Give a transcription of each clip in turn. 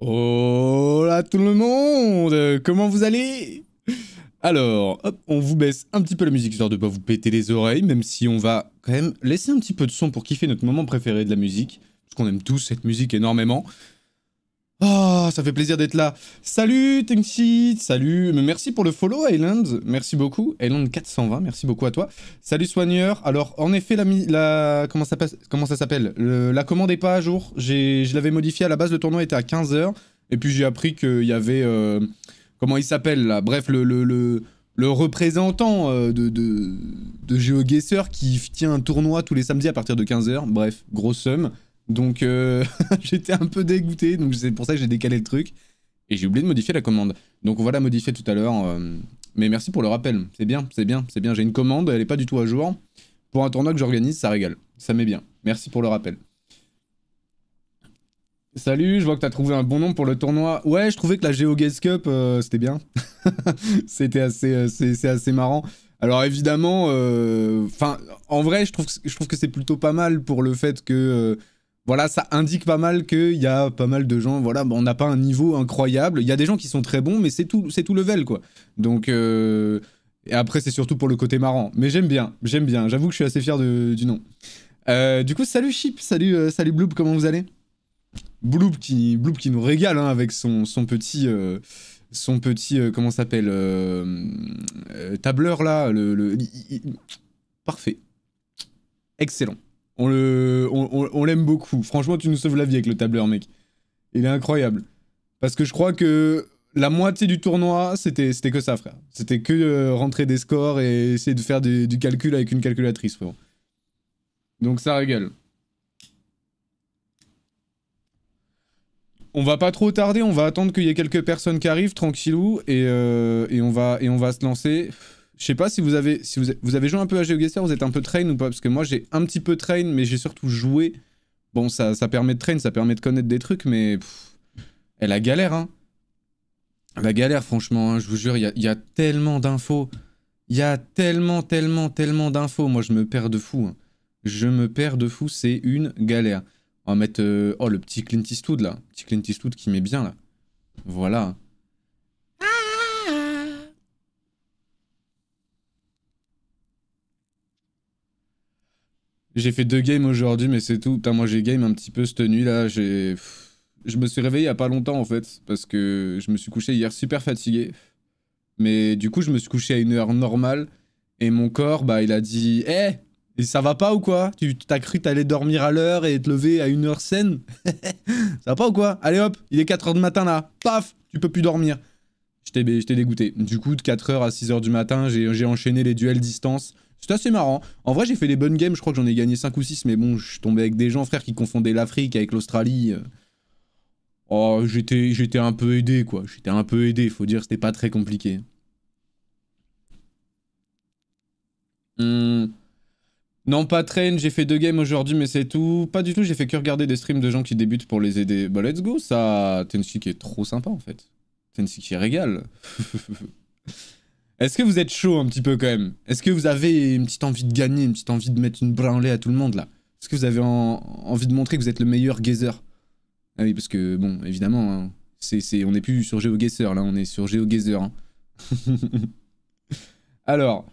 Oh là tout le monde Comment vous allez Alors, hop, on vous baisse un petit peu la musique histoire de pas vous péter les oreilles, même si on va quand même laisser un petit peu de son pour kiffer notre moment préféré de la musique, parce qu'on aime tous cette musique énormément oh, ça fait plaisir d'être là. Salut Tengsi. salut. Merci pour le follow Island, merci beaucoup. Island 420, merci beaucoup à toi. Salut Soigneur. Alors en effet, la, la comment ça s'appelle La commande n'est pas à jour. Je l'avais modifié à la base, le tournoi était à 15h. Et puis j'ai appris qu'il y avait... Euh, comment il s'appelle là Bref, le, le, le, représentant euh, de, de, de GeoGuessr qui tient un tournoi tous les samedis à partir de 15h. Bref, grosse somme. Donc euh, j'étais un peu dégoûté, donc c'est pour ça que j'ai décalé le truc. Et j'ai oublié de modifier la commande. Donc on va la modifier tout à l'heure. Euh, mais merci pour le rappel. C'est bien, c'est bien, c'est bien. J'ai une commande, elle n'est pas du tout à jour. Pour un tournoi que j'organise, ça régale. Ça m'est bien. Merci pour le rappel. Salut, je vois que tu as trouvé un bon nom pour le tournoi. Ouais, je trouvais que la GeoGuess Cup, euh, c'était bien. c'était assez, c'est assez marrant. Alors évidemment, enfin, en vrai, je trouve que c'est plutôt pas mal pour le fait que voilà, ça indique pas mal qu'il y a pas mal de gens, voilà, on n'a pas un niveau incroyable. Il y a des gens qui sont très bons, mais c'est tout, c'est tout level, quoi. Donc, euh, et après, c'est surtout pour le côté marrant. Mais j'aime bien, j'aime bien. J'avoue que je suis assez fier de, du nom. Euh, du coup, salut Chip, salut, euh, salut Bloop, comment vous allez Bloop qui, Bloop qui nous régale hein, avec son, son petit, son petit, comment s'appelle, tableur là, le... parfait, excellent. On l'aime on, beaucoup. Franchement, tu nous sauves la vie avec le tableur, mec. Il est incroyable. Parce que je crois que la moitié du tournoi, c'était que ça, frère. C'était que euh, rentrer des scores et essayer de faire du, calcul avec une calculatrice, frère. Donc ça régale. On va pas trop tarder, on va attendre qu'il y ait quelques personnes qui arrivent, tranquillou, et, euh, et, on, va, et on va se lancer. Je sais pas si vous avez si vous, avez joué un peu à GeoGuessr, vous êtes un peu train ou pas Parce que moi j'ai un petit peu train, mais j'ai surtout joué. Bon, ça, ça permet de train, ça permet de connaître des trucs, mais elle eh, a galère, hein. La galère, franchement, hein, je vous jure, il y, a, tellement d'infos. Il y a tellement, tellement, tellement d'infos. Moi, je me perds de fou. Hein. Je me perds de fou, c'est une galère. On va mettre... Euh, oh, le petit Clint Eastwood, là. Petit Clint Eastwood qui met bien, là. Voilà. J'ai fait deux games aujourd'hui, mais c'est tout. Putain, moi j'ai game un petit peu cette nuit là. J'ai. Je me suis réveillé il n'y a pas longtemps en fait, parce que je me suis couché hier super fatigué. Mais du coup, je me suis couché à une heure normale. Et mon corps, bah, il a dit Eh ça va pas ou quoi Tu t'as cru t'allais dormir à l'heure et te lever à une heure saine Ça va pas ou quoi Allez hop, il est 4h du matin là. Paf Tu peux plus dormir. J'étais dégoûté. Du coup, de 4h à 6h du matin, j'ai enchaîné les duels distance. C'est assez marrant. En vrai, j'ai fait des bonnes games. Je crois que j'en ai gagné 5 ou 6. Mais bon, je suis tombé avec des gens, frère, qui confondaient l'Afrique avec l'Australie. Euh. Oh, j'étais, j'étais un peu aidé, quoi. J'étais un peu aidé, faut dire. C'était pas très compliqué. Hmm. Non, pas train, j'ai fait deux games aujourd'hui, mais c'est tout. Pas du tout, j'ai fait que regarder des streams de gens qui débutent pour les aider. Bah, let's go, ça. Tenshi qui est trop sympa en fait. Tenshi qui régale. Est-ce que vous êtes chaud un petit peu quand même Est-ce que vous avez une petite envie de gagner, une petite envie de mettre une branlée à tout le monde là Est-ce que vous avez envie de montrer que vous êtes le meilleur gazer Ah oui, parce que bon, évidemment, hein, c'est on n'est plus sur GeoGuessr là, on est sur GeoGuessr. Hein. Alors,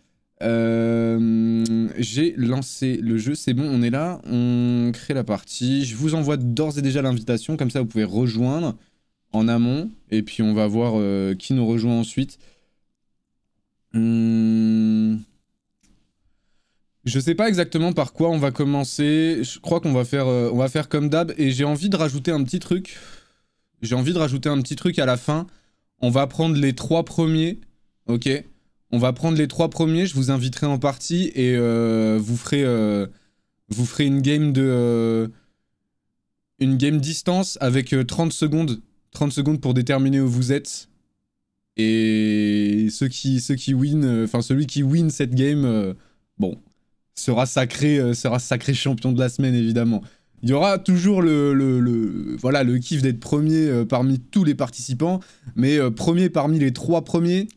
euh, j'ai lancé le jeu, c'est bon, on est là, on crée la partie. Je vous envoie d'ores et déjà l'invitation, comme ça vous pouvez rejoindre en amont, et puis on va voir euh, qui nous rejoint ensuite. Hmm. Je sais pas exactement par quoi on va commencer. Je crois qu'on va faire, euh, on va faire comme d'hab. Et j'ai envie de rajouter un petit truc. J'ai envie de rajouter un petit truc à la fin. On va prendre les trois premiers. Ok. On va prendre les trois premiers. Je vous inviterai en partie et euh, vous ferez, euh, vous ferez une game de, une game distance avec 30 secondes, 30 secondes pour déterminer où vous êtes. Et ceux qui, ceux qui win, euh, enfin celui qui win cette game, euh, bon, sera sacré, euh, sera sacré champion de la semaine évidemment. Il y aura toujours le, le, voilà, le kiff d'être premier parmi tous les participants, mais premier parmi les trois premiers,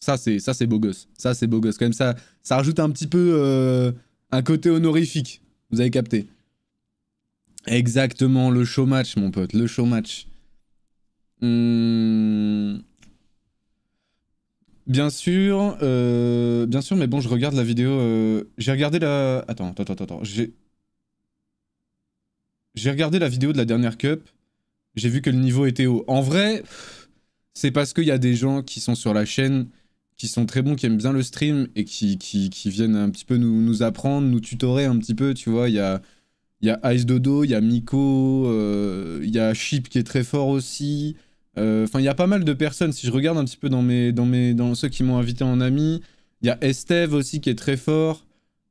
ça c'est ça c'est beau gosse, ça c'est beau gosse. Quand même ça, ça rajoute un petit peu un côté honorifique. Vous avez capté. Exactement le show match mon pote, le show match. Hum... Bien sûr, euh, bien sûr, mais bon, je regarde la vidéo. Euh, j'ai regardé la. Attends, attends, attends, attends. J'ai. regardé la vidéo de la dernière cup. J'ai vu que le niveau était haut. En vrai, c'est parce qu'il y a des gens qui sont sur la chaîne, qui sont très bons, qui aiment bien le stream et qui, qui, viennent un petit peu nous, apprendre, nous tutorer un petit peu, tu vois. Il y a, y a Ice Dodo, il y a Miko, euh, il y a Chip qui est très fort aussi. Euh, enfin, il y a pas mal de personnes. Si je regarde un petit peu dans, mes, dans, mes, dans ceux qui m'ont invité en ami, il y a Estev aussi qui est très fort.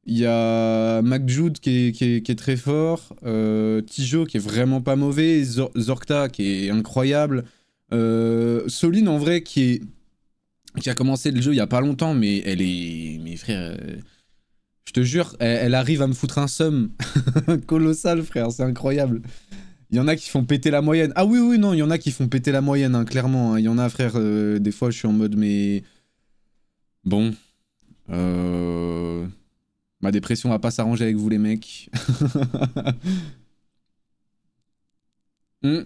Il y a MacJude qui, qui, qui est, très fort. Euh, Tijo qui est vraiment pas mauvais. Zorkta qui est incroyable. Euh, Soline en vrai qui, qui a commencé le jeu il y a pas longtemps, mais elle est. Mes frères. je te jure, elle, elle, arrive à me foutre un somme colossal, frère. C'est incroyable. Il y en a qui font péter la moyenne. Ah oui, oui, non, il y en a qui font péter la moyenne, hein, clairement. Hein. Il y en a, frère, euh, des fois, je suis en mode, mais... Bon. Euh, ma dépression va pas s'arranger avec vous, les mecs. Hmm.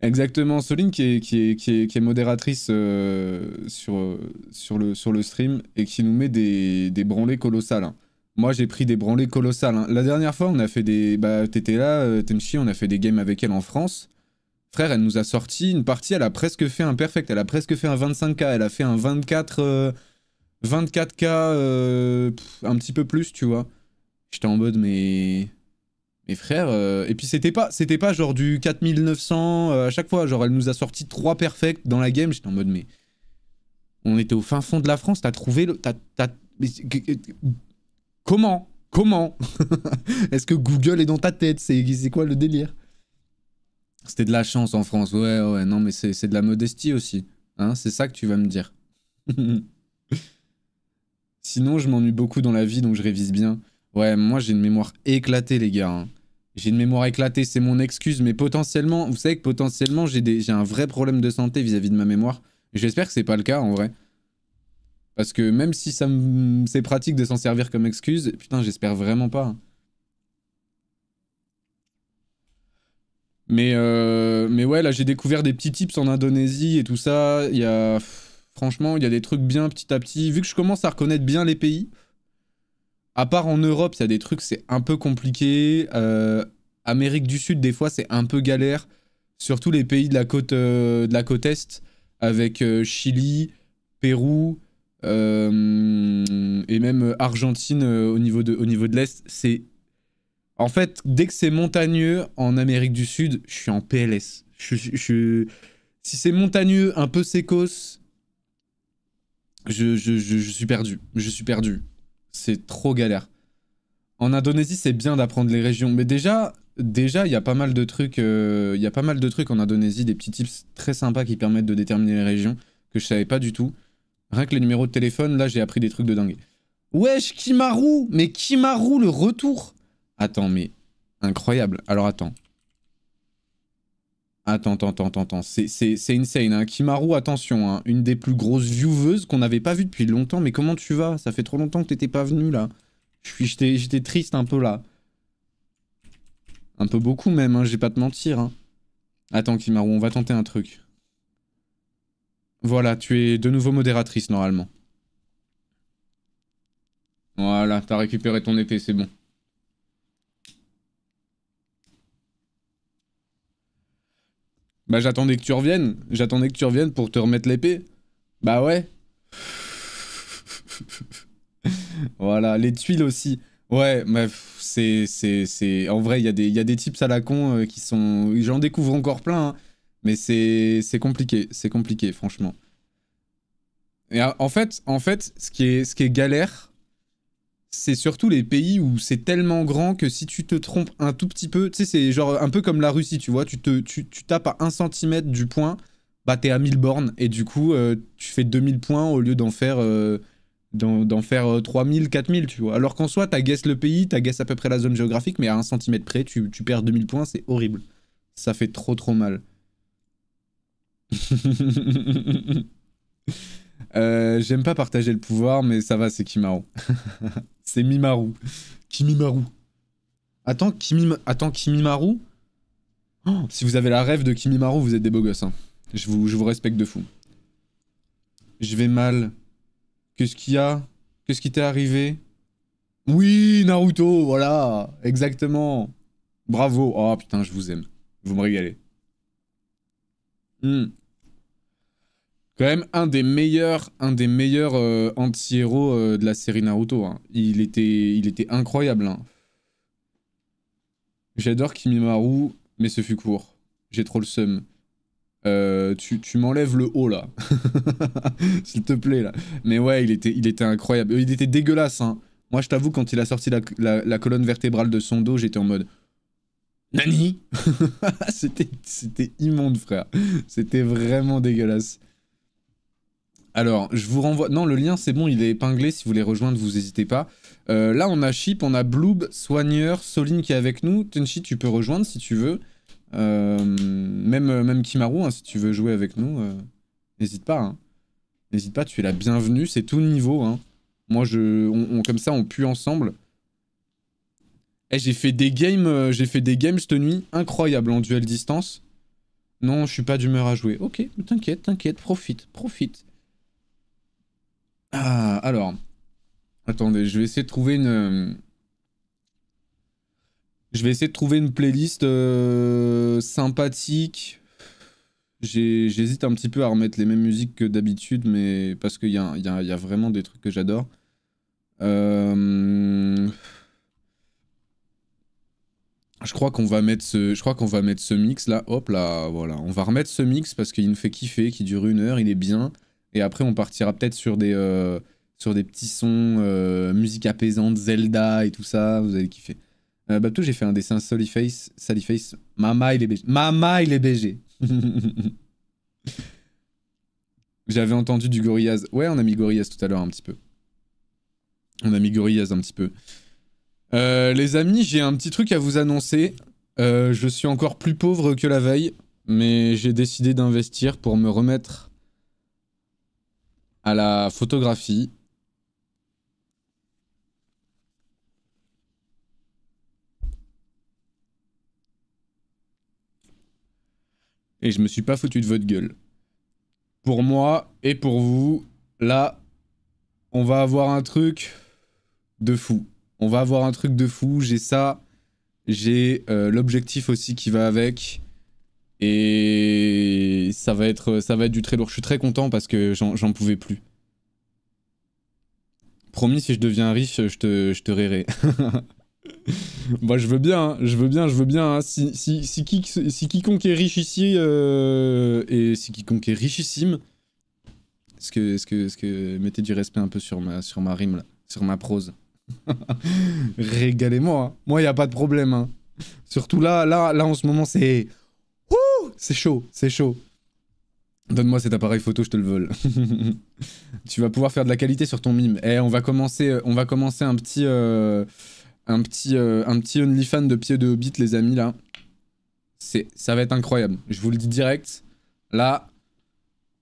Exactement, Soline qui est, qui est, modératrice euh, sur, sur, le, sur le stream et qui nous met des, des branlées colossales. Hein. Moi, j'ai pris des branlées colossales. Hein. La dernière fois, on a fait des... Bah, t'étais là, euh, Tenchi, on a fait des games avec elle en France. Frère, elle nous a sorti une partie, elle a presque fait un perfect, elle a presque fait un 25k, elle a fait un 24... 24k, euh, euh, un petit peu plus, tu vois. J'étais en mode, mais... Mais frère... Et puis c'était pas, c'était pas genre du 4900 à chaque fois, genre elle nous a sorti trois perfects dans la game, j'étais en mode, mais... On était au fin fond de la France, t'as trouvé le... Comment Comment Est-ce que Google est dans ta tête C'est quoi le délire C'était de la chance en France. Ouais, ouais, non, mais c'est de la modestie aussi. Hein, c'est ça que tu vas me dire. Sinon, je m'ennuie beaucoup dans la vie, donc je révise bien. Ouais, moi j'ai une mémoire éclatée, les gars. Hein. J'ai une mémoire éclatée, c'est mon excuse, mais potentiellement, vous savez que potentiellement j'ai un vrai problème de santé vis-à-vis -vis de ma mémoire. J'espère que c'est pas le cas en vrai. Parce que même si ça c'est pratique de s'en servir comme excuse, putain, j'espère vraiment pas. Hein. Mais, euh, mais ouais, là j'ai découvert des petits tips en Indonésie et tout ça. Il y franchement, il y a des trucs bien petit à petit. Vu que je commence à reconnaître bien les pays, à part en Europe, il y a des trucs, c'est un peu compliqué. Euh, Amérique du Sud, des fois, c'est un peu galère. Surtout les pays de la côte, euh, de la côte Est, avec Chili, Pérou, euh, et même Argentine euh, au niveau de, au niveau de l'Est, c'est... En fait, dès que c'est montagneux en Amérique du Sud, je suis en PLS. Je, Si c'est montagneux, un peu sécos, je, je suis perdu. Je suis perdu. C'est trop galère. En Indonésie, c'est bien d'apprendre les régions. Mais déjà, déjà, il y a pas mal de trucs. Euh, il y a pas mal de trucs en Indonésie, des petits tips très sympas qui permettent de déterminer les régions que je savais pas du tout. Rien que les numéros de téléphone, là j'ai appris des trucs de dingue. Wesh, Kimaru Mais Kimaru, le retour Attends, mais... Incroyable. Alors attends. Attends, attends, attends, attends. C'est insane. Hein. Kimaru, attention. Hein. Une des plus grosses vieweuses qu'on n'avait pas vues depuis longtemps. Mais comment tu vas Ça fait trop longtemps que t'étais pas venu là. J'étais triste un peu là. Un peu beaucoup même, hein. j'ai pas te mentir. Hein. Attends Kimaru, on va tenter un truc. Voilà, tu es de nouveau modératrice normalement. Voilà, t'as récupéré ton épée, c'est bon. Bah j'attendais que tu reviennes. J'attendais que tu reviennes pour te remettre l'épée. Bah ouais. voilà, les tuiles aussi. Ouais, mais c'est... En vrai, il y, a des types à la con euh, qui sont... J'en découvre encore plein. Hein. Mais c'est compliqué, c'est compliqué, franchement. Et en fait, en fait ce, qui est, ce qui est galère, c'est surtout les pays où c'est tellement grand que si tu te trompes un tout petit peu, tu sais, c'est genre un peu comme la Russie, tu vois, tu, te, tu, tu tapes à 1 cm du point, bah t'es à 1000 bornes, et du coup, euh, tu fais 2000 points au lieu d'en faire, euh, faire 3000, euh, 4000, tu vois. Alors qu'en soi, t'as guess le pays, t'as guess à peu près la zone géographique, mais à 1 cm près, tu, tu perds 2000 points, c'est horrible. Ça fait trop trop mal. Euh, j'aime pas partager le pouvoir, mais ça va, c'est Kimaru. c'est Mimaru. Kimimaru. Attends, Kimim... Attends Kimimaru oh, Si vous avez la rêve de Kimimaru, vous êtes des beaux gosses. Hein. Je, vous, je vous respecte de fou. Je vais mal. Qu'est-ce qu'il y a Qu'est-ce qui t'est arrivé Oui, Naruto, voilà Exactement Bravo Oh putain, je vous aime. Vous me régalez. Hmm quand même un des meilleurs, un des meilleurs euh, anti-héros euh, de la série Naruto. Hein. Il, était, il était incroyable. Hein. J'adore Kimimaru, mais ce fut court. J'ai trop le seum. Euh, tu, m'enlèves le haut là. S'il te plaît là. Mais ouais, il était, il était incroyable. Il était dégueulasse. Hein. Moi je t'avoue, quand il a sorti la, la colonne vertébrale de son dos, j'étais en mode... Nani C'était immonde frère. C'était vraiment dégueulasse. Alors, je vous renvoie. Non, le lien, c'est bon, il est épinglé. Si vous voulez rejoindre, vous n'hésitez pas. Euh, là, on a Chip, on a Bloob, Soigneur, Soline qui est avec nous. Tenchi, tu peux rejoindre si tu veux. Euh, même, euh, même Kimaru, hein, si tu veux jouer avec nous, n'hésite pas. Hein. N'hésite pas, tu es la bienvenue. C'est tout niveau. Hein. Moi, je, comme ça, on pue ensemble. Eh, j'ai fait des games, j'ai fait des games cette nuit Incroyable, en duel distance. Non, je suis pas d'humeur à jouer. Ok, t'inquiète, t'inquiète, profite, profite. Ah, alors. Attendez, je vais essayer de trouver une. Euh, je vais essayer de trouver une playlist euh, sympathique. J'hésite un petit peu à remettre les mêmes musiques que d'habitude, mais parce qu'il y, a vraiment des trucs que j'adore. Euh, je crois qu'on va mettre ce, je crois qu'on va mettre ce mix là. Hop là, voilà, on va remettre ce mix parce qu'il nous fait kiffer, qui dure une heure, il est bien. Et après, on partira peut-être sur des euh, sur des petits sons, euh, musique apaisante, Zelda et tout ça. Vous allez kiffer. Euh, bah tout, j'ai fait un dessin Sally Face. Mama il est BG. Mama il est BG. J'avais entendu du Gorillaz. Ouais, on a mis Gorillaz tout à l'heure un petit peu. On a mis Gorillaz un petit peu. les amis, j'ai un petit truc à vous annoncer. je suis encore plus pauvre que la veille, mais j'ai décidé d'investir pour me remettre à la photographie. Et je me suis pas foutu de votre gueule. Pour moi et pour vous, là, on va avoir un truc de fou. On va avoir un truc de fou. J'ai ça. J'ai euh, l'objectif aussi qui va avec. Et ça va être, ça va être du très lourd. Je suis très content parce que j'en pouvais plus. Promis, si je deviens riche, je te, je te rirai. Moi, hein. je veux bien, je veux bien, je veux bien. Si, qui, si, quiconque est riche ici, euh, et si quiconque est richissime, est-ce que, est que, est que, mettez du respect un peu sur ma, sur ma rime, sur ma prose. Régalez-moi. Hein. Moi, il n'y a pas de problème. Hein. Surtout là, là, là, en ce moment, c'est c'est chaud, c'est chaud. Donne-moi cet appareil photo, je te le vole. tu vas pouvoir faire de la qualité sur ton mime. Eh, on va commencer, euh, on va commencer un petit, euh, un petit, euh, un petit OnlyFans de pieds de Hobbit les amis là. C'est, ça va être incroyable. Je vous le dis direct. Là,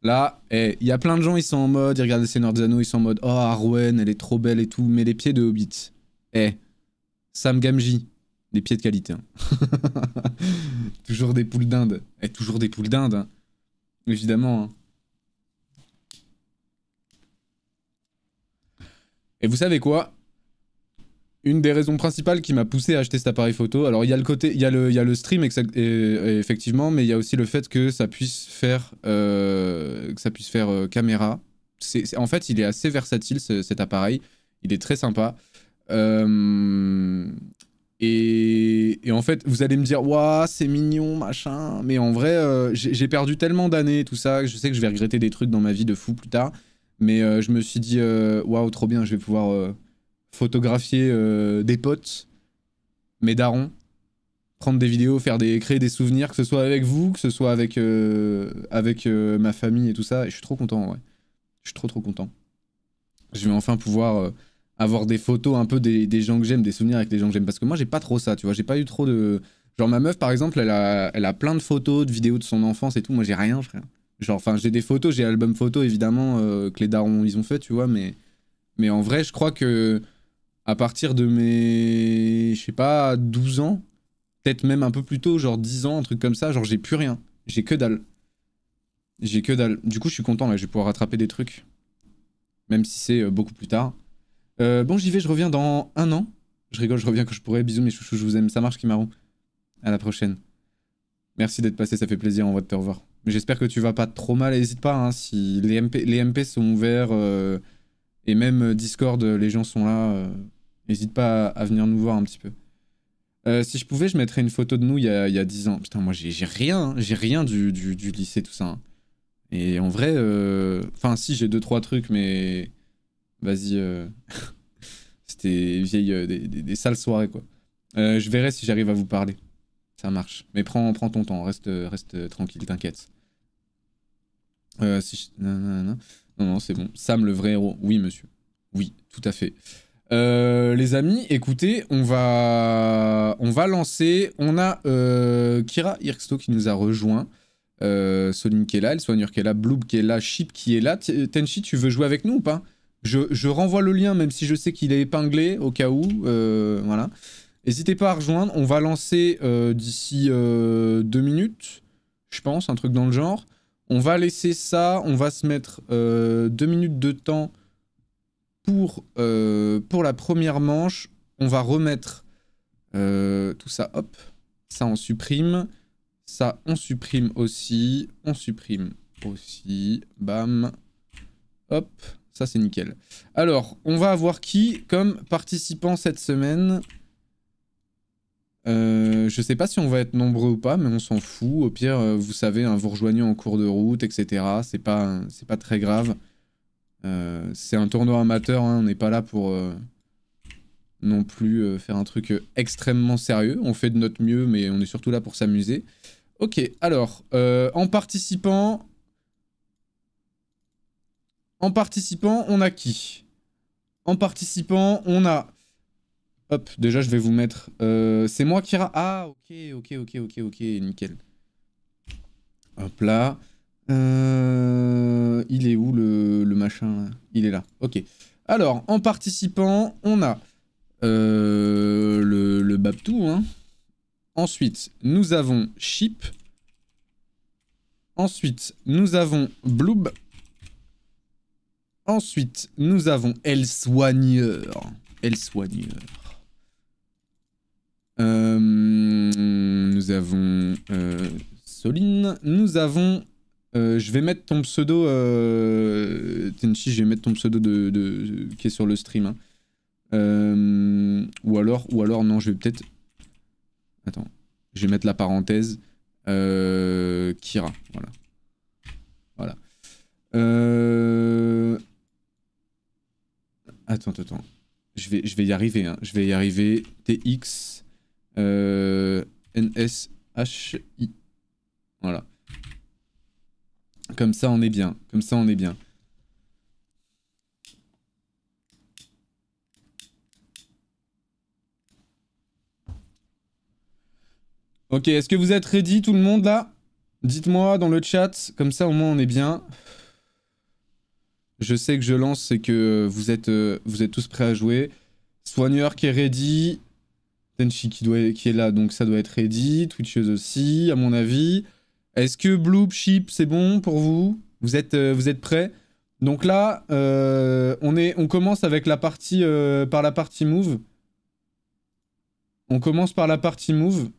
là, eh, il y a plein de gens, ils sont en mode, ils regardent les ils sont en mode, oh Arwen, elle est trop belle et tout, mais les pieds de Hobbit. Eh, Sam Gamji, des pieds de qualité. Hein. toujours des poules d'Inde. Et toujours des poules d'Inde. Hein. Évidemment. Hein. Et vous savez quoi Une des raisons principales qui m'a poussé à acheter cet appareil photo, alors il y a le côté, il y, a le, y le stream et, effectivement, mais il y a aussi le fait que ça puisse faire, euh, que ça puisse faire euh, caméra. en fait, il est assez versatile cet appareil. Il est très sympa. Euh, et, en fait, vous allez me dire, waouh, c'est mignon, machin. Mais en vrai, euh, j'ai perdu tellement d'années, tout ça. Je sais que je vais regretter des trucs dans ma vie de fou plus tard. Mais euh, je me suis dit, waouh, trop bien, je vais pouvoir euh, photographier des potes, mes darons, prendre des vidéos, faire des, créer des souvenirs, que ce soit avec vous, que ce soit avec, avec ma famille et tout ça. Et je suis trop content, ouais. Je suis trop, trop content. Je vais enfin pouvoir avoir des photos un peu des, gens que j'aime, des souvenirs avec des gens que j'aime. Parce que moi, j'ai pas trop ça, tu vois. J'ai pas eu trop de. Genre, ma meuf, par exemple, elle a, plein de photos, de vidéos de son enfance et tout. Moi, j'ai rien, frère. Genre, enfin, j'ai des photos, j'ai album photo, évidemment, euh, que les darons, ils ont fait, tu vois. Mais, mais en vrai, je crois que à partir de mes. Je sais pas, 12 ans, peut-être même un peu plus tôt, genre 10 ans, un truc comme ça, genre, j'ai plus rien. J'ai que dalle. J'ai que dalle. Du coup, je suis content, là, je vais pouvoir rattraper des trucs. Même si c'est euh, beaucoup plus tard. Euh, bon, j'y vais, je reviens dans un an. Je rigole, je reviens quand je pourrai. Bisous mes chouchous, je vous aime. Ça marche, Kimaron. À la prochaine. Merci d'être passé, ça fait plaisir, on va te revoir. J'espère que tu vas pas trop mal, n'hésite pas, hein, si les MP, sont ouverts, euh, et même euh, Discord, les gens sont là, n'hésite pas à venir nous voir un petit peu. si je pouvais, je mettrais une photo de nous il y a, 10 ans. Putain, moi j'ai rien, j'ai rien hein. du, du, lycée, tout ça. Hein. Et en vrai, enfin si, j'ai deux trois trucs, mais Vas-y. Euh, c'était vieille, euh, des, sales soirées, quoi. Euh, je verrai si j'arrive à vous parler. Ça marche. Mais prends, ton temps, reste, reste tranquille, t'inquiète. Non, non, non. non, non c'est bon. Sam, le vrai héros. Oui, monsieur. Oui, tout à fait. les amis, écoutez, on va, on va lancer. On a Kira Irksto qui nous a rejoint. Euh, qui est là, soigneur qui est là, Bloob qui est là, Chip qui est là. Tenchi, tu veux jouer avec nous ou pas je, renvoie le lien, même si je sais qu'il est épinglé, au cas où. Euh, voilà. N'hésitez pas à rejoindre. On va lancer euh, d'ici euh, deux minutes, je pense, un truc dans le genre. On va laisser ça. On va se mettre deux minutes de temps pour, pour la première manche. On va remettre tout ça. Hop. Ça, on supprime. Ça, on supprime aussi. On supprime aussi. Bam. Hop c'est nickel. Alors, on va avoir qui comme participant cette semaine euh, je sais pas si on va être nombreux ou pas, mais on s'en fout. Au pire, euh, vous savez, un hein, vous rejoignez en cours de route, etc. C'est pas, c'est pas très grave. Euh, c'est un tournoi amateur, hein. on n'est pas là pour euh, non plus faire un truc extrêmement sérieux. On fait de notre mieux, mais on est surtout là pour s'amuser. Ok, alors, en participant, en participant, on a qui En participant, on a... Hop, déjà, je vais vous mettre... Euh, c'est moi qui... Ah, ok, ok, ok, ok, ok, nickel. Hop là. Euh, il est où le, machin Il est là, ok. Alors, en participant, on a euh, le, le Babtou. Hein. Ensuite, nous avons Chip. Ensuite, nous avons Bloob. Ensuite, nous avons El Soigneur. Euh, nous avons euh, Soline. Nous avons... Euh, je vais mettre ton pseudo... Tenchi, je vais mettre ton pseudo de, qui est sur le stream. Hein. ou alors, ou alors, non, je vais peut-être... Attends, je vais mettre la parenthèse. Kira, voilà. Voilà. Euh... Attends, attends. Je vais, je vais y arriver. Hein. Je vais y arriver. TX euh, NSHI. Voilà. Comme ça, on est bien. Comme ça, on est bien. Ok, est-ce que vous êtes ready tout le monde là Dites-moi dans le chat, comme ça au moins on est bien. Je sais que je lance, c'est que euh, vous êtes, euh, vous êtes tous prêts à jouer. Soigneur qui est ready. Tenchi qui, qui est là, donc ça doit être ready. Twitcheuse aussi, à mon avis. Est-ce que Bloop, Sheep, c'est bon pour vous vous êtes, euh, vous êtes prêts Donc là, on, est, on commence avec la partie, par la partie move. On commence par la partie move.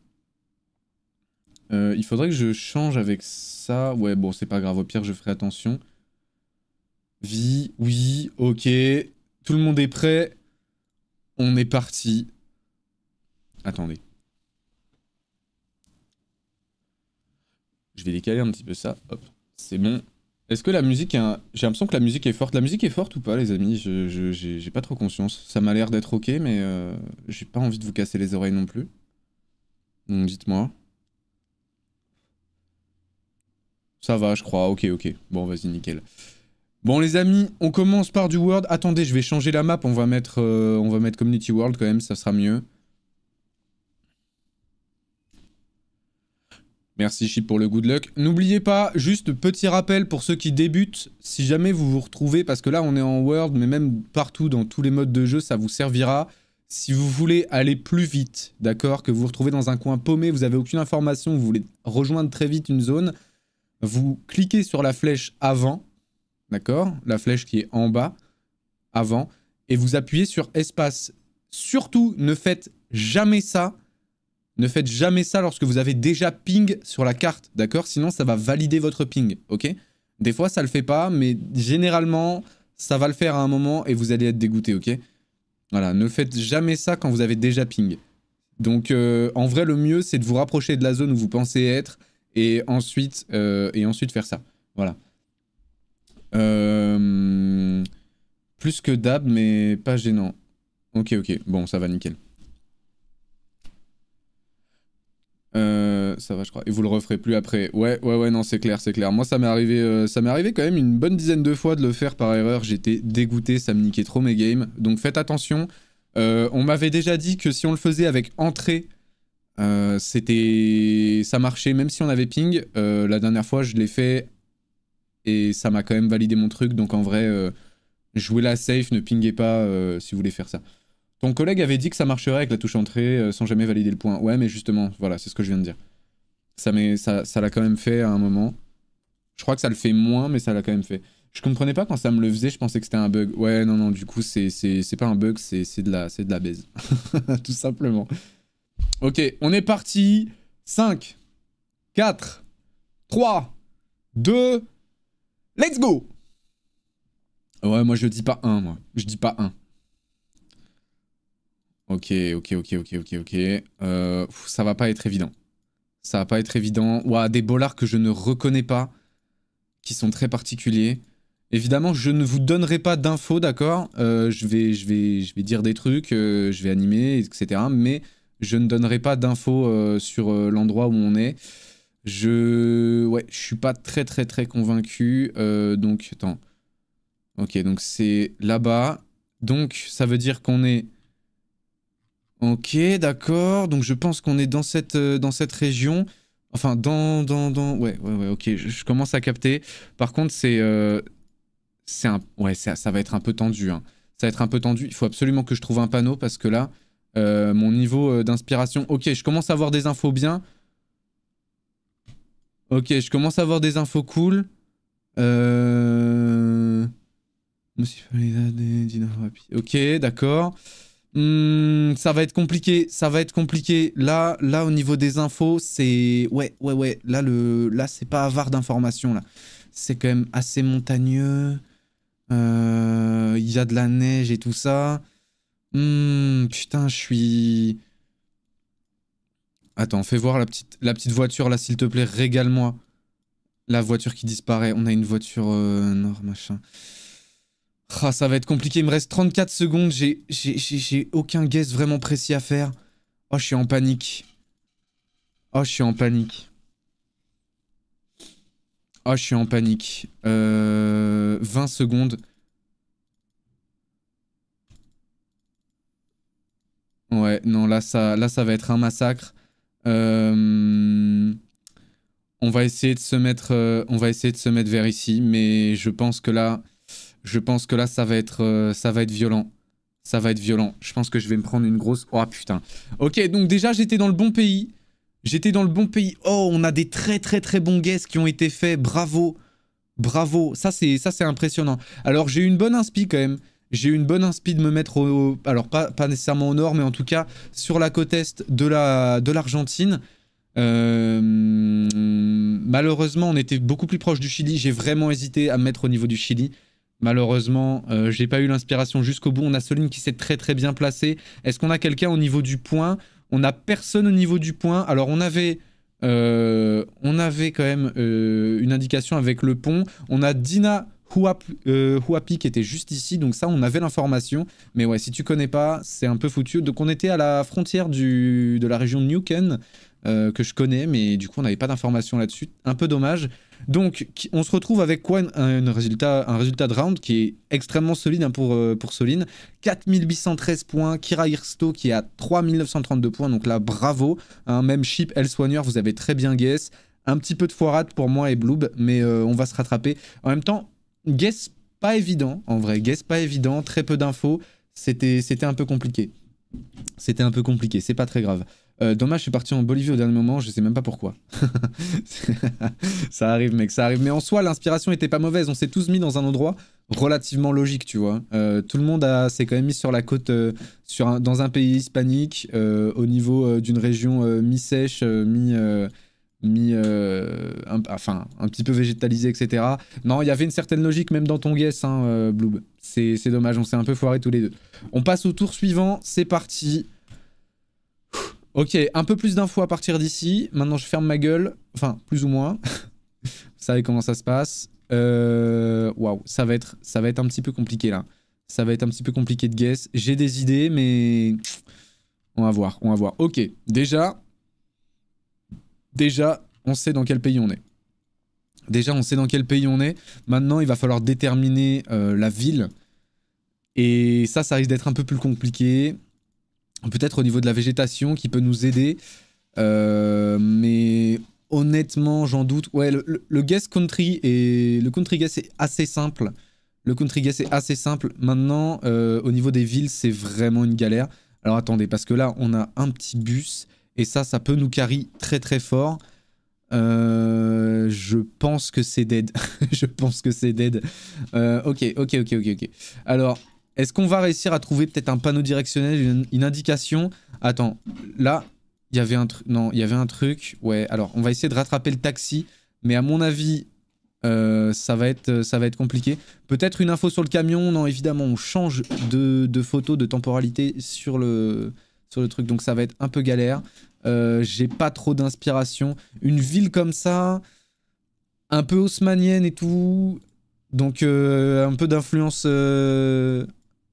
il faudrait que je change avec ça. Ouais, bon, c'est pas grave. Au pire, je ferai attention. Vie, oui, ok. Tout le monde est prêt. On est parti. Attendez. Je vais décaler un petit peu ça. Hop, c'est bon. Est-ce que la musique un... J'ai l'impression que la musique est forte. La musique est forte ou pas, les amis Je J'ai pas trop conscience. Ça m'a l'air d'être ok, mais euh, j'ai pas envie de vous casser les oreilles non plus. Donc dites-moi. Ça va, je crois. Ok, ok. Bon, vas-y, nickel. Bon les amis, on commence par du World. Attendez, je vais changer la map, on va mettre, euh, on va mettre Community World quand même, ça sera mieux. Merci Chip pour le good luck. N'oubliez pas, juste petit rappel pour ceux qui débutent, si jamais vous vous retrouvez, parce que là on est en World, mais même partout dans tous les modes de jeu, ça vous servira. Si vous voulez aller plus vite, d'accord, que vous vous retrouvez dans un coin paumé, vous n'avez aucune information, vous voulez rejoindre très vite une zone, vous cliquez sur la flèche avant, D'accord La flèche qui est en bas, avant. Et vous appuyez sur espace. Surtout, ne faites jamais ça. Ne faites jamais ça lorsque vous avez déjà ping sur la carte, d'accord Sinon, ça va valider votre ping, ok Des fois, ça le fait pas, mais généralement, ça va le faire à un moment et vous allez être dégoûté, ok Voilà, ne faites jamais ça quand vous avez déjà ping. Donc, euh, en vrai, le mieux, c'est de vous rapprocher de la zone où vous pensez être et ensuite, euh, et ensuite faire ça. Voilà. Euh, plus que d'hab, mais pas gênant. Ok, ok, bon, ça va, nickel. Euh, ça va, je crois. Et vous le referez plus après. Ouais, ouais, ouais, non, c'est clair, c'est clair. Moi, ça m'est arrivé, euh, ça m'est arrivé quand même une bonne dizaine de fois de le faire par erreur. J'étais dégoûté, ça me niquait trop mes games. Donc faites attention. on m'avait déjà dit que si on le faisait avec entrée, c'était, ça marchait, même si on avait ping. la dernière fois, je l'ai fait et ça m'a quand même validé mon truc. Donc en vrai, euh, jouez la safe, ne pinguez pas euh, si vous voulez faire ça. Ton collègue avait dit que ça marcherait avec la touche entrée euh, sans jamais valider le point. Ouais, mais justement, voilà, c'est ce que je viens de dire. Ça l'a ça, ça quand même fait à un moment. Je crois que ça le fait moins, mais ça l'a quand même fait. Je comprenais pas quand ça me le faisait, je pensais que c'était un bug. Ouais, non, non, du coup, c'est pas un bug, c'est de, la, de la baise. Tout simplement. Ok, on est parti. 5, 4, 3, 2, Let's go Ouais, moi je dis pas un, moi. Je dis pas un. Ok, ok, ok, ok, ok, ok. Euh, ça va pas être évident. Ça va pas être évident. Ouais, des bolards que je ne reconnais pas, qui sont très particuliers. Évidemment, je ne vous donnerai pas d'infos, d'accord euh, je, vais, je, vais, je vais dire des trucs, euh, je vais animer, etc. Mais je ne donnerai pas d'infos sur l'endroit où on est. Je... Ouais, je suis pas très très très convaincu. Euh, donc, attends. Ok, donc c'est là-bas. Donc, ça veut dire qu'on est... Ok, d'accord. Donc, je pense qu'on est dans cette, euh, dans cette région. Enfin, dans... dans, dans... Ouais, ouais, ouais, ok. Je, commence à capter. Par contre, c'est... Euh, c'est un... Ouais, ça, ça, va être un peu tendu. Hein. Ça va être un peu tendu. Il faut absolument que je trouve un panneau parce que là, mon niveau d'inspiration... Ok, je commence à avoir des infos bien. Ok, je commence à avoir des infos cool. Euh... Ok, d'accord. Hmm, ça va être compliqué, ça va être compliqué. Là, là au niveau des infos, c'est... Ouais, ouais, ouais. Là, le... là c'est pas avare d'informations, là. C'est quand même assez montagneux. Euh, il y a de la neige et tout ça. Hum, putain, je suis... Attends, fais voir la petite, la petite voiture là, s'il te plaît, régale-moi. La voiture qui disparaît. On a une voiture euh, machin. Ah, ça va être compliqué. Il me reste 34 secondes. J'ai aucun guess vraiment précis à faire. Oh, je suis en panique. Oh, je suis en panique. Oh, je suis en panique. 20 euh, secondes. Ouais, non, là ça, là, ça va être un massacre. Euh, on va essayer de se mettre, euh, on va essayer de se mettre vers ici, mais je pense que là, je pense que là, ça va être, euh, ça va être violent. Ça va être violent. Je pense que je vais me prendre une grosse. Oh putain. Ok, donc déjà j'étais dans le bon pays. J'étais dans le bon pays. Oh, on a des très très très bons guests qui ont été faits. Bravo, bravo. Ça c'est ça c'est impressionnant. Alors j'ai eu une bonne inspi quand même. J'ai eu une bonne inspiration de me mettre au, alors pas, pas nécessairement au nord, mais en tout cas sur la côte est de la de l'Argentine. Euh, malheureusement, on était beaucoup plus proche du Chili. J'ai vraiment hésité à me mettre au niveau du Chili. Malheureusement, je euh, j'ai pas eu l'inspiration jusqu'au bout. On a Soline qui s'est très très bien placée. Est-ce qu'on a quelqu'un au niveau du point On a personne au niveau du point. Alors on avait, euh, on avait quand même une indication avec le pont. On a Dina euh, Huapi qui était juste ici, donc ça on avait l'information. Mais ouais, si tu connais pas, c'est un peu foutu. Donc on était à la frontière du, de la région de Newken, euh, que je connais, mais du coup on n'avait pas d'information là-dessus. Un peu dommage. Donc on se retrouve avec quoi un, résultat, un résultat de round qui est extrêmement solide hein, pour, euh, pour Soline. 4813 points, Kira Hirsto qui est à 3932 points, donc là bravo. Hein. même Chip, Soigneur vous avez très bien guess. Un petit peu de foirade pour moi et Bloob, mais on va se rattraper. En même temps, guess pas évident, en vrai. Guess pas évident, très peu d'infos. C'était, un peu compliqué. C'était un peu compliqué, c'est pas très grave. Euh, dommage, je suis parti en Bolivie au dernier moment, je sais même pas pourquoi. ça arrive, mec, ça arrive. Mais en soi, l'inspiration était pas mauvaise. On s'est tous mis dans un endroit relativement logique, tu vois. Euh, tout le monde s'est quand même mis sur la côte, euh, sur dans un pays hispanique, au niveau d'une région mi-sèche, mi-, mis, euh, enfin, un petit peu végétalisé, etc. Non, il y avait une certaine logique même dans ton guess, hein, euh, Bloob. C'est dommage, on s'est un peu foiré tous les deux. On passe au tour suivant, c'est parti. Ok, un peu plus d'infos à partir d'ici. Maintenant, je ferme ma gueule, enfin, plus ou moins. Vous savez comment ça se passe. Euh, waouh, ça va être, ça va être un petit peu compliqué là. Ça va être un petit peu compliqué de guess. J'ai des idées, mais on va voir, on va voir. Ok, déjà, déjà, on sait dans quel pays on est. Déjà, on sait dans quel pays on est. Maintenant, il va falloir déterminer euh, la ville. Et ça, ça risque d'être un peu plus compliqué. Peut-être au niveau de la végétation qui peut nous aider. Euh, mais honnêtement, j'en doute. Ouais, le, guest country et le country guess est assez simple. Le country guest est assez simple. Maintenant, euh, au niveau des villes, c'est vraiment une galère. Alors attendez, parce que là, on a un petit bus et ça, ça peut nous carry très très fort. je pense que c'est dead. je pense que c'est dead. ok, ok, ok, ok, ok. Alors, est-ce qu'on va réussir à trouver peut-être un panneau directionnel, une, indication Attends, là, il y avait un truc. Non, il y avait un truc. Ouais, alors, on va essayer de rattraper le taxi. Mais à mon avis, ça, va être, ça va être compliqué. Peut-être une info sur le camion. Non, évidemment, on change de, de photo, de temporalité sur le sur le truc, donc ça va être un peu galère. Euh, j'ai pas trop d'inspiration. Une ville comme ça, un peu haussmanienne et tout, donc euh, un peu d'influence, euh,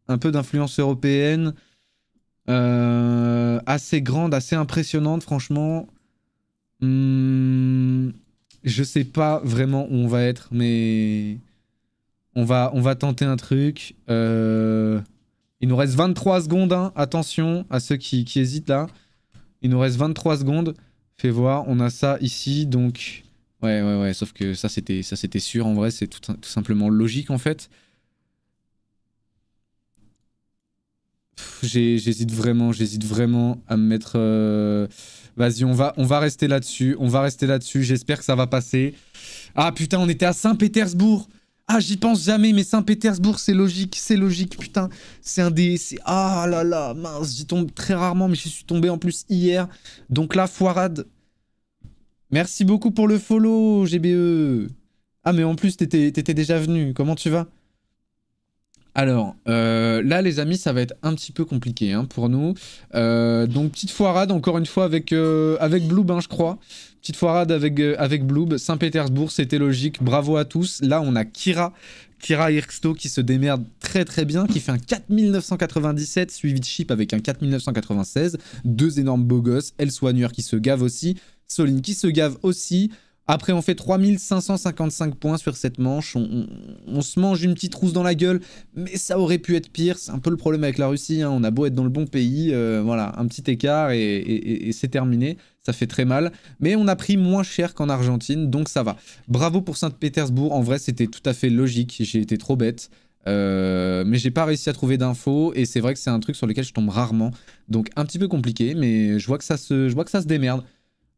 un peu d'influence européenne, assez grande, assez impressionnante, franchement. Hmm, je sais pas vraiment où on va être, mais on va, on va tenter un truc. Il nous reste 23 secondes. Hein. Attention à ceux qui, hésitent là. Il nous reste 23 secondes. Fais voir, on a ça ici. Donc, ouais, ouais, ouais. Sauf que ça, c'était sûr. En vrai, c'est tout, simplement logique en fait. J'hésite vraiment, j'hésite vraiment à me mettre. Euh, vas-y, on va, on va rester là-dessus. On va rester là-dessus. J'espère que ça va passer. Ah putain, on était à Saint-Pétersbourg. Ah, j'y pense jamais, mais Saint-Pétersbourg, c'est logique, c'est logique, putain. C'est un des... Ah là là, mince, j'y tombe très rarement, mais j'y suis tombé en plus hier. Donc là, foirade. Merci beaucoup pour le follow, GBE. Ah, mais en plus, t'étais déjà venu. Comment tu vas alors, euh, là, les amis, ça va être un petit peu compliqué hein, pour nous. Euh, donc, petite foirade, encore une fois, avec, euh, avec Bloob, hein, je crois. Petite foirade avec, avec Bloob. Saint-Pétersbourg, c'était logique. Bravo à tous. Là, on a Kira. Kira Irksto qui se démerde très très bien, qui fait un 4997, suivi de Chip avec un 4996. Deux énormes beaux gosses. Soigneur qui se gave aussi. Soline qui se gave aussi. Après, on fait 3555 points sur cette manche. On, se mange une petite rousse dans la gueule, mais ça aurait pu être pire. C'est un peu le problème avec la Russie. Hein. On a beau être dans le bon pays, euh, voilà, un petit écart et, c'est terminé. Ça fait très mal, mais on a pris moins cher qu'en Argentine, donc ça va. Bravo pour Saint-Pétersbourg. En vrai, c'était tout à fait logique. J'ai été trop bête. Euh, mais j'ai pas réussi à trouver d'infos et c'est vrai que c'est un truc sur lequel je tombe rarement. Donc un petit peu compliqué, mais je vois que ça se, je vois que ça se démerde.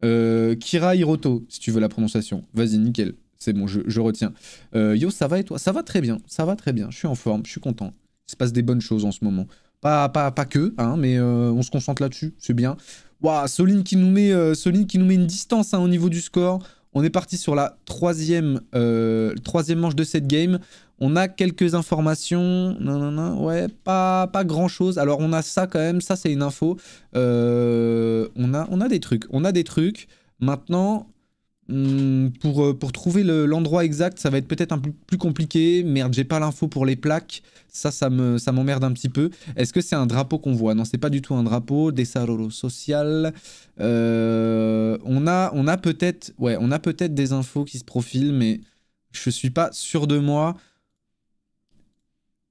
Euh, Kira Hiroto, si tu veux la prononciation. Vas-y, nickel. C'est bon, je, je retiens. Euh, yo, ça va et toi Ça va très bien, ça va très bien. Je suis en forme, je suis content. Il se passe des bonnes choses en ce moment. Pas, pas, pas que, hein, mais euh, on se concentre là-dessus, c'est bien. Waouh, Soline qui nous met, euh, Soline qui nous met une distance hein, au niveau du score. On est parti sur la euh, troisième, manche de cette game. On a quelques informations. Non, non, non. Ouais, pas, pas grand chose. Alors, on a ça quand même. Ça, c'est une info. Euh, on, a, on a des trucs. On a des trucs. Maintenant, Hmm, pour, euh, pour, trouver l'endroit exact, ça va être peut-être un peu plus compliqué. Merde, j'ai pas l'info pour les plaques. Ça, ça m'emmerde me, ça un petit peu. Est-ce que c'est un drapeau qu'on voit Non, c'est pas du tout un drapeau. Desarrollo social. Euh, on a, on a peut-être ouais, peut des infos qui se profilent, mais je suis pas sûr de moi.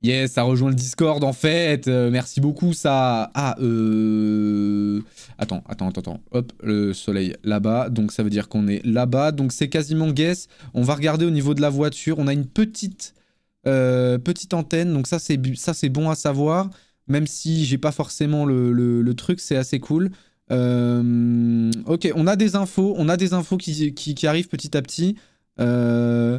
Yes, ça rejoint le Discord en fait. Euh, merci beaucoup, ça. Ah, euh. Attends, attends, attends, attends. Hop, le soleil là-bas. Donc ça veut dire qu'on est là-bas. Donc c'est quasiment guess. On va regarder au niveau de la voiture. On a une petite, euh, petite antenne. Donc ça, c'est bon à savoir. Même si j'ai pas forcément le, truc, c'est assez cool. Euh, ok, on a des infos. On a des infos qui, qui arrivent petit à petit. Euh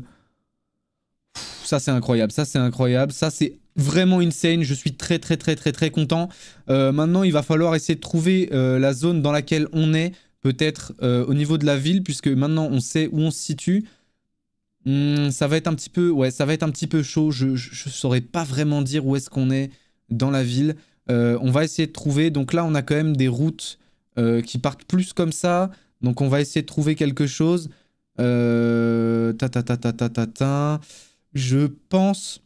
ça c'est incroyable, ça c'est incroyable, ça c'est vraiment insane, je suis très très très très très content. Euh, maintenant il va falloir essayer de trouver euh, la zone dans laquelle on est, peut-être euh, au niveau de la ville, puisque maintenant on sait où on se situe. Hmm, ça va être un petit peu, ouais, ça va être un petit peu chaud, je, ne saurais pas vraiment dire où est-ce qu'on est dans la ville. on va essayer de trouver, donc là on a quand même des routes qui partent plus comme ça, donc on va essayer de trouver quelque chose. Euh... Ta ta ta ta ta ta ta je pense,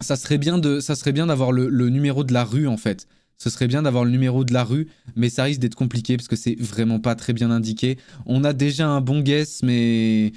ça serait bien de, ça serait bien d'avoir le, numéro de la rue en fait. Ce serait bien d'avoir le numéro de la rue, mais ça risque d'être compliqué parce que c'est vraiment pas très bien indiqué. On a déjà un bon guess, mais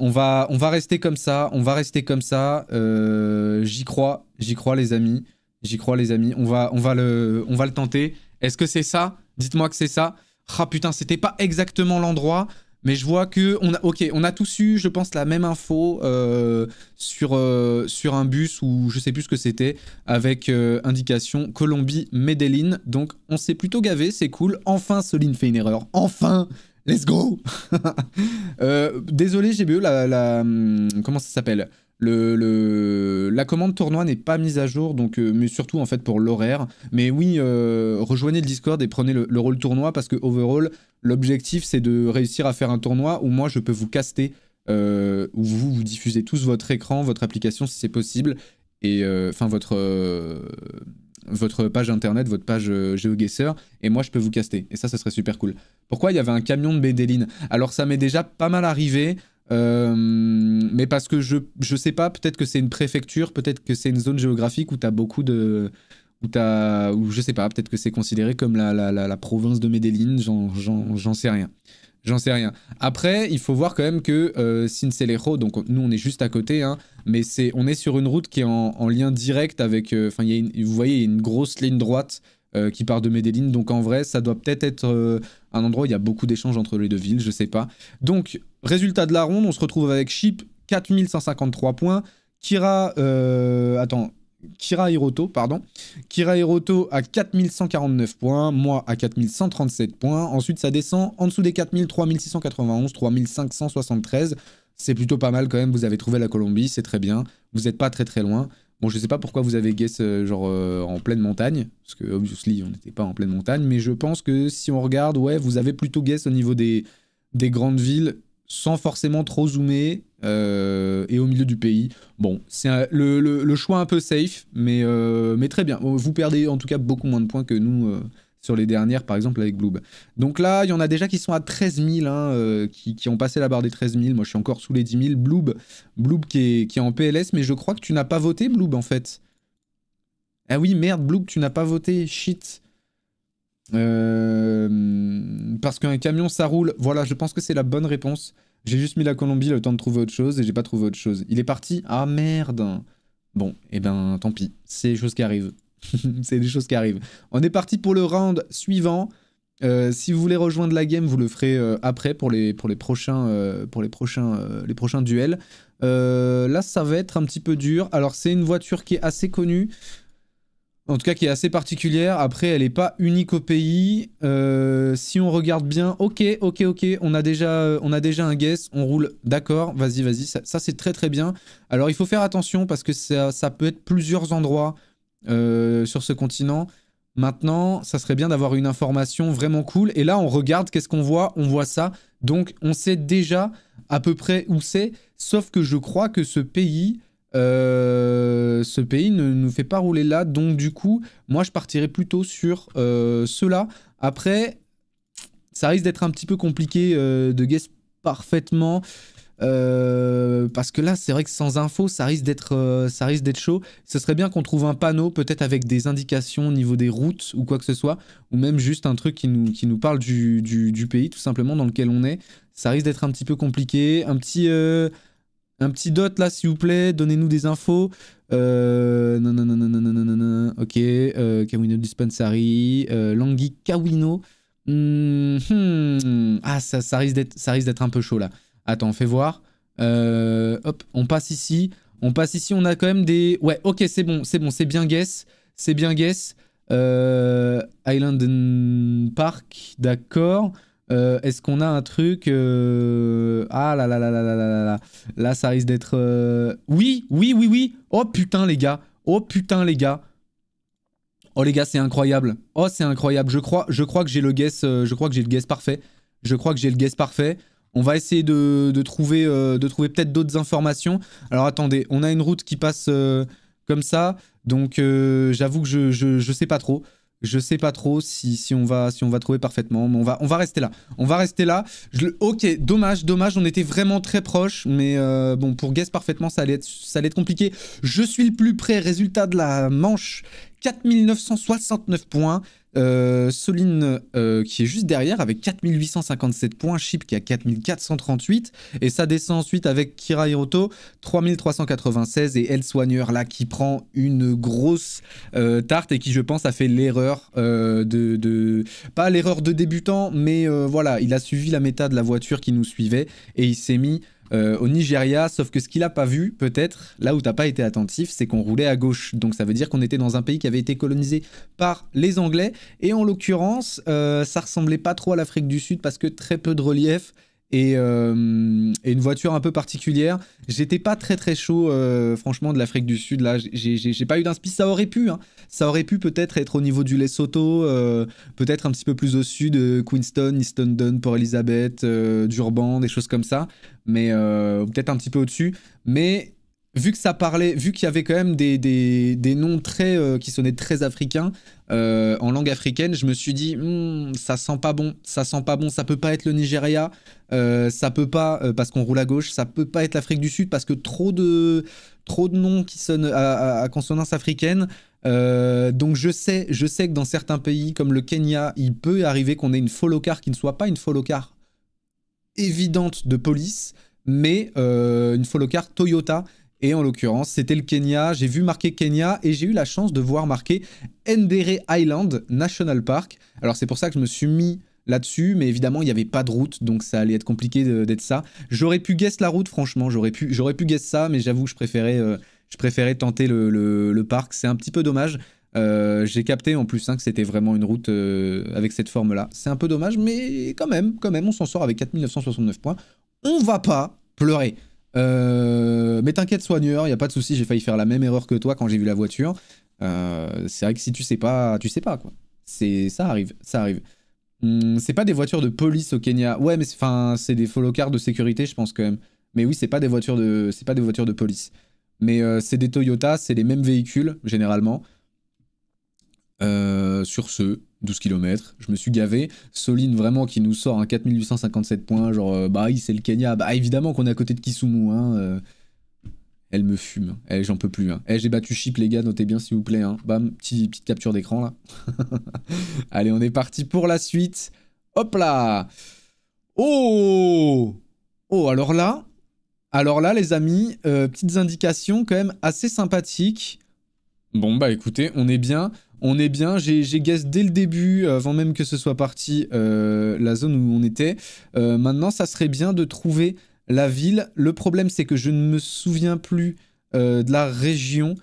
on va, on va rester comme ça. On va rester comme ça. Euh, j'y crois, j'y crois les amis, j'y crois les amis. On va, on va le, on va le tenter. Est-ce que c'est ça Dites-moi que c'est ça. Ah putain, c'était pas exactement l'endroit, mais je vois que on a, ok, on a tous eu, je pense, la même info euh, sur, euh, sur un bus ou je sais plus ce que c'était, avec euh, indication Colombie Medellin. Donc on s'est plutôt gavé, c'est cool. Enfin, Soline fait une erreur. Enfin, let's go. désolé, GBE, la, la hum, comment ça s'appelle le, la commande tournoi n'est pas mise à jour, donc, euh, mais surtout en fait pour l'horaire. Mais oui, euh, rejoignez le Discord et prenez le, rôle tournoi parce que overall, l'objectif c'est de réussir à faire un tournoi où moi je peux vous caster, euh, où vous, vous diffusez tous votre écran, votre application si c'est possible, et enfin votre, votre page internet, votre page GeoGuessr, et moi je peux vous caster. Et ça, ça serait super cool. Pourquoi il y avait un camion de Bédéline Alors ça m'est déjà pas mal arrivé. Euh, mais parce que je, je sais pas, peut-être que c'est une préfecture, peut-être que c'est une zone géographique où tu as beaucoup de. Où, as, où je sais pas, peut-être que c'est considéré comme la, la, la, province de Medellin, j'en sais rien. J'en sais rien. Après, il faut voir quand même que euh, donc nous on est juste à côté, hein, mais c'est on est sur une route qui est en, en lien direct avec. Euh, enfin, vous voyez, il y a une grosse ligne droite euh, qui part de Medellin. Donc en vrai, ça doit peut-être être, euh, un endroit où il y a beaucoup d'échanges entre les deux villes, je sais pas. Donc, résultat de la ronde, on se retrouve avec Chip, 4153 points. Kira, euh, attends, Kira Hiroto, pardon. Kira Hiroto à 4149 points, moi à 4137 points. Ensuite, ça descend en dessous des 4000, 3691, 3573. C'est plutôt pas mal quand même, vous avez trouvé la Colombie, c'est très bien. Vous n'êtes pas très très loin. Bon, je sais pas pourquoi vous avez guess euh, genre euh, en pleine montagne, parce que obviously on n'était pas en pleine montagne, mais je pense que si on regarde, ouais, vous avez plutôt guess au niveau des, des grandes villes, sans forcément trop zoomer, euh, et au milieu du pays. Bon, c'est le, choix un peu safe, mais, mais très bien. Vous perdez en tout cas beaucoup moins de points que nous sur les dernières, par exemple avec Bloob. Donc là, il y en a déjà qui sont à 13 000, hein, euh, qui, ont passé la barre des 13 000. Moi, je suis encore sous les 10 000. Bloob, Bloob qui, est, en PLS, mais je crois que tu n'as pas voté, Bloob, en fait. Ah oui, merde, Bloob, tu n'as pas voté, shit. Euh, parce qu'un camion, ça roule. Voilà, je pense que c'est la bonne réponse. J'ai juste mis la Colombie le temps de trouver autre chose et j'ai pas trouvé autre chose. Il est parti Ah merde Bon, et eh ben tant pis, c'est les choses qui arrivent. c'est des choses qui arrivent. On est parti pour le round suivant. Euh, si vous voulez rejoindre la game, vous le ferez euh, après pour les, pour les prochains, euh, pour les prochains, les prochains duels. là, ça va être un petit peu dur. Alors, c'est une voiture qui est assez connue. En tout cas, qui est assez particulière. Après, elle n'est pas unique au pays. si on regarde bien, ok, ok, ok, on a déjà, on a déjà un guess, on roule, d'accord, vas-y, vas-y, ça, ça c'est très très bien. Alors, il faut faire attention parce que ça peut être plusieurs endroits. Euh, sur ce continent. Maintenant, ça serait bien d'avoir une information vraiment cool. Et là, on regarde, qu'est-ce qu'on voit On voit ça. Donc, on sait déjà à peu près où c'est. Sauf que je crois que ce pays, euh, ce pays ne nous fait pas rouler là. Donc, du coup, moi, je partirais plutôt sur euh, cela. Après, ça risque d'être un petit peu compliqué de guess parfaitement. Euh, parce que là, c'est vrai que sans info, ça risque d'être, euh, ça risque d'être chaud. Ce serait bien qu'on trouve un panneau, peut-être avec des indications au niveau des routes ou quoi que ce soit, ou même juste un truc qui nous, qui nous parle du, du, du pays, tout simplement, dans lequel on est. Ça risque d'être un petit peu compliqué. Un petit, euh, un petit dot là, s'il vous plaît, donnez-nous des infos. Euh, non, non, non, non, non, non, non, Ok, euh, Kawino Dispensary, Langui Kawino. Hmm, hmm. Ah, ça, ça risque d'être un peu chaud là. Attends, fais voir. Euh, hop, on passe ici. On passe ici, on a quand même des... Ouais, ok, c'est bon, c'est bon, c'est bien guess. C'est bien guess. Euh, Island Park, d'accord. Euh, est-ce qu'on a un truc Ah là là là là là là là là. ça risque d'être... Oui, oui, oui, oui. Oh putain les gars. Oh putain les gars. Oh les gars, c'est incroyable. Oh c'est incroyable. Je crois, je crois que j'ai le guess. je crois que j'ai le guess parfait. Je crois que j'ai le guess parfait. On va essayer de, trouver, euh, trouver peut-être d'autres informations. Alors attendez, on a une route qui passe euh, comme ça, donc euh, j'avoue que je, ne sais pas trop. Je sais pas trop si, on, va, si on va trouver parfaitement, on va, on va rester là. On va rester là. ok, dommage, dommage, on était vraiment très proche, mais bon, pour guess parfaitement, ça allait, être, ça allait être compliqué. Je suis le plus près, résultat de la manche, 4969 points. Euh, Soline euh, qui est juste derrière avec 4857 points, Chip qui a 4438 et ça descend ensuite avec Kira Hiroto 3396 et El Soigneur là qui prend une grosse euh, tarte et qui je pense a fait l'erreur euh, de, pas l'erreur de débutant mais voilà il a suivi la méta de la voiture qui nous suivait et il s'est mis euh, au Nigeria, sauf que ce qu'il a pas vu, peut-être, là où t'as pas été attentif, c'est qu'on roulait à gauche. Donc ça veut dire qu'on était dans un pays qui avait été colonisé par les Anglais, et en l'occurrence, euh, ça ressemblait pas trop à l'Afrique du Sud parce que très peu de relief. Euh, et, une voiture un peu particulière. J'étais pas très très chaud, franchement, de l'Afrique du Sud. Là, j'ai pas eu d'inspiration, Ça aurait pu, hein. ça aurait pu peut-être être au niveau du Lesotho, peut-être un petit peu plus au sud, Queenstown, East London, Port Elizabeth, Durban, des choses comme ça mais euh, peut-être un petit peu au-dessus. Mais vu que ça parlait, vu qu'il y avait quand même des, des, noms très, euh, qui sonnaient très africains euh, en langue africaine, je me suis dit hmm, ça sent pas bon, ça sent pas bon, ça peut pas être le Nigeria, ça peut pas parce qu'on roule à gauche, ça peut pas être l'Afrique du Sud parce que trop de trop de noms qui sonnent à, consonance africaine. donc je sais, je sais que dans certains pays comme le Kenya, il peut arriver qu'on ait une follow car qui ne soit pas une follow car évidente de police, mais euh, une follow-car Toyota. Et en l'occurrence, c'était le Kenya. J'ai vu marquer Kenya et j'ai eu la chance de voir marquer Ndere Island National Park. Alors c'est pour ça que je me suis mis là-dessus, mais évidemment, il n'y avait pas de route, donc ça allait être compliqué d'être ça. J'aurais pu guess la route, franchement, j'aurais pu, j'aurais pu guess ça, mais j'avoue que je préférais, euh, je préférais tenter le parc. C'est un petit peu dommage. Euh, j'ai capté en plus hein, que c'était vraiment une route euh, avec cette forme-là. C'est un peu dommage, mais quand même, quand même, on s'en sort avec 4969 points. On va pas pleurer. Euh, mais t'inquiète, soigneur, il a pas de souci. J'ai failli faire la même erreur que toi quand j'ai vu la voiture. c'est vrai que si tu sais pas, tu sais pas quoi. C'est ça arrive, ça arrive. Hmm, c'est pas des voitures de police au Kenya. Ouais, mais enfin, c'est des follow cars de sécurité, je pense quand même. Mais oui, c'est pas des voitures de, c'est pas des voitures de police. Mais c'est des Toyota, c'est les mêmes véhicules généralement. Euh, sur ce, 12 km, je me suis gavé. Soline vraiment qui nous sort un 4857 points, genre euh, bah oui c'est le Kenya, bah évidemment qu'on est à côté de Kisumu, hein, euh. elle me fume, elle eh, j'en peux plus. Hein. Eh, j'ai battu Chip les gars, notez bien s'il vous plaît, hein. bam, petite capture d'écran là. Allez on est parti pour la suite, hop là Oh Oh alors là, alors là les amis, petites indications quand même assez sympathiques. Bon bah écoutez, on est bien on est bien. J'ai guess dès le début, avant même que ce soit parti, euh, la zone où on était. Euh, maintenant, ça serait bien de trouver la ville. Le problème, c'est que je ne me souviens plus euh, de la région.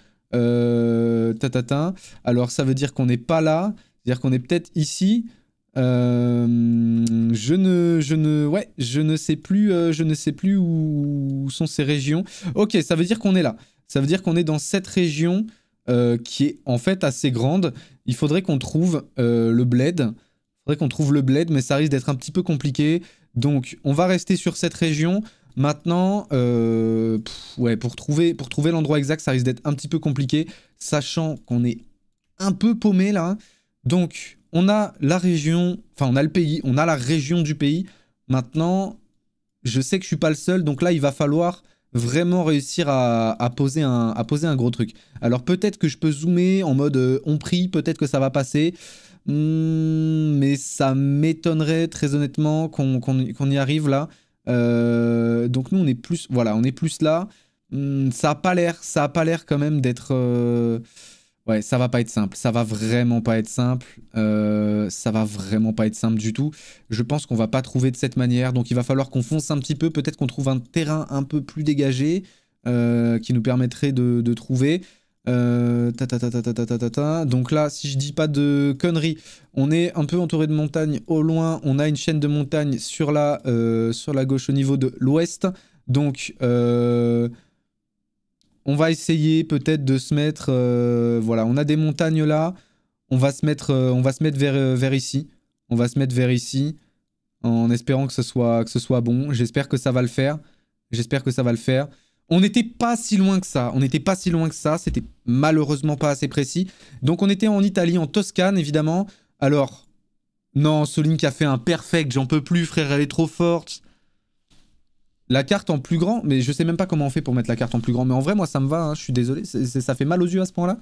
Alors, ça veut dire qu'on n'est pas là. C'est-à-dire qu'on est, peut-être ici. je ne, je ne, ouais, je ne sais plus, je ne sais plus où sont ces régions. Ok, ça veut dire qu'on est là. Ça veut dire qu'on est dans cette région. Euh, qui est en fait assez grande. Il faudrait qu'on trouve euh, le bled. Il faudrait qu'on trouve le bled, mais ça risque d'être un petit peu compliqué. Donc, on va rester sur cette région. Maintenant, euh, ouais, pour trouver, pour trouver l'endroit exact, ça risque d'être un petit peu compliqué, sachant qu'on est un peu paumé là. Donc, on a la région, enfin, on a le pays, on a la région du pays. Maintenant, je sais que je suis pas le seul, donc là, il va falloir vraiment réussir à, poser un, à poser un gros truc. Alors peut-être que je peux zoomer en mode euh, on prie, peut-être que ça va passer. Hmm, mais ça m'étonnerait très honnêtement qu'on y arrive là. Euh, donc nous on est plus voilà on est plus là. Hmm, ça a pas l'air ça a pas l'air quand même d'être euh, Ouais, ça va pas être simple. Ça va vraiment pas être simple. Euh, ça va vraiment pas être simple du tout. Je pense qu'on va pas trouver de cette manière. Donc il va falloir qu'on fonce un petit peu. Peut-être qu'on trouve un terrain un peu plus dégagé euh, qui nous permettrait de, de trouver. Euh, ta, ta, ta, ta ta ta ta, Donc là, si je dis pas de conneries, on est un peu entouré de montagnes au loin. On a une chaîne de montagnes sur la, euh, sur la gauche au niveau de l'ouest. Donc on va essayer peut-être de se mettre. Euh, voilà, on a des montagnes là. On va se mettre, euh, on va se mettre vers, euh, vers ici. On va se mettre vers ici en espérant que ce soit, que ce soit bon. J'espère que ça va le faire. J'espère que ça va le faire. On n'était pas si loin que ça. On n'était pas si loin que ça. C'était malheureusement pas assez précis. Donc on était en Italie, en Toscane évidemment. Alors, non, Soline qui a fait un perfect. J'en peux plus, frère. Elle est trop forte. La carte en plus grand, mais je sais même pas comment on fait pour mettre la carte en plus grand. Mais en vrai, moi, ça me va, hein, je suis désolé, ça fait mal aux yeux à ce point-là.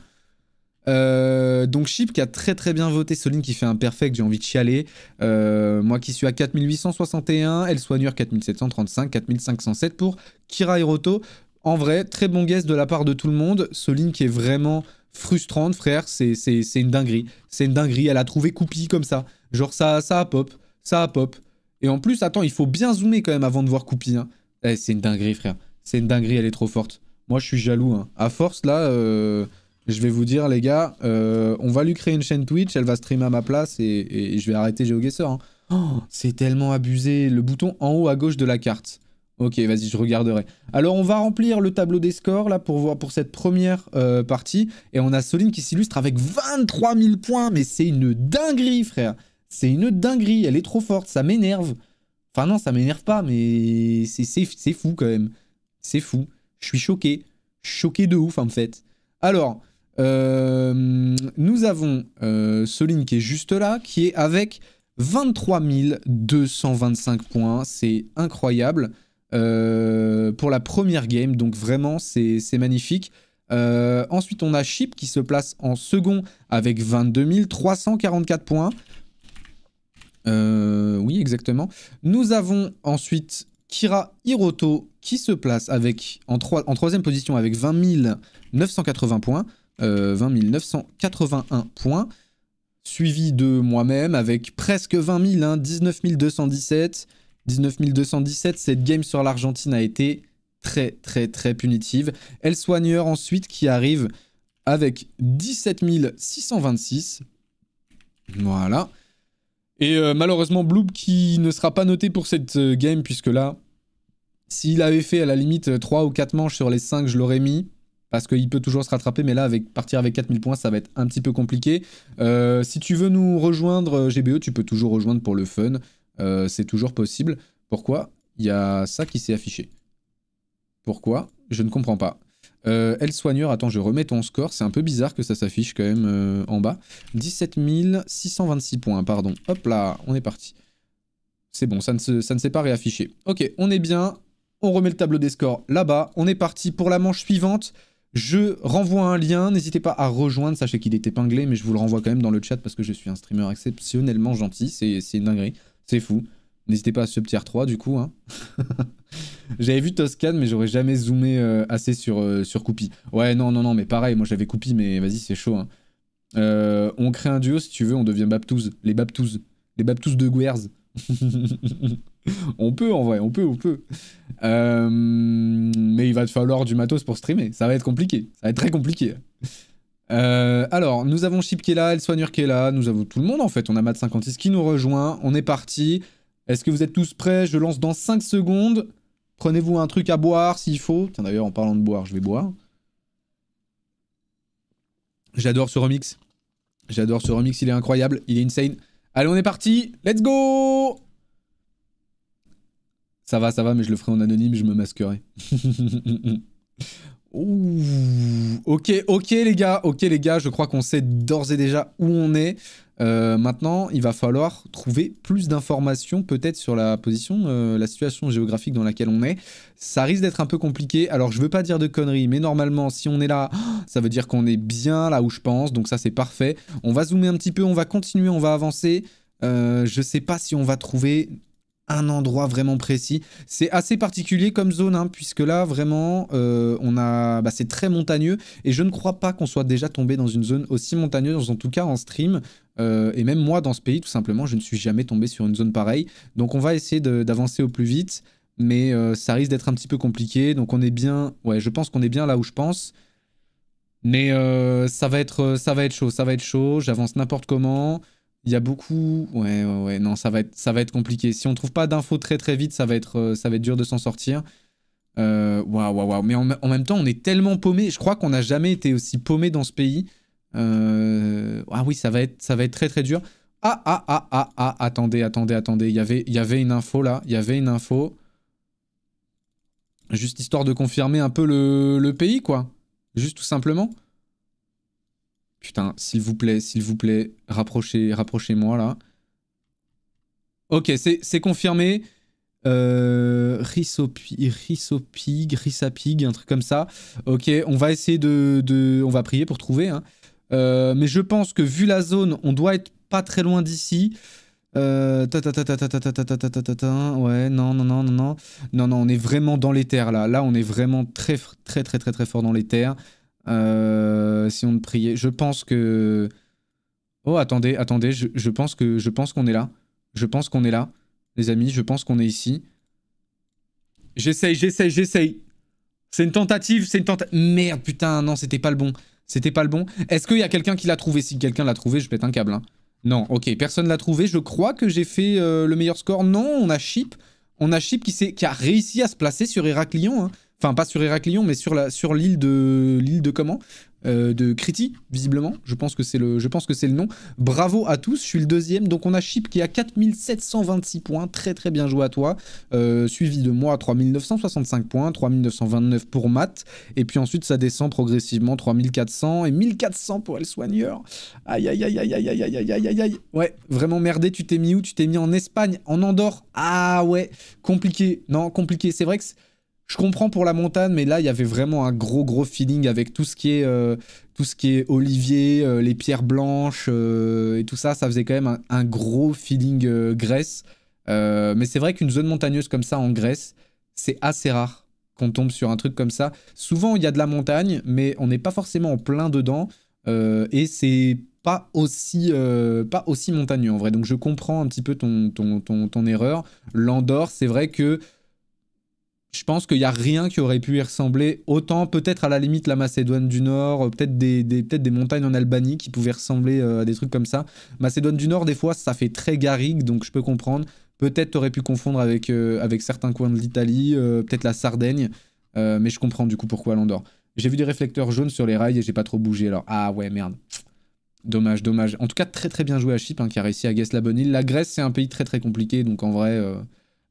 Euh, donc Chip qui a très très bien voté, Soline qui fait un perfect, j'ai envie de chialer. Euh, moi qui suis à 4861, Elle Soigneur 4735, 4507 pour Kira Hiroto. En vrai, très bon guess de la part de tout le monde. Soline qui est vraiment frustrante, frère, c'est une dinguerie. C'est une dinguerie, elle a trouvé Coupi comme ça. Genre ça, ça a pop, ça a pop. Et en plus, attends, il faut bien zoomer quand même avant de voir Coupi. Hein. Eh, c'est une dinguerie, frère. C'est une dinguerie, elle est trop forte. Moi, je suis jaloux. Hein. À force, là, euh, je vais vous dire, les gars, euh, on va lui créer une chaîne Twitch, elle va streamer à ma place et, je vais arrêter GeoGuessr. Hein. Oh, c'est tellement abusé. Le bouton en haut à gauche de la carte. Ok, vas-y, je regarderai. Alors, on va remplir le tableau des scores, là, pour voir pour cette première euh, partie. Et on a Soline qui s'illustre avec 23 000 points. Mais c'est une dinguerie, frère c'est une dinguerie, elle est trop forte, ça m'énerve. Enfin non, ça m'énerve pas, mais c'est fou quand même. C'est fou. Je suis choqué. Choqué de ouf en fait. Alors, euh, nous avons euh, Soline qui est juste là, qui est avec 23 225 points. C'est incroyable. Euh, pour la première game, donc vraiment c'est magnifique. Euh, ensuite on a Chip qui se place en second avec 22 344 points. Euh, oui, exactement. Nous avons ensuite Kira Hiroto qui se place avec, en, en troisième position avec 20 980 points. 981 euh, points. Suivi de moi-même avec presque 20 000, 19 217. 19 217, cette game sur l'Argentine a été très très très punitive. El Soigneur ensuite qui arrive avec 17 626. Voilà. Et euh, malheureusement, Bloop qui ne sera pas noté pour cette euh, game, puisque là, s'il avait fait à la limite 3 euh, ou 4 manches sur les 5, je l'aurais mis. Parce qu'il peut toujours se rattraper, mais là, avec, partir avec 4000 points, ça va être un petit peu compliqué. si tu veux nous rejoindre, GBE, tu peux toujours rejoindre pour le fun. C'est toujours possible. Pourquoi Il y a ça qui s'est affiché. Pourquoi Je ne comprends pas. Euh, elle soigneur, attends, je remets ton score. C'est un peu bizarre que ça s'affiche quand même euh, en bas. 17626 points, pardon. Hop là, on est parti. C'est bon, ça ne s'est pas réaffiché. Ok, on est bien. On remet le tableau des scores là-bas. On est parti pour la manche suivante. Je renvoie un lien, n'hésitez pas à rejoindre, sachez qu'il est épinglé, mais je vous le renvoie quand même dans le chat parce que je suis un streamer exceptionnellement gentil, c'est une dinguerie, c'est fou. N'hésitez pas à sub tier 3 du coup. Hein. j'avais vu Toscane, mais j'aurais jamais zoomé euh, assez sur, euh, sur Coupi. Ouais, non, non, non, mais pareil, moi j'avais Coupi, mais vas-y, c'est chaud. Hein. Euh, on crée un duo, si tu veux, on devient Baptouze. Les Baptouze. Les Baptouze de Guerz. on peut en vrai, on peut, on peut. mais il va te falloir du matos pour streamer. Ça va être compliqué. Ça va être très compliqué. alors, nous avons Chip qui est là, Elsoigneur qui est là, nous avons tout le monde en fait. On a Mat56 qui nous rejoint. On est parti. Est-ce que vous êtes tous prêts Je lance dans 5 secondes. Prenez-vous un truc à boire s'il faut. Tiens, d'ailleurs, en parlant de boire, je vais boire. J'adore ce remix. J'adore ce remix, il est incroyable, il est insane. Allez, on est parti, let's go Ça va, ça va, mais je le ferai en anonyme, je me masquerai. Ok, ok les gars, ok les gars, je crois qu'on sait d'ores et déjà où on est. Euh, maintenant, il va falloir trouver plus d'informations peut-être sur la position, euh, la situation géographique dans laquelle on est. Ça risque d'être un peu compliqué. Alors, je veux pas dire de conneries, mais normalement, si on est là, ça veut dire qu'on est bien là où je pense. Donc ça, c'est parfait. On va zoomer un petit peu, on va continuer, on va avancer. Euh, je sais pas si on va trouver un endroit vraiment précis. C'est assez particulier comme zone, hein, puisque là, vraiment, euh, on a, bah, c'est très montagneux. Et je ne crois pas qu'on soit déjà tombé dans une zone aussi montagneuse, en tout cas en stream. Euh, et même moi, dans ce pays, tout simplement, je ne suis jamais tombé sur une zone pareille. Donc on va essayer d'avancer au plus vite, mais euh, ça risque d'être un petit peu compliqué. Donc on est bien, ouais, je pense qu'on est bien là où je pense. Mais euh, ça, va être, ça va être chaud, ça va être chaud. J'avance n'importe comment. Il y a beaucoup, ouais, ouais, ouais, non, ça va être, ça va être compliqué. Si on ne trouve pas d'infos très très vite, ça va être, ça va être dur de s'en sortir. Waouh, waouh, waouh. Mais en, même temps, on est tellement paumé. Je crois qu'on n'a jamais été aussi paumé dans ce pays. Euh, ah oui, ça va, être, ça va être très très dur. Ah, ah, ah, ah, ah, ah attendez, attendez, attendez. Il y avait, y avait une info là, il y avait une info. Juste histoire de confirmer un peu le, pays, quoi. Juste tout simplement. Putain, s'il vous plaît, s'il vous plaît, rapprochez, rapprochez-moi là. Ok, c'est confirmé. Euh, Rhysopig, Rissapig, un truc comme ça. Ok, on va essayer de, de... On va prier pour trouver. Hein mais je pense que vu la zone, on doit être pas très loin d'ici. ouais, non, non, non, non, non. Non, non, on est vraiment dans les terres, là. Là, on est vraiment très, très, très, très, très fort dans les terres. si on ne priait... Je pense que... Oh, attendez, attendez, je, je pense que je pense qu'on est là. Je pense qu'on est là, les amis. Je pense qu'on est ici. J'essaye, j'essaye, j'essaye. C'est une tentative, c'est une tentative. Merde, putain, non, c'était pas le bon. C'était pas le bon. Est-ce qu'il y a quelqu'un qui l'a trouvé Si quelqu'un l'a trouvé, je pète un câble. Hein. Non, ok, personne l'a trouvé. Je crois que j'ai fait euh, le meilleur score. Non, on a Chip. On a Chip qui, qui a réussi à se placer sur Héraclion. Hein. Enfin, pas sur Héraclion, mais sur l'île sur de... L'île de comment euh, de Criti, visiblement. Je pense que c'est le, je pense que c'est le nom. Bravo à tous, je suis le deuxième. Donc on a Chip qui a 4726 points, très très bien joué à toi. Euh, suivi de moi à 3965 points, 3929 pour Matt. Et puis ensuite ça descend progressivement, 3400 et 1400 pour El Soigneur. Aïe aïe aïe aïe aïe aïe aïe aïe aïe aïe. Ouais, vraiment merdé, tu t'es mis où Tu t'es mis en Espagne, en Andorre. Ah ouais, compliqué. Non, compliqué. C'est vrai que... Je comprends pour la montagne, mais là, il y avait vraiment un gros, gros feeling avec tout ce qui est, euh, tout ce qui est olivier, euh, les pierres blanches euh, et tout ça. Ça faisait quand même un, gros feeling Grèce. mais c'est vrai qu'une zone montagneuse comme ça en Grèce, c'est assez rare qu'on tombe sur un truc comme ça. Souvent, il y a de la montagne, mais on n'est pas forcément en plein dedans. et c'est pas aussi, pas aussi montagneux en vrai. Donc je comprends un petit peu ton, ton, ton, ton erreur. L'Andorre, c'est vrai que je pense qu'il n'y a rien qui aurait pu y ressembler autant, peut-être à la limite la Macédoine du Nord, euh, peut-être des, des montagnes en Albanie qui pouvaient ressembler euh, à des trucs comme ça. Macédoine du Nord, des fois, ça fait très garrigue, donc je peux comprendre. Peut-être t'aurais pu confondre avec, euh, certains coins de l'Italie, peut-être la Sardaigne, mais je comprends du coup pourquoi l'Andorre. J'ai vu des réflecteurs jaunes sur les rails et j'ai pas trop bougé alors. Ah ouais, merde. Dommage, dommage. En tout cas, très très bien joué à Chip, hein, qui a réussi à guess la bonne île. La Grèce, c'est un pays très très compliqué, donc en vrai.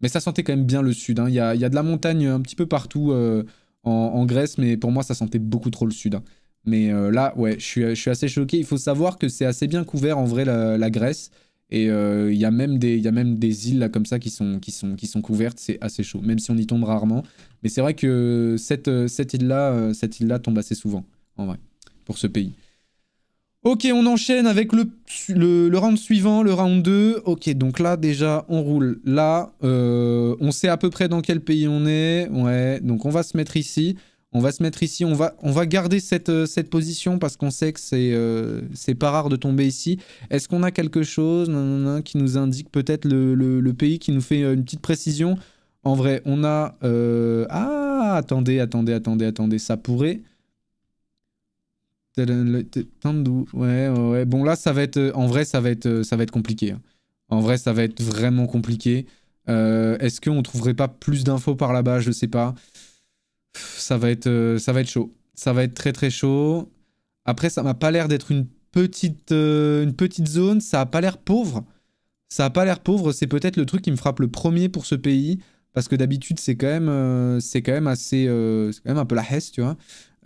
Mais ça sentait quand même bien le sud. Hein. Il, y a, de la montagne un petit peu partout euh, en, Grèce, mais pour moi, ça sentait beaucoup trop le sud. Hein. Mais euh, là, ouais, je suis, assez choqué. Il faut savoir que c'est assez bien couvert en vrai la, Grèce. Et euh, il y, a même des, îles là, comme ça qui sont, qui sont, couvertes. C'est assez chaud, même si on y tombe rarement. Mais c'est vrai que cette, cette île-là cette île -là tombe assez souvent, en vrai, pour ce pays. Ok, on enchaîne avec le, le, round suivant, le round 2. Ok, donc là, déjà, on roule là. Euh, on sait à peu près dans quel pays on est. Ouais, donc on va se mettre ici. On va se mettre ici. On va, on va garder cette, euh, cette position parce qu'on sait que euh, c'est pas rare de tomber ici. Est-ce qu'on a quelque chose qui nous indique peut-être le, pays, qui nous fait une petite précision En vrai, on a... Ah, attendez, attendez, attendez, attendez. Ça pourrait... Ouais, ouais. Bon, là, ça va être. Euh, en vrai, ça va être, euh, ça va être compliqué. Hein. En vrai, ça va être vraiment compliqué. Euh, est-ce qu'on trouverait pas plus d'infos par là-bas Je sais pas. Ça va être, ça va être chaud. Ça va être très très chaud. Après, ça m'a pas l'air d'être une petite, une petite zone. Ça a pas l'air pauvre. Ça a pas l'air pauvre. C'est peut-être le truc qui me frappe le premier pour ce pays parce que d'habitude c'est quand même, c'est quand même assez, c'est quand même un peu la hesse, tu vois.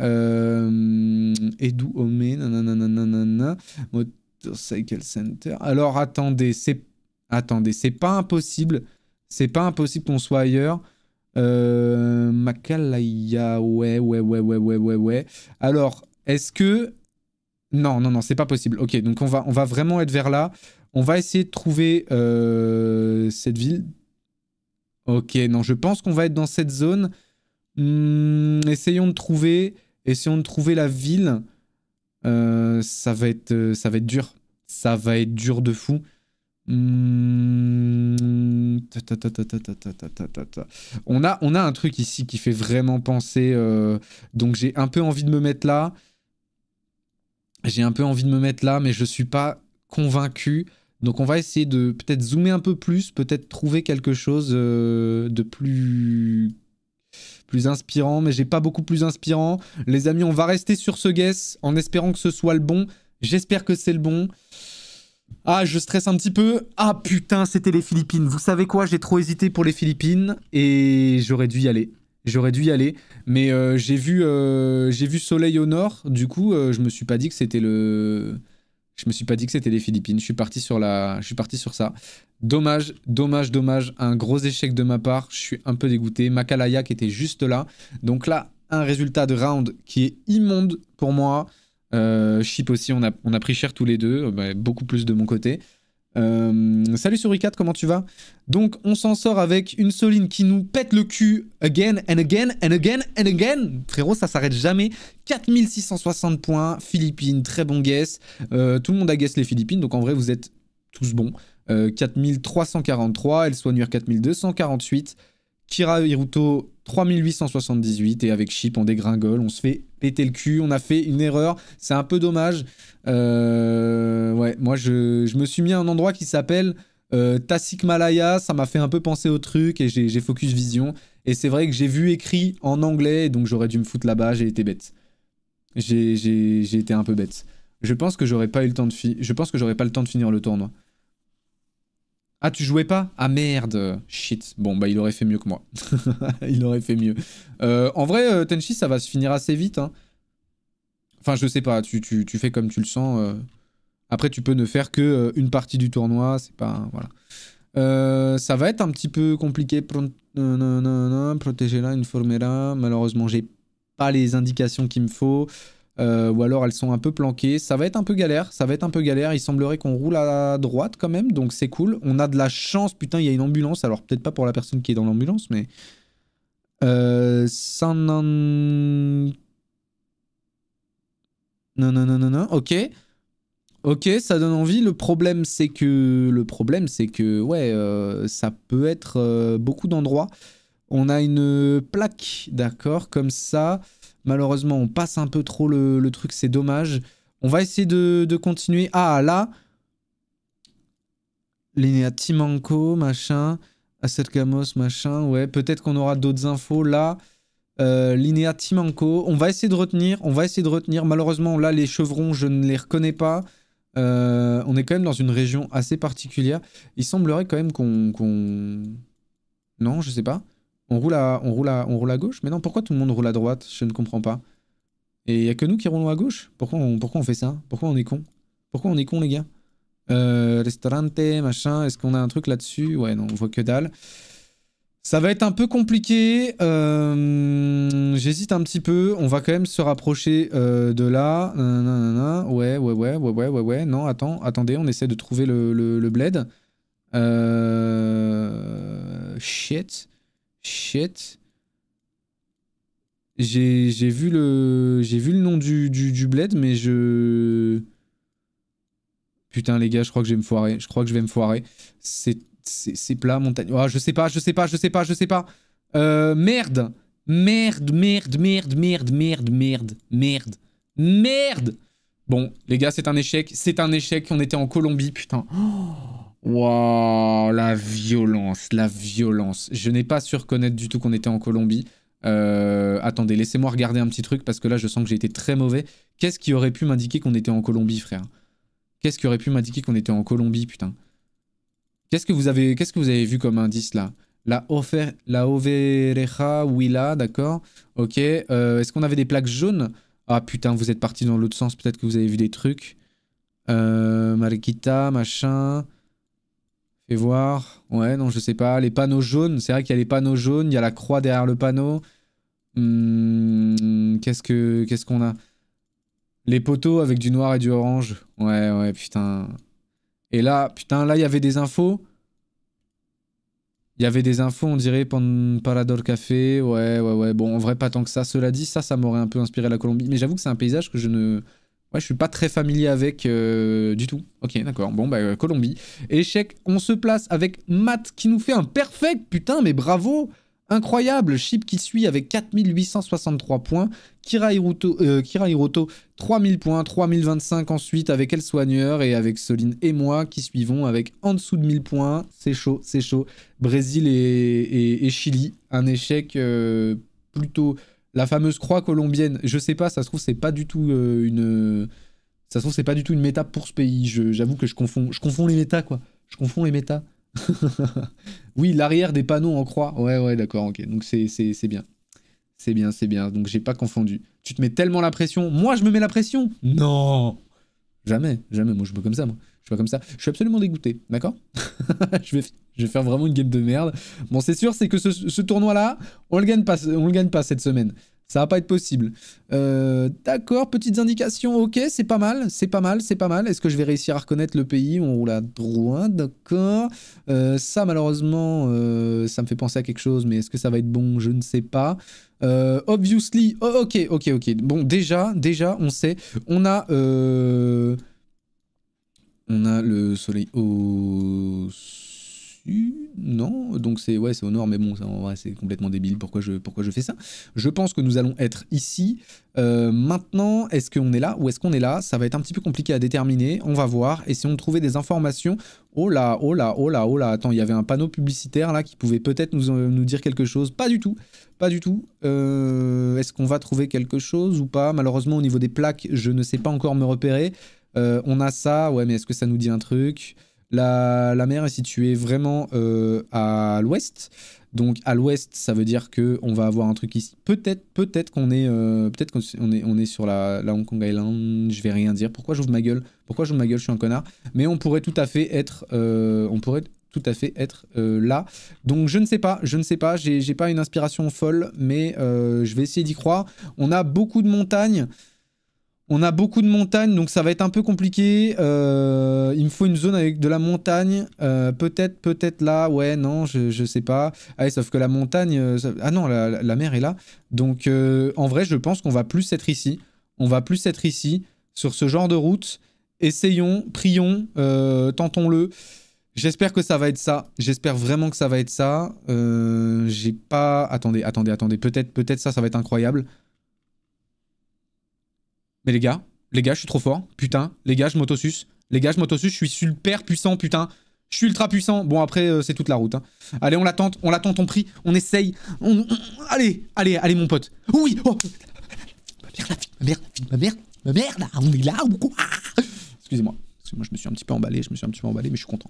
Euh, Edu Home, Motorcycle Center. Alors attendez, c'est attendez, c'est pas impossible. C'est pas impossible qu'on soit ailleurs. Euh, ouais, ouais, ouais, ouais, ouais, ouais, ouais. Alors, est-ce que non, non, non, c'est pas possible. Ok, donc on va, on va vraiment être vers là. On va essayer de trouver euh, cette ville. Ok, non, je pense qu'on va être dans cette zone. Hmm, essayons de trouver et si on trouver la ville, ça, va être, ça va être dur. Ça va être dur de fou. On, a, on a un truc ici qui fait vraiment penser. Donc j'ai un peu envie de me mettre là. J'ai un peu envie de me mettre là, mais je ne suis pas convaincu. Donc on va essayer de peut-être zoomer un peu plus, peut-être trouver quelque chose de plus plus inspirant, mais j'ai pas beaucoup plus inspirant. Les amis, on va rester sur ce guess en espérant que ce soit le bon. J'espère que c'est le bon. Ah, je stresse un petit peu. Ah putain, c'était les Philippines. Vous savez quoi J'ai trop hésité pour les Philippines et j'aurais dû y aller. J'aurais dû y aller, mais euh, j'ai vu, euh, j'ai vu soleil au nord. Du coup, euh, je me suis pas dit que c'était le, je me suis pas dit que c'était les Philippines. Je suis parti sur la, je suis parti sur ça. Dommage, dommage, dommage. Un gros échec de ma part. Je suis un peu dégoûté. Makalaya qui était juste là. Donc là, un résultat de round qui est immonde pour moi. Euh, Chip aussi, on a, on a pris cher tous les deux, euh, bah, beaucoup plus de mon côté. Euh, salut Suricat, comment tu vas Donc on s'en sort avec une Soline qui nous pète le cul again and again and again and again. Frérot, ça s'arrête jamais. 4660 points, Philippines, très bon guess. Euh, tout le monde a guess les Philippines, donc en vrai vous êtes tous bons. 4343, euh, elle soigneur 4248. Kira Hiruto 3878 et avec Chip on dégringole, on se fait péter le cul, on a fait une erreur, c'est un peu dommage. Euh, ouais, moi je, me suis mis à un endroit qui s'appelle euh, tassik Malaya, ça m'a fait un peu penser au truc et j'ai focus vision. Et c'est vrai que j'ai vu écrit en anglais, donc j'aurais dû me foutre là-bas, j'ai été bête. J'ai été un peu bête. Je pense que j'aurais pas eu le temps de je pense que j'aurais pas le temps de finir le tournoi. Ah, tu jouais pas Ah merde, shit. Bon, bah il aurait fait mieux que moi. il aurait fait mieux. Euh, en vrai, euh, Tenchi, ça va se finir assez vite. Hein. Enfin, je sais pas, tu, fais comme tu le sens. Euh. Après, tu peux ne faire que une partie du tournoi, c'est pas... Voilà. ça va être un petit peu compliqué. Protégez-la, informer là Malheureusement, j'ai pas les indications qu'il me faut. Euh, ou alors elles sont un peu planquées. Ça va être un peu galère, ça va être un peu galère. Il semblerait qu'on roule à droite quand même, donc c'est cool. On a de la chance, putain, il y a une ambulance. Alors peut-être pas pour la personne qui est dans l'ambulance, mais... Euh, ça non... Non, non, non, non, ok. Ok, ça donne envie. Le problème, c'est que... Le problème, c'est que, ouais, euh, ça peut être euh, beaucoup d'endroits. On a une plaque, d'accord, comme ça... Malheureusement, on passe un peu trop le, truc, c'est dommage. On va essayer de, continuer. Ah, là L'Inéa Timanko, machin. Asset Gamos, machin. Ouais, peut-être qu'on aura d'autres infos là. Euh, Linéa Timanko, on va essayer de retenir, on va essayer de retenir. Malheureusement, là, les chevrons, je ne les reconnais pas. Euh, on est quand même dans une région assez particulière. Il semblerait quand même qu'on... non, je sais pas. On roule, à, on, roule on roule à gauche Mais non, pourquoi tout le monde roule à droite Je ne comprends pas. Et il n'y a que nous qui roulons à gauche pourquoi on, pourquoi on fait ça Pourquoi on est con Pourquoi on est con, les gars euh, Restaurante, machin, est-ce qu'on a un truc là-dessus Ouais, non, on voit que dalle. Ça va être un peu compliqué. Euh, j'hésite un petit peu. On va quand même se rapprocher euh, de là. Ouais, ouais, ouais, ouais, ouais, ouais, ouais. Non, attends, attendez, on essaie de trouver le, le, bled. Shit. Shit. J'ai vu le j'ai vu le nom du, du, bled, mais je... Putain les gars, je crois que je vais me foirer. Je crois que je vais me foirer. C'est plat, montagne... Oh, je sais pas, je sais pas, je sais pas, je sais pas. Euh, merde Merde, merde, merde, merde, merde, merde, merde. Merde Bon, les gars, c'est un échec. C'est un échec. On était en Colombie, putain. Oh. Wow, la violence, la violence. Je n'ai pas su reconnaître du tout qu'on était en Colombie. Euh, attendez, laissez-moi regarder un petit truc parce que là, je sens que j'ai été très mauvais. Qu'est-ce qui aurait pu m'indiquer qu'on était en Colombie, frère Qu'est-ce qui aurait pu m'indiquer qu'on était en Colombie, putain Qu'est-ce que vous avez, qu'est-ce que vous avez vu comme indice là la, ofer, la là, d'accord. Ok. Euh, est-ce qu'on avait des plaques jaunes Ah putain, vous êtes parti dans l'autre sens. Peut-être que vous avez vu des trucs. Euh, machin. Fais voir. Ouais, non, je sais pas. Les panneaux jaunes, c'est vrai qu'il y a les panneaux jaunes, il y a la croix derrière le panneau. Hmm, qu'est-ce que qu'est-ce qu'on a Les poteaux avec du noir et du orange. Ouais, ouais, putain. Et là, putain, là, il y avait des infos. Il y avait des infos, on dirait, pendant Parador Café. Ouais, ouais, ouais. Bon, en vrai, pas tant que ça. Cela dit, ça, ça m'aurait un peu inspiré la Colombie. Mais j'avoue que c'est un paysage que je ne Ouais, je suis pas très familier avec euh, du tout. Ok, d'accord. Bon, bah, euh, Colombie. Échec, on se place avec Matt qui nous fait un perfect. Putain, mais bravo Incroyable Chip qui suit avec 4863 points. Kira Hiroto, 3000 euh, points. 3025 ensuite avec El Soigneur et avec Soline et moi qui suivons avec en dessous de 1000 points. C'est chaud, c'est chaud. Brésil et, Chili. Un échec plutôt la fameuse croix colombienne, je sais pas, ça se trouve c'est pas du tout euh, une ça se trouve c'est pas du tout une méta pour ce pays. J'avoue que je confonds je confonds les méta quoi. Je confonds les méta oui, l'arrière des panneaux en croix. Ouais ouais, d'accord, OK. Donc c'est c'est bien. C'est bien, c'est bien. Donc j'ai pas confondu. Tu te mets tellement la pression. Moi je me mets la pression. Non. Jamais, jamais moi je me comme ça moi. Je suis comme ça. Je suis absolument dégoûté, d'accord je, vais, faire vraiment une game de merde. Bon, c'est sûr, c'est que ce, tournoi-là, on le gagne pas, on le gagne pas cette semaine. Ça va pas être possible. Euh, d'accord, petites indications. Ok, c'est pas mal, c'est pas mal, c'est pas mal. Est-ce que je vais réussir à reconnaître le pays On roule à droite, d'accord. Euh, ça, malheureusement, euh, ça me fait penser à quelque chose, mais est-ce que ça va être bon Je ne sais pas. obviously, oh, ok, ok, ok. Bon, déjà, déjà, on sait. On a... On a le soleil au sud, non Donc c'est ouais, c'est au nord, mais bon, c'est complètement débile. Pourquoi je, pourquoi je fais ça Je pense que nous allons être ici. Euh, maintenant, est-ce qu'on est là ou est-ce qu'on est là Ça va être un petit peu compliqué à déterminer. On va voir. Et si on trouvait des informations, Oh là, oh là, oh là, oh là. Attends, il y avait un panneau publicitaire là qui pouvait peut-être nous, euh, nous, dire quelque chose. Pas du tout, pas du tout. Euh, est-ce qu'on va trouver quelque chose ou pas Malheureusement, au niveau des plaques, je ne sais pas encore me repérer. Euh, on a ça, ouais, mais est-ce que ça nous dit un truc la, mer est située vraiment euh, à l'ouest. Donc à l'ouest, ça veut dire que on va avoir un truc ici. Peut-être, peut-être qu'on est, euh, peut-être qu'on est, on est sur la, la, Hong Kong Island. Je vais rien dire. Pourquoi j'ouvre ma gueule Pourquoi j'ouvre ma gueule Je suis un connard. Mais on pourrait tout à fait être, on pourrait tout à fait être là. Donc je ne sais pas, je ne sais pas. J'ai pas une inspiration folle, mais je vais essayer d'y croire. On a beaucoup de montagnes. On a beaucoup de montagnes, donc ça va être un peu compliqué. Euh, il me faut une zone avec de la montagne. Euh, peut-être, peut-être là. Ouais, non, je, je sais pas. Allez, ah, sauf que la montagne... Euh, ah non, la, mer est là. Donc, en vrai, je pense qu'on va plus être ici. On va plus être ici, sur ce genre de route. Essayons, prions, tentons-le. J'espère que ça va être ça. J'espère vraiment que ça va être ça. J'ai pas... Attendez, attendez, attendez. Peut-être, peut-être ça, ça va être incroyable. Mais les gars, les gars, je suis trop fort. Putain, les gars, je m'autosuce. Les gars, je m'autosuce, je suis super puissant, putain. Je suis ultra puissant. Bon, après, euh, c'est toute la route. Hein. Allez, on l'attend, on l'attend, on prie, on essaye. Allez, allez, allez, mon pote. Oui oh Ma mère, ma mère, ma mère, ma mère, là, on est là ou quoi Excusez-moi. Moi, je me suis un petit peu emballé, je me suis un petit peu emballé, mais je suis content.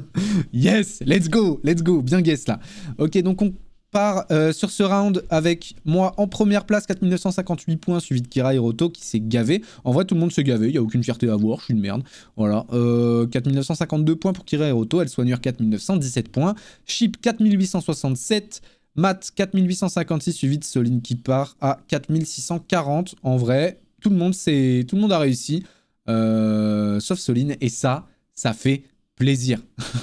yes, let's go, let's go, bien guess là. Ok, donc on part euh, sur ce round avec moi en première place, 4958 points, suivi de Kira Roto qui s'est gavé. En vrai, tout le monde s'est gavé, il n'y a aucune fierté à avoir, je suis une merde. Voilà, 4952 euh, points pour Kira Roto elle soigneur 4917 points, Chip 4867, Matt 4856, suivi de Soline qui part à 4640. En vrai, tout le monde, tout le monde a réussi, euh, sauf Soline, et ça, ça fait plaisir.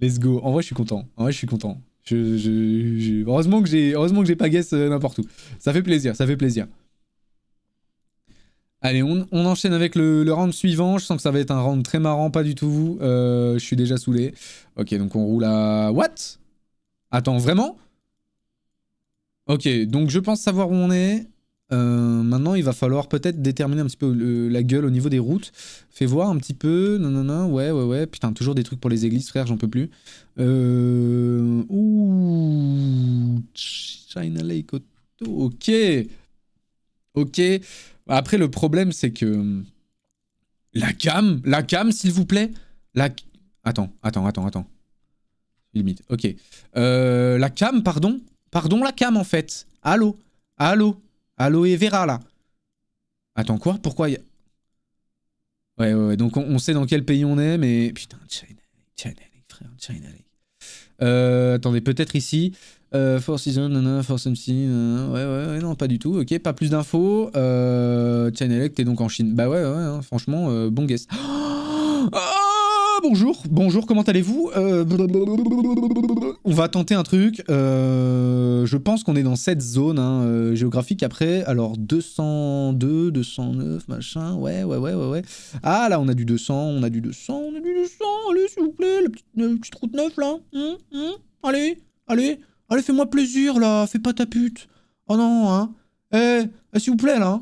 Let's go. En vrai, je suis content. En vrai, je suis content. Heureusement que j'ai, heureusement que j'ai pas guess euh, n'importe où. Ça fait plaisir, ça fait plaisir. Allez, on, enchaîne avec le, le, round suivant. Je sens que ça va être un round très marrant, pas du tout. Euh, je suis déjà saoulé. Ok, donc on roule à... What Attends, vraiment Ok, donc je pense savoir où on est. Euh, maintenant, il va falloir peut-être déterminer un petit peu euh, la gueule au niveau des routes. Fais voir un petit peu. Non, non, non. Ouais, ouais, ouais. Putain, toujours des trucs pour les églises, frère, j'en peux plus. Euh... Ouh. China Lake Auto. Ok. Ok. Après, le problème, c'est que. Hum, la cam La cam, s'il vous plaît La. Attends, attends, attends, attends. Limite. Ok. Euh, la cam, pardon Pardon, la cam, en fait. Allô Allô Aloe Vera, là. Attends, quoi Pourquoi il y a... Ouais, ouais, ouais. Donc, on, sait dans quel pays on est, mais... Putain, China China frère, China euh, attendez, peut-être ici. Euh, Force Season, nanana, Force MC, ouais, ouais, ouais, non, pas du tout, ok, pas plus d'infos. Euh, China t'es donc en Chine. Bah ouais, ouais, hein, franchement, euh, bon guess. oh bonjour, bonjour, comment allez-vous euh, On va tenter un truc. Euh, je pense qu'on est dans cette zone hein, euh, géographique après. Alors 202, 209, machin. Ouais, ouais, ouais, ouais, ouais. Ah là, on a du 200, on a du 200, on a du 200. Allez, s'il vous plaît, la petite, route là. Hum, hum. allez, allez, allez, fais-moi plaisir là. Fais pas ta pute. Oh non, hein. Eh, eh s'il vous plaît là.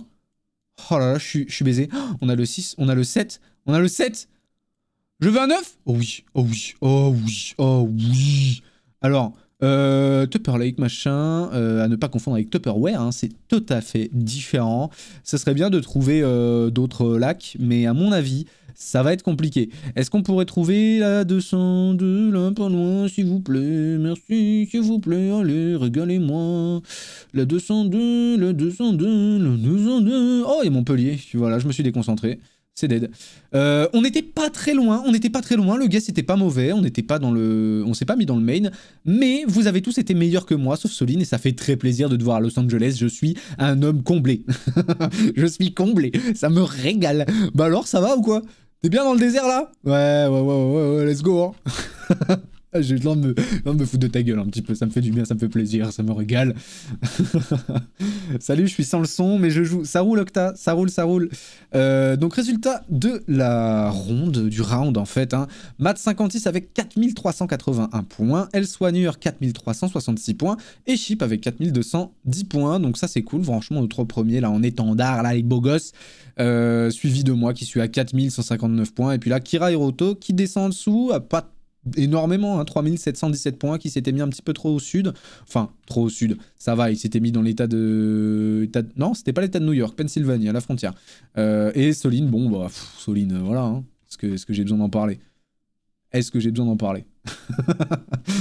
Oh là là, je suis, je suis baisé. Oh, on a le 6, on a le 7, on a le 7. Je veux un œuf Oh oui, oh oui, oh oui, oh oui. Alors, euh, Tupper Lake, machin, euh, à ne pas confondre avec Tupperware, hein, c'est tout à fait différent. Ça serait bien de trouver euh, d'autres lacs, mais à mon avis, ça va être compliqué. Est-ce qu'on pourrait trouver la 202, là, pas loin, s'il vous plaît Merci, s'il vous plaît, allez, régalez-moi. La 202, la 202, la 202. Oh, et Montpellier, voilà, je me suis déconcentré. C'est dead. Euh, on n'était pas très loin, on n'était pas très loin, le guest n'était pas mauvais, on n'était pas dans le... On s'est pas mis dans le main, mais vous avez tous été meilleurs que moi, sauf Soline, et ça fait très plaisir de te voir à Los Angeles, je suis un homme comblé. je suis comblé, ça me régale. Bah alors, ça va ou quoi T'es bien dans le désert là ouais, ouais, ouais, ouais, ouais, let's go. Hein. Ah, j'ai le de, me, me foutre de ta gueule un petit peu, ça me fait du bien, ça me fait plaisir, ça me régale. Salut, je suis sans le son, mais je joue. Ça roule, Octa, ça roule, ça roule. Euh, donc, résultat de la ronde, du round en fait. Hein. Mat 56 avec 4381 points, El Soigneur 4366 points, et Chip avec 4210 points. Donc, ça c'est cool, franchement, nos trois premiers là en étendard, là, les beaux gosses. Euh, suivi de moi qui suis à 4159 points, et puis là, Kira Hiroto qui descend en dessous, à ah, pas énormément, hein, 3717 points, qui s'était mis un petit peu trop au sud. Enfin, trop au sud, ça va, il s'était mis dans l'état de... Non, c'était pas l'état de New York, Pennsylvanie, à la frontière. Euh, et Soline, bon, bah, Soline, voilà, hein. est-ce que, est que j'ai besoin d'en parler Est-ce que j'ai besoin d'en parler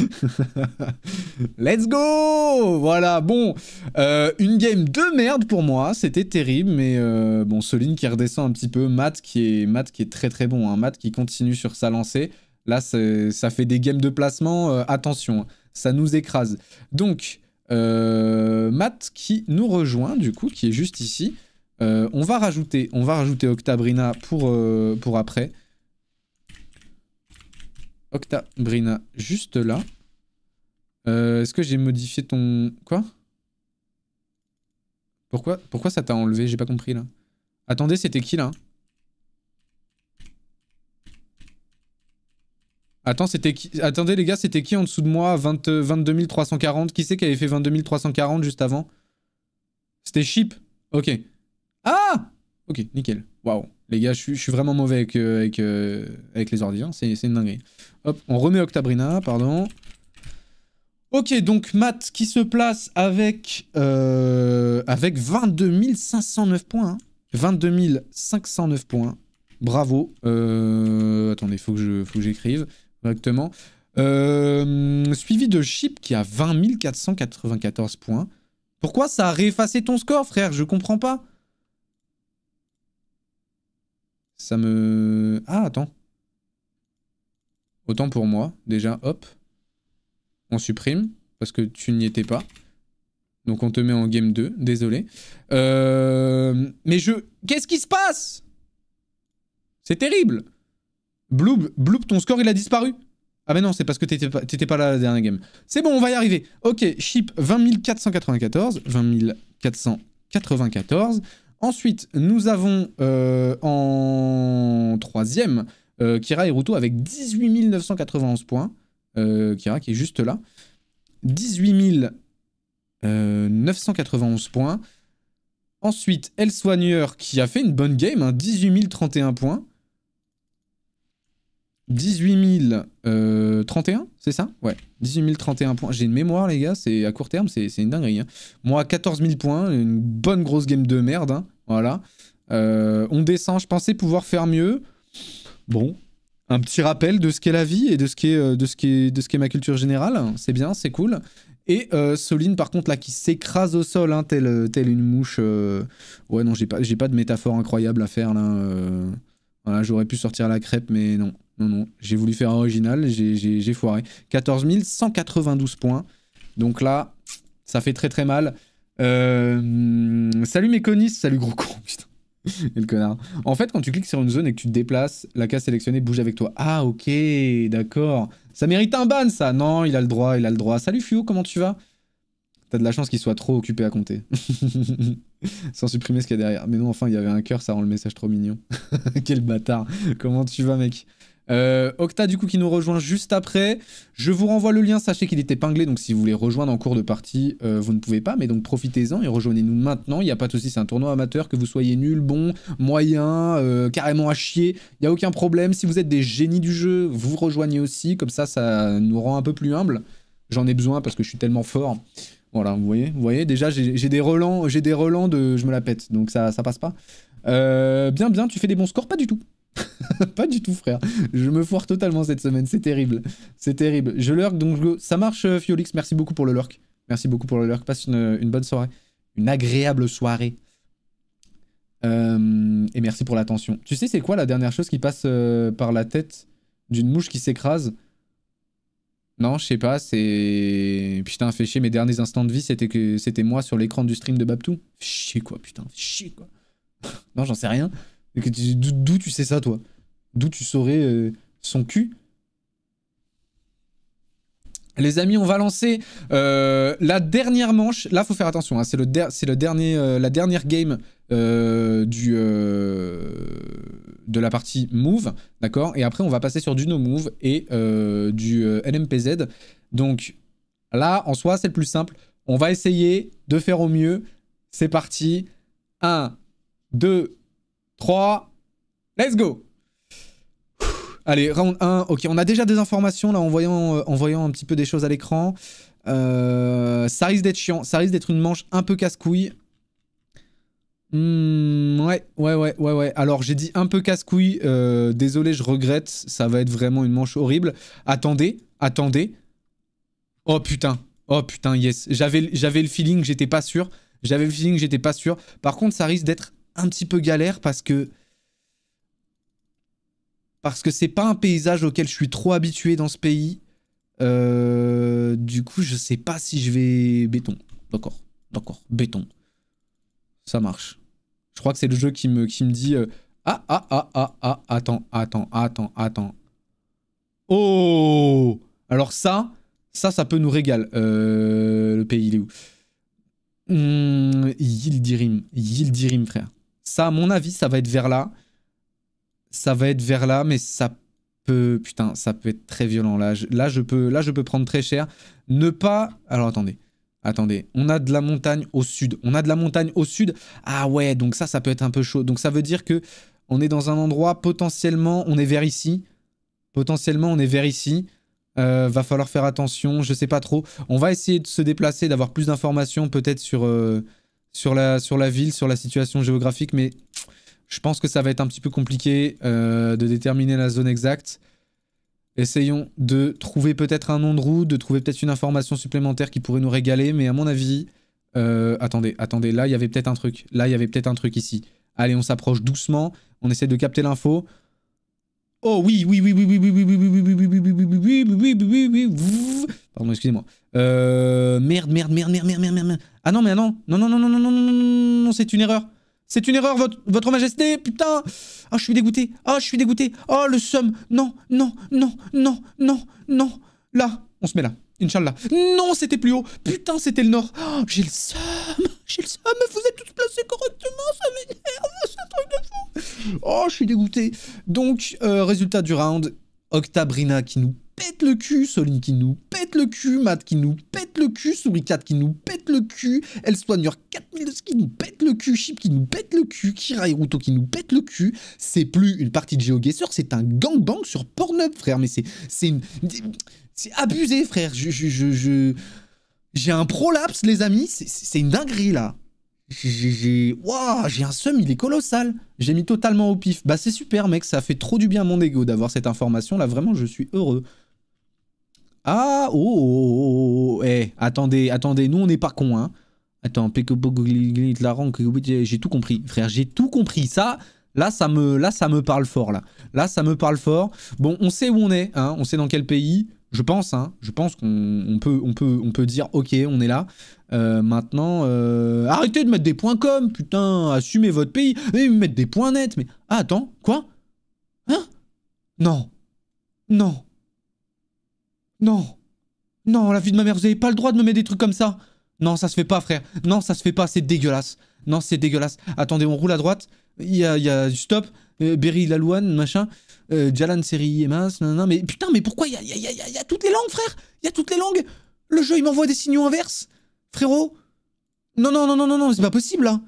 Let's go Voilà, bon, euh, une game de merde pour moi, c'était terrible, mais euh, bon, Soline qui redescend un petit peu, Matt qui est, Matt qui est très très bon, hein. Matt qui continue sur sa lancée. Là, ça fait des games de placement, euh, attention, ça nous écrase. Donc, euh, Matt qui nous rejoint, du coup, qui est juste ici. Euh, on va rajouter, on va rajouter Octabrina pour, pour après. Octabrina, juste là. Est-ce que j'ai modifié ton... Quoi Pourquoi, Pourquoi ça t'a enlevé J'ai pas compris, là. Attendez, c'était qui, là c'était Attendez les gars, c'était qui en dessous de moi 22 340 euh, Qui c'est qui avait fait 22 340 juste avant C'était Chip Ok. Ah Ok, nickel. Waouh. Les gars, je suis vraiment mauvais avec, euh, euh, avec, les ordiens hein. C'est une dinguerie. Hop, on remet Octabrina, pardon. Ok, donc Matt qui se place avec, avec 22 509 points. 22509 22 509 points. Bravo. attendez, il faut que j'écrive. Exactement. Euh, suivi de Chip qui a 20 494 points. Pourquoi ça a réeffacé ton score, frère Je comprends pas. Ça me... Ah, attends. Autant pour moi. Déjà, hop. On supprime, parce que tu n'y étais pas. Donc on te met en game 2, désolé. Euh, mais je... Qu'est-ce qui se passe C'est terrible Bloop, Bloop, ton score, il a disparu. Ah mais non, c'est parce que t'étais pas, là la dernière game. C'est bon, on va y arriver. Ok, chip 20 494. Ensuite, nous avons euh, en troisième euh, Kira Ruto avec 18 991 points. Euh, Kira qui est juste là. 18 991 points. Ensuite, El qui a fait une bonne game, 18 hein, 031 points. 18 031, euh, c'est ça Ouais, 18 031 points. J'ai une mémoire, les gars, c'est à court terme, c'est une dinguerie. Hein. Moi, 14 000 points, une bonne grosse game de merde, hein. voilà. Euh, on descend, je pensais pouvoir faire mieux. Bon, un petit rappel de ce qu'est la vie et de ce qu'est euh, de ce ma culture générale. C'est bien, c'est cool. Et Soline, par contre, là, qui s'écrase au sol, hein, telle, une mouche. Ouais, non, j'ai pas, j'ai pas de métaphore incroyable à faire là. j'aurais pu sortir la crêpe, mais non. Non, non, j'ai voulu faire un original, j'ai foiré. 14 points. Donc là, ça fait très très mal. Euh, salut Méconis, salut gros con, putain. Et le connard. En fait, quand tu cliques sur une zone et que tu te déplaces, la case sélectionnée bouge avec toi. Ah, ok, d'accord. Ça mérite un ban, ça. Non, il a le droit, il a le droit. Salut Fio, comment tu vas T'as de la chance qu'il soit trop occupé à compter. Sans supprimer ce qu'il y a derrière. Mais non, enfin, il y avait un cœur, ça rend le message trop mignon. Quel bâtard. Comment tu vas, mec euh, Octa du coup qui nous rejoint juste après. Je vous renvoie le lien, sachez qu'il est épinglé, donc si vous voulez rejoindre en cours de partie, euh, vous ne pouvez pas, mais donc profitez-en et rejoignez-nous maintenant. Il n'y a pas de souci, c'est un tournoi amateur, que vous soyez nul, bon, moyen, euh, carrément à chier, il n'y a aucun problème. Si vous êtes des génies du jeu, vous rejoignez aussi, comme ça, ça nous rend un peu plus humbles. J'en ai besoin parce que je suis tellement fort. Voilà, vous voyez, vous voyez déjà j'ai des relents, j'ai des relents de je me la pète, donc ça, ça passe pas. bien, bien, tu fais des bons scores, pas du tout. pas du tout, frère. Je me foire totalement cette semaine. C'est terrible. C'est terrible. Je lurk, donc ça marche, euh, Fiolix. Merci beaucoup pour le lurk. Merci beaucoup pour le lurk. Passe une, bonne soirée. Une agréable soirée. Euh, et merci pour l'attention. Tu sais, c'est quoi la dernière chose qui passe euh, par la tête d'une mouche qui s'écrase Non, je sais pas. C'est. Putain, fait chier. Mes derniers instants de vie, c'était que c'était moi sur l'écran du stream de Babtou. Chier quoi, putain. Chier quoi. non, j'en sais rien. D'où tu sais ça, toi D'où tu saurais euh, son cul les amis, on va lancer euh, la dernière manche. Là, il faut faire attention. Hein. c'est le, dernier, euh, la dernière game du, de la partie move, d'accord. Et après, on va passer sur du no move et du NMPZ. Donc là, en soi, c'est le plus simple. On va essayer de faire au mieux. C'est parti. 1, 2, 3. Let's go Allez, round 1. Ok, on a déjà des informations là en voyant, en voyant un petit peu des choses à l'écran. ça risque d'être chiant. Ça risque d'être une manche un peu casse-couille. ouais, ouais, ouais, ouais, ouais. Alors j'ai dit un peu casse-couille. désolé, je regrette. Ça va être vraiment une manche horrible. Attendez, attendez. Oh putain. Oh putain, yes. J'avais le feeling, j'étais pas sûr. J'avais le feeling, j'étais pas sûr. Par contre, ça risque d'être un petit peu galère parce que parce que c'est pas un paysage auquel je suis trop habitué dans ce pays. Euh, du coup, je sais pas si je vais béton. D'accord, d'accord, béton. Ça marche. Je crois que c'est le jeu qui me, qui me dit euh, ah, ah ah ah ah ah attends attends attends attends. Oh alors ça ça ça peut nous régaler. Euh, le pays il est où? Mmh, Yildirim Yildirim frère. Ça, à mon avis, ça va être vers là. Ça va être vers là, mais ça peut... Putain, ça peut être très violent. Là, je, là, je, peux, là, je peux prendre très cher. Ne pas... Alors, attendez. Attendez, on a de la montagne au sud. On a de la montagne au sud. Ah ouais, donc ça, ça peut être un peu chaud. Donc ça veut dire que on est dans un endroit, potentiellement, on est vers ici. Potentiellement, on est vers ici. Euh, va falloir faire attention, je sais pas trop. On va essayer de se déplacer, d'avoir plus d'informations peut-être sur... Euh, sur la, sur la ville, sur la situation géographique, mais je pense que ça va être un petit peu compliqué euh, de déterminer la zone exacte. Essayons de trouver peut-être un nom de route, de trouver peut-être une information supplémentaire qui pourrait nous régaler, mais à mon avis, euh, attendez, attendez, là il y avait peut-être un truc, là il y avait peut-être un truc ici. Allez, on s'approche doucement, on essaie de capter l'info, Oh oui, oui, oui, oui, oui, oui, oui, oui, oui, oui, oui, oui, oui, oui, oui, oui, oui, oui, Pardon, excusez-moi. Euh, merde, merde, merde, merde, merde, merde, oui, Ah non, mais non, non, non, non, non, non, non, non, non, c'est une erreur. C'est une erreur, votre, votre majesté, putain Ah, je suis dégoûté, ah, je suis dégoûté, oh, le seum, non, non, non, non, non, non, là, on se met là. Inch'Allah. Non, c'était plus haut. Putain, c'était le nord. Oh, j'ai le seum. J'ai le seum. Vous êtes tous placés correctement. Ça m'énerve. C'est truc de fou. Oh, je suis dégoûté. Donc, euh, résultat du round. Octabrina qui nous pète le cul, Soline qui nous pète le cul, Matt qui nous pète le cul, Souricat qui nous pète le cul, Elsoigneur 4000 qui nous pète le cul, Chip qui nous pète le cul, Kira Ruto qui nous pète le cul. C'est plus une partie de GeoGuessr, c'est un gangbang sur Pornhub, frère. Mais c'est une... C'est abusé, frère. Je, J'ai un prolapse, les amis. C'est une dinguerie, là. J'ai un seum, il est colossal. J'ai mis totalement au pif. Bah, c'est super, mec. Ça fait trop du bien à mon ego d'avoir cette information. Là, vraiment, je suis heureux. Ah, oh, oh, attendez, attendez. Nous, on n'est pas cons, hein. Attends, j'ai tout compris, frère, j'ai tout compris. Ça, là, ça me, là, ça me parle fort, là. Là, ça me parle fort. Bon, on sait où on est, hein, on sait dans quel pays. Je pense, hein, je pense qu'on peut, on peut, on peut dire ok, on est là. Euh, maintenant, euh, arrêtez de mettre des points com, putain, assumez votre pays, et mettre des points nets, mais ah, attends, quoi Hein Non, non, non, non, la vie de ma mère, vous n'avez pas le droit de me mettre des trucs comme ça. Non, ça se fait pas, frère. Non, ça se fait pas, c'est dégueulasse. Non, c'est dégueulasse. Attendez, on roule à droite. Il y a, y stop, euh, Berry Lalouane, machin euh, Jalan Seri, Emas, non mais putain, mais pourquoi il y a, toutes les langues, frère Il y a toutes les langues Le jeu, il m'envoie des signaux inverses, frérot Non, non, non, non, non, non, c'est pas possible, là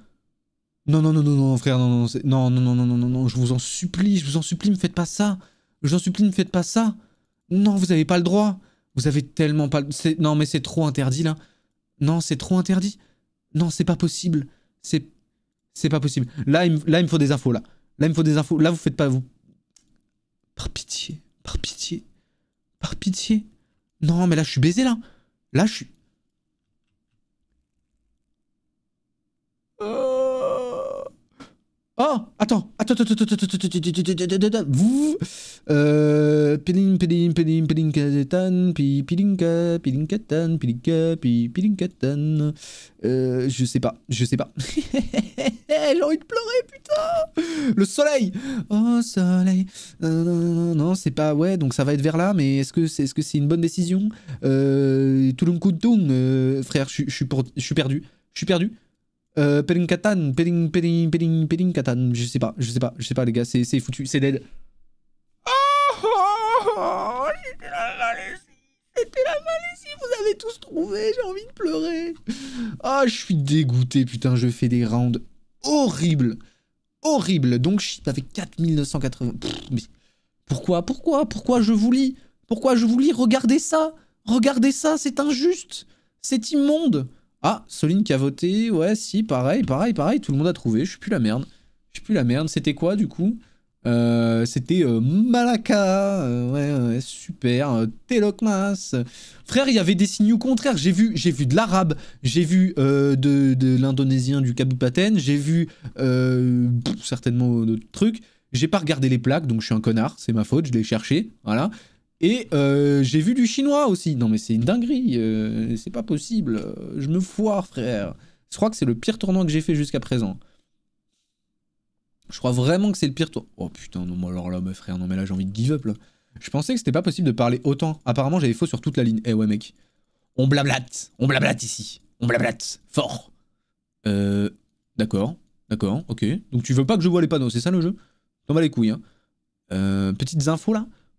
Non, non, non, non, non, frère, non, non, non, non, non, non, non, non, non, je vous en supplie, je vous en supplie, ne faites pas ça Je vous en supplie, ne faites pas ça Non, vous avez pas le droit Vous avez tellement pas le... Non, mais c'est trop interdit, là Non, c'est trop interdit Non, c'est pas possible C'est... C'est pas possible. Là là, il me faut des infos, là. Là, il me faut des infos. Là, vous faites pas, vous par pitié, par pitié, par pitié. Non, mais là, je suis baisé, là. Là, je suis... Oh Oh Attends Attends, attends, attends, attends, Vous piling, je sais pas, je sais pas. J'ai envie de pleurer, putain Le soleil Oh, soleil Non, c'est pas... Ouais, donc ça va être vers là, mais est-ce que c'est c'est une bonne décision euh, frère, je suis perdu. Je suis perdu. Euh, Pering, Pering, Pering, je sais pas, je sais pas, je sais pas les gars, c'est foutu, c'est dead. Oh, oh, c'était la Malaisie, c'était la Malaisie, vous avez tous trouvé, j'ai envie de pleurer. Ah, je suis dégoûté, putain, je fais des rounds horribles, horribles. Donc, shit, avec 4980, pourquoi, pourquoi, pourquoi je vous lis Pourquoi je vous lis Regardez ça, regardez ça, c'est injuste, c'est immonde. Ah, Soline qui a voté. Ouais, si, pareil, pareil, pareil. Tout le monde a trouvé. Je suis plus la merde. Je suis plus la merde. C'était quoi, du coup euh, C'était euh, Malaka. Euh, ouais, ouais, super. Telokmas. Frère, il y avait des signaux contraire, J'ai vu, j'ai vu de l'arabe. J'ai vu de, de l'indonésien du Kabupaten. J'ai vu certainement d'autres trucs. J'ai pas regardé les plaques, donc je suis un connard. C'est ma faute. Je l'ai cherché. Voilà. Et euh, j'ai vu du chinois aussi. Non mais c'est une dinguerie, euh, c'est pas possible. Je me foire frère. Je crois que c'est le pire tournoi que j'ai fait jusqu'à présent. Je crois vraiment que c'est le pire tournoi. Oh putain, non, alors là, me frère, non mais là j'ai envie de give up là. Je pensais que c'était pas possible de parler autant. Apparemment j'avais faux sur toute la ligne. Eh ouais mec, on blablate, on blablate ici. On blablate, fort. Euh, d'accord, d'accord, ok. Donc tu veux pas que je vois les panneaux, c'est ça le jeu T'en vas les couilles, hein. petites infos là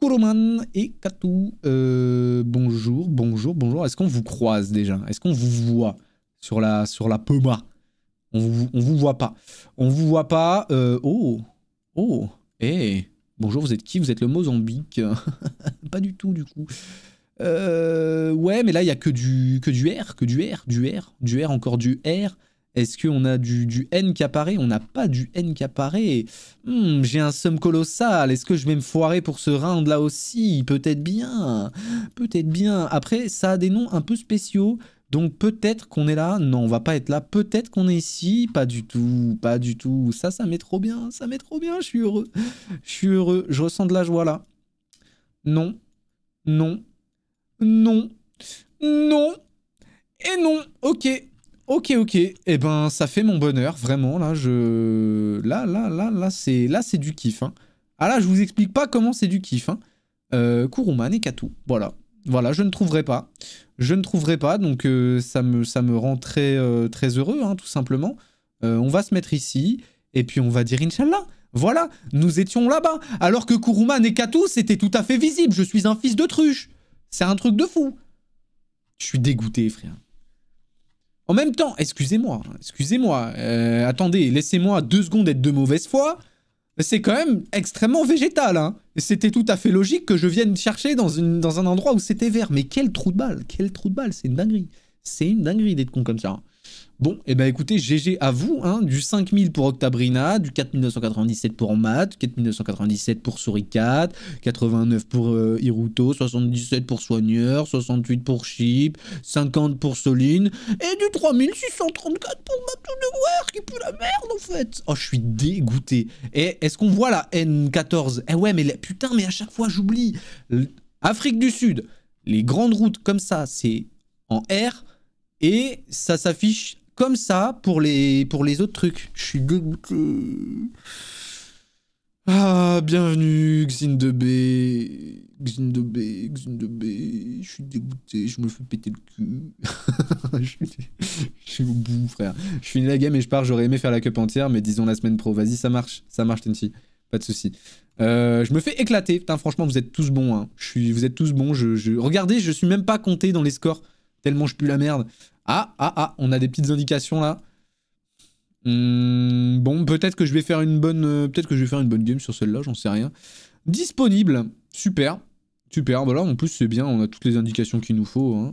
Kuroman et Katou, euh, bonjour, bonjour, bonjour. Est-ce qu'on vous croise déjà Est-ce qu'on vous voit sur la, sur la Pema on vous, vous voit pas. On vous voit pas. Euh, oh, oh, Eh Bonjour, vous êtes qui Vous êtes le Mozambique Pas du tout, du coup. Euh, ouais, mais là, il n'y a que du, que du R, que du R, du R, du R, encore du R. Est-ce qu'on a du, N qui apparaît On n'a pas du N qui apparaît. Hmm, j'ai un somme colossal. Est-ce que je vais me foirer pour ce round là aussi Peut-être bien. Peut-être bien. Après, ça a des noms un peu spéciaux. Donc peut-être qu'on est là, non on va pas être là, peut-être qu'on est ici, pas du tout, pas du tout, ça ça met trop bien, ça met trop bien, je suis heureux, je suis heureux, je ressens de la joie là. Non, non, non, non, et non, ok, Ok, ok. Eh ben, ça fait mon bonheur, vraiment. Là, je... Là, là, là, là, c'est... Là, c'est du kiff, hein. Ah là, je vous explique pas comment c'est du kiff, hein. Euh, Kuruman et Katou, voilà. Voilà, je ne trouverai pas. Je ne trouverai pas, donc euh, ça, me, ça me rend très, euh, heureux, hein, tout simplement. on va se mettre ici, et puis on va dire Inch'Allah. Voilà, nous étions là-bas, alors que Kuruman et Katou, c'était tout à fait visible. Je suis un fils de truche. C'est un truc de fou. Je suis dégoûté, frère. En même temps, excusez-moi, excusez-moi, euh, attendez, laissez-moi deux secondes être de mauvaise foi. C'est quand même extrêmement végétal, hein. C'était tout à fait logique que je vienne chercher dans, dans un endroit où c'était vert. Mais quel trou de balle, quel trou de balle, c'est une dinguerie. C'est une dinguerie d'être con comme ça. Bon, et eh ben écoutez, GG à vous, hein, du 5000 pour Octabrina, du 4997 pour Matt, 4997 pour Souricat, 89 pour euh, Hiruto, 77 pour Soigneur, 68 pour Chip, 50 pour Soline, et du 3634 pour Matou de qui pue la merde en fait Oh, je suis dégoûté. Et est-ce qu'on voit la N14 Eh ouais, mais putain, mais à chaque fois j'oublie. Afrique du Sud, les grandes routes comme ça, c'est en R, et ça s'affiche comme ça pour les, pour les autres trucs. Je suis dégoûté. Ah, bienvenue, Xine de B. Xine de B, Xine de B. Je suis dégoûté, je me fais péter le cul. je, suis, au bout, frère. Je finis la game et je pars. J'aurais aimé faire la cup entière, mais disons la semaine pro. Vas-y, ça marche. Ça marche, Tensi. Pas de souci. Euh, je me fais éclater. Putain, franchement, vous êtes tous bons. Hein. Je suis, vous êtes tous bons. Je, je... Regardez, je suis même pas compté dans les scores tellement je pue la merde. Ah, ah, ah, on a des petites indications là. Hmm, bon, peut-être que je vais faire une bonne, euh, peut-être que je vais faire une bonne game sur celle-là, j'en sais rien. Disponible, super, super. Voilà, bah en plus c'est bien, on a toutes les indications qu'il nous faut. Hein.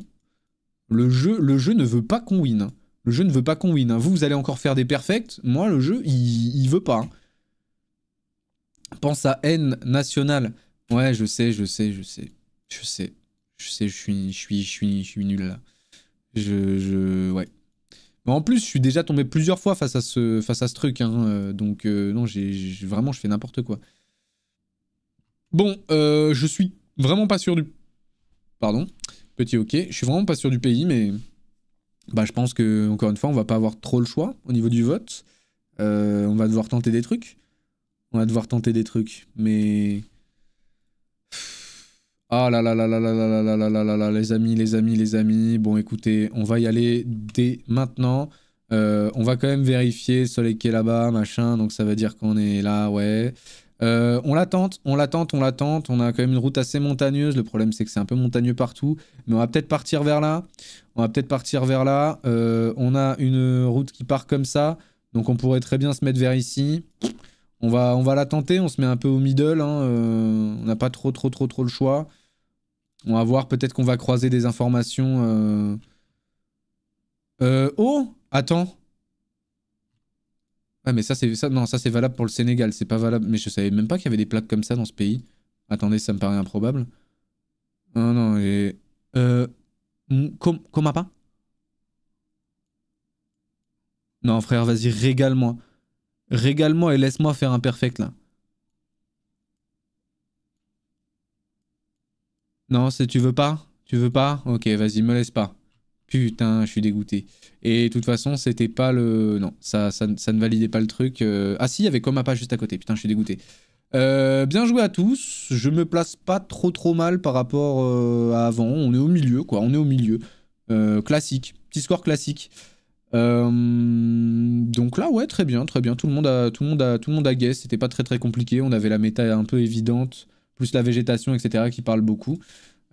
Le jeu, le jeu ne veut pas qu'on win. Le jeu ne veut pas qu'on win. Hein. Vous, vous allez encore faire des perfects. Moi, le jeu, il, il veut pas. Hein. Pense à N nationale. Ouais, je sais, je sais, je sais, je sais. Je sais, je suis, je suis, je suis, nul là. Je, je, ouais. en plus, je suis déjà tombé plusieurs fois face à ce, face à ce truc. Hein, euh, donc, euh, non, j'ai vraiment, je fais n'importe quoi. Bon, euh, je suis vraiment pas sûr du. Pardon, petit ok. Je suis vraiment pas sûr du pays, mais bah, je pense que encore une fois, on va pas avoir trop le choix au niveau du vote. on va devoir tenter des trucs. On va devoir tenter des trucs, mais ah là là là là là là là là là là là les amis, les amis, les amis. Bon, écoutez, on va y aller dès maintenant. on va quand même vérifier Soleil qui est là-bas, machin. Donc ça veut dire qu'on est là, ouais. Euh, on l'attente, on l'attente, on l'attente. On a quand même une route assez montagneuse. Le problème, c'est que c'est un peu montagneux partout. Mais on va peut-être partir vers là. On va peut-être partir vers là. on a une route qui part comme ça. Donc on pourrait très bien se mettre vers ici. On va, on va la tenter, on se met un peu au middle. Hein, euh, on n'a pas trop, trop, trop, trop le choix. On va voir, peut-être qu'on va croiser des informations. Euh, euh, oh Attends. Ah mais ça c'est ça non ça c'est valable pour le Sénégal c'est pas valable mais je savais même pas qu'il y avait des plaques comme ça dans ce pays attendez ça me paraît improbable non non et euh, mm, non frère vas-y régale-moi Régale-moi et laisse-moi faire un perfect là. Non, si tu veux pas Tu veux pas Ok, vas-y, me laisse pas. Putain, je suis dégoûté. Et de toute façon, c'était pas le... Non, ça, ça, ça, ne validait pas le truc. Euh. Ah si, il y avait pas juste à côté. Putain, je suis dégoûté. Euh, bien joué à tous. Je me place pas trop trop mal par rapport euh, à avant. On est au milieu, quoi. On est au milieu. classique. Petit score classique. Euh, donc là, ouais, très bien, très bien. Tout le monde a, tout le monde a, tout le monde a guess. C'était pas très très compliqué. On avait la méta un peu évidente, plus la végétation, etc. qui parle beaucoup.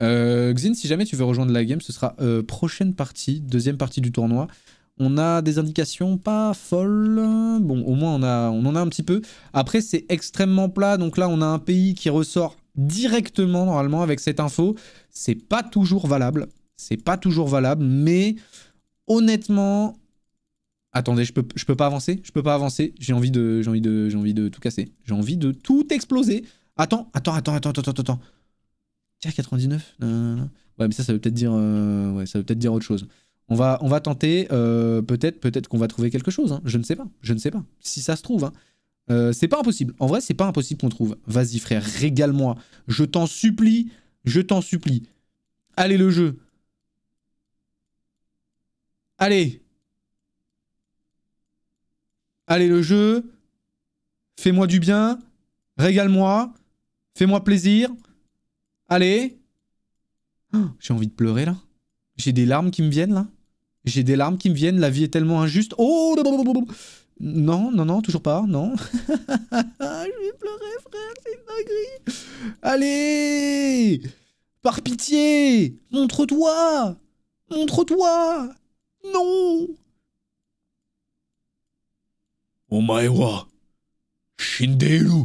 Euh, Xin, si jamais tu veux rejoindre la game, ce sera euh, prochaine partie, deuxième partie du tournoi. On a des indications pas folles. Bon, au moins on, a, on en a un petit peu. Après, c'est extrêmement plat. Donc là, on a un pays qui ressort directement normalement avec cette info. C'est pas toujours valable. C'est pas toujours valable, mais honnêtement, Attendez, je peux, je peux pas avancer, je peux pas avancer, j'ai envie de, j'ai envie de, j'ai envie de tout casser, j'ai envie de tout exploser. Attends, attends, attends, attends, attends, attends, Tiens, 99 Ouais, mais ça, ça veut peut-être dire, euh, ça peut-être dire autre chose. On va, on va tenter, euh, peut-être, peut-être qu'on va trouver quelque chose. Hein. Je ne sais pas, je ne sais pas. Si ça se trouve, hein. euh, c'est pas impossible. En vrai, c'est pas impossible qu'on trouve. Vas-y, frère, régale-moi. Je t'en supplie, je t'en supplie. Allez le jeu. Allez allez le jeu, fais-moi du bien, régale-moi, fais-moi plaisir, allez. Oh, j'ai envie de pleurer là. J'ai des larmes qui me viennent là. J'ai des larmes qui me viennent, la vie est tellement injuste. Oh Non, non, non, toujours pas, non. Je vais pleurer frère, c'est une dinguerie. Allez Par pitié Montre-toi Montre-toi Non Omaewa Shinderu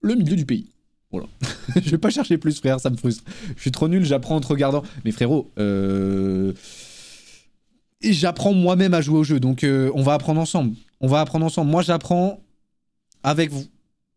Le milieu du pays. Voilà. je vais pas chercher plus, frère, ça me frustre. Je suis trop nul, j'apprends en te regardant. Mais frérot, euh, j'apprends moi-même à jouer au jeu, donc euh, on va apprendre ensemble. On va apprendre ensemble. Moi, j'apprends avec vous.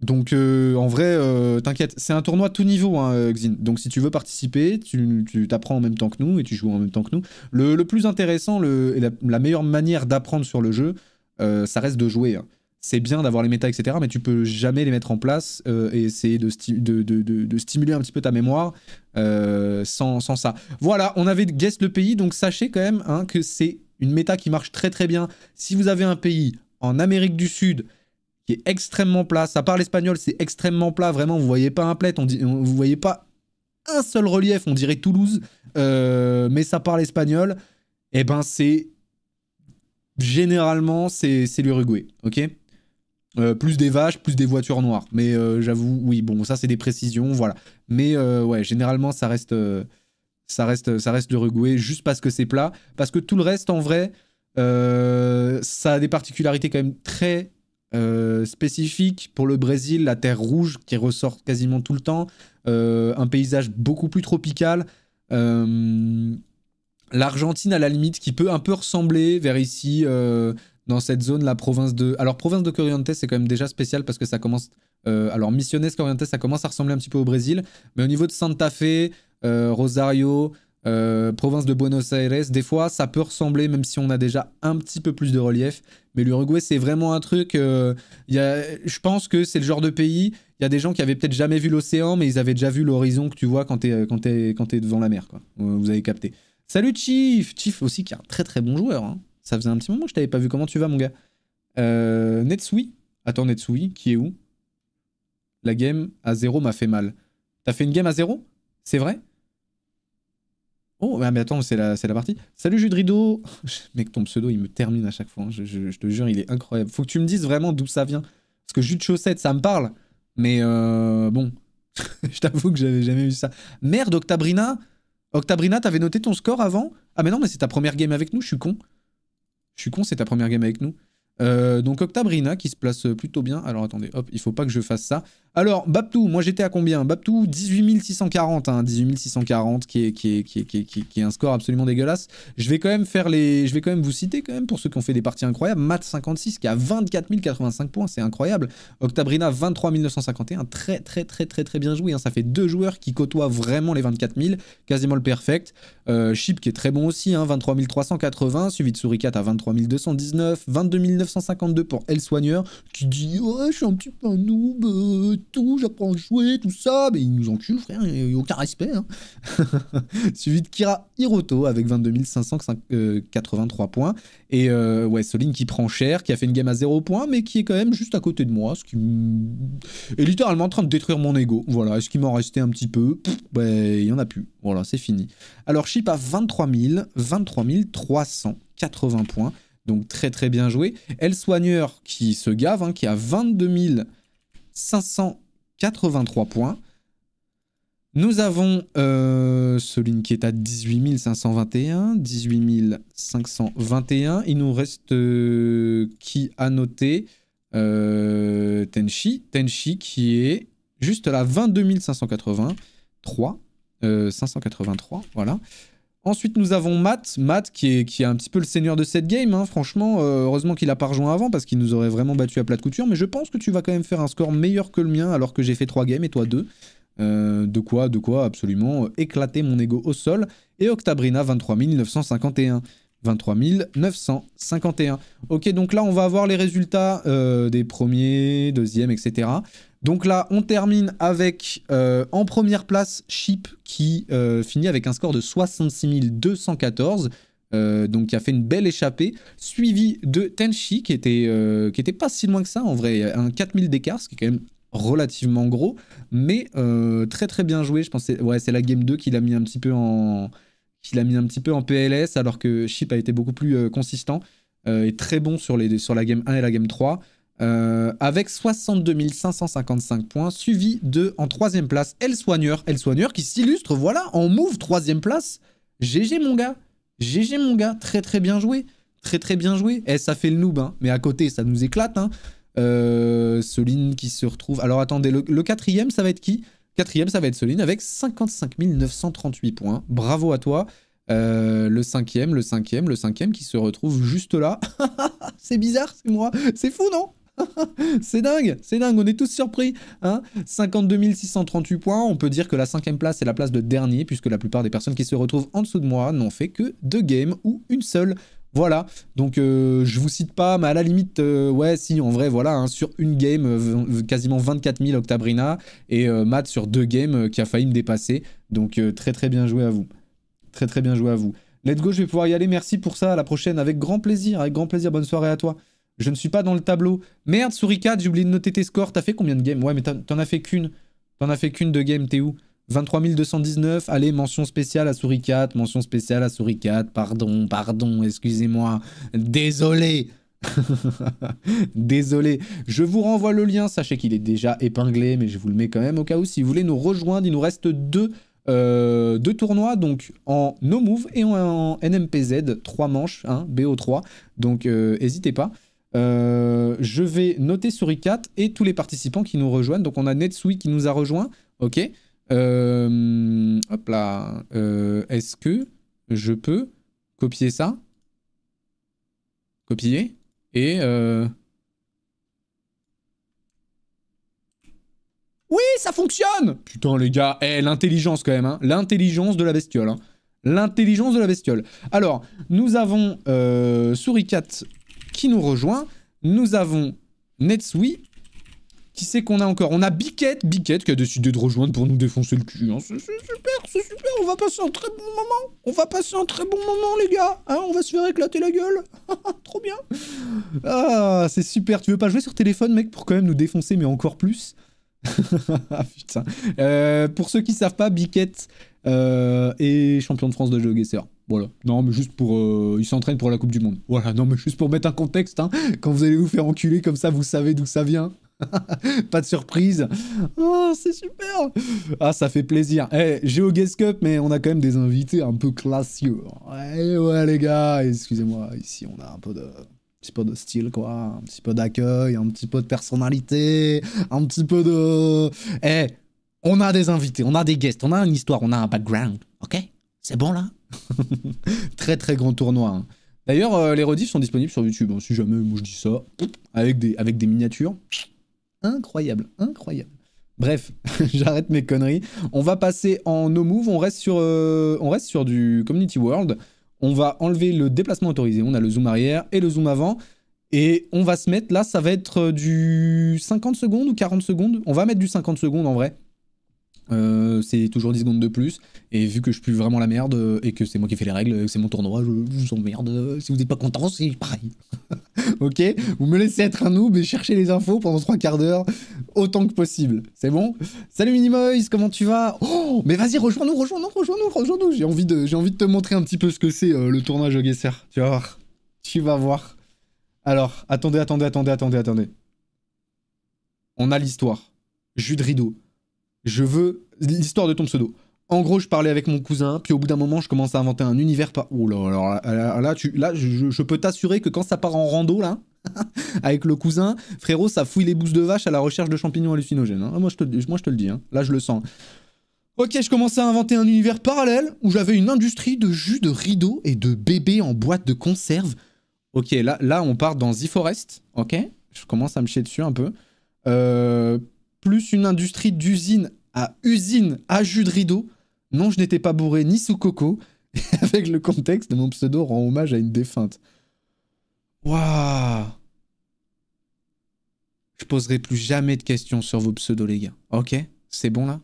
Donc euh, en vrai, t'inquiète, c'est un tournoi tout niveau, hein, Xin. Donc si tu veux participer, tu t'apprends en même temps que nous et tu joues en même temps que nous. Le, plus intéressant la meilleure manière d'apprendre sur le jeu, euh, ça reste de jouer. Hein. C'est bien d'avoir les méta, etc., mais tu peux jamais les mettre en place euh, et essayer de, stimuler un petit peu ta mémoire euh, sans, ça. Voilà, on avait guess le pays, donc sachez quand même hein, que c'est une méta qui marche très très bien. Si vous avez un pays en Amérique du Sud qui est extrêmement plat, ça parle espagnol, c'est extrêmement plat, vraiment, vous voyez pas un plateau, on, dit, vous voyez pas un seul relief, on dirait Toulouse, mais ça parle espagnol, et eh ben c'est généralement, c'est l'Uruguay, ok euh, plus des vaches, plus des voitures noires. Mais euh, j'avoue, oui, bon, ça c'est des précisions, voilà. Mais euh, ouais, généralement ça reste, ça reste, ça reste l'Uruguay juste parce que c'est plat. Parce que tout le reste, en vrai, ça a des particularités quand même très spécifiques. Pour le Brésil, la terre rouge qui ressort quasiment tout le temps, un paysage beaucoup plus tropical l'Argentine à la limite, qui peut un peu ressembler vers ici, euh, dans cette zone, la province de... Alors, province de Corrientes, c'est quand même déjà spécial parce que ça commence... Euh, alors, Missiones Corrientes, ça commence à ressembler un petit peu au Brésil, mais au niveau de Santa Fe, euh, Rosario, province de Buenos Aires, des fois, ça peut ressembler, même si on a déjà un petit peu plus de relief. Mais l'Uruguay, c'est vraiment un truc... Y Je pense que c'est le genre de pays... Il y a des gens qui avaient peut-être jamais vu l'océan, mais ils avaient déjà vu l'horizon que tu vois quand tu quand, es, quand es devant la mer. Quoi. Vous avez capté. Salut Chief Chief aussi qui est un très très bon joueur. Hein. Ça faisait un petit moment que je t'avais pas vu. Comment tu vas mon gars euh, Netsui Attends Netsui, qui est où La game à zéro m'a fait mal. T'as fait une game à zéro C'est vrai Oh, ah, mais attends, c'est la, la partie. Salut Jude Rideau Mec, ton pseudo, il me termine à chaque fois. Hein. Je, te jure, il est incroyable. Faut que tu me dises vraiment d'où ça vient. Parce que Jude Chaussette, ça me parle. Mais euh, bon, je t'avoue que j'avais jamais vu ça. Merde, Octabrina Octabrina, t'avais noté ton score avant Ah mais non, mais c'est ta première game avec nous, je suis con. Je suis con, c'est ta première game avec nous. Euh, donc Octabrina qui se place plutôt bien. Alors attendez, hop, il faut pas que je fasse ça. Alors Baptou, moi j'étais à combien Baptou 18640, hein, 18640 qui est, qui, est, qui, est, qui, est, qui est un score absolument dégueulasse. Je vais quand même faire les, je vais quand même vous citer quand même pour ceux qui ont fait des parties incroyables. Mat 56 qui a 24 points, c'est incroyable. Octabrina 23 951, très très très très très bien joué. Hein. Ça fait deux joueurs qui côtoient vraiment les 24 000, quasiment le perfect. Euh, Chip qui est très bon aussi, hein, 23 380, suivi de Surikat à 23 219, 22 152 pour Elle Soigneur, qui dit Ouais, je suis un petit peu un noob, euh, tout, j'apprends à jouer, tout ça, mais ils nous encule, frère, il n'y a aucun respect. Hein. Suivi de Kira Hiroto avec 22 583 points. Et euh, ouais, Soline qui prend cher, qui a fait une game à 0 points, mais qui est quand même juste à côté de moi, ce qui est littéralement en train de détruire mon ego. Voilà, est-ce qu'il m'en restait un petit peu Ben, Il n'y en a plus. Voilà, c'est fini. Alors, Chip à 23 000, 23 380 points. Donc très très bien joué. elle Soigneur qui se gave, hein, qui a 22 583 points. Nous avons euh, qui est à 18 521, 18 521. Il nous reste euh, qui à noter euh, Tenchi. Tenchi qui est juste là, 22 583. 583, voilà. Ensuite, nous avons Matt. Matt, qui est, qui est un petit peu le seigneur de cette game. Hein. Franchement, euh, heureusement qu'il n'a pas rejoint avant parce qu'il nous aurait vraiment battu à plat de couture. Mais je pense que tu vas quand même faire un score meilleur que le mien alors que j'ai fait 3 games et toi 2. Euh, de quoi, de quoi absolument euh, éclater mon ego au sol. Et Octabrina, 23 951. 23 951. Ok, donc là, on va avoir les résultats des premiers, deuxièmes, etc. Donc là, on termine avec euh, en première place Chip qui euh, finit avec un score de 66 214. Euh, donc qui a fait une belle échappée, suivi de Tenchi qui était, qui était pas si loin que ça en vrai, un 4000 d'écart, ce qui est quand même relativement gros, mais très très bien joué. Je pense que c'est la game 2 qui l'a mis un petit peu en, a mis un petit peu en PLS alors que Chip a été beaucoup plus consistant et très bon sur, les, sur la game 1 et la game 3. Euh, avec 62 555 points, suivi de, en troisième place, El Soigneur. qui s'illustre, voilà, en move, troisième place. GG mon gars, GG mon gars, très très bien joué, très très bien joué. Eh, ça fait le noob, hein. mais à côté, ça nous éclate. Hein. Euh, Soline qui se retrouve... Alors attendez, le, quatrième, ça va être qui Quatrième, ça va être Soline avec 55 938 points. Bravo à toi. Euh, le cinquième, le cinquième, le cinquième qui se retrouve juste là. c'est bizarre, c'est moi. C'est fou, non c'est dingue, c'est dingue, on est tous surpris. 52 hein. 638 points, on peut dire que la cinquième place est la place de dernier, puisque la plupart des personnes qui se retrouvent en dessous de moi n'ont fait que deux games ou une seule. Voilà, donc euh, je vous cite pas, mais à la limite, euh, ouais, si, en vrai, voilà, hein, sur une game, euh, quasiment 24 000 Octabrina, et Matt sur deux games qui a failli me dépasser. Donc très très bien joué à vous. Très très bien joué à vous. Let's go, je vais pouvoir y aller, merci pour ça, à la prochaine, avec grand plaisir, avec grand plaisir, bonne soirée à toi. Je ne suis pas dans le tableau. Merde, Souricat, j'ai oublié de noter tes scores. T'as fait combien de games Ouais, mais t'en as fait qu'une. T'en as fait qu'une de game, t'es où 23 219, allez, mention spéciale à Souris4. mention spéciale à Souris4. pardon, pardon, excusez-moi, désolé. Désolé, je vous renvoie le lien, sachez qu'il est déjà épinglé, mais je vous le mets quand même au cas où si vous voulez nous rejoindre, il nous reste deux, euh, deux tournois, donc en No Move et en, NMPZ, trois manches, hein, BO3, donc euh, n'hésitez pas. Euh, je vais noter 4 et tous les participants qui nous rejoignent. Donc on a Netsui qui nous a rejoint. Ok. Euh, hop là. Euh, est-ce que je peux copier ça Copier. Et... Oui, ça fonctionne Putain les gars, eh, l'intelligence quand même. Hein. L'intelligence de la bestiole. Hein. l'intelligence de la bestiole. Alors, nous avons euh, 4 qui nous rejoint. Nous avons Netsui. Qui sait qu'on a encore On a Biquette, Biquette qui a décidé de rejoindre pour nous défoncer le cul. Hein. C'est super, c'est super, on va passer un très bon moment. On va passer un très bon moment, les gars. Hein, on va se faire éclater la gueule. Trop bien. Ah, c'est super. Tu veux pas jouer sur téléphone, mec, pour quand même nous défoncer, mais encore plus ah, Putain. Euh, pour ceux qui savent pas, Biquette euh, est champion de France de jeu voilà. Non, mais juste pour. Euh, ils s'entraînent pour la Coupe du Monde. Voilà. Non, mais juste pour mettre un contexte. Hein. Quand vous allez vous faire enculer comme ça, vous savez d'où ça vient. pas de surprise. Oh, c'est super. Ah, ça fait plaisir. Eh, j'ai au Guest Cup, mais on a quand même des invités un peu classieux. Ouais, eh ouais, les gars. Excusez-moi. Ici, on a un peu de. Un petit peu de style, quoi. Un petit peu d'accueil, un petit peu de personnalité, un petit peu de. Eh, on a des invités, on a des guests, on a une histoire, on a un background, ok c'est bon là Très très grand tournoi. Hein. D'ailleurs, euh, les rediffs sont disponibles sur YouTube, hein. si jamais je dis ça, avec des, avec des miniatures. Incroyable, incroyable. Bref, j'arrête mes conneries. On va passer en no move, on reste, sur, euh, on reste sur du Community World. On va enlever le déplacement autorisé, on a le zoom arrière et le zoom avant. Et on va se mettre, là ça va être euh, du 50 secondes ou 40 secondes On va mettre du 50 secondes en vrai. Euh, c'est toujours 10 secondes de plus. Et vu que je pue vraiment la merde euh, et que c'est moi qui fais les règles, et c'est mon tournoi, je vous emmerde. Euh, si vous n'êtes pas content, c'est pareil. ok Vous me laissez être un noob et chercher les infos pendant 3 quarts d'heure autant que possible. C'est bon Salut Minimoys, comment tu vas Oh Mais vas-y, rejoins-nous, rejoins-nous, rejoins-nous, rejoins-nous. J'ai envie, de, j'ai envie de te montrer un petit peu ce que c'est le tournoi Guesser. Tu vas voir. Tu vas voir. Alors, attendez, attendez, attendez, attendez, attendez. On a l'histoire. Jus de rideau je veux l'histoire de ton pseudo. En gros, je parlais avec mon cousin, puis au bout d'un moment, je commence à inventer un univers pas. Ouh là, là, là, là, là je, peux t'assurer que quand ça part en rando, là, avec le cousin, frérot, ça fouille les bousses de vache à la recherche de champignons hallucinogènes. Hein. Moi, je te, moi, je te le dis, hein. là, je le sens. Ok, je commençais à inventer un univers parallèle où j'avais une industrie de jus de rideaux et de bébés en boîte de conserve. Ok, là, là on part dans The Forest. Ok, je commence à me chier dessus un peu. Euh, plus une industrie d'usine à Usine à jus de rideau. Non, je n'étais pas bourré ni sous coco. avec le contexte, mon pseudo rend hommage à une défunte. Waouh Je poserai plus jamais de questions sur vos pseudos, les gars. Ok C'est bon là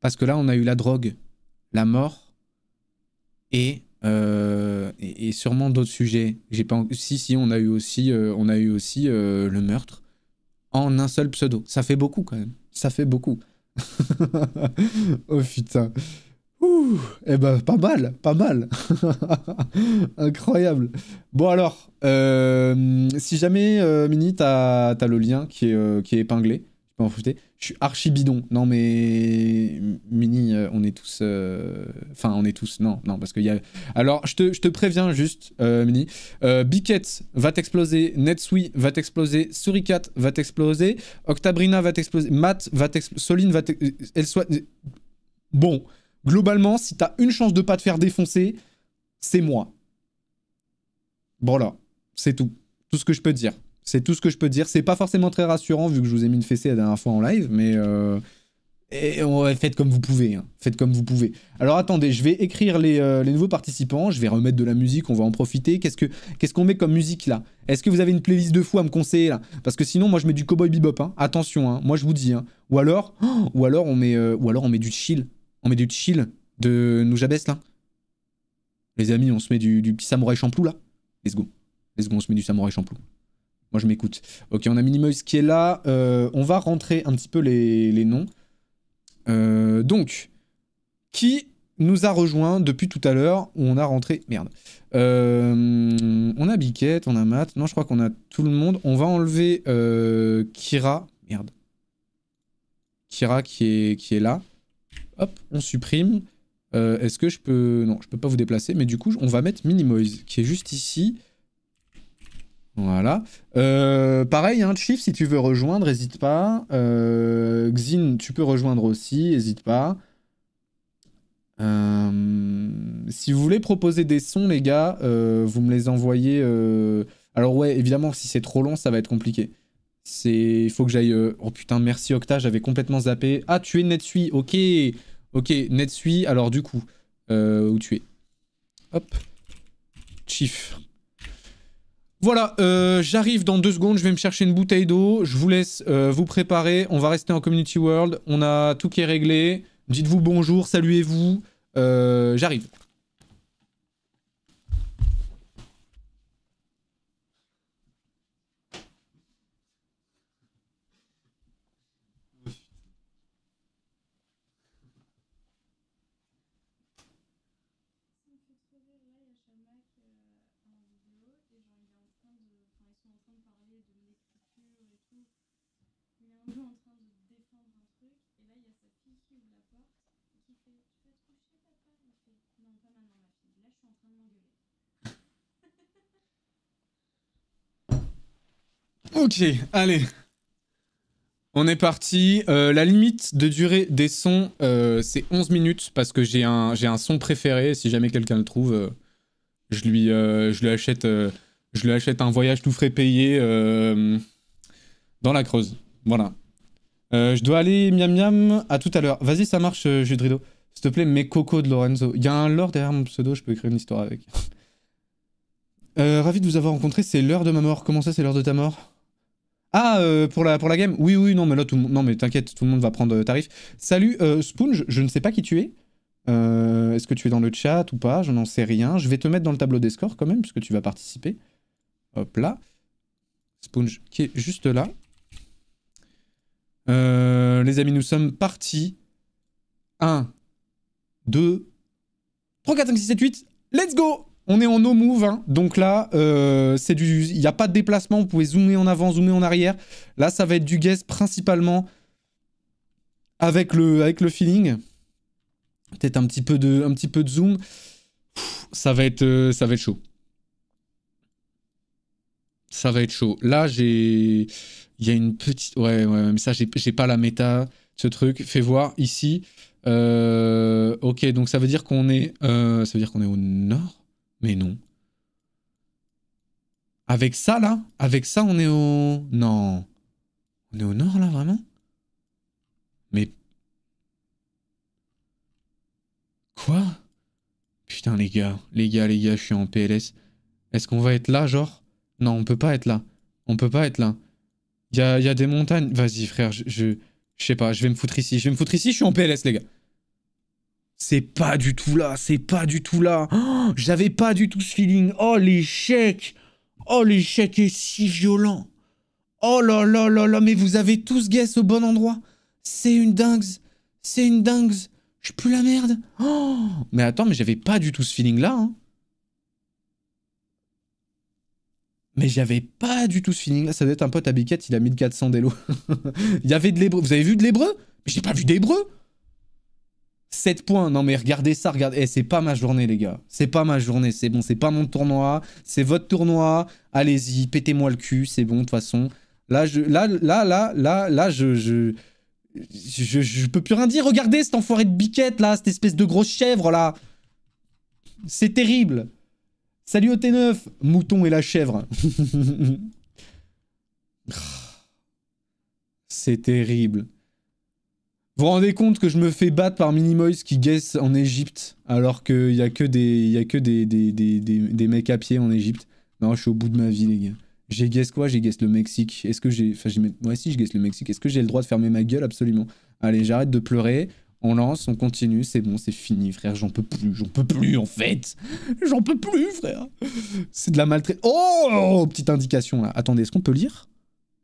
Parce que là, on a eu la drogue, la mort et, euh, et, sûrement d'autres sujets. J'ai pas Si, si, on a eu aussi, euh, on a eu aussi euh, le meurtre en un seul pseudo. Ça fait beaucoup quand même. Ça fait beaucoup. oh putain. Ouh, eh ben, pas mal, pas mal. Incroyable. Bon alors, euh, si jamais, euh, Mini, t'as as le lien qui est, euh, qui est épinglé, tu peux en foutre Archibidon, archi bidon. Non, mais Mini, euh, on est tous. Euh, enfin, on est tous. Non, non, parce qu'il y a. Alors, je te, préviens juste, euh, Mini. Bicket va t'exploser. Netsui va t'exploser. Suricat va t'exploser. Octabrina va t'exploser. Matt va t'exploser. Soline va Elle soit. Bon, globalement, si t'as une chance de pas te faire défoncer, c'est moi. Bon là, c'est tout. Tout ce que je peux te dire. C'est tout ce que je peux dire. C'est pas forcément très rassurant vu que je vous ai mis une fessée la dernière fois en live, mais euh, faites comme vous pouvez. Hein. Faites comme vous pouvez. Alors attendez, je vais écrire euh, les, nouveaux participants. Je vais remettre de la musique. On va en profiter. Qu'est-ce que qu'est-ce qu'on met comme musique là Est-ce que vous avez une playlist de fou à me conseiller là Parce que sinon, moi, je mets du Cowboy Bebop. Hein. Attention, hein. moi, je vous dis. Ou alors, ou alors on met, euh, ou alors on met du chill. On met du chill de Nujabes là. Les amis, on se met du, du petit samouraï champlou là. Let's go. Let's go, on se met du samouraï champlou. Moi, je m'écoute. Ok, on a Minimoise qui est là. Euh, on va rentrer un petit peu les, noms. Euh, donc, qui nous a rejoint depuis tout à l'heure où on a rentré... Merde. Euh, on a Biquette, on a Matt. Non, je crois qu'on a tout le monde. On va enlever Kira. Merde. Kira qui est, qui est là. Hop, on supprime. Est-ce que je peux... Non, je peux pas vous déplacer. Mais du coup, on va mettre Minimoise qui est juste ici. Voilà. Euh, pareil, hein, Chief, si tu veux rejoindre, n'hésite pas. Euh, Xin, tu peux rejoindre aussi, n'hésite pas. Euh, si vous voulez proposer des sons, les gars, vous me les envoyez. Alors ouais, évidemment, si c'est trop long, ça va être compliqué. C'est, il faut que j'aille. Oh putain, merci Octa, j'avais complètement zappé. Ah, tu es Netsui, ok, ok, Netsui. Alors du coup, où tu es Hop, Chief. Voilà, euh, j'arrive dans deux secondes, je vais me chercher une bouteille d'eau, je vous laisse euh, vous préparer, on va rester en Community World, on a tout qui est réglé, dites-vous bonjour, saluez-vous, euh, j'arrive. Ok, Allez. On est parti. Euh, la limite de durée des sons, euh, c'est 11 minutes parce que j'ai un, un son préféré. Si jamais quelqu'un le trouve, euh, je, lui, je, lui achète, je lui achète un voyage tout frais payé dans la Creuse. Voilà. je dois aller miam miam. À tout à l'heure. Vas-y, ça marche, Jude Rideau. S'il te plaît, mes cocos de Lorenzo. Il y a un lore derrière mon pseudo, je peux écrire une histoire avec. ravi de vous avoir rencontré. C'est l'heure de ma mort. Comment ça, c'est l'heure de ta mort ah, euh, pour, la, pour la game Oui, oui, non, mais là, tout, mais t'inquiète, tout le monde va prendre euh, tarif. Salut, euh, Sponge, je, ne sais pas qui tu es. Est-ce que tu es dans le chat ou pas Je n'en sais rien. Je vais te mettre dans le tableau des scores quand même, puisque tu vas participer. Hop là. Sponge qui est juste là. les amis, nous sommes partis. 1, 2, 3, 4, 5, 6, 7, 8. Let's go on est en no move, donc là, euh, c'est du, il n'y a pas de déplacement, vous pouvez zoomer en avant, zoomer en arrière. Là, ça va être du guess principalement avec le, avec le feeling. Peut-être un, petit peu de, un petit peu de zoom. ça, va être, euh, ça va être chaud. Ça va être chaud. Là, j'ai... Il y a une petite... Ouais, ouais, mais ça, j'ai pas la méta, ce truc. Fais voir, ici. Euh, ok, donc ça veut dire qu'on est... ça veut dire qu'on est au nord mais non. Avec ça, là Avec ça, on est au... Non. On est au nord, là, vraiment Mais... Quoi Putain, les gars. Les gars, les gars, je suis en PLS. Est-ce qu'on va être là, genre Non, on peut pas être là. On peut pas être là. Il y a, des montagnes. Vas-y, frère, je, je... Je sais pas, je vais me foutre ici. Je vais me foutre ici, je suis en PLS, les gars. C'est pas du tout là, c'est pas du tout là. Oh, j'avais pas du tout ce feeling. Oh l'échec Oh l'échec est si violent Oh là là là là, mais vous avez tous guess au bon endroit. C'est une dingue. C'est une dingue. Je plus la merde. Oh mais attends, mais j'avais pas du tout ce feeling là. Hein. Mais j'avais pas du tout ce feeling là. Ça doit être un pote à biquette, il a 1400 d'élo. il y avait de l'hébreu. Vous avez vu de l'hébreu Mais j'ai pas vu d'hébreu 7 points. Non, mais regardez ça, regardez. Eh, c'est pas ma journée, les gars. C'est pas ma journée. C'est bon, c'est pas mon tournoi. C'est votre tournoi. Allez-y, pétez-moi le cul. C'est bon, de toute façon. Là, je, là, là, là, là, là, je, je, je, peux plus rien dire. Regardez cet enfoiré de biquette, là, cette espèce de grosse chèvre, là. C'est terrible. Salut au T9, mouton et la chèvre. c'est terrible. Vous vous rendez compte que je me fais battre par Minimoys qui guess en Égypte alors qu'il n'y a que, des, y a que des, des, mecs à pied en Égypte Non, je suis au bout de ma vie, les gars. J'ai guess quoi J'ai guess le Mexique. Est-ce que j'ai. Enfin, moi si je guess le Mexique. Est-ce que j'ai le droit de fermer ma gueule Absolument. Allez, j'arrête de pleurer. On lance, on continue. C'est bon, c'est fini, frère. J'en peux plus. J'en peux plus, en fait. J'en peux plus, frère. C'est de la maltraitance. Oh Petite indication là. Attendez, est-ce qu'on peut lire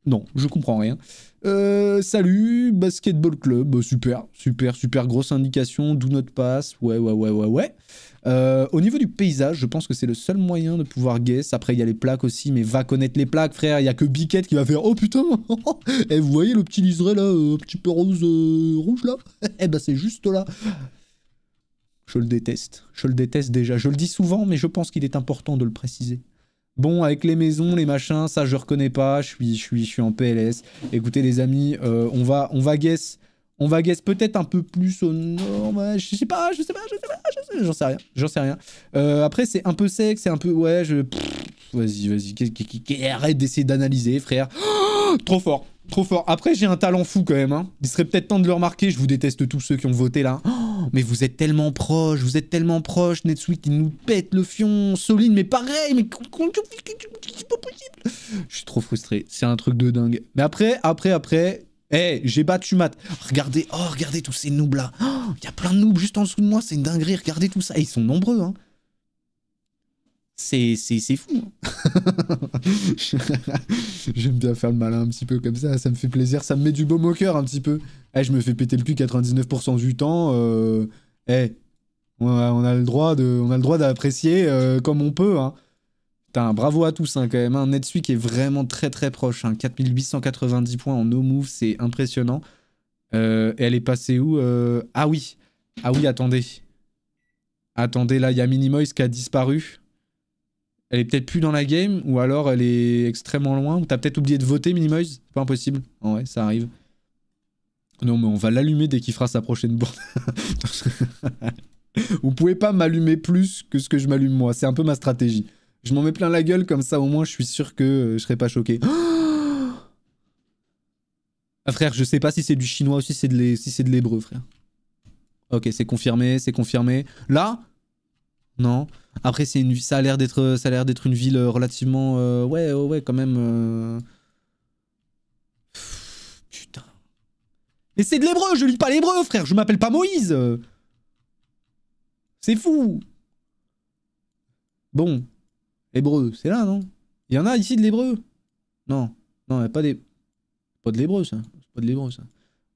non, je comprends rien. Euh, salut, Basketball Club, super, super, super, grosse indication, do not pass, ouais, ouais, ouais, ouais, ouais. Euh, au niveau du paysage, je pense que c'est le seul moyen de pouvoir guess. Après, il y a les plaques aussi, mais va connaître les plaques, frère. Il y a que Biquette qui va faire Oh putain Et eh, vous voyez le petit liseré là, euh, un petit peu rose, rouge là Eh ben, c'est juste là. Je le déteste. Je le déteste déjà. Je le dis souvent, mais je pense qu'il est important de le préciser. Bon, avec les maisons, les machins, ça je reconnais pas, je suis, je suis, je suis en PLS. Écoutez les amis, euh, on va, on va guess, on va guess peut-être un peu plus au nord, je sais pas, je sais pas, je sais pas, j'en sais rien, j'en sais rien. Euh, après c'est un peu sec, c'est un peu, ouais, je, vas-y, vas-y, arrête d'essayer d'analyser, frère. trop fort, Trop fort. Après, j'ai un talent fou quand même. Hein. Il serait peut-être temps de le remarquer. Je vous déteste tous ceux qui ont voté là. Oh, mais vous êtes tellement proches, vous êtes tellement proches. Netsuite, il nous pète le fion. Solide, mais pareil. Mais c'est pas possible. Je suis trop frustré. C'est un truc de dingue. Mais après, après, après. Eh, j'ai battu Matt. Regardez, oh, regardez tous ces noobs là. Oh, il y a plein de noobs juste en dessous de moi. C'est une dinguerie. Regardez tout ça. ils sont nombreux. Hein c'est fou. Hein. J'aime bien faire le malin un petit peu comme ça, ça me fait plaisir, ça me met du baume au cœur un petit peu. Eh, je me fais péter le cul 99% du temps. Euh, eh, on a, le droit de, on a le droit d'apprécier euh, comme on peut. Hein. bravo à tous hein, quand même. Un net qui est vraiment très très proche. 4890 points en no move, c'est impressionnant. Euh, et elle est passée où Ah oui, ah oui, attendez. Attendez, là, il y a Minimoise qui a disparu elle est peut-être plus dans la game, ou alors elle est extrêmement loin, t'as peut-être oublié de voter Minimoise, c'est pas impossible. Ouais, ça arrive. Non, mais on va l'allumer dès qu'il fera sa prochaine bourde. Vous pouvez pas m'allumer plus que ce que je m'allume moi, c'est un peu ma stratégie. Je m'en mets plein la gueule, comme ça au moins je suis sûr que euh, je serai pas choqué. Ah, frère, je sais pas si c'est du chinois ou si c'est de l'hébreu, frère. Ok, c'est confirmé, c'est confirmé. Là Non. Après, c'est une, ça a l'air d'être, ça d'être une ville euh, relativement, euh, ouais, oh, ouais, quand même. Euh, putain. Mais c'est de l'hébreu, je lis pas l'hébreu, frère. Je m'appelle pas Moïse. C'est fou. Bon, hébreu, c'est là, non Il y en a ici de l'hébreu Non, non, pas des, pas de l'hébreu, ça. Pas de l'hébreu, ça.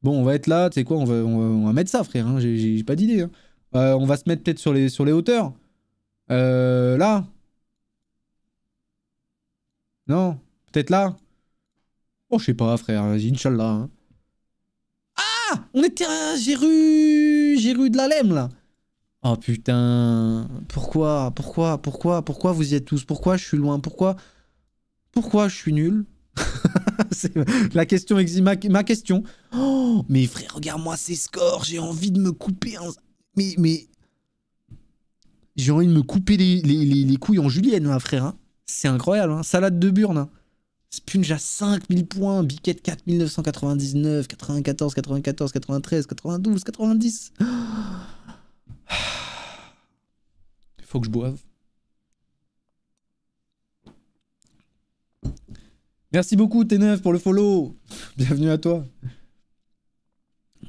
Bon, on va être là, tu sais quoi, on va, on va, mettre ça, frère. Hein, j'ai pas d'idée. Hein. on va se mettre peut-être sur les, sur les hauteurs. Euh, là Non Peut-être là Oh, je sais pas, frère. Inch'Allah. Hein. Ah On était... À... J'ai rue... J'ai de la lemme, là. Oh, putain. Pourquoi Pourquoi Pourquoi Pourquoi vous y êtes tous Pourquoi je suis loin Pourquoi Pourquoi je suis nul c'est la question ma, ma question. Oh, mais frère, regarde-moi ces scores, j'ai envie de me couper Mais, mais j'ai envie de me couper les, couilles en julienne, frère. Hein. C'est incroyable. Hein. Salade de burne. Hein. Spunge à 5000 points. Biquette 4999, 94, 94, 93, 92, 90. Il faut que je boive. Merci beaucoup T9 pour le follow. Bienvenue à toi.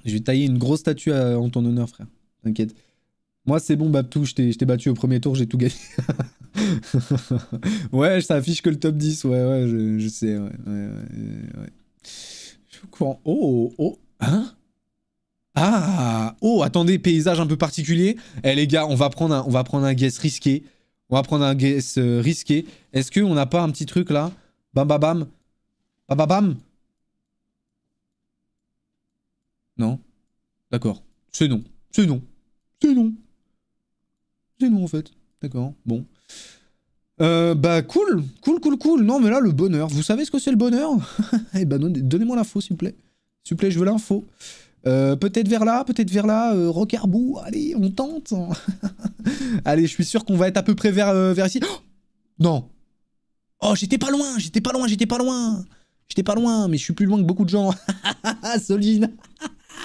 Je vais tailler une grosse statue euh, en ton honneur, frère. T'inquiète. Moi, c'est bon, Babtou, je t'ai battu au premier tour, j'ai tout gagné. ouais, ça affiche que le top 10, ouais, ouais, je, sais, ouais, ouais, Je suis Oh, oh, hein Ah Oh, attendez, paysage un peu particulier. Eh les gars, on va prendre un, on va prendre un guess risqué. On va prendre un guess euh, risqué. Est-ce qu'on n'a pas un petit truc là Bam, bam, bam. Bam, bam, bam. Non D'accord. C'est non. C'est non. C'est non. C'est nous en fait. D'accord, bon. Euh, bah cool, cool, cool, cool. Non mais là, le bonheur. Vous savez ce que c'est le bonheur Eh ben donnez-moi l'info s'il vous plaît. S'il vous plaît, je veux l'info. Euh, peut-être vers là, peut-être vers là, euh, Rocarbou, allez, on tente. allez, je suis sûr qu'on va être à peu près vers, euh, vers ici. Oh non. Oh, j'étais pas loin, j'étais pas loin, j'étais pas loin. J'étais pas loin, mais je suis plus loin que beaucoup de gens. Soline.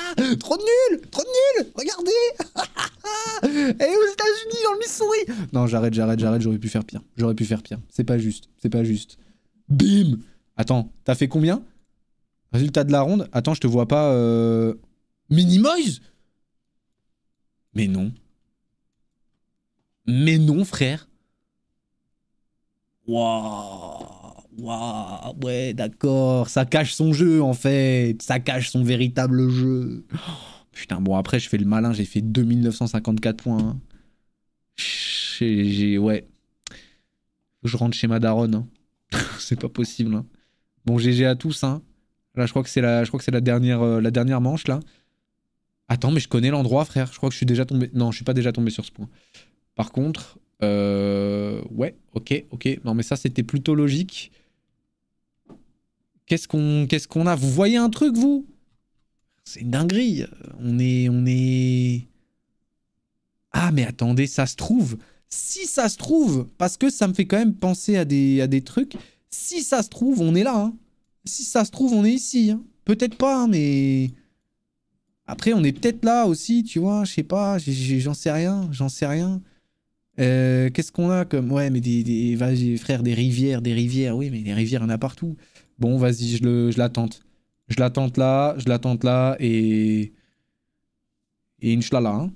trop nul, trop nul, regardez. Et aux États-Unis, dans le Missouri. Non, j'arrête, j'arrête, j'arrête, j'aurais pu faire pire. J'aurais pu faire pire. C'est pas juste, c'est pas juste. Bim. Attends, t'as fait combien Résultat de la ronde Attends, je te vois pas. Euh... Minimoise Mais non. Mais non, frère. Waouh Waouh, ouais, d'accord, ça cache son jeu en fait, ça cache son véritable jeu. Oh, putain, bon, après, je fais le malin, j'ai fait 2954 points. Hein. J'ai. Ouais. Je rentre chez ma hein. c'est pas possible. Hein. Bon, GG à tous. Hein. Là, je crois que c'est la, je crois que c'est la dernière, euh, la dernière manche là. Attends, mais je connais l'endroit, frère. Je crois que je suis déjà tombé. Non, je suis pas déjà tombé sur ce point. Par contre, euh, ouais, ok, ok. Non, mais ça, c'était plutôt logique. Qu'est-ce qu'on a Vous voyez un truc, vous C'est une dinguerie. On est, on est... Ah, mais attendez, ça se trouve. Si ça se trouve, parce que ça me fait quand même penser à des, à des trucs. Si ça se trouve, on est là. Hein. Si ça se trouve, on est ici. Hein. Peut-être pas, hein, mais... Après, on est peut-être là aussi, tu vois. Je sais pas, j'en sais rien, j'en sais rien. Euh, qu'est-ce qu'on a comme... Ouais, mais des, des... frère, des rivières, des rivières. Oui, mais des rivières, il y en a partout bon, vas-y, je, je la Je la là, je la là, et. Et Inch'Allah. Hein.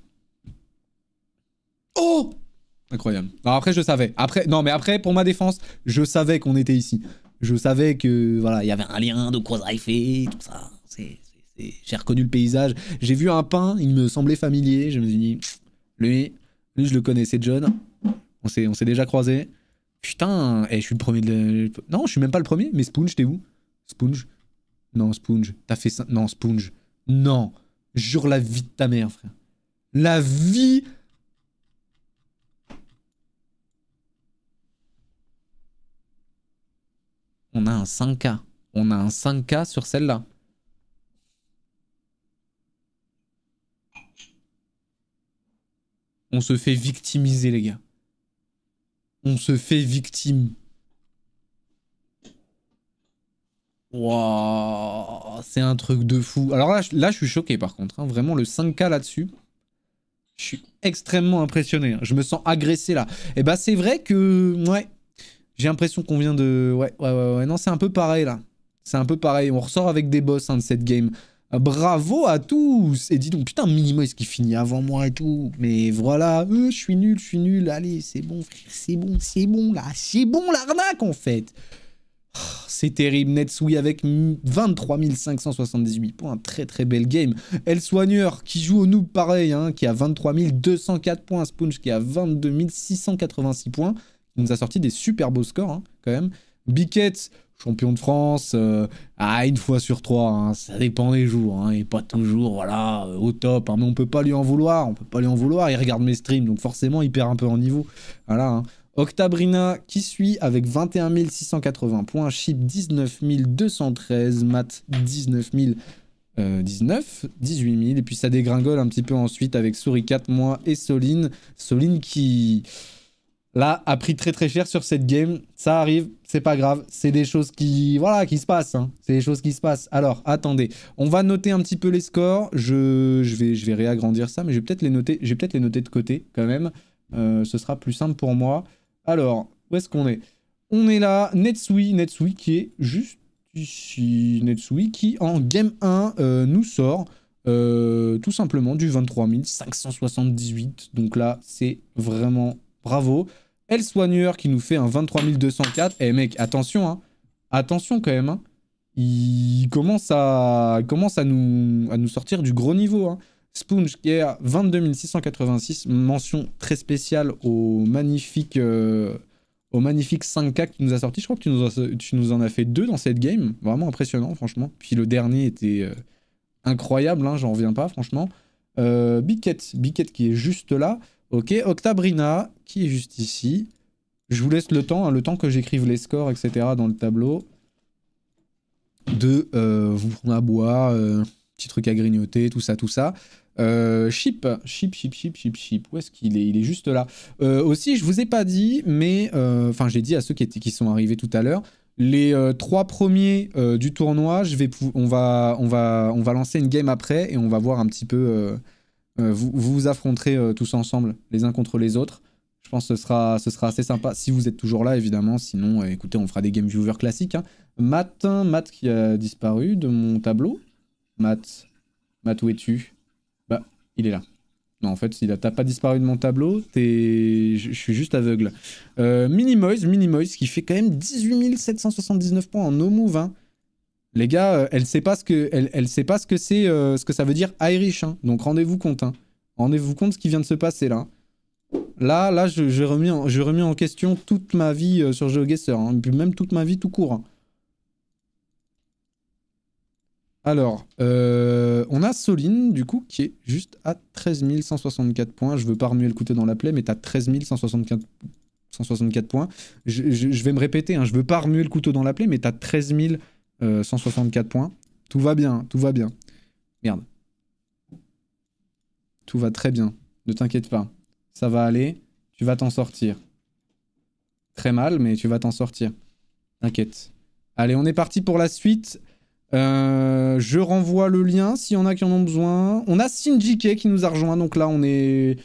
Oh Incroyable. Alors après, je savais. Après, non, mais après, pour ma défense, je savais qu'on était ici. Je savais que, voilà, il y avait un lien de a fait, tout ça. J'ai reconnu le paysage. J'ai vu un pain, il me semblait familier. Je me suis dit, lui, lui je le connaissais, John. On s'est déjà croisés. Putain, et eh, je suis le premier de Non, je suis même pas le premier, mais Sponge, t'es où Sponge Non, Sponge, t'as fait ça. Non, Sponge. Non, jure la vie de ta mère, frère. La vie On a un 5K. On a un 5K sur celle-là. On se fait victimiser, les gars. On se fait victime. Waouh, c'est un truc de fou. Alors là, je suis choqué par contre. Hein. Vraiment, le 5K là-dessus, je suis extrêmement impressionné. Hein. Je me sens agressé là. Et eh bah, ben, c'est vrai que. Ouais. J'ai l'impression qu'on vient de. Ouais, ouais, ouais, Non, c'est un peu pareil là. C'est un peu pareil. On ressort avec des boss hein, de cette game. Bravo à tous Et dis donc, putain, est-ce qui finit avant moi et tout. Mais voilà, euh, je suis nul, je suis nul. Allez, c'est bon, frère, c'est bon, c'est bon, là. C'est bon, l'arnaque, en fait. c'est terrible, Netsui avec 23 578 points, très très belle game. elsoigneur Soigneur qui joue au noob pareil, hein, qui a 23 204 points, Sponge qui a 22 686 points, Il nous a sorti des super beaux scores hein, quand même. Biquette, champion de France, euh, ah, une fois sur trois, hein, ça dépend des jours, hein, et pas toujours voilà, euh, au top, hein, mais on peut pas lui en vouloir, on peut pas lui en vouloir, il regarde mes streams, donc forcément il perd un peu en niveau. Voilà. Octabrina qui suit avec 21 680 points, Chip 19 213, Matt 19 19, 18 000, et puis ça dégringole un petit peu ensuite avec Souris4, moi et Soline. Soline qui là, a pris très très cher sur cette game. Ça arrive, c'est pas grave. C'est des choses qui, voilà, qui se passent. Hein. C'est des choses qui se passent. Alors, attendez. On va noter un petit peu les scores. Je, vais, je vais réagrandir ça, mais je vais peut-être les noter. j'ai peut-être les noter de côté quand même. Euh, ce sera plus simple pour moi. Alors, où est-ce qu'on est, on, est là. Netsui, Netsui qui est juste ici. Netsui qui, en game 1, euh, nous sort... Euh, tout simplement du 23 578. Donc là, c'est vraiment bravo. El Soigneur qui nous fait un 23204. Eh mec, attention, hein. Attention quand même, hein. Il commence à, nous, à nous sortir du gros niveau, hein. Sponge qui est 22686, mention très spéciale au magnifique, euh, au magnifique 5K qui nous a sorti. Je crois que tu nous, tu nous en as fait deux dans cette game. Vraiment impressionnant, franchement. Puis le dernier était euh, incroyable, hein, j'en reviens pas, franchement. Euh, Biquette, Biquette qui est juste là. Ok, Octabrina, qui est juste ici. Je vous laisse le temps, hein, le temps que j'écrive les scores, etc. dans le tableau. De euh, vous prendre à boire, euh, petit truc à grignoter, tout ça, tout ça. Euh, Chip, Chip, Chip, Chip, Chip, Chip, où est-ce qu'il est Il est juste là. Euh, aussi, je vous ai pas dit, mais... Enfin, j'ai dit à ceux qui, sont arrivés tout à l'heure, les trois premiers du tournoi, je vais on, va, on, va, on va lancer une game après et on va voir un petit peu euh, vous, vous, affronterez euh, tous ensemble, les uns contre les autres. Je pense que ce sera, ce sera assez sympa si vous êtes toujours là, évidemment. Sinon, euh, écoutez, on fera des game viewers classiques. Hein. Matt, hein, Matt qui a disparu de mon tableau. Matt, Matt, où es-tu Bah, il est là. Non, en fait, il t'as pas disparu de mon tableau, je suis juste aveugle. Euh, Minimoise, qui fait quand même 18 779 points en no move. Hein. Les gars, euh, elle sait pas ce que, elle, sait pas ce que c'est, euh, ce que ça veut dire Irish. Hein. Donc rendez-vous compte. Hein. Rendez-vous compte ce qui vient de se passer là. Là, là, je, je remets, en, je en question toute ma vie euh, sur GeoGuessr, hein, même toute ma vie tout court. Hein. Alors, on a Soline, du coup, qui est juste à 13 164 points. Je veux pas remuer le couteau dans la plaie, mais à 13 164, 164 points. Je, vais me répéter, je ne veux pas remuer le couteau dans la plaie, mais as 13 164 164 euh, points. Tout va bien, tout va bien. Merde. Tout va très bien. Ne t'inquiète pas. Ça va aller. Tu vas t'en sortir. Très mal, mais tu vas t'en sortir. T'inquiète. Allez, on est parti pour la suite. Euh, je renvoie le lien s'il y en a qui en ont besoin. On a Sinjike qui nous a rejoint, donc là on est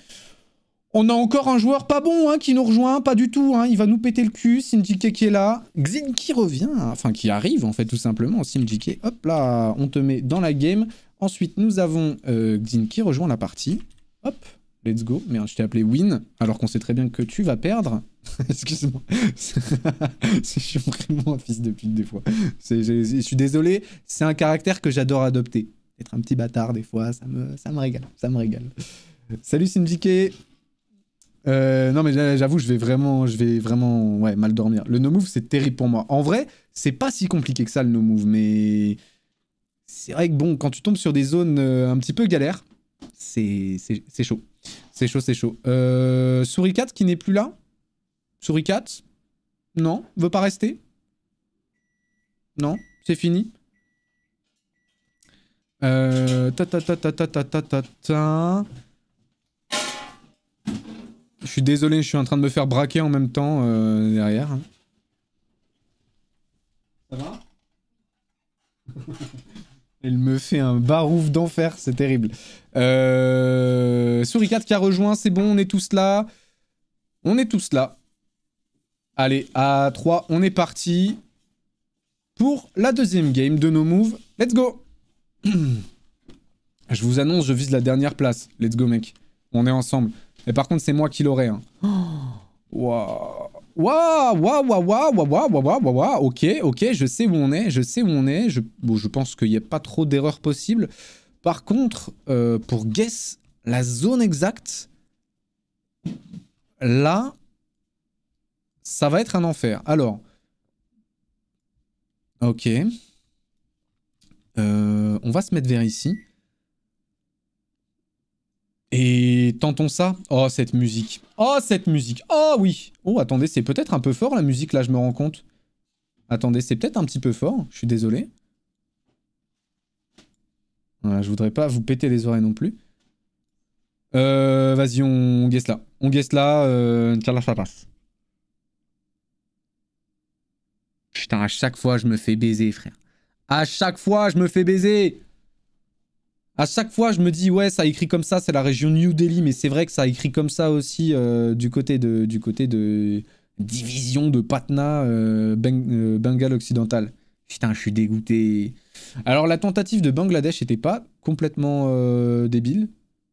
on a encore un joueur pas bon hein, qui nous rejoint, pas du tout. Hein. il va nous péter le cul. Simjike qui est là. Xin qui revient, enfin qui arrive en fait tout simplement. Simjike, hop là, on te met dans la game. Ensuite, nous avons euh, Xin qui rejoint la partie. Hop, let's go. Merde, je t'ai appelé Win, alors qu'on sait très bien que tu vas perdre. Excuse-moi. je suis vraiment un fils de pute des fois. Je, suis désolé, c'est un caractère que j'adore adopter. Être un petit bâtard des fois, ça me, ça me régale, ça me régale. Salut Syndiqué euh, non, mais j'avoue, je vais vraiment, je vais vraiment ouais, mal dormir. Le no move, c'est terrible pour moi. En vrai, c'est pas si compliqué que ça le no move, mais c'est vrai que bon, quand tu tombes sur des zones euh, un petit peu galères, c'est chaud. C'est chaud, c'est chaud. Euh, 4 qui n'est plus là 4 Non Veut pas rester Non C'est fini euh, ta ta ta ta ta ta ta. ta. Je suis désolé, je suis en train de me faire braquer en même temps euh, derrière. Hein. Ça va Elle me fait un barouf d'enfer, c'est terrible. Euh... 4 qui a rejoint, c'est bon, on est tous là. On est tous là. Allez, à 3, on est parti pour la deuxième game de nos moves. Let's go Je vous annonce, je vise la dernière place. Let's go, mec. On est ensemble. Mais par contre, c'est moi qui l'aurai. Hein. Waouh Waouh Waouh Waouh Waouh Waouh Waouh Waouh Ok, ok, je sais où on est, je sais où on est. Je, bon, je pense qu'il n'y a pas trop d'erreurs possibles. Par contre, euh, pour guess la zone exacte, là, ça va être un enfer. Alors, ok. Euh, on va se mettre vers ici. Et tentons ça. Oh, cette musique. Oh, cette musique. Oh, oui. Oh, attendez, c'est peut-être un peu fort, la musique, là, je me rends compte. Attendez, c'est peut-être un petit peu fort. Je suis désolé. Je je voudrais pas vous péter les oreilles non plus. Euh, vas-y, on guesse là. On guesse là. Euh, passe. Putain, à chaque fois, je me fais baiser, frère. À chaque fois, je me fais baiser à chaque fois, je me dis, ouais, ça écrit comme ça, c'est la région New Delhi, mais c'est vrai que ça écrit comme ça aussi euh, du côté de, du côté de division de Patna, euh, euh, Bengale occidentale. Putain, je suis dégoûté. Alors, la tentative de Bangladesh n'était pas complètement débile,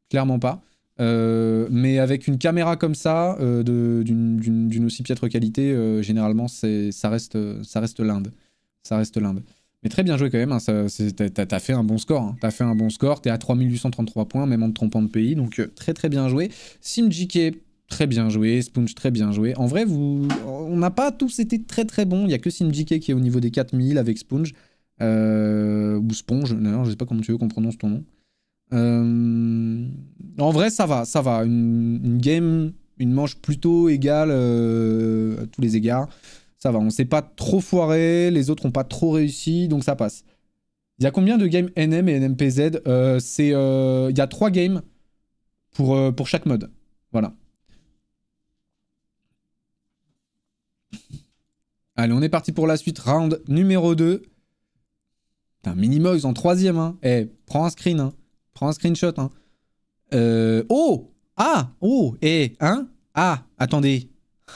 clairement pas. mais avec une caméra comme ça, d'une aussi piètre qualité, généralement, ça reste, ça reste l'Inde. Ça reste l'Inde. Mais très bien joué quand même, hein. t'as fait un bon score, hein. t'as fait un bon score, t'es à 3833 points, même en trompant de pays, donc euh, très très bien joué. Simjike, très bien joué, Sponge très bien joué. En vrai, vous, on n'a pas tous été très très bons, il n'y a que Simjike qui est au niveau des 4000 avec Sponge, euh, ou Sponge, d'ailleurs je sais pas comment tu veux qu'on prononce ton nom. Euh, en vrai, ça va, ça va, une, une game, une manche plutôt égale à tous les égards. Ça va, on s'est pas trop foiré, les autres ont pas trop réussi, donc ça passe. Il y a combien de games NM et NMPZ euh, C'est, euh, Il y a trois games pour, euh, pour chaque mode. Voilà. Allez, on est parti pour la suite. Round numéro 2. un Minimox en troisième. Hein. Eh, prends un screen. Hein. Prends un screenshot. Hein. Oh Ah Oh Eh Hein Ah Attendez.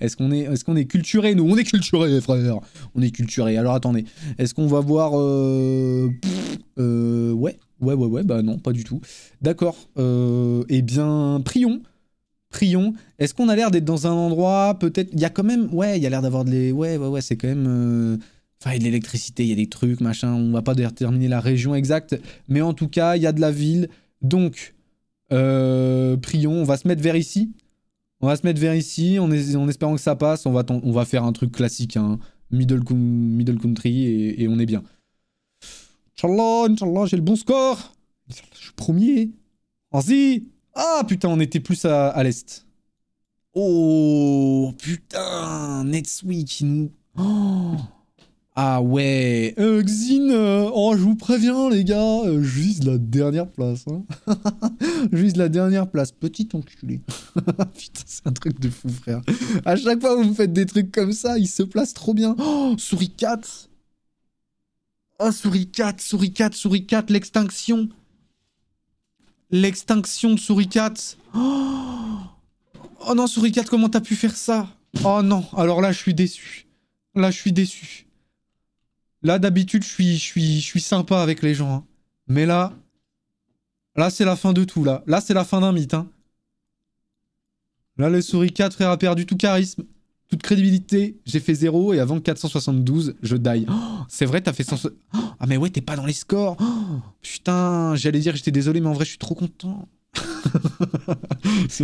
Est-ce qu'on est, est, qu'on est culturé, nous On est culturé, frère On est culturé. Alors attendez, est-ce qu'on va voir. Euh, euh, ouais, ouais, ouais, ouais, bah non, pas du tout. D'accord. Euh, eh bien, prions. Prions. Est-ce qu'on a l'air d'être dans un endroit, peut-être. Il y a quand même. Ouais, il y a l'air d'avoir des. Ouais, ouais, ouais, c'est quand même. Enfin, il y a de l'électricité, il y a des trucs, machin. On va pas déterminer la région exacte. Mais en tout cas, il y a de la ville. Donc, euh, prions, on va se mettre vers ici. On va se mettre vers ici, en, espérant que ça passe. On va, faire un truc classique, hein. middle, country, et, on est bien. Inch'Allah, Inch'Allah, j'ai le bon score. Je suis premier. Vas-y. Ah putain, on était plus à, l'est. Oh putain, Netsui week, nous... Oh. Ah ouais, Xine. Euh, oh je vous préviens les gars, euh, Juste la dernière place. Hein. Juste la dernière place, petit enculé. Putain, c'est un truc de fou frère. À chaque fois vous faites des trucs comme ça, il se place trop bien. Oh, souris 4 Oh, souris 4, souris 4, souris 4, l'extinction L'extinction de souris 4 oh, oh non, souris 4, comment t'as pu faire ça Oh non, alors là je suis déçu. Là je suis déçu. Là, d'habitude, je suis, je, suis, je suis sympa avec les gens. Hein. Mais là, là, c'est la fin de tout. Là, là c'est la fin d'un mythe. Hein. Là, le souris 4, frère, a perdu tout charisme, toute crédibilité. J'ai fait 0 et avant 472, je die. Oh, c'est vrai, t'as fait 100... ah, mais ouais, t'es pas dans les scores. Oh, putain, j'allais dire j'étais désolé, mais en vrai, je suis trop content. ça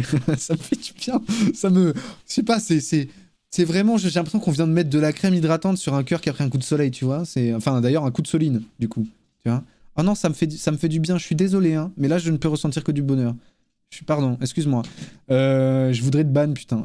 me fait du bien. Ça me... Je sais pas, c'est... C'est vraiment, j'ai l'impression qu'on vient de mettre de la crème hydratante sur un cœur qui a pris un coup de soleil, tu vois. C'est, enfin, d'ailleurs, un coup de soline, du coup. Tu vois. Ah oh non, ça me fait, ça me fait du bien. Je suis désolé, hein. Mais là, je ne peux ressentir que du bonheur. Je suis, pardon, excuse-moi. Euh, je voudrais te ban, putain.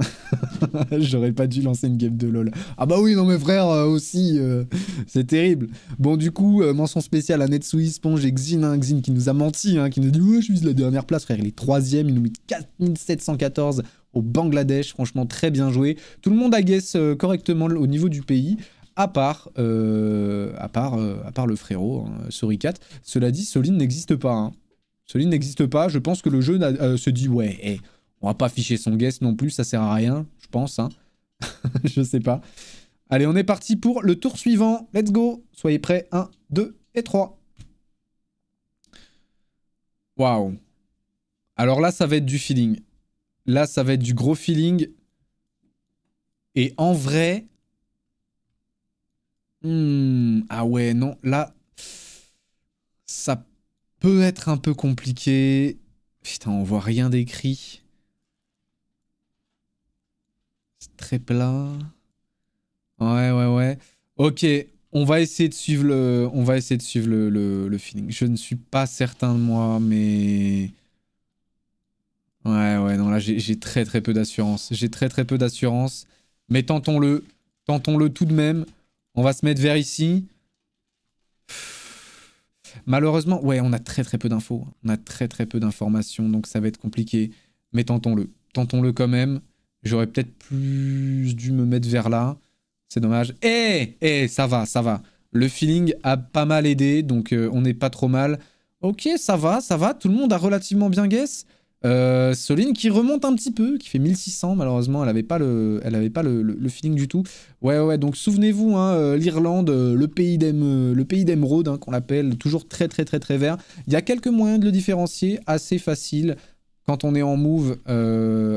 J'aurais pas dû lancer une game de lol. Ah bah oui, non mes frères euh, aussi. Euh, c'est terrible. Bon, du coup, mention spéciale à Netsui, Sponge et Xin, hein, Xin qui nous a menti, hein, qui nous dit Ouais, je suis la dernière place, frère. Il est troisième, il nous met 4714 au Bangladesh. Franchement, très bien joué. Tout le monde a guess euh, correctement au niveau du pays. À part, euh, à part, euh, à part le frérot, hein, Sorry 4 Cela dit, Soline n'existe pas. Hein. n'existe pas. Je pense que le jeu se dit ouais, eh, on va pas afficher son guess non plus, ça sert à rien, je pense. Hein. je sais pas. Allez, on est parti pour le tour suivant. Let's go. Soyez prêts. 1, 2 et 3. Waouh. Alors là, ça va être du feeling. Là, ça va être du gros feeling. Et en vrai... Hmm, ah ouais, non. Là, ça peut être un peu compliqué. Putain, on voit rien d'écrit. C'est très plat. Ouais, ouais, ouais. Ok, on va essayer de suivre le, on va essayer de suivre le feeling. Je ne suis pas certain de moi, mais... Ouais, ouais, non, là, j'ai très, très peu d'assurance. J'ai très, très peu d'assurance. Mais tentons-le. Tentons-le tout de même. On va se mettre vers ici. Malheureusement, ouais, on a très, très peu d'infos. On a très, très peu d'informations, donc ça va être compliqué. Mais tentons-le. Tentons-le quand même. J'aurais peut-être plus dû me mettre vers là. C'est dommage. Eh Eh, ça va, ça va. Le feeling a pas mal aidé, donc euh, on n'est pas trop mal. Ok, ça va, ça va. Tout le monde a relativement bien guess. Euh, Soline qui remonte un petit peu, qui fait 1600 malheureusement, elle n'avait pas, le, elle avait pas le, feeling du tout. Ouais ouais, donc souvenez-vous, hein, euh, l'Irlande, euh, le pays d'émeraude hein, qu'on appelle, toujours très très très très vert. Il y a quelques moyens de le différencier, assez facile. Quand on est en move,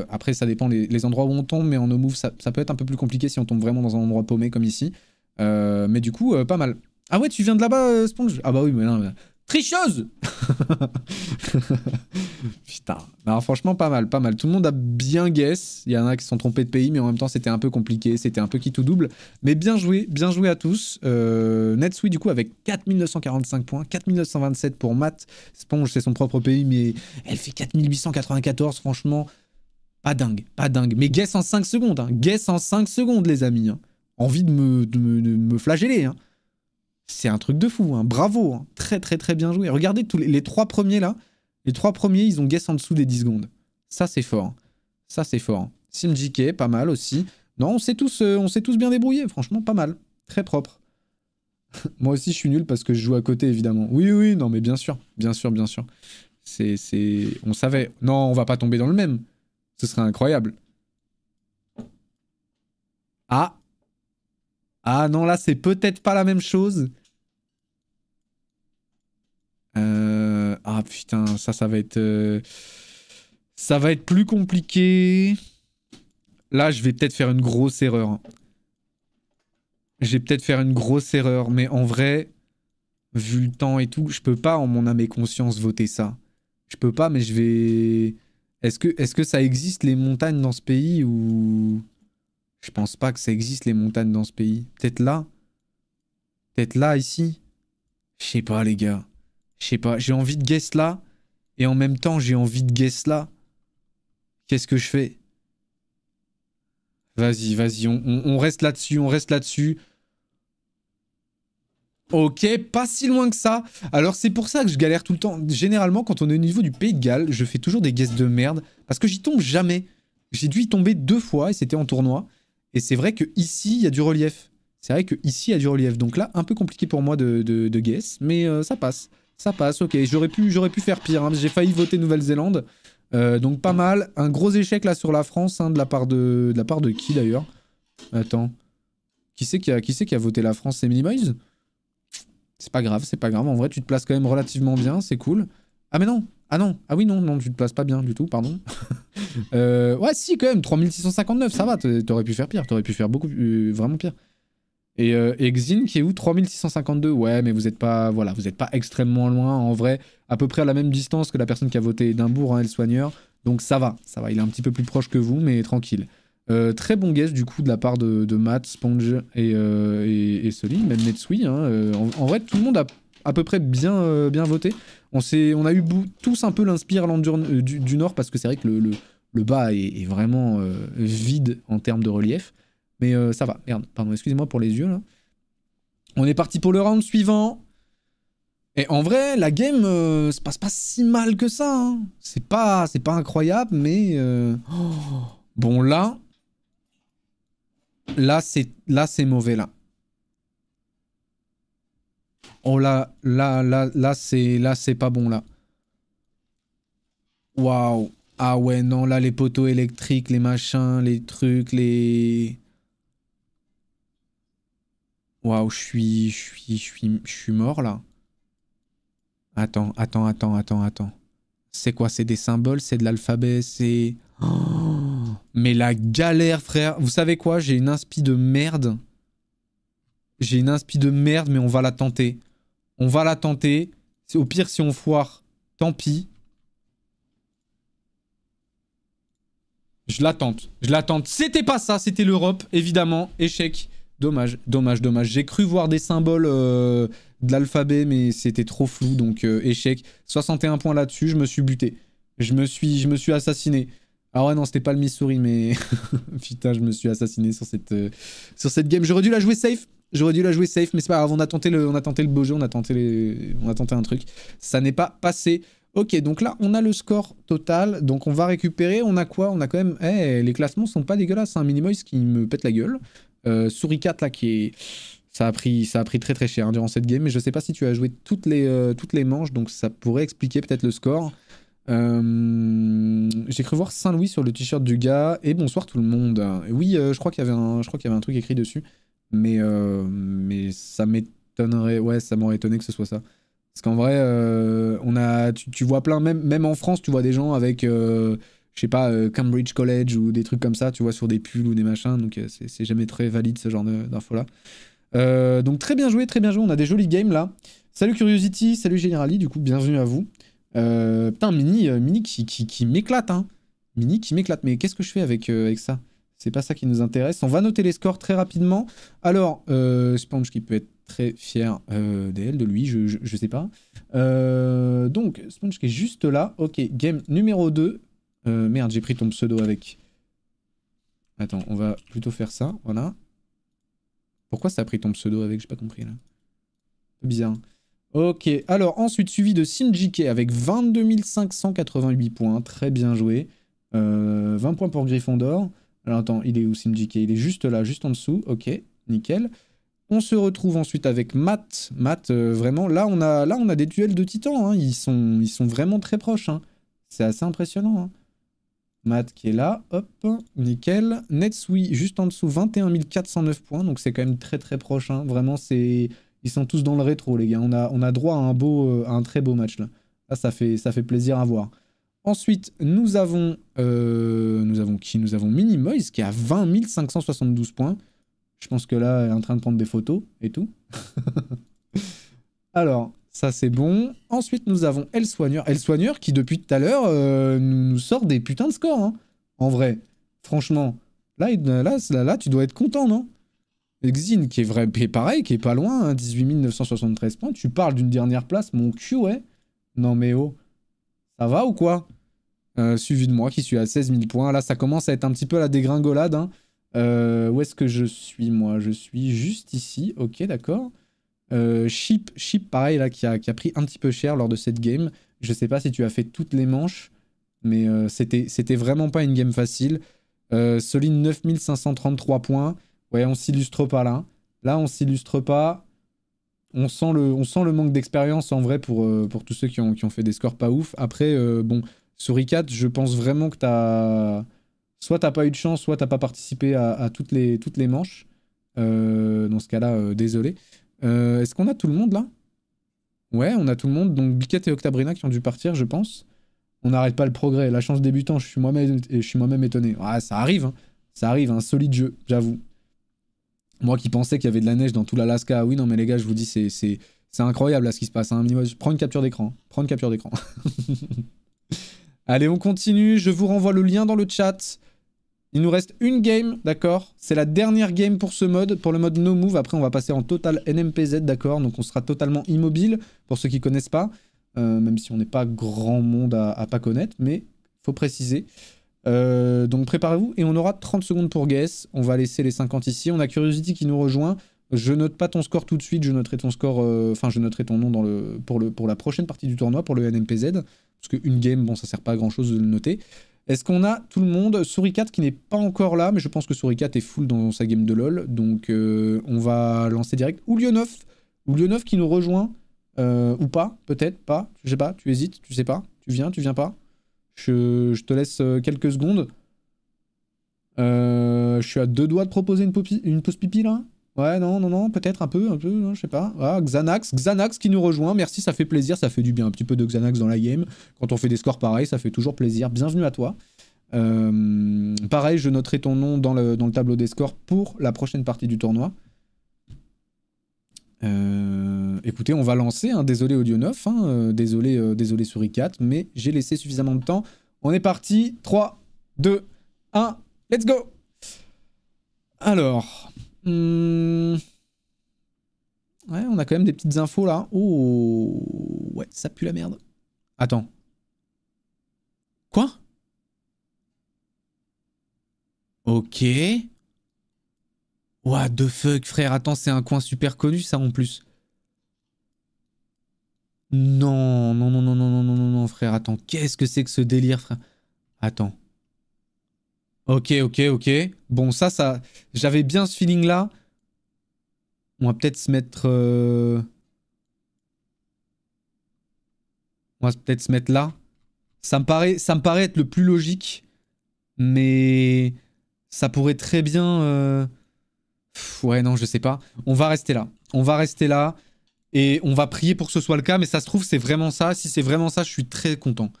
après ça dépend les, endroits où on tombe, mais en move ça, peut être un peu plus compliqué si on tombe vraiment dans un endroit paumé comme ici. mais du coup, pas mal. Ah ouais, tu viens de là-bas, Sponge Ah bah oui, mais non, Tricheuse Putain. Alors franchement, pas mal, pas mal. Tout le monde a bien guess. Il y en a qui se sont trompés de pays, mais en même temps, c'était un peu compliqué. C'était un peu qui tout double. Mais bien joué, bien joué à tous. Euh, Netsui, du coup, avec 4945 points, 4927 pour Matt. Sponge, c'est son propre pays, mais elle fait 4894, franchement. Pas dingue, pas dingue. Mais guess en 5 secondes, hein. Guess en 5 secondes, les amis. Hein. Envie de me, de me, de me flageller, hein c'est un truc de fou. Hein. Bravo, hein. très très très bien joué. Regardez tous les, trois premiers là. Les trois premiers, ils ont guess en dessous des 10 secondes. Ça c'est fort. Hein. Ça c'est fort. Simjike, pas mal aussi. Non, on s'est tous, euh, on tous bien débrouillés, franchement, pas mal. Très propre. Moi aussi, je suis nul parce que je joue à côté, évidemment. Oui, oui, non, mais bien sûr, bien sûr, bien sûr. C'est, c'est, on savait. Non, on va pas tomber dans le même. Ce serait incroyable. Ah. Ah non, là, c'est peut-être pas la même chose. Euh, ah putain, ça, ça va être... Euh, ça va être plus compliqué. Là, je vais peut-être faire une grosse erreur. Hein. Je vais peut-être faire une grosse erreur, mais en vrai, vu le temps et tout, je peux pas en mon âme et conscience voter ça. Je peux pas, mais je vais... Est-ce que, est que ça existe les montagnes dans ce pays ou... Je pense pas que ça existe les montagnes dans ce pays. Peut-être là Peut-être là, ici Je sais pas, les gars. Je sais pas, j'ai envie de guess là, et en même temps j'ai envie de guess là. Qu'est-ce que je fais Vas-y, vas-y, on, reste là-dessus, on reste là-dessus. Ok, pas si loin que ça. Alors c'est pour ça que je galère tout le temps. Généralement, quand on est au niveau du Pays de Galles, je fais toujours des guesses de merde, parce que j'y tombe jamais. J'ai dû y tomber deux fois, et c'était en tournoi. Et c'est vrai qu'ici, ici, il y a du relief. C'est vrai que ici, il y a du relief. Donc là, un peu compliqué pour moi de, de, guess, mais euh, ça passe. Ça passe, ok. J'aurais pu, pu faire pire. Hein. J'ai failli voter Nouvelle-Zélande. Euh, donc pas mal. Un gros échec là sur la France, hein, de, la part de... la part de qui d'ailleurs Attends. Qui c'est qui a... Qui, a voté la France C'est Minimoys C'est pas grave, c'est pas grave. En vrai, tu te places quand même relativement bien, c'est cool. Ah mais non Ah non Ah oui, non, non, tu te places pas bien du tout, pardon. Euh, ouais, si, quand même, 3659, ça va. T'aurais pu faire pire, t'aurais pu faire beaucoup, euh, vraiment pire. Et, euh, Xin qui est où 3652. Ouais, mais vous n'êtes pas, voilà, vous pas extrêmement loin. En vrai, à peu près à la même distance que la personne qui a voté Edimbourg, hein, et soigneur. Donc ça va, ça va. Il est un petit peu plus proche que vous, mais tranquille. Euh, très bon guess du coup de la part de, Matt, Sponge euh, et, Sully, même Netsui. Hein, en, vrai, tout le monde a à peu près bien, bien voté. On, on a eu tous un peu l'inspire du, du, Nord parce que c'est vrai que le, le, bas est, est vraiment vide en termes de relief. Mais euh, ça va. Merde, pardon, excusez-moi pour les yeux là. On est parti pour le round suivant. Et en vrai, la game euh, se passe pas si mal que ça. Hein. C'est pas, c'est pas incroyable, mais euh, bon là, là c'est, là c'est mauvais là. Oh là, là, là, là c'est, là c'est pas bon là. Waouh. Ah ouais non là les poteaux électriques, les machins, les trucs, les Waouh, je suis, je suis, je suis, je suis mort là. Attends, attends, attends, attends, attends. C'est quoi C'est des symboles C'est de l'alphabet C'est... Oh. mais la galère, frère. Vous savez quoi J'ai une inspi de merde. J'ai une inspi de merde, mais on va la tenter. On va la tenter. Au pire, si on foire, tant pis. Je la tente. Je la tente. C'était pas ça, c'était l'Europe, évidemment. Échec. Dommage, dommage, dommage. J'ai cru voir des symboles euh, de l'alphabet, mais c'était trop flou, donc euh, échec. 61 points là-dessus, je me suis buté. Je me suis, je me suis assassiné. Ah ouais, non, c'était pas le Missouri, mais... Putain, je me suis assassiné sur cette, euh, sur cette game. J'aurais dû la jouer safe. J'aurais dû la jouer safe, mais c'est pas grave. On a tenté le, on a tenté le beau jeu, on a tenté, on a tenté un truc. Ça n'est pas passé. Ok, donc là, on a le score total. Donc on va récupérer. On a quoi On a quand même... Eh, les classements sont pas dégueulasses. un hein. qui me pète la gueule. Euh, Souris 4 là, qui est... Ça a, pris, ça a pris très très cher hein, durant cette game, mais je sais pas si tu as joué toutes les, euh, toutes les manches, donc ça pourrait expliquer peut-être le score. Euh, j'ai cru voir Saint-Louis sur le t-shirt du gars, et bonsoir tout le monde. Oui, je crois qu'il y, avait un, crois qu'il y avait un truc écrit dessus, mais, mais ça m'étonnerait, ouais, ça m'aurait étonné que ce soit ça. Parce qu'en vrai, on a, tu, vois plein, même, même en France, tu vois des gens avec je sais pas, euh, Cambridge College ou des trucs comme ça, tu vois, sur des pulls ou des machins. Donc euh, c'est jamais très valide ce genre d'infos-là. Euh, donc très bien joué, très bien joué. On a des jolis games là. Salut Curiosity, salut Generali, du coup, bienvenue à vous. putain, Mini, Mini qui, qui, qui m'éclate, hein. Mini qui m'éclate. Mais qu'est-ce que je fais avec, avec ça C'est pas ça qui nous intéresse. On va noter les scores très rapidement. Alors, Sponge qui peut être très fier d'elle, de lui, je, je, je sais pas. donc, Sponge qui est juste là. Ok, game numéro 2, euh, merde, j'ai pris ton pseudo avec. Attends, on va plutôt faire ça, voilà. Pourquoi ça a pris ton pseudo avec J'ai pas compris là. Bizarre. Ok, alors ensuite suivi de Sinjike avec 22 588 points, très bien joué. 20 euh, points pour Gryffondor. Alors attends, il est où Sinjike Il est juste là, juste en dessous, ok, nickel. On se retrouve ensuite avec Matt. Matt, euh, vraiment, là on, a, là on a des duels de titans, hein. ils, sont, ils sont vraiment très proches. Hein. C'est assez impressionnant. Hein. Matt qui est là, hop, nickel. Netsui juste en dessous, 21 409 points, donc c'est quand même très très proche. Hein. Vraiment, c'est ils sont tous dans le rétro, les gars. On a, on a droit à un, beau, euh, un très beau match là. ça fait, ça fait plaisir à voir. Ensuite, nous avons, euh, nous avons qui Nous avons Minimoise qui a 20 572 points. Je pense que là, elle est en train de prendre des photos et tout. Alors, ça, c'est bon. Ensuite, nous avons El Soigneur. El Soigneur qui, depuis tout à l'heure, euh, nous, sort des putains de scores. Hein. En vrai, franchement, là, euh, là, là, là, tu dois être content, non Exine, qui est, vrai, pareil, qui est pas loin, 18 hein, 973 points. Tu parles d'une dernière place, mon cul, ouais. Non, mais oh, ça va ou quoi euh, Suivi de moi qui suis à 16 000 points. Là, ça commence à être un petit peu la dégringolade. Hein. où est-ce que je suis, moi Je suis juste ici. Ok, d'accord. Euh, Chip, Chip, pareil, là, qui a, pris un petit peu cher lors de cette game. Je sais pas si tu as fait toutes les manches, mais euh, c'était c'était vraiment pas une game facile. Euh, 9533 points. Ouais, on s'illustre pas là. Là, on s'illustre pas. On sent le, on sent le manque d'expérience en vrai pour, euh, pour tous ceux qui ont, fait des scores pas ouf. Après, bon, i4 je pense vraiment que t'as. Soit t'as pas eu de chance, soit t'as pas participé à, toutes, les, toutes les manches. dans ce cas-là, désolé. Euh, est-ce qu'on a tout le monde là Ouais, on a tout le monde. Donc Biquette et Octabrina qui ont dû partir, je pense. On n'arrête pas le progrès. La chance débutant, je suis moi-même moi étonné. Ah, ça arrive. Hein. Ça arrive, un solide jeu, j'avoue. Moi qui pensais qu'il y avait de la neige dans tout l'Alaska. Oui, non, mais les gars, je vous dis, c'est incroyable là ce qui se passe. Hein. Prends une capture d'écran. Hein. Prends une capture d'écran. Allez, on continue. Je vous renvoie le lien dans le chat. Il nous reste une game, d'accord C'est la dernière game pour ce mode, pour le mode no move. Après, on va passer en total NMPZ, d'accord Donc on sera totalement immobile, pour ceux qui connaissent pas. Euh, même si on n'est pas grand monde à, pas connaître, mais faut préciser. Euh, donc préparez-vous et on aura 30 secondes pour guess. On va laisser les 50 ici. On a Curiosity qui nous rejoint. Je note pas ton score tout de suite, je noterai ton score, euh, enfin je noterai ton nom pour, le, pour la prochaine partie du tournoi, pour le NMPZ, parce qu'une game, bon ça sert pas à grand chose de le noter. Est-ce qu'on a tout le monde Souris4 qui n'est pas encore là, mais je pense que Souris4 est full dans sa game de LoL. Donc euh, on va lancer direct. Ou Lionov. Ou qui nous rejoint. Euh, ou pas, peut-être, pas. Je sais pas, tu hésites, tu sais pas. Tu viens, tu viens pas. Je, te laisse euh, quelques secondes. je suis à deux doigts de proposer une, une pause pipi là. Ouais, non, non, non, peut-être un peu, un peu, je sais pas. Ah, Xanax, Xanax qui nous rejoint, merci, ça fait plaisir, ça fait du bien, un petit peu de Xanax dans la game. Quand on fait des scores pareils, ça fait toujours plaisir. Bienvenue à toi. Euh, pareil, je noterai ton nom dans le, dans le, tableau des scores pour la prochaine partie du tournoi. Euh, écoutez, on va lancer, hein. désolé Audio 9, hein. euh, désolé, Souris4, mais j'ai laissé suffisamment de temps. On est parti, 3, 2, 1, let's go Alors... Hmm. Ouais, on a quand même des petites infos là. Oh, ouais, ça pue la merde. Attends. Quoi Ok. What the fuck, frère Attends, c'est un coin super connu, ça, en plus. Non, non, non, non, non, non, non, non, frère. Attends, qu'est-ce que c'est que ce délire, frère Attends. Ok, ok, ok. Bon, ça, ça... J'avais bien ce feeling-là. On va peut-être se mettre... Euh, on va peut-être se mettre là. Ça me, paraît, ça me paraît être le plus logique. Mais... Ça pourrait très bien... Euh, ouais, non, je sais pas. On va rester là. On va rester là. Et on va prier pour que ce soit le cas. Mais ça se trouve, c'est vraiment ça. Si c'est vraiment ça, je suis très content.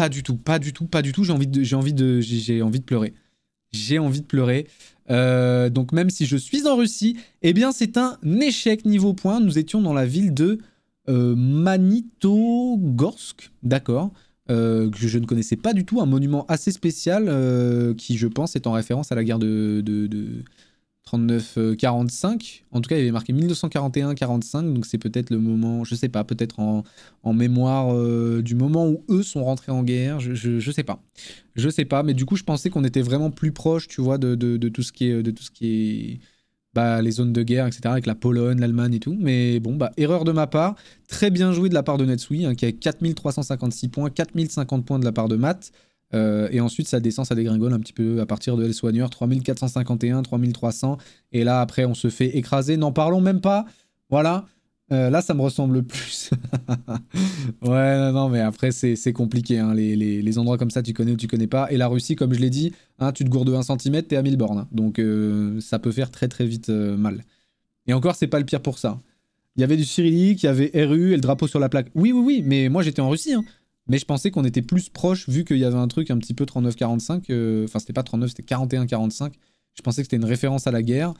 Pas du tout, pas du tout, pas du tout. J'ai envie de, j'ai envie de, j'ai envie de pleurer. J'ai envie de pleurer. Euh, donc même si je suis en Russie, eh bien c'est un échec niveau point. Nous étions dans la ville de euh, Manitogorsk, d'accord, euh, que je ne connaissais pas du tout, un monument assez spécial qui je pense est en référence à la guerre de 39-45. Euh, en tout cas, il avait marqué 1941-45, donc c'est peut-être le moment, je sais pas, peut-être en, mémoire euh, du moment où eux sont rentrés en guerre, je, sais pas. Je sais pas, mais du coup, je pensais qu'on était vraiment plus proche, tu vois, de, tout ce qui est, de tout ce qui est bah, les zones de guerre, etc., avec la Pologne, l'Allemagne et tout. Mais bon, bah, erreur de ma part, très bien joué de la part de Netsui, hein, qui a 4356 points, 4050 points de la part de Matt. Euh, et ensuite, ça descend, ça dégringole un petit peu à partir de Soigneur, 3451, 3300. Et là, après, on se fait écraser. N'en parlons même pas. Voilà. Euh, là, ça me ressemble plus. ouais, non, mais après, c'est compliqué. Hein. Les, endroits comme ça, tu connais ou tu connais pas. Et la Russie, comme je l'ai dit, hein, tu te gourdes de 1 cm, t'es à 1000 bornes. Donc, euh, ça peut faire très, très vite mal. Et encore, c'est pas le pire pour ça. Il y avait du cyrillique, il y avait RU et le drapeau sur la plaque. Oui, oui, oui, mais moi, j'étais en Russie. Hein. Mais je pensais qu'on était plus proche vu qu'il y avait un truc un petit peu 39-45. Euh, enfin, c'était pas 39, c'était 41-45. Je pensais que c'était une référence à la guerre.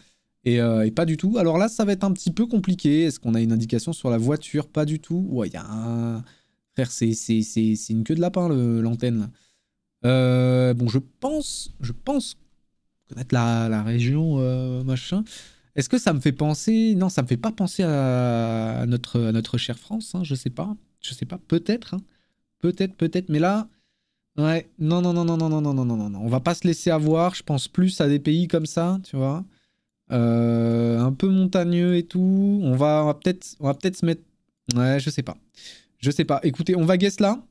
Euh, et, pas du tout. Alors là, ça va être un petit peu compliqué. Est-ce qu'on a une indication sur la voiture Pas du tout. Ouais, il y a un. Frère, c'est une queue de lapin, l'antenne. Euh, bon, je pense. Je pense connaître la, la région, machin. Est-ce que ça me fait penser Non, ça me fait pas penser à, notre, notre chère France. Hein, je sais pas. Je sais pas. Peut-être. Hein. Peut-être, peut-être, mais là, ouais, non, non, non, non, non, non, non, non, non, non, on va pas se laisser avoir. Je pense plus à des pays comme ça, tu vois, euh, un peu montagneux et tout. On va, on va peut-être, on va peut-être se mettre, ouais, je sais pas, je sais pas. Écoutez, on va guess là,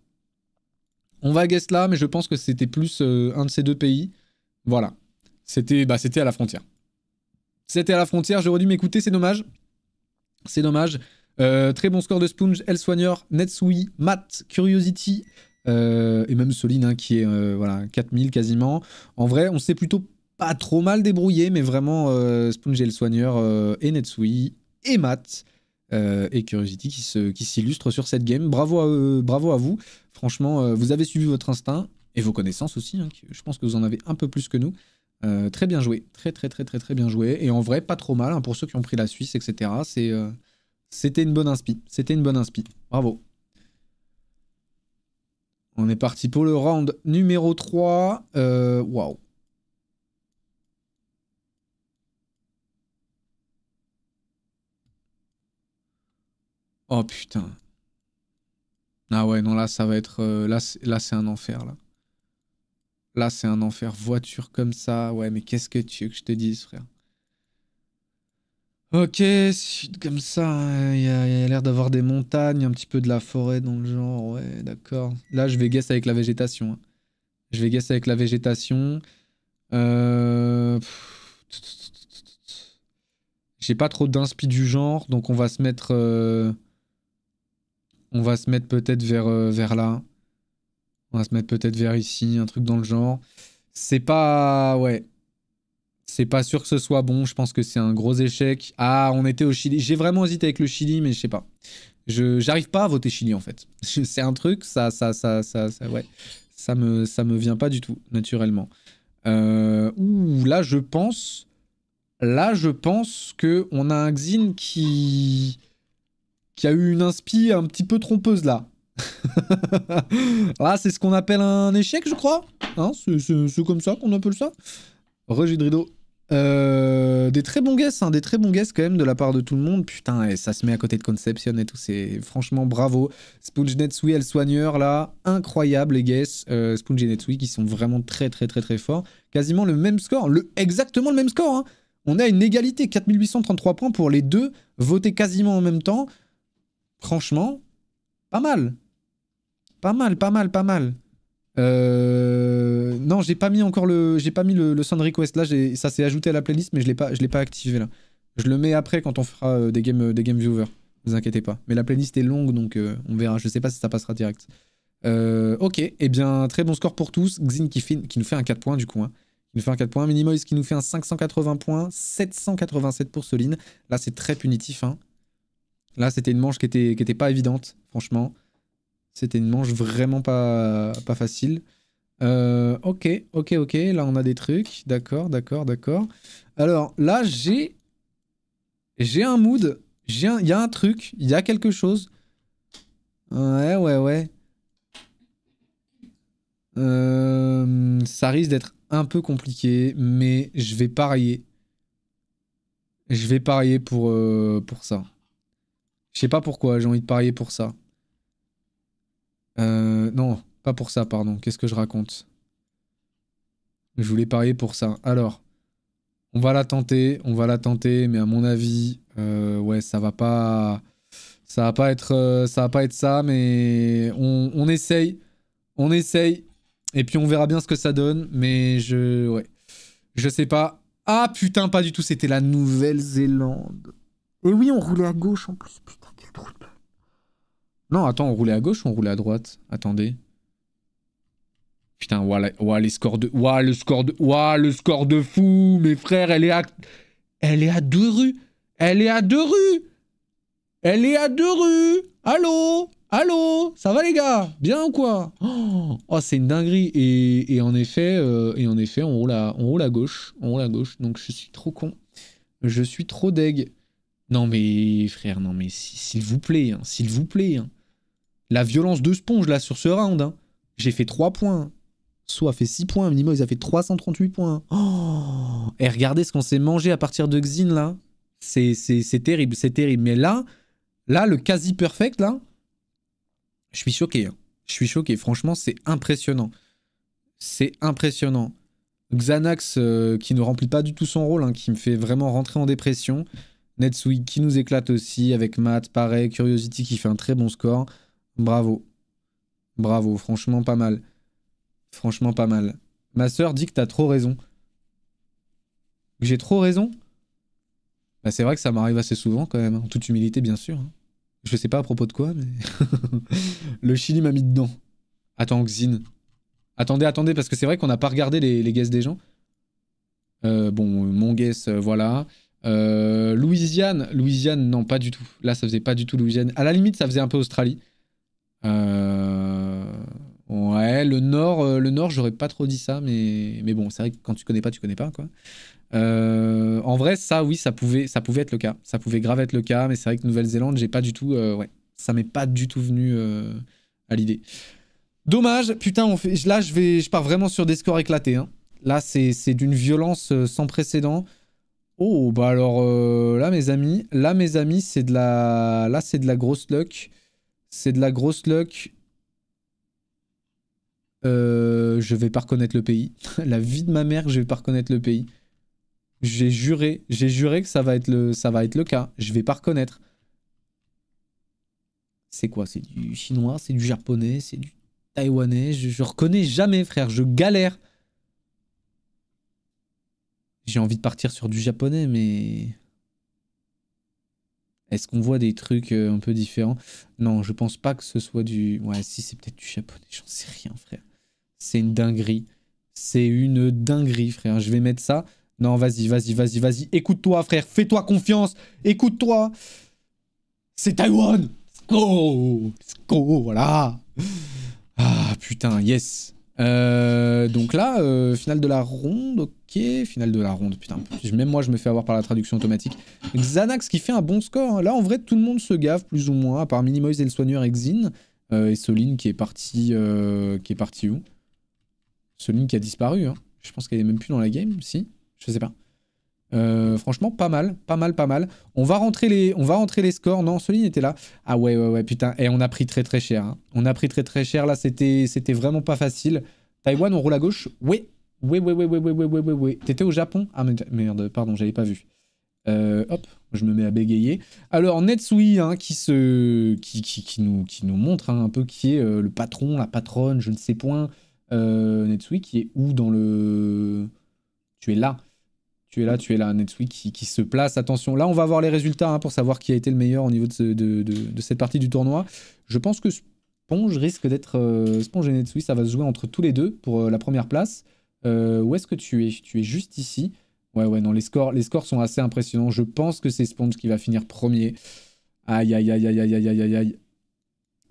on va guess là, mais je pense que c'était plus euh, un de ces deux pays. Voilà, c'était, bah, c'était à la frontière. C'était à la frontière. J'aurais dû m'écouter, c'est dommage. C'est dommage. Euh, très bon score de Sponge, Elsoigneur, Netsui, Matt, Curiosity, euh, et même Soline hein, qui est euh, voilà, 4000 quasiment. En vrai, on s'est plutôt pas trop mal débrouillé, mais vraiment Sponge et Elsoigneur et Netsui et Matt. et Curiosity qui, s'illustrent qui sur cette game. Bravo à, bravo à vous. Franchement, vous avez suivi votre instinct et vos connaissances aussi. Hein, je pense que vous en avez un peu plus que nous. très bien joué. Très, très, très, très, très bien joué. Et en vrai, pas trop mal hein, pour ceux qui ont pris la Suisse, etc. C'est, c'était une bonne inspi. C'était une bonne inspi. Bravo. On est parti pour le round numéro 3. Euh, waouh. Oh putain. Ah ouais, non, là, ça va être... Euh, là, c'est un enfer, là. Là, c'est un enfer. Voiture comme ça. Ouais, mais qu'est-ce que tu veux que je te dise, frère Ok, comme ça, hein, il y a, l'air d'avoir des montagnes, un petit peu de la forêt dans le genre, ouais, d'accord. Là, je vais guess avec la végétation. Hein. Je vais guess avec la végétation. Euh, J'ai pas trop d'inspi du genre, donc on va se mettre... Euh, on va se mettre peut-être vers, euh, vers là. On va se mettre peut-être vers ici, un truc dans le genre. C'est pas... Ouais. C'est pas sûr que ce soit bon. Je pense que c'est un gros échec. Ah, on était au Chili. J'ai vraiment hésité avec le Chili, mais je sais pas. Je j'arrive pas à voter Chili en fait. c'est un truc, ça, ça, ça, ça, ça, ouais. Ça me, ça me vient pas du tout, naturellement. Euh, ouh, là, je pense. Là, je pense que on a un Xin qui qui a eu une inspi un petit peu trompeuse là. là, ah, c'est ce qu'on appelle un échec, je crois. Hein, c'est comme ça qu'on appelle ça. Roger de euh, des très bons guests, hein, des très bons guesses quand même de la part de tout le monde. Putain, et ça se met à côté de Conception et tout. C'est franchement bravo. Sponge Netsui, El Soigneur, là, incroyable les guests. Euh, qui sont vraiment très, très, très, très forts. Quasiment le même score, le, exactement le même score. Hein. On a une égalité, 4833 points pour les deux, votés quasiment en même temps. Franchement, pas mal. Pas mal, pas mal, pas mal. Euh... Non, j'ai pas mis encore le, j'ai pas mis le, sound request. Là, ça s'est ajouté à la playlist, mais je l'ai pas, je l'ai pas activé là. Je le mets après quand on fera euh, des game, des game viewers. Ne vous inquiétez pas. Mais la playlist est longue, donc euh, on verra. Je sais pas si ça passera direct. Euh, ok, et eh bien très bon score pour tous. Xin qui, qui nous fait un 4 points du coup. Hein. Qui nous fait un 4 points. Minimoise qui nous fait un 580 points. 787 pour Soline. Là c'est très punitif. Hein. Là c'était une manche qui était, qui était pas évidente, franchement. C'était une manche vraiment pas, pas facile. Euh, ok, ok, ok. Là, on a des trucs. D'accord, d'accord, d'accord. Alors là, j'ai. J'ai un mood. Il y a un truc. Il y a quelque chose. Ouais, ouais, ouais. Euh, ça risque d'être un peu compliqué, mais je vais parier. Je vais parier pour, euh, pour ça. Je sais pas pourquoi, j'ai envie de parier pour ça. Euh, non, pas pour ça, pardon. Qu'est-ce que je raconte Je voulais parier pour ça. Alors, on va la tenter, on va la tenter, mais à mon avis, euh, ouais, ça va pas, ça va pas être, euh, ça va pas être ça, mais on, on, essaye, on essaye, et puis on verra bien ce que ça donne. Mais je, ouais, je sais pas. Ah putain, pas du tout. C'était la Nouvelle-Zélande. Et oui, on roulait à gauche en plus, putain. Non, attends, on roulait à gauche ou on roulait à droite Attendez. Putain, waouh, les scores de... Waouh, le score de... le score de fou Mes frères, elle est à... Elle est à deux rues Elle est à deux rues Elle est à deux rues Allô Allô Ça va les gars Bien ou quoi Oh, oh c'est une dinguerie et, en effet, euh, et en effet on, roule à, on roule à gauche. On roule à gauche. Donc je suis trop con. Je suis trop deg. Non mais frère, non mais s'il vous plaît, s'il vous plaît. Hein. La violence de Sponge, là, sur ce round. Hein. J'ai fait 3 points. soit a fait 6 points. minimum ils a fait 338 points. Et regardez ce qu'on s'est mangé à partir de Xin, là. C'est terrible, c'est terrible. Mais là, là, le quasi-perfect, là, je suis choqué. Hein. Je suis choqué. Franchement, c'est impressionnant. C'est impressionnant. Xanax euh, qui ne remplit pas du tout son rôle, hein, qui me fait vraiment rentrer en dépression. Netsui qui nous éclate aussi avec Matt, pareil. Curiosity qui fait un très bon score. Bravo. Bravo, franchement pas mal. Franchement pas mal. Ma sœur dit que t'as trop raison. Que j'ai trop raison bah, C'est vrai que ça m'arrive assez souvent quand même, en hein. toute humilité bien sûr. Hein. Je sais pas à propos de quoi, mais... le Chili m'a mis dedans. Attends, Xine. Attendez, attendez, parce que c'est vrai qu'on n'a pas regardé les, les guesses des gens. Euh, bon, mon guess, euh, voilà. Euh, Louisiane, Louisiane, non, pas du tout. Là, ça faisait pas du tout Louisiane. À la limite, ça faisait un peu Australie. Euh, ouais, le Nord, euh, le Nord, j'aurais pas trop dit ça, mais, mais bon, c'est vrai que quand tu connais pas, tu connais pas, quoi. Euh, en vrai, ça, oui, ça pouvait, ça pouvait être le cas. Ça pouvait grave être le cas, mais c'est vrai que Nouvelle-Zélande, j'ai pas du tout, ouais, ça m'est pas du tout venu à l'idée. Dommage, putain, on fait, là, je vais, pars vraiment sur des scores éclatés. Hein. Là, c'est d'une violence sans précédent. Oh, bah alors là, mes amis, là, mes amis, c'est de la, là, c'est de la grosse luck. C'est de la grosse luck. Euh, je vais pas reconnaître le pays. la vie de ma mère, je vais pas reconnaître le pays. J'ai juré, j'ai juré que ça va être le, ça va être le cas. Je vais pas reconnaître. C'est quoi C'est du chinois, c'est du japonais, c'est du taïwanais. Je, je reconnais jamais, frère. Je galère. J'ai envie de partir sur du japonais, mais est-ce qu'on voit des trucs euh, un peu différents Non, je pense pas que ce soit du. Ouais, si, c'est peut-être du japonais, j'en sais rien, frère. C'est une dinguerie. C'est une dinguerie, frère. Je vais mettre ça. Non, vas-y, vas-y, vas-y, vas-y. Écoute-toi, frère. Fais-toi confiance. Écoute-toi. C'est Taïwan. go. go. Voilà. Ah, putain, yes. Euh, donc là, euh, finale de la ronde, ok, finale de la ronde, putain, même moi je me fais avoir par la traduction automatique. Xanax qui fait un bon score, hein. là en vrai tout le monde se gave plus ou moins, à part Minimoise et le soigneur Exine, euh, et Soline qui est parti qui est parti où Soline qui a disparu, hein. je pense qu'elle est même plus dans la game, si, je sais pas. Euh, franchement, pas mal, pas mal, pas mal. On va rentrer les, on va rentrer les scores. Non, Soline était là. Ah ouais, ouais, ouais, putain. Et eh, on a pris très, très cher. Hein. On a pris très, très cher. Là, c'était, c'était vraiment pas facile. Taïwan, on roule à gauche. Oui, oui, oui, oui, oui, oui, oui, oui, oui. oui. T'étais au Japon Ah merde, pardon, j'avais pas vu. Euh, hop, je me mets à bégayer. Alors, Netsui, hein, qui, se, qui, qui, qui, nous, qui nous montre hein, un peu qui est euh, le patron, la patronne, je ne sais point. Netsui, qui est où dans le... Tu es là. Tu es là, tu es là, Netsuite qui, qui se place. Attention, là, on va voir les résultats hein, pour savoir qui a été le meilleur au niveau de, de, cette partie du tournoi. Je pense que Sponge risque d'être. Euh, Sponge et Netsui, ça va se jouer entre tous les deux pour euh, la première place. Euh, où est-ce que tu es Tu es juste ici. Ouais, ouais, non, les scores, les scores sont assez impressionnants. Je pense que c'est Sponge qui va finir premier. Aïe, aïe, aïe, aïe, aïe, aïe, aïe, aïe.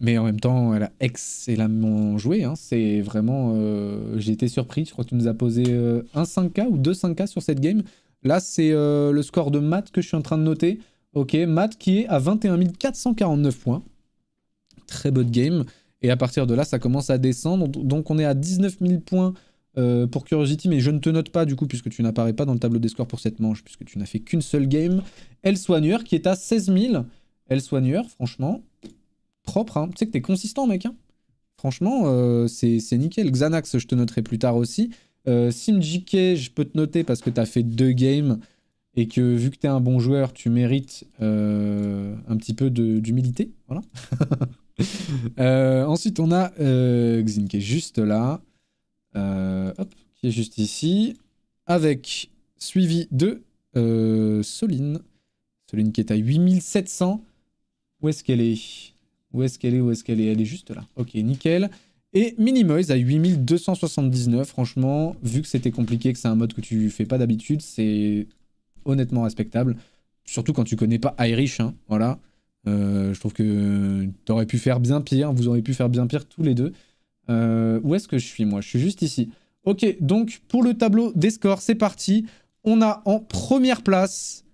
Mais en même temps, elle a excellemment joué. Hein. C'est vraiment. Euh, j'ai été surpris. Je crois que tu nous as posé euh, un 5K ou deux 5K sur cette game. Là, c'est euh, le score de Matt que je suis en train de noter. Ok, Matt qui est à 21 449 points. Très bonne game. Et à partir de là, ça commence à descendre. Donc on est à 19 000 points pour Curiosity, mais je ne te note pas du coup, puisque tu n'apparais pas dans le tableau des scores pour cette manche, puisque tu n'as fait qu'une seule game. Elle Soigneur qui est à 16 000. Elle Soigneur, franchement, propre. Hein. Tu sais que t'es consistant, mec. Hein. Franchement, euh, c'est nickel. Xanax, je te noterai plus tard aussi. Euh, je peux te noter parce que t'as fait deux games et que vu que t'es un bon joueur, tu mérites euh, un petit peu d'humilité. Voilà. Euh, ensuite, on a Xin qui est juste là. hop, qui est juste ici. Avec suivi de Soline. Soline qui est à 8700. Où est-ce qu'elle est, où est-ce qu'elle est Où est-ce qu'elle est, elle, est juste là. Ok, nickel. Et Minimoise à 8279, franchement, vu que c'était compliqué, que c'est un mode que tu fais pas d'habitude, c'est honnêtement respectable. Surtout quand tu connais pas Irish, hein, voilà. Euh, je trouve que t'aurais pu faire bien pire, vous auriez pu faire bien pire tous les deux. Euh, où est-ce que je suis moi Je suis juste ici. Ok, donc pour le tableau des scores, c'est parti. On a en première place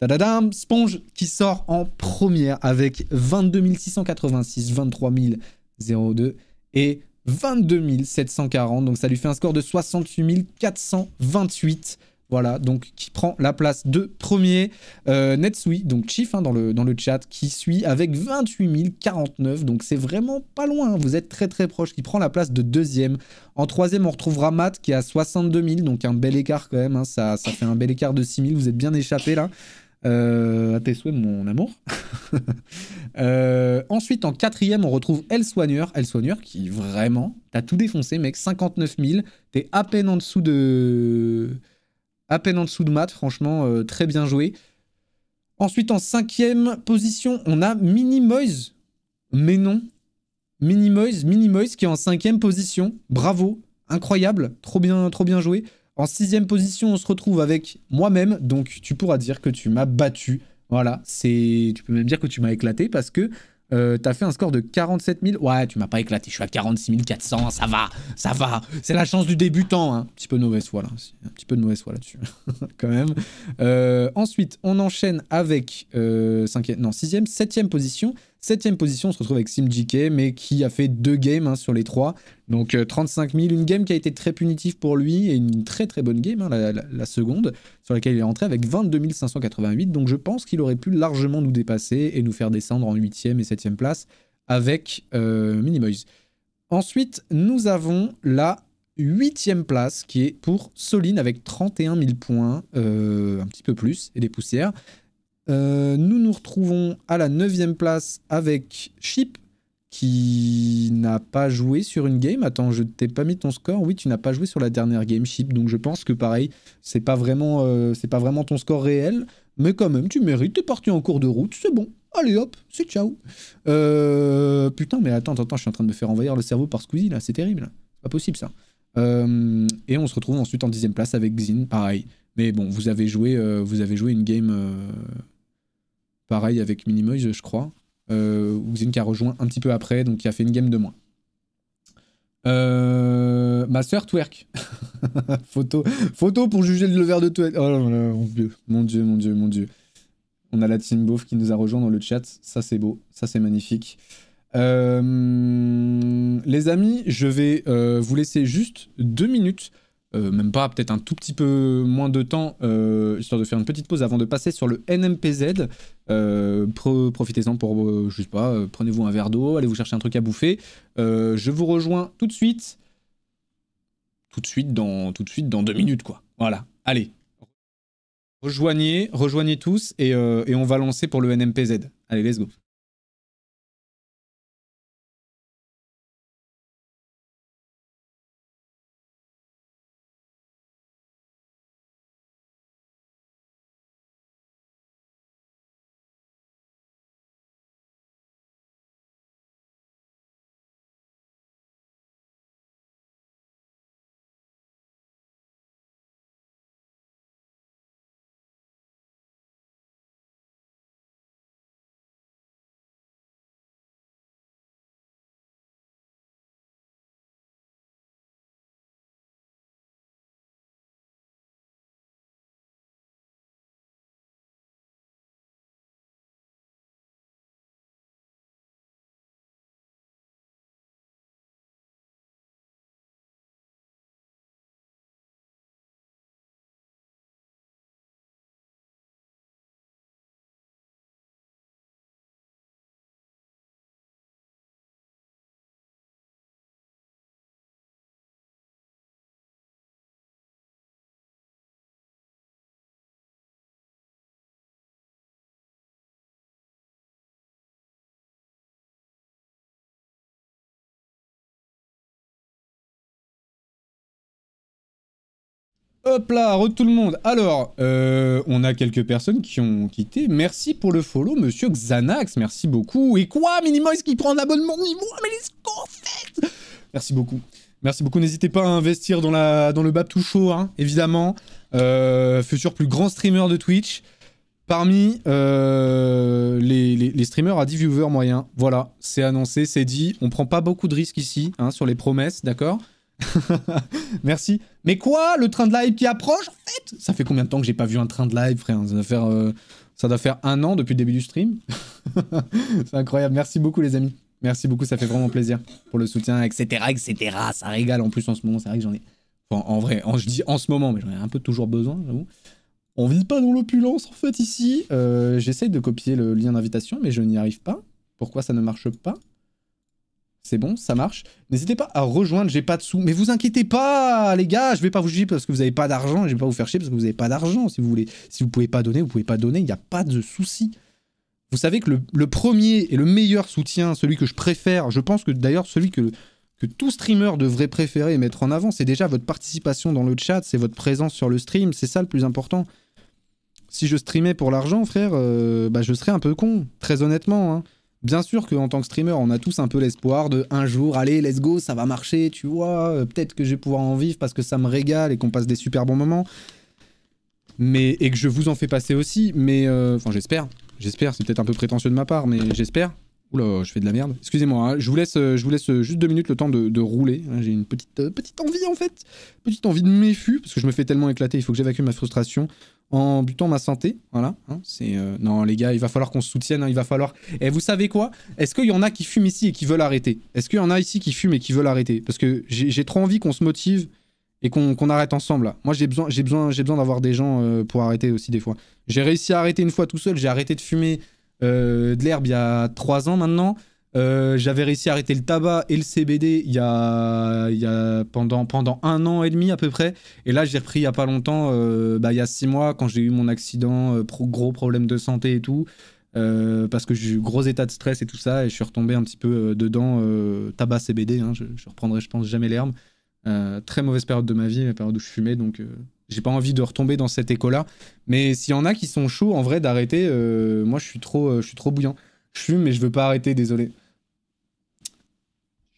Tadadam, Sponge qui sort en première avec 22 686, 23 002 et 22 740. Donc ça lui fait un score de 68 428. Voilà, donc qui prend la place de premier. Euh, Netsui, donc Chief hein, dans, le, dans le chat, qui suit avec 28 049. Donc c'est vraiment pas loin, hein. vous êtes très très proche, qui prend la place de deuxième. En troisième, on retrouvera Matt qui est à 62 000, donc un bel écart quand même. Hein. Ça, ça fait un bel écart de 6 000, vous êtes bien échappé là. Euh, à tes souhaits, mon amour. Euh, ensuite, en quatrième, on retrouve El Soigneur. El Soigneur qui, vraiment, t'as tout défoncé, mec. 59 000. T'es à peine en dessous de... À peine en dessous de maths, franchement, euh, très bien joué. Ensuite, en cinquième position, on a Minimoise. Mais non. Minimoise, Minimoise qui est en cinquième position. Bravo. Incroyable. Trop bien, trop bien joué. En sixième position, on se retrouve avec moi-même, donc tu pourras dire que tu m'as battu. Voilà, c'est, tu peux même dire que tu m'as éclaté parce que tu euh, t'as fait un score de 47 000. Ouais, tu m'as pas éclaté, je suis à 46 400, ça va, ça va. C'est la chance du débutant, un hein. petit peu de mauvaise foi là, un petit peu de mauvaise foi là-dessus, quand même. Euh, ensuite, on enchaîne avec euh, non, sixième, septième position. Septième position, on se retrouve avec SimJK, mais qui a fait deux games hein, sur les trois. Donc 35 euh, 000, une game qui a été très punitive pour lui et une très très bonne game, hein, la, seconde, sur laquelle il est rentré avec 22 588. Donc je pense qu'il aurait pu largement nous dépasser et nous faire descendre en huitième et septième place avec euh, Ensuite, nous avons la huitième place qui est pour Soline avec 31 000 points, euh, un petit peu plus, et des poussières. Euh, nous nous retrouvons à la 9 place avec Chip, qui n'a pas joué sur une game. Attends, je t'ai pas mis ton score. Oui, tu n'as pas joué sur la dernière game, Chip. Donc je pense que pareil, c'est pas vraiment, euh, c'est pas vraiment ton score réel. Mais quand même, tu mérites. T'es parti en cours de route. C'est bon. Allez hop, c'est ciao. Euh, putain, mais attends, attends, je suis en train de me faire envahir le cerveau par Squeezie là. C'est terrible. C'est pas possible ça. et on se retrouve ensuite en 10ème place avec Xin, pareil. Mais bon, vous avez joué, vous avez joué une game Pareil avec Minimoise, je crois. Euh, Xin qui a rejoint un petit peu après, donc qui a fait une game de moins. Euh, ma sœur twerk. photo, photo pour juger le verre de twerk. Oh mon dieu, mon dieu, mon dieu, mon dieu. On a la team beauf qui nous a rejoint dans le chat. Ça c'est beau, ça c'est magnifique. Euh, les amis, je vais euh, vous laisser juste deux minutes euh, même pas, peut-être un tout petit peu moins de temps, euh, histoire de faire une petite pause avant de passer sur le NMPZ. Euh, profitez-en pour, je sais pas, prenez-vous un verre d'eau, allez vous chercher un truc à bouffer. je vous rejoins tout de suite. Tout de suite, dans, tout de suite dans deux minutes, quoi. Voilà, allez. Rejoignez, rejoignez tous et, et on va lancer pour le NMPZ. Allez, let's go. Hop là, re tout le monde. Alors, euh, on a quelques personnes qui ont quitté. Merci pour le follow, monsieur Xanax. Merci beaucoup. Et quoi, est-ce qui prend un abonnement de niveau Mais les Merci beaucoup. Merci beaucoup. N'hésitez pas à investir dans, la, dans le Babtou Show, hein, évidemment. Euh, futur plus grand streamer de Twitch. Parmi euh, les, streamers à 10 viewers moyens. Voilà, c'est annoncé, c'est dit. On prend pas beaucoup de risques ici, hein, sur les promesses, d'accord Merci. Mais quoi Le train de live qui approche, en fait Ça fait combien de temps que j'ai pas vu un train de live, frère ça doit, faire, euh, ça doit faire un an depuis le début du stream. C'est incroyable. Merci beaucoup, les amis. Merci beaucoup, ça fait vraiment plaisir pour le soutien, etc., etc. Ça régale en plus en ce moment, c'est vrai que j'en ai... en vrai, en, je dis en ce moment, mais j'en ai un peu toujours besoin, j'avoue. On vit pas dans l'opulence, en fait, ici. Euh, j'essaye de copier le lien d'invitation, mais je n'y arrive pas. Pourquoi ça ne marche pas c'est bon, ça marche. N'hésitez pas à rejoindre J'ai pas de sous. Mais vous inquiétez pas, les gars, je vais pas vous juger parce que vous avez pas d'argent. Je vais pas vous faire chier parce que vous avez pas d'argent. Si vous voulez, si vous pouvez pas donner, vous pouvez pas donner. Il n'y a pas de souci. Vous savez que le, premier et le meilleur soutien, celui que je préfère, je pense que d'ailleurs celui que, tout streamer devrait préférer mettre en avant, c'est déjà votre participation dans le chat, c'est votre présence sur le stream, c'est ça le plus important. Si je streamais pour l'argent, frère, euh, bah je serais un peu con, très honnêtement. Hein. Bien sûr qu'en tant que streamer, on a tous un peu l'espoir de un jour, allez, let's go, ça va marcher, tu vois, euh, peut-être que je vais pouvoir en vivre parce que ça me régale et qu'on passe des super bons moments. Mais, et que je vous en fais passer aussi, mais euh, enfin, j'espère, j'espère, c'est peut-être un peu prétentieux de ma part, mais j'espère. Oula, je fais de la merde. Excusez-moi, hein. je, vous laisse, euh, je vous laisse euh, juste deux minutes le temps de, rouler. Hein, j'ai une petite, euh, petite envie en fait. Petite envie de méfus, parce que je me fais tellement éclater. Il faut que j'évacue ma frustration en butant ma santé. Voilà. Hein. Non, les gars, il va falloir qu'on se soutienne. il va falloir. Et eh, vous savez quoi Est-ce qu'il y en a qui fument ici et qui veulent arrêter Est-ce qu'il y en a ici qui fument et qui veulent arrêter Parce que j'ai trop envie qu'on se motive et qu'on arrête ensemble. Moi, j'ai besoin, besoin, besoin d'avoir des gens pour arrêter aussi des fois. J'ai réussi à arrêter une fois tout seul. J'ai arrêté de fumer. Euh, de l'herbe il y a trois ans maintenant. Euh, j'avais réussi à arrêter le tabac et le CBD il y a, a pendant, pendant un an et demi à peu près. Et là, j'ai repris il y a pas longtemps, euh, bah, il y a six mois, quand j'ai eu mon accident, gros problème de santé et tout, parce que j'ai eu gros état de stress et tout ça, et je suis retombé un petit peu dedans, tabac, CBD. Hein. je, je, reprendrai, je pense, jamais l'herbe. très mauvaise période de ma vie, la période où je fumais, donc j'ai pas envie de retomber dans cette école là Mais s'il y en a qui sont chauds, en vrai, d'arrêter, euh, moi, je suis trop, euh, je suis trop bouillant. Je fume, mais je veux pas arrêter, désolé.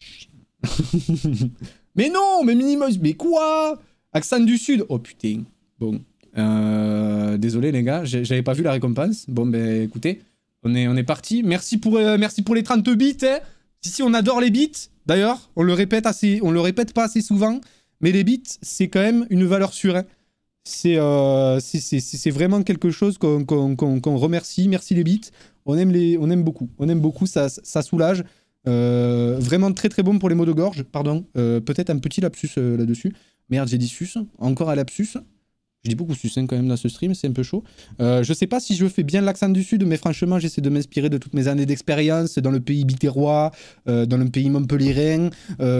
mais non, mais Minimoise, mais quoi Axan du Sud Oh putain. Bon. Euh, désolé, les gars, j'avais pas vu la récompense. Bon, ben écoutez, on est, on est parti. Merci pour, merci pour les 30 bits. Hein. Si, si, on adore les bits. D'ailleurs, on le répète assez, on le répète pas assez souvent. Mais les bits, c'est quand même une valeur sûre. Hein. Euh, c'est vraiment quelque chose qu'on remercie. Merci les bits, On aime, les, on aime beaucoup. On aime beaucoup. Ça, ça soulage. Euh, vraiment très très bon pour les mots de gorge. Pardon. Euh, peut-être un petit lapsus là-dessus. Merde, j'ai dit sus. Encore un lapsus. Je dis beaucoup sus hein, quand même dans ce stream. C'est un peu chaud. je sais pas si je fais bien l'accent du sud, mais franchement, j'essaie de m'inspirer de toutes mes années d'expérience dans le pays bitérois, dans le pays montpellierin,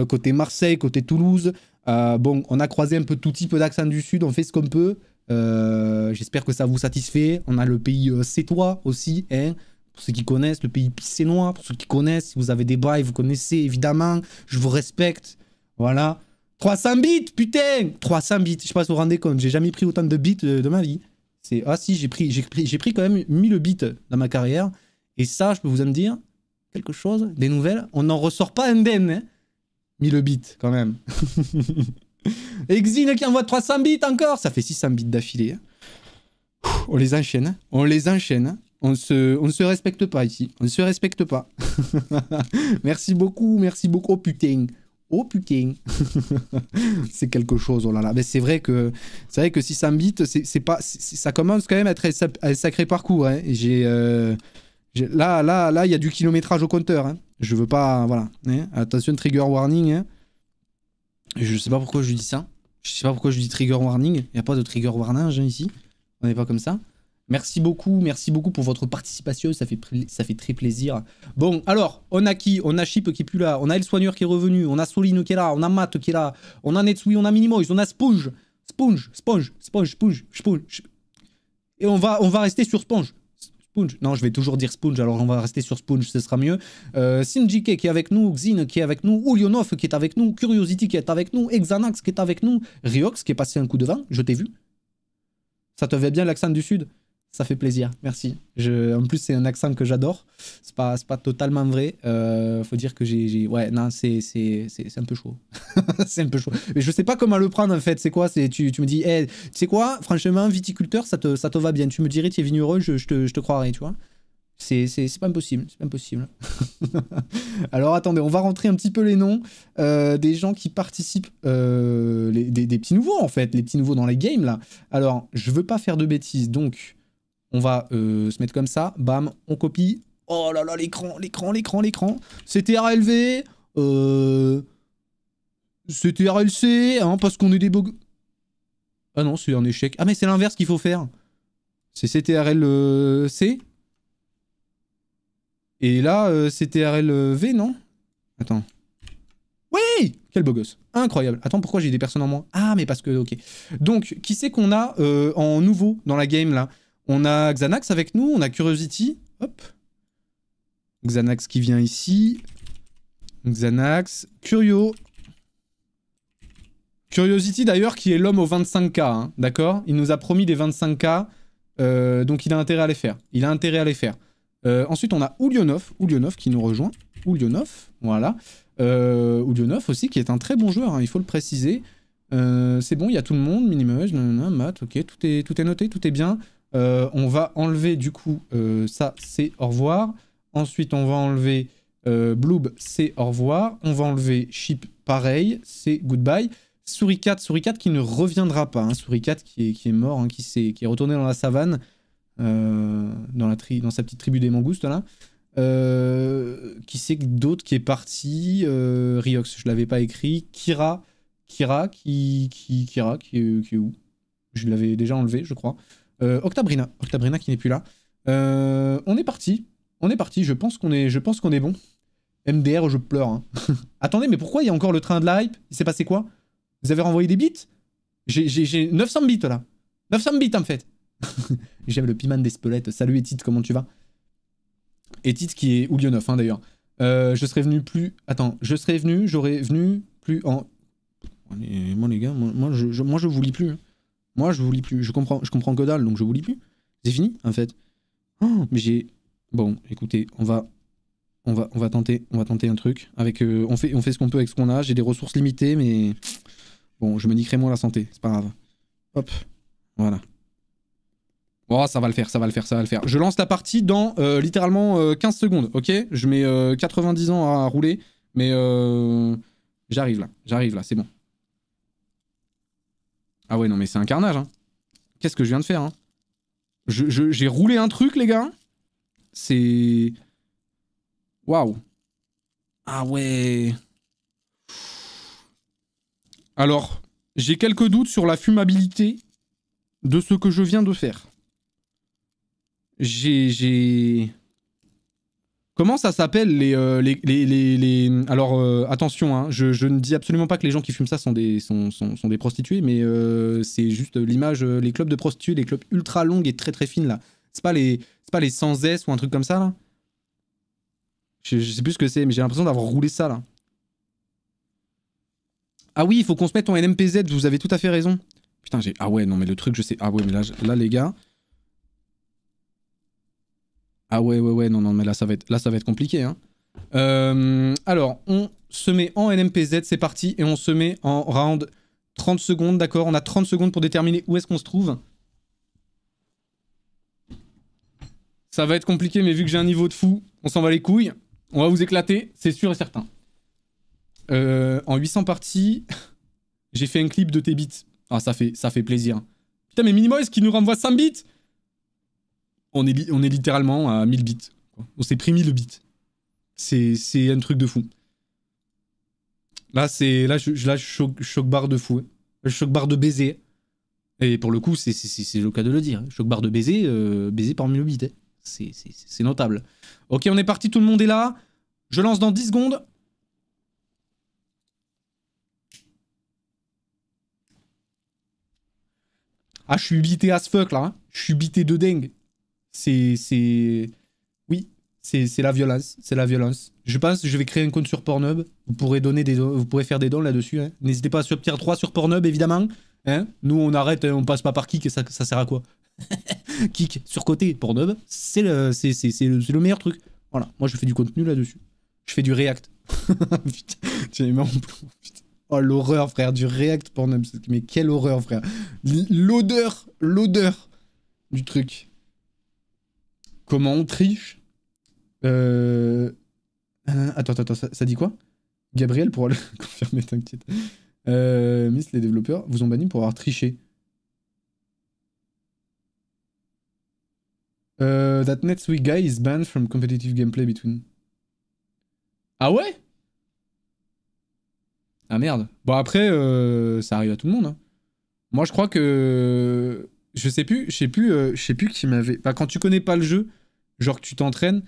côté Marseille, côté Toulouse. Euh, bon, on a croisé un peu tout type d'accent du Sud, on fait ce qu'on peut. Euh, j'espère que ça vous satisfait. On a le pays cétois euh, aussi, hein, pour ceux qui connaissent, le pays pissénois, pour ceux qui connaissent. Si vous avez des bails, vous connaissez évidemment. Je vous respecte. Voilà. 300 bits, putain 300 bits, je sais pas si vous vous rendez compte, j'ai jamais pris autant de bits de, ma vie. C'est Ah si, j'ai pris, j'ai pris, j'ai pris quand même 1000 bits dans ma carrière. Et ça, je peux vous en dire quelque chose, des nouvelles, on n'en ressort pas indemne. Hein. 1000 bits quand même. Exine qui envoie 300 bits encore, ça fait 600 bits d'affilée. Hein. On les enchaîne, hein. on les enchaîne. Hein. On se, on se respecte pas ici, on se respecte pas. merci beaucoup, merci beaucoup. Oh putain, oh putain. c'est quelque chose, oh là là. Mais c'est vrai que c'est vrai que 600 bits, c'est pas, ça commence quand même à être un, sacré parcours. Euh, j'ai là, là, là, il y a du kilométrage au compteur. Je veux pas. Voilà. Hein. attention, trigger warning. Hein. Je sais pas pourquoi je dis ça. Je sais pas pourquoi je dis trigger warning. Il n'y a pas de trigger warning hein, ici. On n'est pas comme ça. Merci beaucoup, merci beaucoup pour votre participation, ça fait, ça fait très plaisir. Bon, alors, on a qui On a Chip qui est plus là, on a El Soigneur qui est revenu, on a Soline qui est là, on a Matt qui est là, on a Netsui, on a Minimoys, on a Sponge, Sponge, Sponge, Sponge, Sponge, Sponge. Et on va, on va rester sur Sponge. Sponge. Non, je vais toujours dire Sponge, alors on va rester sur Sponge, ce sera mieux. Euh, qui est avec nous, Xin qui est avec nous, Ulionov qui est avec nous, Curiosity qui est avec nous, Exanax qui est avec nous, Riox qui est passé un coup de vin, je t'ai vu. Ça te fait bien l'accent du sud ça fait plaisir, merci. Je, en plus, c'est un accent que j'adore. C'est pas, pas totalement vrai. Euh, faut dire que j'ai. Ouais, non, c'est un peu chaud. c'est un peu chaud. Mais je sais pas comment le prendre en fait. C'est quoi tu, tu me dis, eh, tu sais quoi, franchement, viticulteur, ça te, ça te va bien. Tu me dirais, tu es vigneron, je, te, je te croirais, tu vois. C'est pas impossible, c'est pas impossible. Alors attendez, on va rentrer un petit peu les noms euh, des gens qui participent, euh, des, des, petits nouveaux en fait, les petits nouveaux dans les games là. Alors, je veux pas faire de bêtises, donc on va euh, se mettre comme ça. Bam, on copie. Oh là là, l'écran, l'écran, l'écran, l'écran. C'était RLV. Euh, c'était RLC, hein, parce qu'on est des bugs. Ah non, c'est un échec. Ah mais c'est l'inverse qu'il faut faire. C'est CTRL-C. Et là, euh, c'était ctrl non Attends. Oui Quel beau gosse. Incroyable. Attends, pourquoi j'ai des personnes en moins Ah, mais parce que, ok. Donc, qui c'est qu'on a en nouveau dans la game, là on a Xanax avec nous, on a Curiosity. Hop. Xanax qui vient ici. Xanax. Curio. Curiosity d'ailleurs qui est l'homme aux 25k, hein, d'accord Il nous a promis des 25k, euh, donc il a intérêt à les faire. Il a intérêt à les faire. Euh, ensuite on a Oulionov, Oulionov qui nous rejoint. Oulionov, voilà. Euh, Oulionov aussi qui est un très bon joueur, hein, il faut le préciser. Euh, c'est bon, il y a tout le monde, Minimum, mat, ok, tout tout est noté, tout est bien. Euh, on va enlever du coup euh, ça, c'est au revoir. Ensuite, on va enlever euh, Bloob, c'est au revoir. On va enlever Chip, pareil, c'est goodbye. Souris 4, qui ne reviendra pas. Hein. 4 qui est, qui est mort, hein, qui, est, qui est retourné dans la savane, dans, la dans sa petite tribu des mangoustes là. qui c'est d'autre qui est parti Riox, je l'avais pas écrit. Kira, Kira, qui, qui Kira, qui, qui est où Je l'avais déjà enlevé, je crois. Euh, Octabrina. Octabrina qui n'est plus là. Euh, on est parti. On est parti. Je pense qu'on est, je pense qu'on est bon. MDR, je pleure. Hein. Attendez, mais pourquoi il y a encore le train de la hype Il s'est passé quoi Vous avez renvoyé des bits J'ai 900 bits là. 900 bits en fait. J'aime le piman spelettes. Salut Etit, comment tu vas Etit qui est Oulionov hein, d'ailleurs. Euh, je serais venu plus... Attends, je serais venu, j'aurais venu plus en... Oh, moi les gars, moi, je, vous lis plus. Hein. Moi, je vous lis plus. Je comprends, je comprends que dalle, donc je vous lis plus. C'est fini, en fait. Oh, mais j'ai. Bon, écoutez, on va, on va, on va tenter, on va tenter un truc. Avec, euh, on fait, on fait ce qu'on peut avec ce qu'on a. J'ai des ressources limitées, mais bon, je me niquerai moins la santé. C'est pas grave. Hop, voilà. Oh, ça va le faire, ça va le faire, ça va le faire. Je lance la partie dans euh, littéralement 15 euh, secondes, ok Je mets 90 ans à rouler, mais j'arrive là, j'arrive là, c'est bon. Ah ouais, non, mais c'est un carnage. Hein. Qu'est-ce que je viens de faire hein J'ai roulé un truc, les gars. C'est... Waouh. Ah ouais. Alors, j'ai quelques doutes sur la fumabilité de ce que je viens de faire. J'ai... Comment ça s'appelle les, euh, les, Alors, euh, attention, hein, je, ne dis absolument pas que les gens qui fument ça sont des, sont, des prostituées, mais euh, c'est juste l'image, les clubs de prostituées, les clubs ultra longues et très très fines, là. C'est pas les, pas les sans S ou un truc comme ça, là je, sais plus ce que c'est, mais j'ai l'impression d'avoir roulé ça, là. Ah oui, il faut qu'on se mette en NMPZ, vous avez tout à fait raison. Putain, j'ai... Ah ouais, non, mais le truc, je sais... Ah ouais, mais là, là les gars... Ah ouais, ouais, ouais, non, non, mais là, ça va être, là, ça va être compliqué. Hein. Euh, alors, on se met en NMPZ, c'est parti, et on se met en round 30 secondes, d'accord On a 30 secondes pour déterminer où est-ce qu'on se trouve. Ça va être compliqué, mais vu que j'ai un niveau de fou, on s'en va les couilles. On va vous éclater, c'est sûr et certain. Euh, en 800 parties, j'ai fait un clip de tes bits. Ah, ça fait, ça fait plaisir. Putain, mais est-ce qui nous renvoie 5 bits on est, on est littéralement à 1000 bits. On s'est pris 1000 bits. C'est un truc de fou. Là, c'est là, je, choque choc, barre de fou. Hein. Je Choc barre de baiser. Hein. Et pour le coup, c'est le cas de le dire. Hein. choque barre de baiser, euh, baiser par 1000 bits. C'est notable. Ok, on est parti, tout le monde est là. Je lance dans 10 secondes. Ah, je suis bité as fuck là. Je suis bité de dingue c'est. Oui, c'est la violence. C'est la violence. Je pense je vais créer un compte sur Pornhub. Vous pourrez, donner des vous pourrez faire des dons là-dessus. Hein. N'hésitez pas à se 3 sur Pornhub, évidemment. Hein Nous, on arrête, hein, on passe pas par Kik, ça, ça sert à quoi Kick sur côté, Pornhub, c'est le, c'est le, meilleur truc. Voilà, moi je fais du contenu là-dessus. Je fais du React. putain, Oh l'horreur frère, du React Pornhub. Mais quelle horreur frère. L'odeur, l'odeur du truc. Comment on triche euh... Ah, ah, attends, attends, attends, ça, dit quoi Gabriel pourra le confirmer, t'inquiète. Euh, Miss, les développeurs vous ont banni pour avoir triché. Euh... that week guy is banned from competitive gameplay between. Ah ouais Ah merde. Bon après, euh, ça arrive à tout le monde. Hein. Moi je crois que... Je sais plus, je sais plus, euh, je sais plus qui m'avait... Enfin, quand tu connais pas le jeu, genre que tu t'entraînes.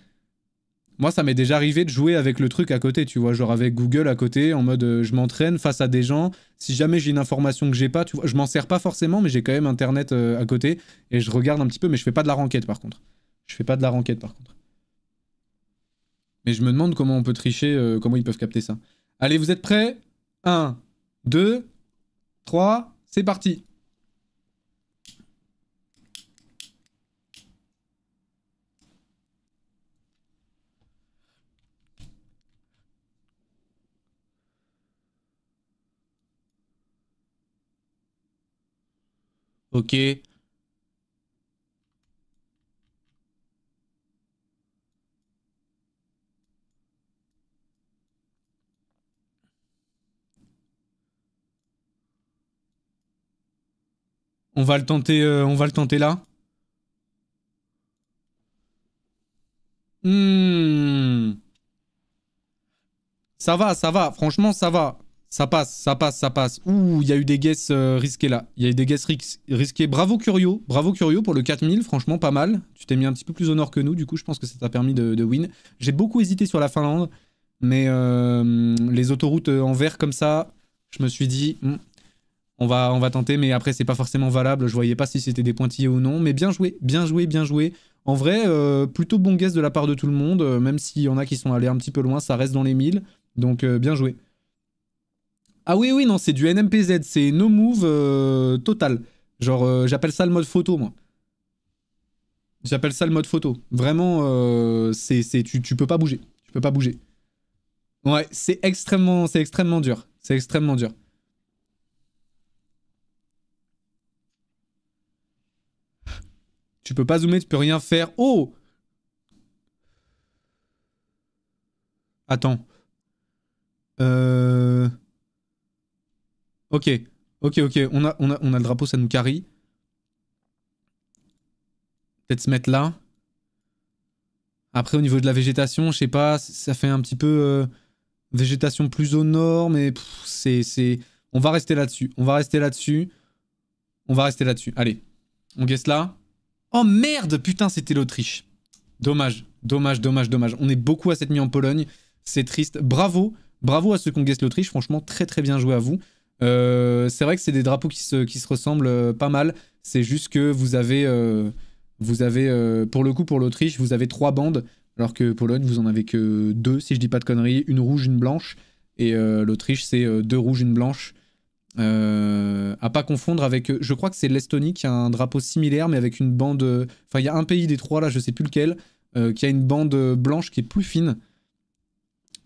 Moi, ça m'est déjà arrivé de jouer avec le truc à côté, tu vois, genre avec Google à côté, en mode euh, je m'entraîne face à des gens. Si jamais j'ai une information que j'ai pas, tu vois, je m'en sers pas forcément, mais j'ai quand même Internet euh, à côté et je regarde un petit peu, mais je fais pas de la renquête par contre. Je fais pas de la renquête par contre. Mais je me demande comment on peut tricher, euh, comment ils peuvent capter ça. Allez, vous êtes prêts 1, 2, 3, c'est parti Ok. On va le tenter, euh, on va le tenter là. Hmm. Ça va, ça va. Franchement, ça va. Ça passe, ça passe, ça passe. Ouh, il y a eu des guesses euh, risquées là. Il y a eu des guesses risquées. Bravo Curio. Bravo Curio pour le 4000. Franchement, pas mal. Tu t'es mis un petit peu plus au nord que nous. Du coup, je pense que ça t'a permis de, win. J'ai beaucoup hésité sur la Finlande. Mais euh, les autoroutes euh, en vert comme ça, je me suis dit, hmm, on, va, on va tenter. Mais après, c'est pas forcément valable. Je voyais pas si c'était des pointillés ou non. Mais bien joué, bien joué, bien joué. En vrai, plutôt bon guess de la part de tout le monde. même s'il y en a qui sont allés un petit peu loin, ça reste dans les 1000. Donc, bien joué. Ah oui, oui, non, c'est du NMPZ, c'est no move euh, total. Genre, euh, j'appelle ça le mode photo, moi. J'appelle ça le mode photo. Vraiment, euh, c'est, tu, tu peux pas bouger. Tu peux pas bouger. Ouais, c'est extrêmement, c'est extrêmement dur. C'est extrêmement dur. Tu peux pas zoomer, tu peux rien faire. Oh Attends. Euh... Ok, ok, ok. On a, on a, le drapeau, ça nous carie. Peut-être se mettre là. Après, au niveau de la végétation, je sais pas, ça fait un petit peu euh, végétation plus au nord, mais c'est... On va rester là-dessus. On va rester là-dessus. On va rester là-dessus. Allez, on guesse là. Oh merde, putain, c'était l'Autriche. Dommage, dommage, dommage, dommage. On est beaucoup à cette nuit en Pologne. C'est triste. Bravo, bravo à ceux qui ont l'Autriche. Franchement, très très bien joué à vous. Euh, c'est vrai que c'est des drapeaux qui se, qui se ressemblent euh, pas mal. C'est juste que vous avez, euh, vous avez pour le coup, pour l'Autriche, vous avez trois bandes, alors que Pologne, vous en avez que deux, si je dis pas de conneries, une rouge, une blanche. Et l'Autriche, c'est deux rouges, une blanche. à pas confondre avec. Je crois que c'est l'Estonie qui a un drapeau similaire, mais avec une bande. Enfin, il y a un pays des trois là, je sais plus lequel, qui a une bande blanche qui est plus fine.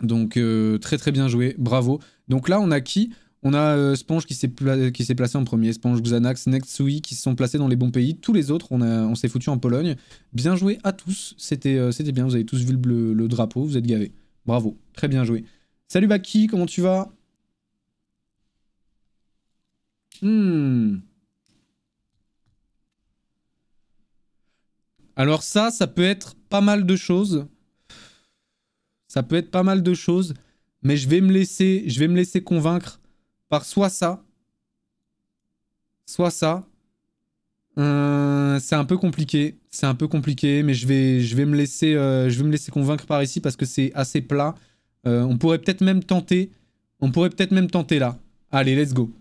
Donc, très très bien joué, bravo. Donc là, on a qui on a euh, Sponge qui s'est, placé en premier, Sponge, Xanax, Nexui qui se sont placés dans les bons pays. Tous les autres, on, s'est foutu en Pologne. Bien joué à tous, c'était, euh, bien, vous avez tous vu le, drapeau, vous êtes gavés. Bravo, très bien joué. Salut Baki, comment tu vas hmm. Alors ça, ça peut être pas mal de choses. Ça peut être pas mal de choses, mais je vais me laisser, je vais me laisser convaincre par soit ça, soit ça. Euh, c'est un peu compliqué, c'est un peu compliqué, mais je vais, je vais me laisser, euh, je vais me laisser convaincre par ici parce que c'est assez plat. Euh, on pourrait peut-être même tenter, on pourrait peut-être même tenter là. Allez, let's go.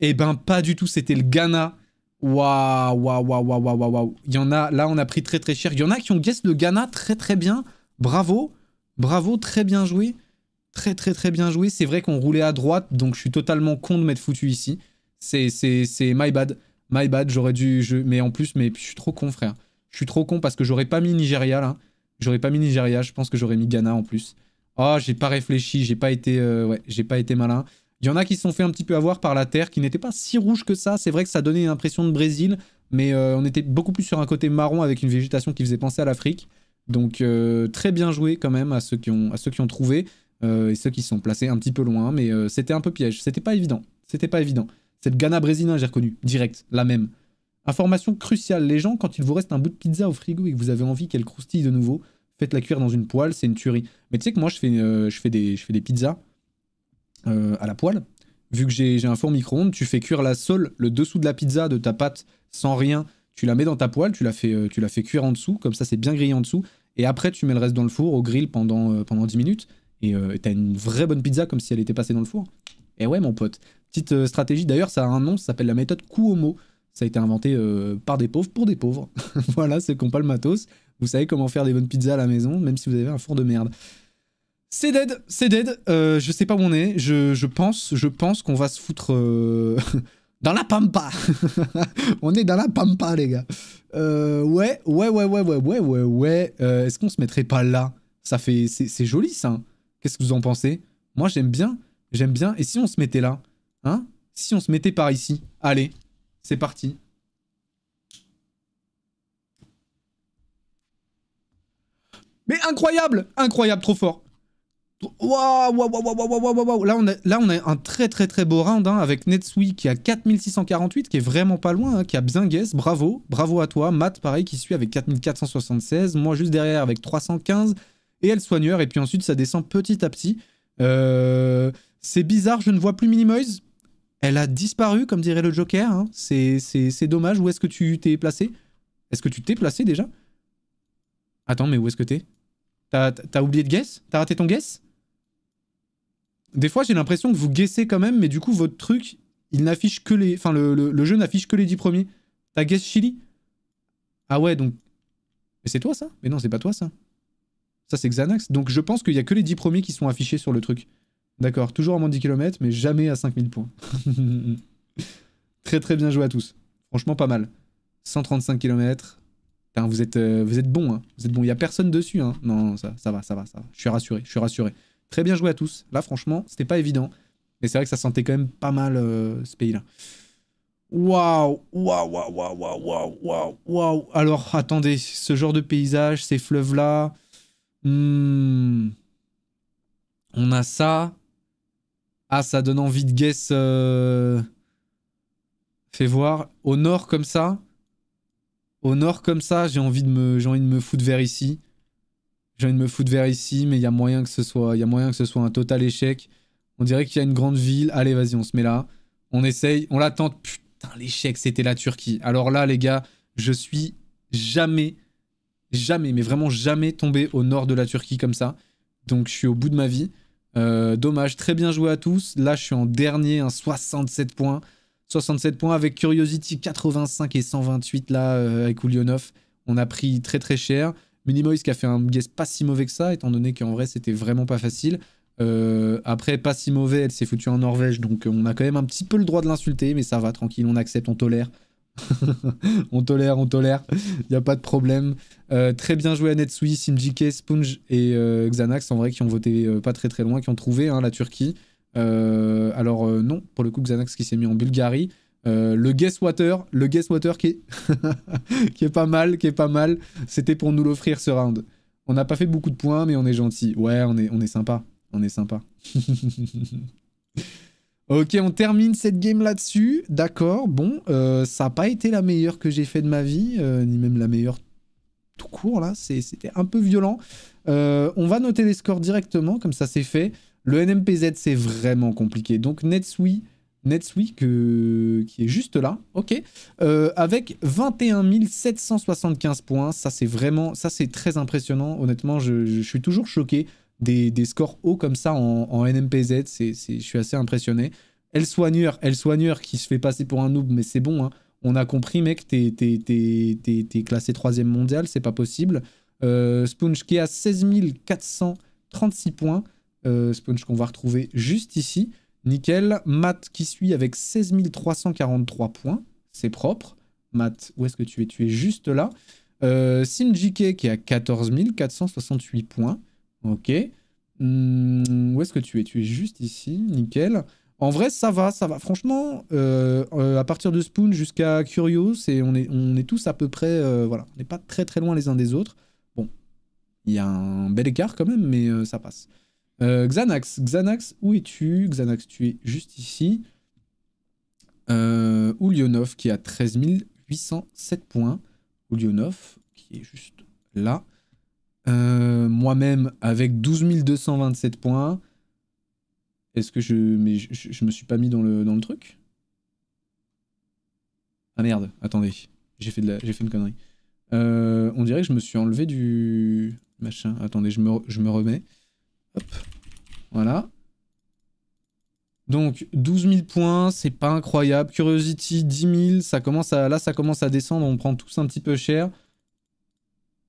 Eh ben pas du tout, c'était le Ghana. Waouh, waouh, waouh, waouh, waouh, waouh. Il y en a, là on a pris très très cher. Il y en a qui ont guess le Ghana très très bien. Bravo, bravo, très bien joué très très très bien joué. C'est vrai qu'on roulait à droite, donc je suis totalement con de m'être foutu ici. C'est my bad. My bad, j'aurais dû... Je... Mais en plus, mais je suis trop con, frère. Je suis trop con parce que j'aurais pas mis Nigeria, là. J'aurais pas mis Nigeria, je pense que j'aurais mis Ghana en plus. Ah, oh, j'ai pas réfléchi, j'ai pas été... Euh, pas été malin. Il y en a qui se sont fait un petit peu avoir par la terre, qui n'était pas si rouge que ça. C'est vrai que ça donnait une impression de Brésil, mais euh, on était beaucoup plus sur un côté marron avec une végétation qui faisait penser à l'Afrique. Donc euh, très bien joué quand même à ceux qui ont, à ceux qui ont trouvé. Euh, et ceux qui sont placés un petit peu loin, mais euh, c'était un peu piège. C'était pas évident. C'était pas évident. Cette gana Ghana j'ai reconnu, direct, la même. Information cruciale, les gens, quand il vous reste un bout de pizza au frigo et que vous avez envie qu'elle croustille de nouveau, faites-la cuire dans une poêle, c'est une tuerie. Mais tu sais que moi, je fais, euh, fais, des, fais des pizzas à la poêle. Vu que j'ai un four micro-ondes, tu fais cuire la sole, le dessous de la pizza, de ta pâte, sans rien. Tu la mets dans ta poêle, tu la fais, tu la fais cuire en dessous, comme ça c'est bien grillé en dessous. Et après, tu mets le reste dans le four, au grill pendant, pendant 10 minutes. Euh, et t'as une vraie bonne pizza comme si elle était passée dans le four. Et ouais, mon pote. Petite euh, stratégie, d'ailleurs, ça a un nom, ça s'appelle la méthode Kuomo. Ça a été inventé euh, par des pauvres pour des pauvres. voilà, c'est qui pas le matos. Vous savez comment faire des bonnes pizzas à la maison, même si vous avez un four de merde. C'est dead, c'est dead. je sais pas où on est. Je, je pense, je pense qu'on va se foutre dans la pampa. on est dans la pampa, les gars. ouais, ouais, ouais, ouais, ouais, ouais, ouais, ouais. Est-ce qu'on se mettrait pas là Ça fait, c'est joli ça. Hein. Qu'est-ce que vous en pensez Moi, j'aime bien. J'aime bien. Et si on se mettait là Hein Si on se mettait par ici Allez, c'est parti. Mais incroyable Incroyable, trop fort Waouh, waouh, waouh, waouh, waouh, waouh, Là, on a, là, on a un très, très, très beau round hein, avec Netsui qui a 4648, qui est vraiment pas loin, hein, qui a bien guess. Bravo, bravo à toi. Matt, pareil, qui suit avec 4476. Moi, juste derrière avec 315 et elle soigneur, et puis ensuite ça descend petit à petit. Euh, c'est bizarre, je ne vois plus Minimoise. Elle a disparu, comme dirait le Joker. Hein. C'est dommage. Où est-ce que tu t'es placé Est-ce que tu t'es placé déjà Attends, mais où est-ce que t'es T'as oublié de guess T'as raté ton guess Des fois, j'ai l'impression que vous guessez quand même, mais du coup, votre truc, il n'affiche que les... Enfin, le, jeu n'affiche que les 10 premiers. T'as guess Chili Ah ouais, donc... Mais c'est toi, ça Mais non, c'est pas toi, ça. Ça, c'est Xanax. Donc je pense qu'il y a que les 10 premiers qui sont affichés sur le truc. D'accord, toujours à moins de 10 km, mais jamais à 5000 points. très très bien joué à tous. Franchement, pas mal. 135 km. vous êtes, euh, vous êtes bon. Hein. Vous êtes bon. Il n'y a personne dessus, hein. Non, ça, ça va, ça va, ça va. Je suis rassuré, je suis rassuré. Très bien joué à tous. Là, franchement, c'était pas évident. Mais c'est vrai que ça sentait quand même pas mal euh, ce pays-là. Waouh, waouh, waouh, waouh, waouh, waouh, waouh. Alors, attendez, ce genre de paysage, ces fleuves-là, Hmm. On a ça. Ah, ça donne envie de guess. Euh, fais voir. Au nord comme ça. Au nord comme ça, j'ai envie de me, j'ai envie de me foutre vers ici. J'ai envie de me foutre vers ici, mais il y a moyen que ce soit, il y a moyen que ce soit un total échec. On dirait qu'il y a une grande ville. Allez, vas-y, on se met là. On essaye, on l'attend. Putain, l'échec, c'était la Turquie. Alors là, les gars, je suis jamais jamais, mais vraiment jamais tombé au nord de la Turquie comme ça. Donc je suis au bout de ma vie. Euh, dommage, très bien joué à tous. Là, je suis en dernier, un 67 points. 67 points avec Curiosity 85 et 128 là euh, avec Ulionov. On a pris très très cher. Minimoys qui a fait un guess pas si mauvais que ça, étant donné qu'en vrai c'était vraiment pas facile. Euh, après, pas si mauvais, elle s'est foutue en Norvège, donc on a quand même un petit peu le droit de l'insulter, mais ça va, tranquille, on accepte, on tolère. on tolère, on tolère, il n'y a pas de problème. Euh, très bien joué à Netsui, Sinjike, Sponge et euh, Xanax, en vrai, qui ont voté euh, pas très très loin, qui ont trouvé hein, la Turquie. alors non, pour le coup, Xanax qui s'est mis en Bulgarie. le Guess Water, le Guess Water qui est, qui est pas mal, qui est pas mal. C'était pour nous l'offrir ce round. On n'a pas fait beaucoup de points, mais on est gentil. Ouais, on est, on est sympa. On est sympa. Ok, on termine cette game là-dessus. D'accord, bon, euh, ça n'a pas été la meilleure que j'ai fait de ma vie, euh, ni même la meilleure tout court, là. C'était un peu violent. Euh, on va noter les scores directement, comme ça c'est fait. Le NMPZ, c'est vraiment compliqué. Donc Netsui, Netsui qui est juste là, ok. avec 21 775 points, ça c'est vraiment... Ça c'est très impressionnant, honnêtement, je suis toujours choqué des, scores hauts comme ça en, NMPZ. je suis assez impressionné. El Soigneur, El Soigneur qui se fait passer pour un noob, mais c'est bon. Hein. On a compris, mec, t'es, classé 3 mondial, c'est pas possible. Euh, Sponge qui a 16 436 points. Euh, Sponge qu'on va retrouver juste ici. Nickel. Matt qui suit avec 16 343 points. C'est propre. Matt, où est-ce que tu es Tu es juste là. Euh, Simjike qui a 14 468 points. Ok. Hmm, où est-ce que tu es Tu es juste ici, nickel. En vrai, ça va, ça va. Franchement, euh, euh, à partir de Spoon jusqu'à Curios, on, est, tous à peu près... Euh, voilà, on n'est pas très très loin les uns des autres. Bon, il y a un bel écart quand même, mais ça passe. Xanax, Xanax, où es-tu Xanax, tu es juste ici. Euh, Ulionov qui a 13 807 points. Ulionov qui est juste là. Euh, moi-même, avec 12 227 points, est-ce que je... Mais je, me suis pas mis dans le, dans le truc Ah merde, attendez. J'ai fait, de la, fait une connerie. Euh, on dirait que je me suis enlevé du... Machin. Attendez, je me, je me remets. Hop. Voilà. Donc 12 000 points, c'est pas incroyable. Curiosity 10 000, ça commence à, là ça commence à descendre, on prend tous un petit peu cher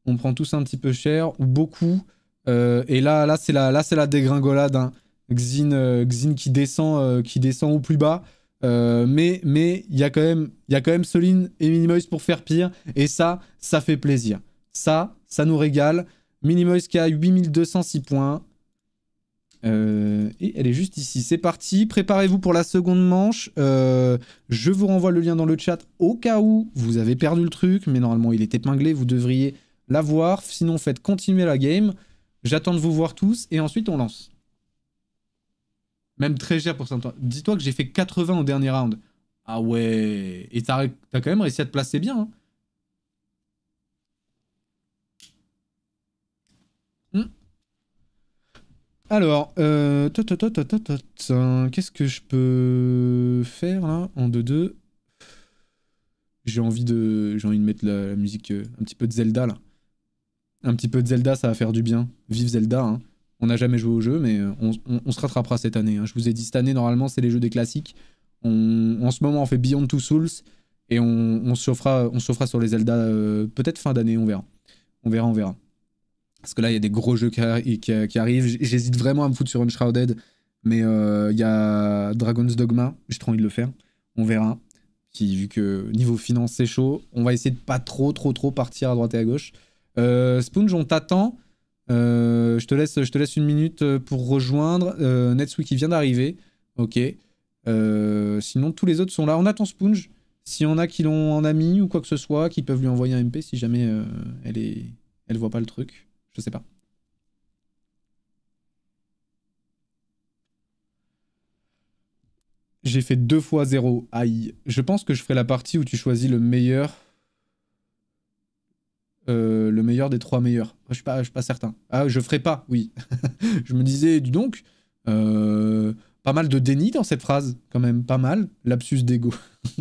on prend tous un petit peu cher, ou beaucoup. Euh, et là, là c'est la, là, la dégringolade. Hein. Xin, euh, qui, descend, euh, qui descend au plus bas. mais il y, a quand même, y a quand même Soline et Minimoys pour faire pire. Et ça, ça fait plaisir. Ça, ça nous régale. Minimoys qui a 8206 points. et elle est juste ici. C'est parti. Préparez-vous pour la seconde manche. je vous renvoie le lien dans le chat au cas où vous avez perdu le truc. Mais normalement, il est épinglé. Vous devriez la voir. Sinon, faites continuer la game. J'attends de vous voir tous et ensuite on lance. Même très cher pour certains. Dis-toi que j'ai fait 80 au dernier round. Ah ouais. Et t'as quand même réussi à te placer bien. Hein. Hmm. Alors, euh, qu'est-ce que je peux faire là en 2-2 J'ai envie de envie de mettre la, musique euh, un petit peu de Zelda là un petit peu de Zelda, ça va faire du bien. Vive Zelda. Hein. On n'a jamais joué au jeu, mais euh, on, se rattrapera cette année. Hein. Je vous ai dit, cette année, normalement, c'est les jeux des classiques. On, en ce moment, on fait Beyond Two Souls et on, on se chauffera, on sur les Zelda euh, peut-être fin d'année, on verra. On verra, on verra. Parce que là, il y a des gros jeux qui, arrivent. J'hésite vraiment à me foutre sur Unshrouded, mais euh, il y a Dragon's Dogma, j'ai trop envie de le faire. On verra. puis vu que niveau finance, c'est chaud, on va essayer de pas trop, trop, trop partir à droite et à gauche. Euh, Sponge, on t'attend. Euh, je, te laisse, je te laisse une minute euh, pour rejoindre. Euh, qui vient d'arriver. Ok. sinon, tous les autres sont là. On attend Sponge. Si en a qui l'ont en ami ou quoi que ce soit, qui peuvent lui envoyer un MP si jamais elle est, elle voit pas le truc. Je sais pas. J'ai fait deux fois zéro. Aïe. Je pense que je ferai la partie où tu choisis le meilleur euh, le meilleur des trois meilleurs. Je suis pas, je suis pas certain. Ah, je ferai pas, oui. je me disais, du donc, euh, pas mal de déni dans cette phrase, quand même, pas mal. Lapsus d'ego.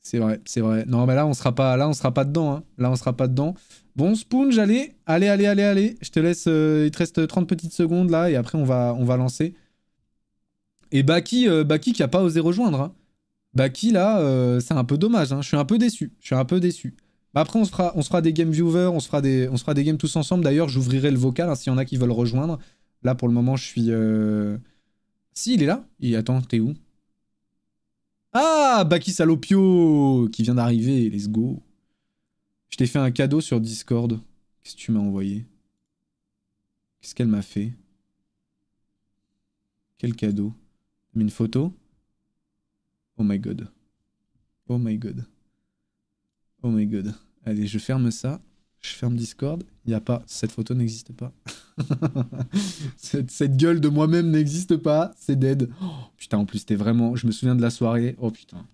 c'est vrai, c'est vrai. Non, mais là, on sera pas, là, on sera pas dedans. Hein. Là, on sera pas dedans. Bon, Sponge, allez, allez, allez, allez, allez. Je te laisse. Euh, il te reste 30 petites secondes là, et après, on va, on va lancer. Et Baki, Baki qui a pas osé rejoindre. Hein. Baki, là, euh, c'est un peu dommage. Hein. Je suis un peu déçu. Je suis un peu déçu. Bah, après, on se fera, on des game viewers, on se fera des, on des games tous ensemble. D'ailleurs, j'ouvrirai le vocal hein, s'il y en a qui veulent rejoindre. Là, pour le moment, je suis. Euh, si, il est là. Il attends, t'es où Ah, Baki Salopio qui vient d'arriver. Let's go. Je t'ai fait un cadeau sur Discord. Qu'est-ce que tu m'as envoyé Qu'est-ce qu'elle m'a fait Quel cadeau Une photo Oh my god. Oh my god. Oh my god. Allez, je ferme ça. Je ferme Discord. Il n'y a pas. Cette photo n'existe pas. cette, gueule de moi-même n'existe pas. C'est dead. Oh, putain, en plus, c'était vraiment. Je me souviens de la soirée. Oh putain.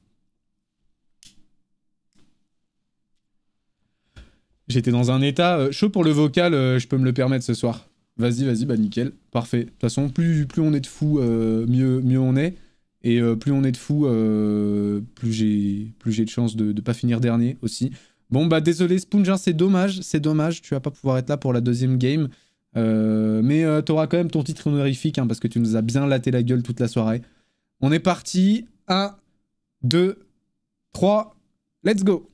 J'étais dans un état euh, chaud pour le vocal. Euh, je peux me le permettre ce soir. Vas-y, vas-y, bah nickel. Parfait. De toute façon, plus, plus on est de fou, euh, mieux, mieux on est. Et euh, plus on est de fous, euh, plus j'ai plus j'ai de chance de ne pas finir dernier aussi. Bon bah désolé Spoonjin, c'est dommage, c'est dommage, tu vas pas pouvoir être là pour la deuxième game. Euh, mais tu auras quand même ton titre honorifique hein, parce que tu nous as bien laté la gueule toute la soirée. On est parti, 1, 2, 3, let's go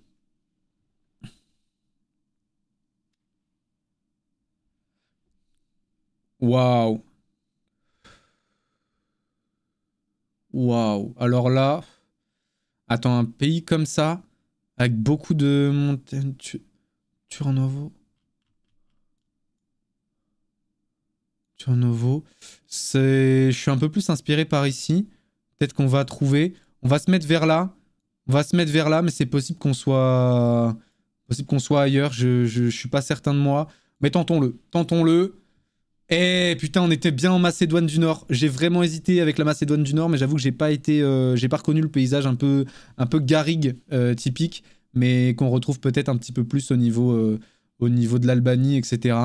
Waouh Waouh. Alors là, attends, un pays comme ça, avec beaucoup de montagnes. Tu... Turnovo. C'est... Je suis un peu plus inspiré par ici. Peut-être qu'on va trouver. On va se mettre vers là. On va se mettre vers là, mais c'est possible qu'on soit possible qu'on soit ailleurs. Je, ne suis pas certain de moi. Mais tentons-le. Tentons-le. Eh putain, on était bien en Macédoine du Nord. J'ai vraiment hésité avec la Macédoine du Nord, mais j'avoue que j'ai pas été, euh, j'ai pas reconnu le paysage un peu, un peu garrigue euh, typique, mais qu'on retrouve peut-être un petit peu plus au niveau, euh, au niveau de l'Albanie, etc.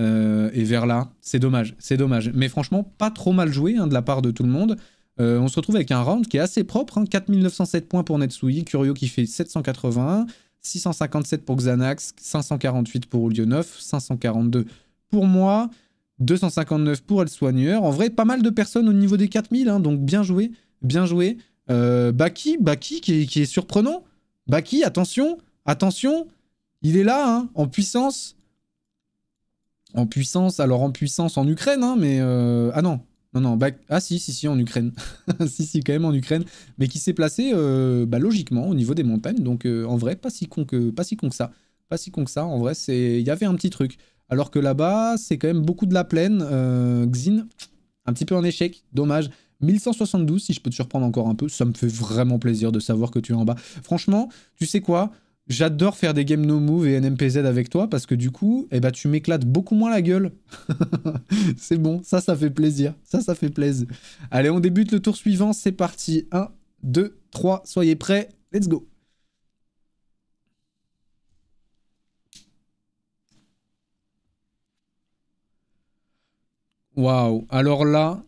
et vers là, c'est dommage, c'est dommage. Mais franchement, pas trop mal joué hein, de la part de tout le monde. on se retrouve avec un round qui est assez propre, 4907 hein. points pour Netsui, Curio qui fait 781, 657 pour Xanax, 548 pour 9, 542 pour moi. 259 pour El Soigneur. En vrai, pas mal de personnes au niveau des 4000, hein, donc bien joué, bien joué. Euh, Baki, Baki qui est, qui surprenant. Baki, attention, attention, il est là, hein, en puissance. En puissance, alors en puissance en Ukraine, hein, mais... Euh, ah non, non, non, ah si, si, si, en Ukraine. si, si, quand même en Ukraine. Mais qui s'est placé euh, bah, logiquement au niveau des montagnes. Donc en vrai, pas si, con que, pas si con que ça. Pas si con que ça. En vrai, il y avait un petit truc. Alors que là-bas, c'est quand même beaucoup de la plaine. Euh, Xin, un petit peu en échec, dommage. 1172, si je peux te surprendre encore un peu, ça me fait vraiment plaisir de savoir que tu es en bas. Franchement, tu sais quoi J'adore faire des games no move et NMPZ avec toi parce que du coup, eh ben, tu m'éclates beaucoup moins la gueule. c'est bon, ça, ça fait plaisir. Ça, ça fait plaisir. Allez, on débute le tour suivant. C'est parti. 1, 2, 3, soyez prêts. Let's go. Waouh. Alors là,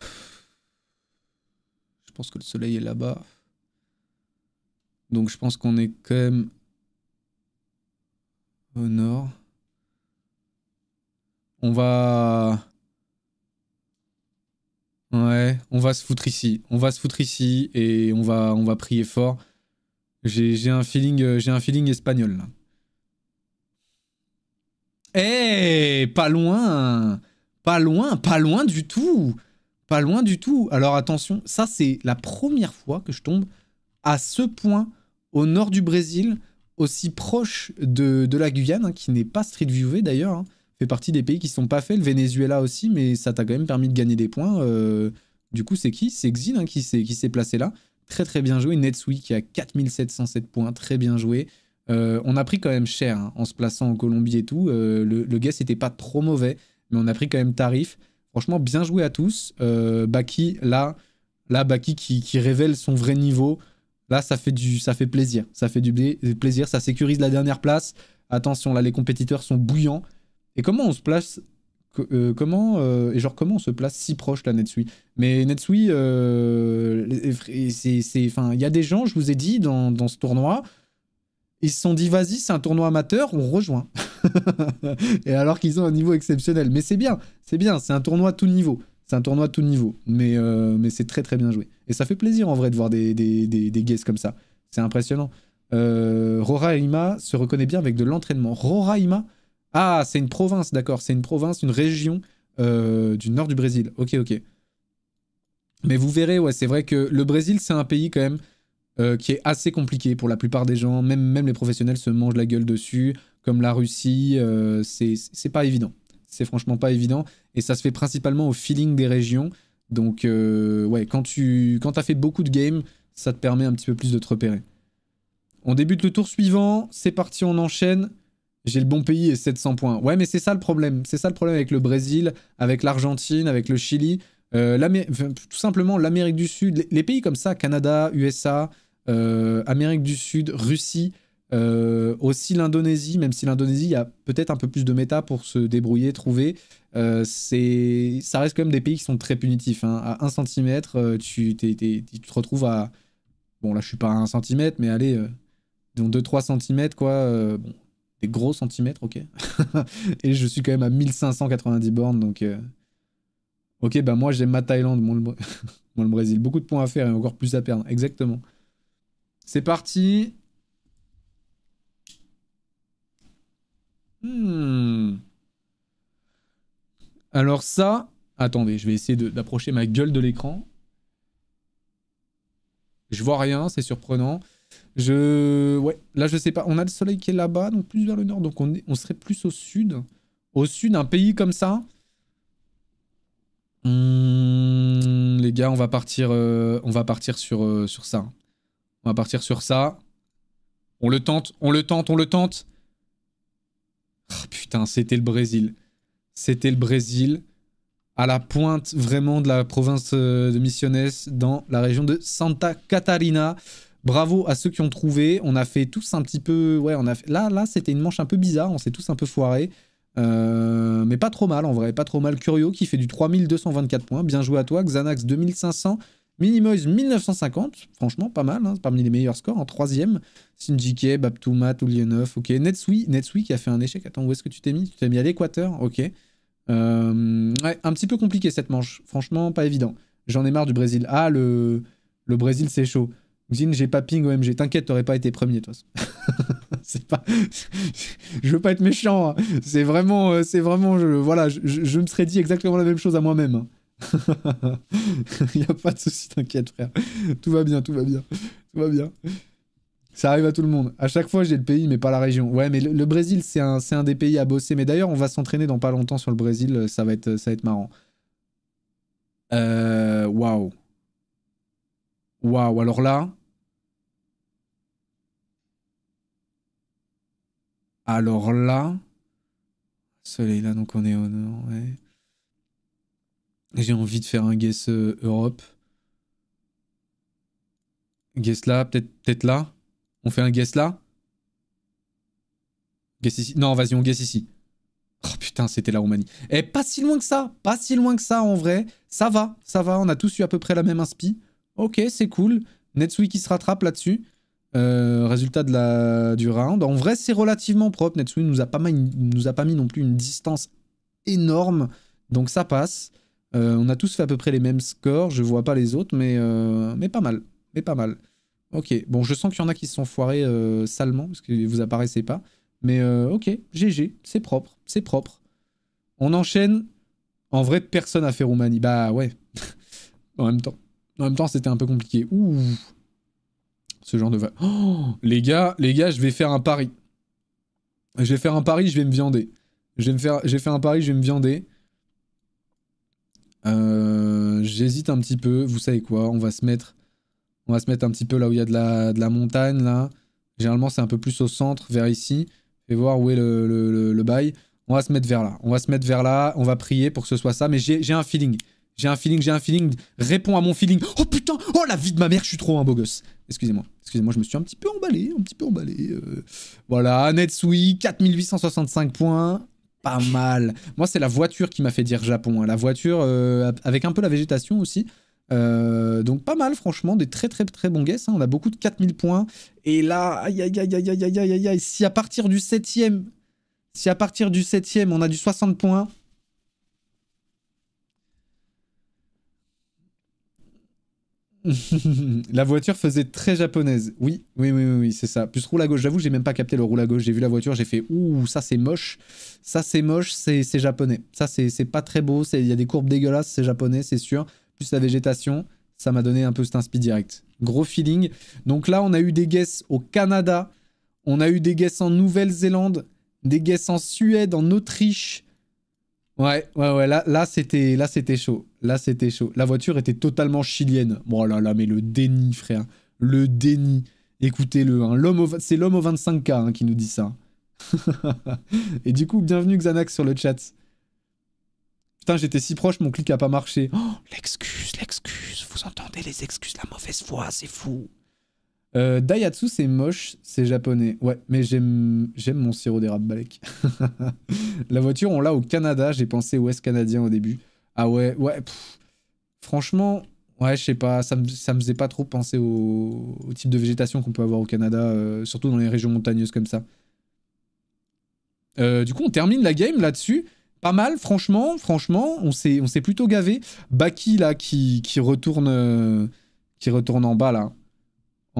je pense que le soleil est là-bas. Donc je pense qu'on est quand même au nord. On va... Ouais, on va se foutre ici. On va se foutre ici et on va, on va prier fort. J'ai un feeling, euh, j'ai un feeling espagnol là. Eh, pas loin. Pas loin, pas loin du tout. Pas loin du tout. Alors attention, ça c'est la première fois que je tombe à ce point au nord du Brésil, aussi proche de, la Guyane, hein, qui n'est pas street View d'ailleurs. Hein. Fait partie des pays qui sont pas faits. Le Venezuela aussi, mais ça t'a quand même permis de gagner des points. Euh, du coup, c'est qui C'est Xin hein, qui s'est placé là. Très très bien joué. Netsui qui a 4707 points. Très bien joué. Euh, on a pris quand même cher en se plaçant en Colombie et tout. Euh, le, le guess n'était pas trop mauvais mais on a pris quand même tarif. Franchement, bien joué à tous. Euh, Baki, là, là Baki qui, révèle son vrai niveau. Là, ça fait, du, ça fait plaisir. Ça fait du plaisir. Ça sécurise la dernière place. Attention, là, les compétiteurs sont bouillants. Et comment on se place euh, comment euh, et genre comment on se place si proche là Netsui mais Netsui c'est enfin il y a des gens je vous ai dit dans, dans ce tournoi ils se sont dit, vas-y, c'est un tournoi amateur, on rejoint. et alors qu'ils ont un niveau exceptionnel. Mais c'est bien, c'est bien, c'est un tournoi tout niveau. C'est un tournoi tout niveau. Mais, euh, mais c'est très très bien joué. Et ça fait plaisir en vrai de voir des, des, des, comme ça. C'est impressionnant. Euh, Roraima se reconnaît bien avec de l'entraînement. Roraima Ah, c'est une province, d'accord. C'est une province, une région euh, du nord du Brésil. Ok, ok. Mais vous verrez, ouais, c'est vrai que le Brésil, c'est un pays quand même euh, qui est assez compliqué pour la plupart des gens. Même, même les professionnels se mangent la gueule dessus. Comme la Russie, euh, c'est pas évident. C'est franchement pas évident. Et ça se fait principalement au feeling des régions. Donc, euh, ouais, quand tu quand as fait beaucoup de games, ça te permet un petit peu plus de te repérer. On débute le tour suivant. C'est parti, on enchaîne. J'ai le bon pays et 700 points. Ouais, mais c'est ça le problème. C'est ça le problème avec le Brésil, avec l'Argentine, avec le Chili. Euh, tout simplement, l'Amérique du Sud, les, pays comme ça, Canada, USA, euh, Amérique du Sud, Russie, euh, aussi l'Indonésie, même si l'Indonésie, il y a peut-être un peu plus de méta pour se débrouiller, trouver. c'est ça reste quand même des pays qui sont très punitifs. Hein. À 1 cm, tu, tu te retrouves à. Bon, là, je suis pas à 1 cm, mais allez, dans 2-3 cm, quoi. bon, des gros centimètres, ok. Et je suis quand même à 1590 bornes, donc Ok, bah moi j'aime ma Thaïlande, moi le... Brésil. Beaucoup de points à faire et encore plus à perdre. Exactement. C'est parti. Hmm. Alors ça, attendez, je vais essayer d'approcher ma gueule de l'écran. Je vois rien, c'est surprenant. Je... Ouais, là je sais pas. On a le soleil qui est là-bas, donc plus vers le nord. Donc on, on serait plus au sud. Au sud, un pays comme ça, Hmm, les gars, on va partir, euh, on va partir sur, euh, sur ça. On va partir sur ça. On le tente, on le tente, on le tente. Ah, putain, c'était le Brésil. C'était le Brésil à la pointe vraiment de la province euh, de Missiones dans la région de Santa Catarina. Bravo à ceux qui ont trouvé. On a fait tous un petit peu, ouais, on a fait... là, là, c'était une manche un peu bizarre. On s'est tous un peu foiré euh, mais pas trop mal en vrai, pas trop mal. Curio qui fait du 3224 points, bien joué à toi. Xanax 2500, Minimoise 1950, franchement pas mal, hein, parmi les meilleurs scores en troisième. Sinjike, Baptumat, Oulienov ok. Netsui, Netsui qui a fait un échec. Attends, où est-ce que tu t'es mis Tu t'es mis à l'Équateur, ok. Euh, un petit peu compliqué cette manche, franchement pas évident. J'en ai marre du Brésil. Ah, le, le Brésil c'est chaud. Xin, j'ai pas ping OMG. T'inquiète, t'aurais pas été premier, toi. c'est pas, je veux pas être méchant. Hein. C'est vraiment, euh, c'est vraiment, je, voilà, je, me serais dit exactement la même chose à moi-même. Il hein. n'y a pas de souci, t'inquiète, frère. Tout va bien, tout va bien, tout va bien. Ça arrive à tout le monde. À chaque fois, j'ai le pays, mais pas la région. Ouais, mais le, Brésil, c'est un, un, des pays à bosser. Mais d'ailleurs, on va s'entraîner dans pas longtemps sur le Brésil. Ça va être, ça va être marrant. Euh, waouh. Waouh. Alors là, Alors là, soleil-là, donc on est au nord, J'ai envie de faire un guess euh, Europe. Guess là, peut-être peut, -être, là. On fait un guess là Guess ici. Non, vas-y, on guess ici. Oh putain, c'était la Roumanie. Eh, pas si loin que ça. Pas si loin que ça en vrai. Ça va, ça va. On a tous eu à peu près la même inspi. Ok, c'est cool. Netsui qui se rattrape là-dessus. Euh, résultat de la, du round. En vrai, c'est relativement propre. Netsui nous a pas mal, nous a pas mis non plus une distance énorme, donc ça passe. Euh, on a tous fait à peu près les mêmes scores. Je vois pas les autres, mais euh, mais pas mal, mais pas mal. Ok, bon, je sens qu'il y en a qui se sont foirés salement parce que vous apparaissez pas. Mais ok, GG, c'est propre, c'est propre. On enchaîne. En vrai, personne a fait Roumanie. Bah ouais. en même temps, en même temps, c'était un peu compliqué. Ouh genre de... Oh les gars, les gars, je vais faire un pari. Je vais faire un pari, je vais me viander. Je vais me faire... J'ai fait un pari, je vais me viander. Euh, j'hésite un petit peu. Vous savez quoi On va se mettre... On va se mettre un petit peu là où il y a de la, de la montagne, là. Généralement, c'est un peu plus au centre, vers ici. fais voir où est le, le, le, le bail. On va se mettre vers là. On va se mettre vers là. On va prier pour que ce soit ça. Mais j'ai un feeling. J'ai un feeling, j'ai un feeling. Réponds à mon feeling. Oh putain, oh la vie de ma mère, je suis trop un beau gosse. Excusez-moi, excusez-moi, je me suis un petit peu emballé, un petit peu emballé. Voilà, Netsui, 4865 points. Pas mal. Moi, c'est la voiture qui m'a fait dire Japon. La voiture, avec un peu la végétation aussi. donc pas mal franchement, des très très très bons guesses, on a beaucoup de 4000 points, et là, aïe aïe aïe aïe aïe aïe aïe aïe, si à partir du 7ème, si à partir du 7ème on a du 60 points, la voiture faisait très japonaise. Oui, oui, oui, oui, c'est ça. Plus roule à gauche. J'avoue, j'ai même pas capté le roule à gauche. J'ai vu la voiture, j'ai fait ouh, ça c'est moche. Ça c'est moche, c'est japonais. Ça c'est pas très beau. Il y a des courbes dégueulasses, c'est japonais, c'est sûr. Plus la végétation, ça m'a donné un peu cet inspire direct. Gros feeling. Donc là, on a eu des guesses au Canada. On a eu des guesses en Nouvelle-Zélande. Des guesses en Suède, en Autriche. Ouais, ouais, ouais. Là, là c'était, là, c'était chaud. Là, c'était chaud. La voiture était totalement chilienne. Bon, oh là, là, mais le déni, frère. Le déni. Écoutez-le. Hein, l'homme c'est l'homme au 25K hein, qui nous dit ça. Et du coup, bienvenue Xanax sur le chat. Putain, j'étais si proche, mon clic a pas marché. Oh, l'excuse, l'excuse. Vous entendez les excuses, la mauvaise voix, c'est fou. Euh, c'est moche, c'est japonais. Ouais, mais j'aime mon sirop d'érable Balek. la voiture, on l'a au Canada. J'ai pensé ouest canadien au début. Ah ouais, ouais. Franchement, ouais, je sais pas. Ça me, ça me faisait pas trop penser au, type de végétation qu'on peut avoir au Canada, euh, surtout dans les régions montagneuses comme ça. Euh, du coup, on termine la game là-dessus. Pas mal, franchement, franchement, on s'est plutôt gavé. Baki, là, qui, qui retourne, euh, qui retourne en bas, là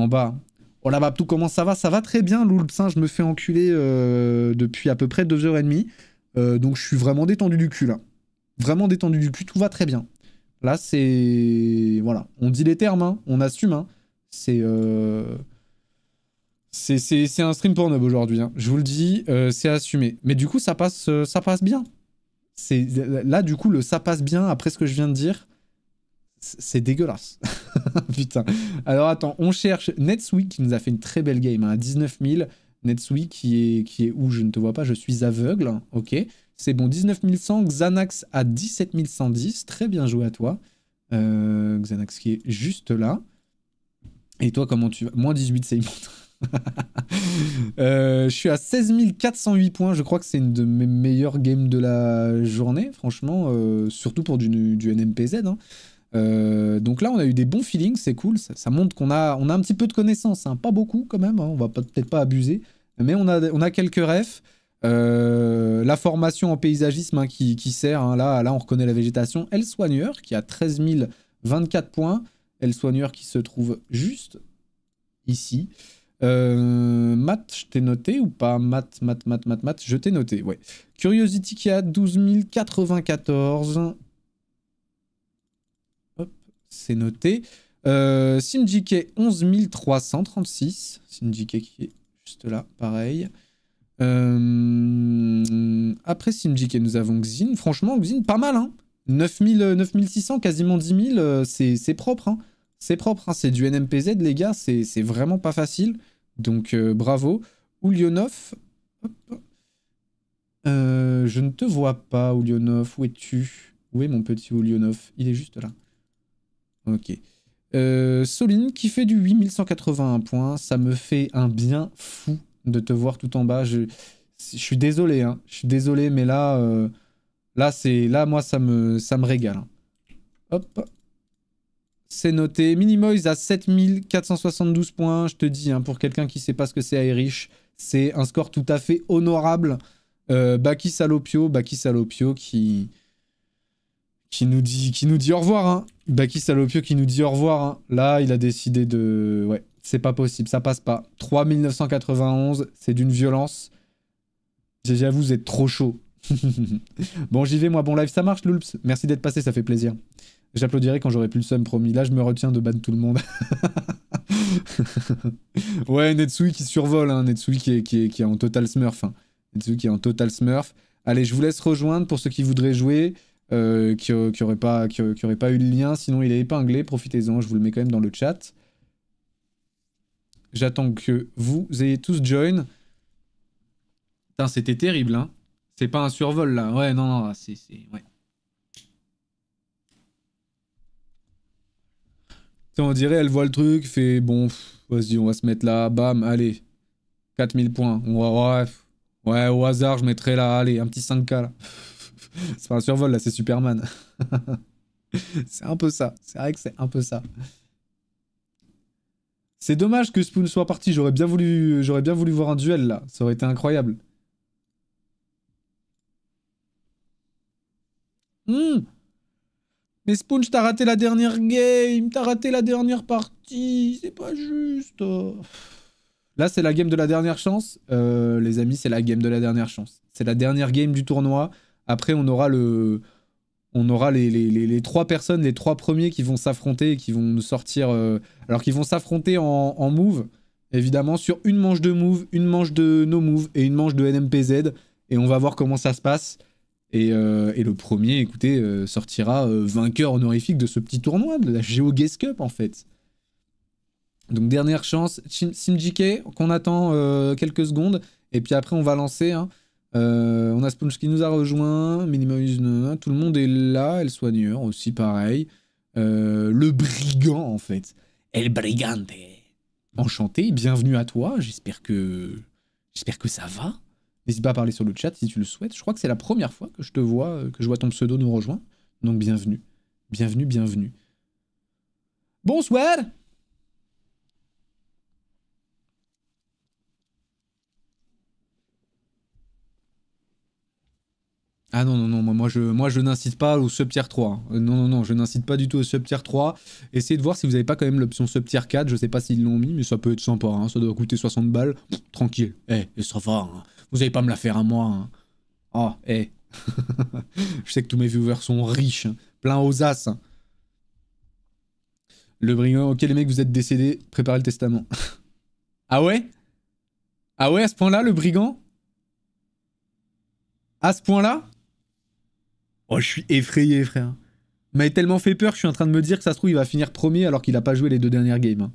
en bas. Oh là tout comment ça va Ça va très bien, Loulpsin, hein, je me fais enculer euh, depuis à peu près 2 heures 30 demie euh, donc je suis vraiment détendu du cul là. Vraiment détendu du cul, tout va très bien. Là, c'est. Voilà. On dit les termes, hein. on assume. Hein. Euh, c'est. C'est un stream porno aujourd'hui, je vous le dis, c'est assumé. Mais du coup, ça passe, ça passe bien. Là, du coup, le ça passe bien après ce que je viens de dire, c'est dégueulasse. Putain. Alors attends, on cherche Netsui qui nous a fait une très belle game hein, à 19 000. Netsui qui est, qui est où Je ne te vois pas, je suis aveugle. Hein, ok, c'est bon, 19 100. Xanax à 17 110. Très bien joué à toi. Euh, Xanax qui est juste là. Et toi, comment tu vas Moins 18, c'est euh, je suis à 16 408 points. Je crois que c'est une de mes meilleures games de la journée, franchement. Euh, surtout pour du, NMPZ. Hein. Euh, donc là, on a eu des bons feelings, c'est cool. Ça, montre qu'on a, on a un petit peu de connaissances, hein. pas beaucoup quand même, hein. on va peut-être pas abuser, mais on a, on a quelques refs. Euh, la formation en paysagisme hein, qui, sert, là, là on reconnaît la végétation. Elle soigneur qui a 13 024 points. Elle soigneur qui se trouve juste ici. Euh, Matt, je t'ai noté ou pas Matt, Matt, Matt, Matt, Matt, je t'ai noté, ouais. Curiosity qui a 12 094 c'est noté. Euh, 11336. Simjike qui est juste là, pareil. Euh, après Simjike, nous avons Xin. Franchement, Xin, pas mal. Hein 9600, quasiment 10 000, euh, c'est propre. Hein c'est propre, hein c'est du NMPZ, les gars. C'est vraiment pas facile. Donc, euh, bravo. Oulionov. je ne te vois pas, Oulionov. Où es-tu Où est mon petit Oulionov Il est juste là. Ok. Euh, Soline qui fait du 8181 points, ça me fait un bien fou de te voir tout en bas. Je, suis désolé, hein. je suis désolé, mais là, euh, là c'est, là moi ça me, ça me régale. Hein. Hop, c'est noté. Minimoise à 7472 points, je te dis, hein, pour quelqu'un qui sait pas ce que c'est Irish, c'est un score tout à fait honorable. Euh, Baki Salopio, qui, qui nous dit, qui nous dit au revoir. Hein. Baki Salopio qui nous dit au revoir. Hein. Là, il a décidé de... Ouais, c'est pas possible, ça passe pas. 3991, c'est d'une violence. J'avoue, vous êtes trop chaud. bon, j'y vais, moi. Bon live, ça marche, Loulps. Merci d'être passé, ça fait plaisir. J'applaudirai quand j'aurai plus le seum, promis. Là, je me retiens de ban tout le monde. ouais, Netsui qui survole, hein. Netsui qui est, qui, qui est en total smurf. Hein. Netsui qui est en total smurf. Allez, je vous laisse rejoindre pour ceux qui voudraient jouer. Euh, euh, qui aurait pas, qui, euh, aurait pas eu le lien, sinon il est épinglé, profitez-en, je vous le mets quand même dans le chat. J'attends que vous ayez tous join. Putain, c'était terrible, hein. C'est pas un survol, là. Ouais, non, non, c'est... Ouais. on dirait, elle voit le truc, fait bon, vas-y, on va se mettre là, bam, allez. 4000 points. ouais, ouais, au hasard, je mettrai là, allez, un petit 5K là. c'est pas un survol, là, c'est Superman. c'est un peu ça. C'est vrai que c'est un peu ça. C'est dommage que Spoon soit parti. J'aurais bien, voulu... bien voulu voir un duel, là. Ça aurait été incroyable. Hmm. Mais Spoon, t'as raté la dernière game, t'as raté la dernière partie, c'est pas juste. Là, c'est la game de la dernière chance. Euh, les amis, c'est la game de la dernière chance. C'est la dernière game du tournoi. Après, on aura le, on aura les, trois personnes, les trois premiers qui vont s'affronter qui vont nous sortir. Euh, alors qu'ils vont s'affronter en, move, évidemment, sur une manche de move, une manche de no move et une manche de NMPZ. Et on va voir comment ça se passe. Et, euh, le premier, écoutez, euh, sortira vainqueur honorifique de ce petit tournoi, de la Geo Guess Cup en fait. Donc dernière chance, Simjike, qu'on attend quelques secondes. Et puis après, on va lancer. Hein. Euh, on a Sponge qui nous a rejoint, Minimum tout le monde est là, elle soigneur aussi pareil. Euh, le brigand en fait. El brigante. Enchanté, bienvenue à toi, j'espère que j'espère que ça va. N'hésite pas à parler sur le chat si tu le souhaites. Je crois que c'est la première fois que je te vois, euh, que je vois ton pseudo nous rejoindre. Donc bienvenue. Bienvenue, bienvenue. Bonsoir Ah non, non, non, moi je, moi, je n'incite pas au sub-tier 3. Hein. Euh, non, non, non, je n'incite pas du tout au sub-tier 3. Essayez de voir si vous n'avez pas quand même l'option sub-tier 4. Je sais pas s'ils l'ont mis, mais ça peut être sympa. Hein. Ça doit coûter 60 balles. tranquille. Eh, et ça va. Hein. Vous n'allez pas me la faire à moi. Ah, eh. je sais que tous mes viewers sont riches. Plein aux as. Le brigand. Euh, ok, les mecs, vous êtes décédés. Préparez le testament. ah ouais Ah ouais, à ce point-là, le brigand À ce point-là Oh, je suis effrayé, frère. Il m'avait tellement fait peur que je suis en train de me dire que ça se trouve, il va finir premier alors qu'il n'a pas joué les deux dernières games. Hein.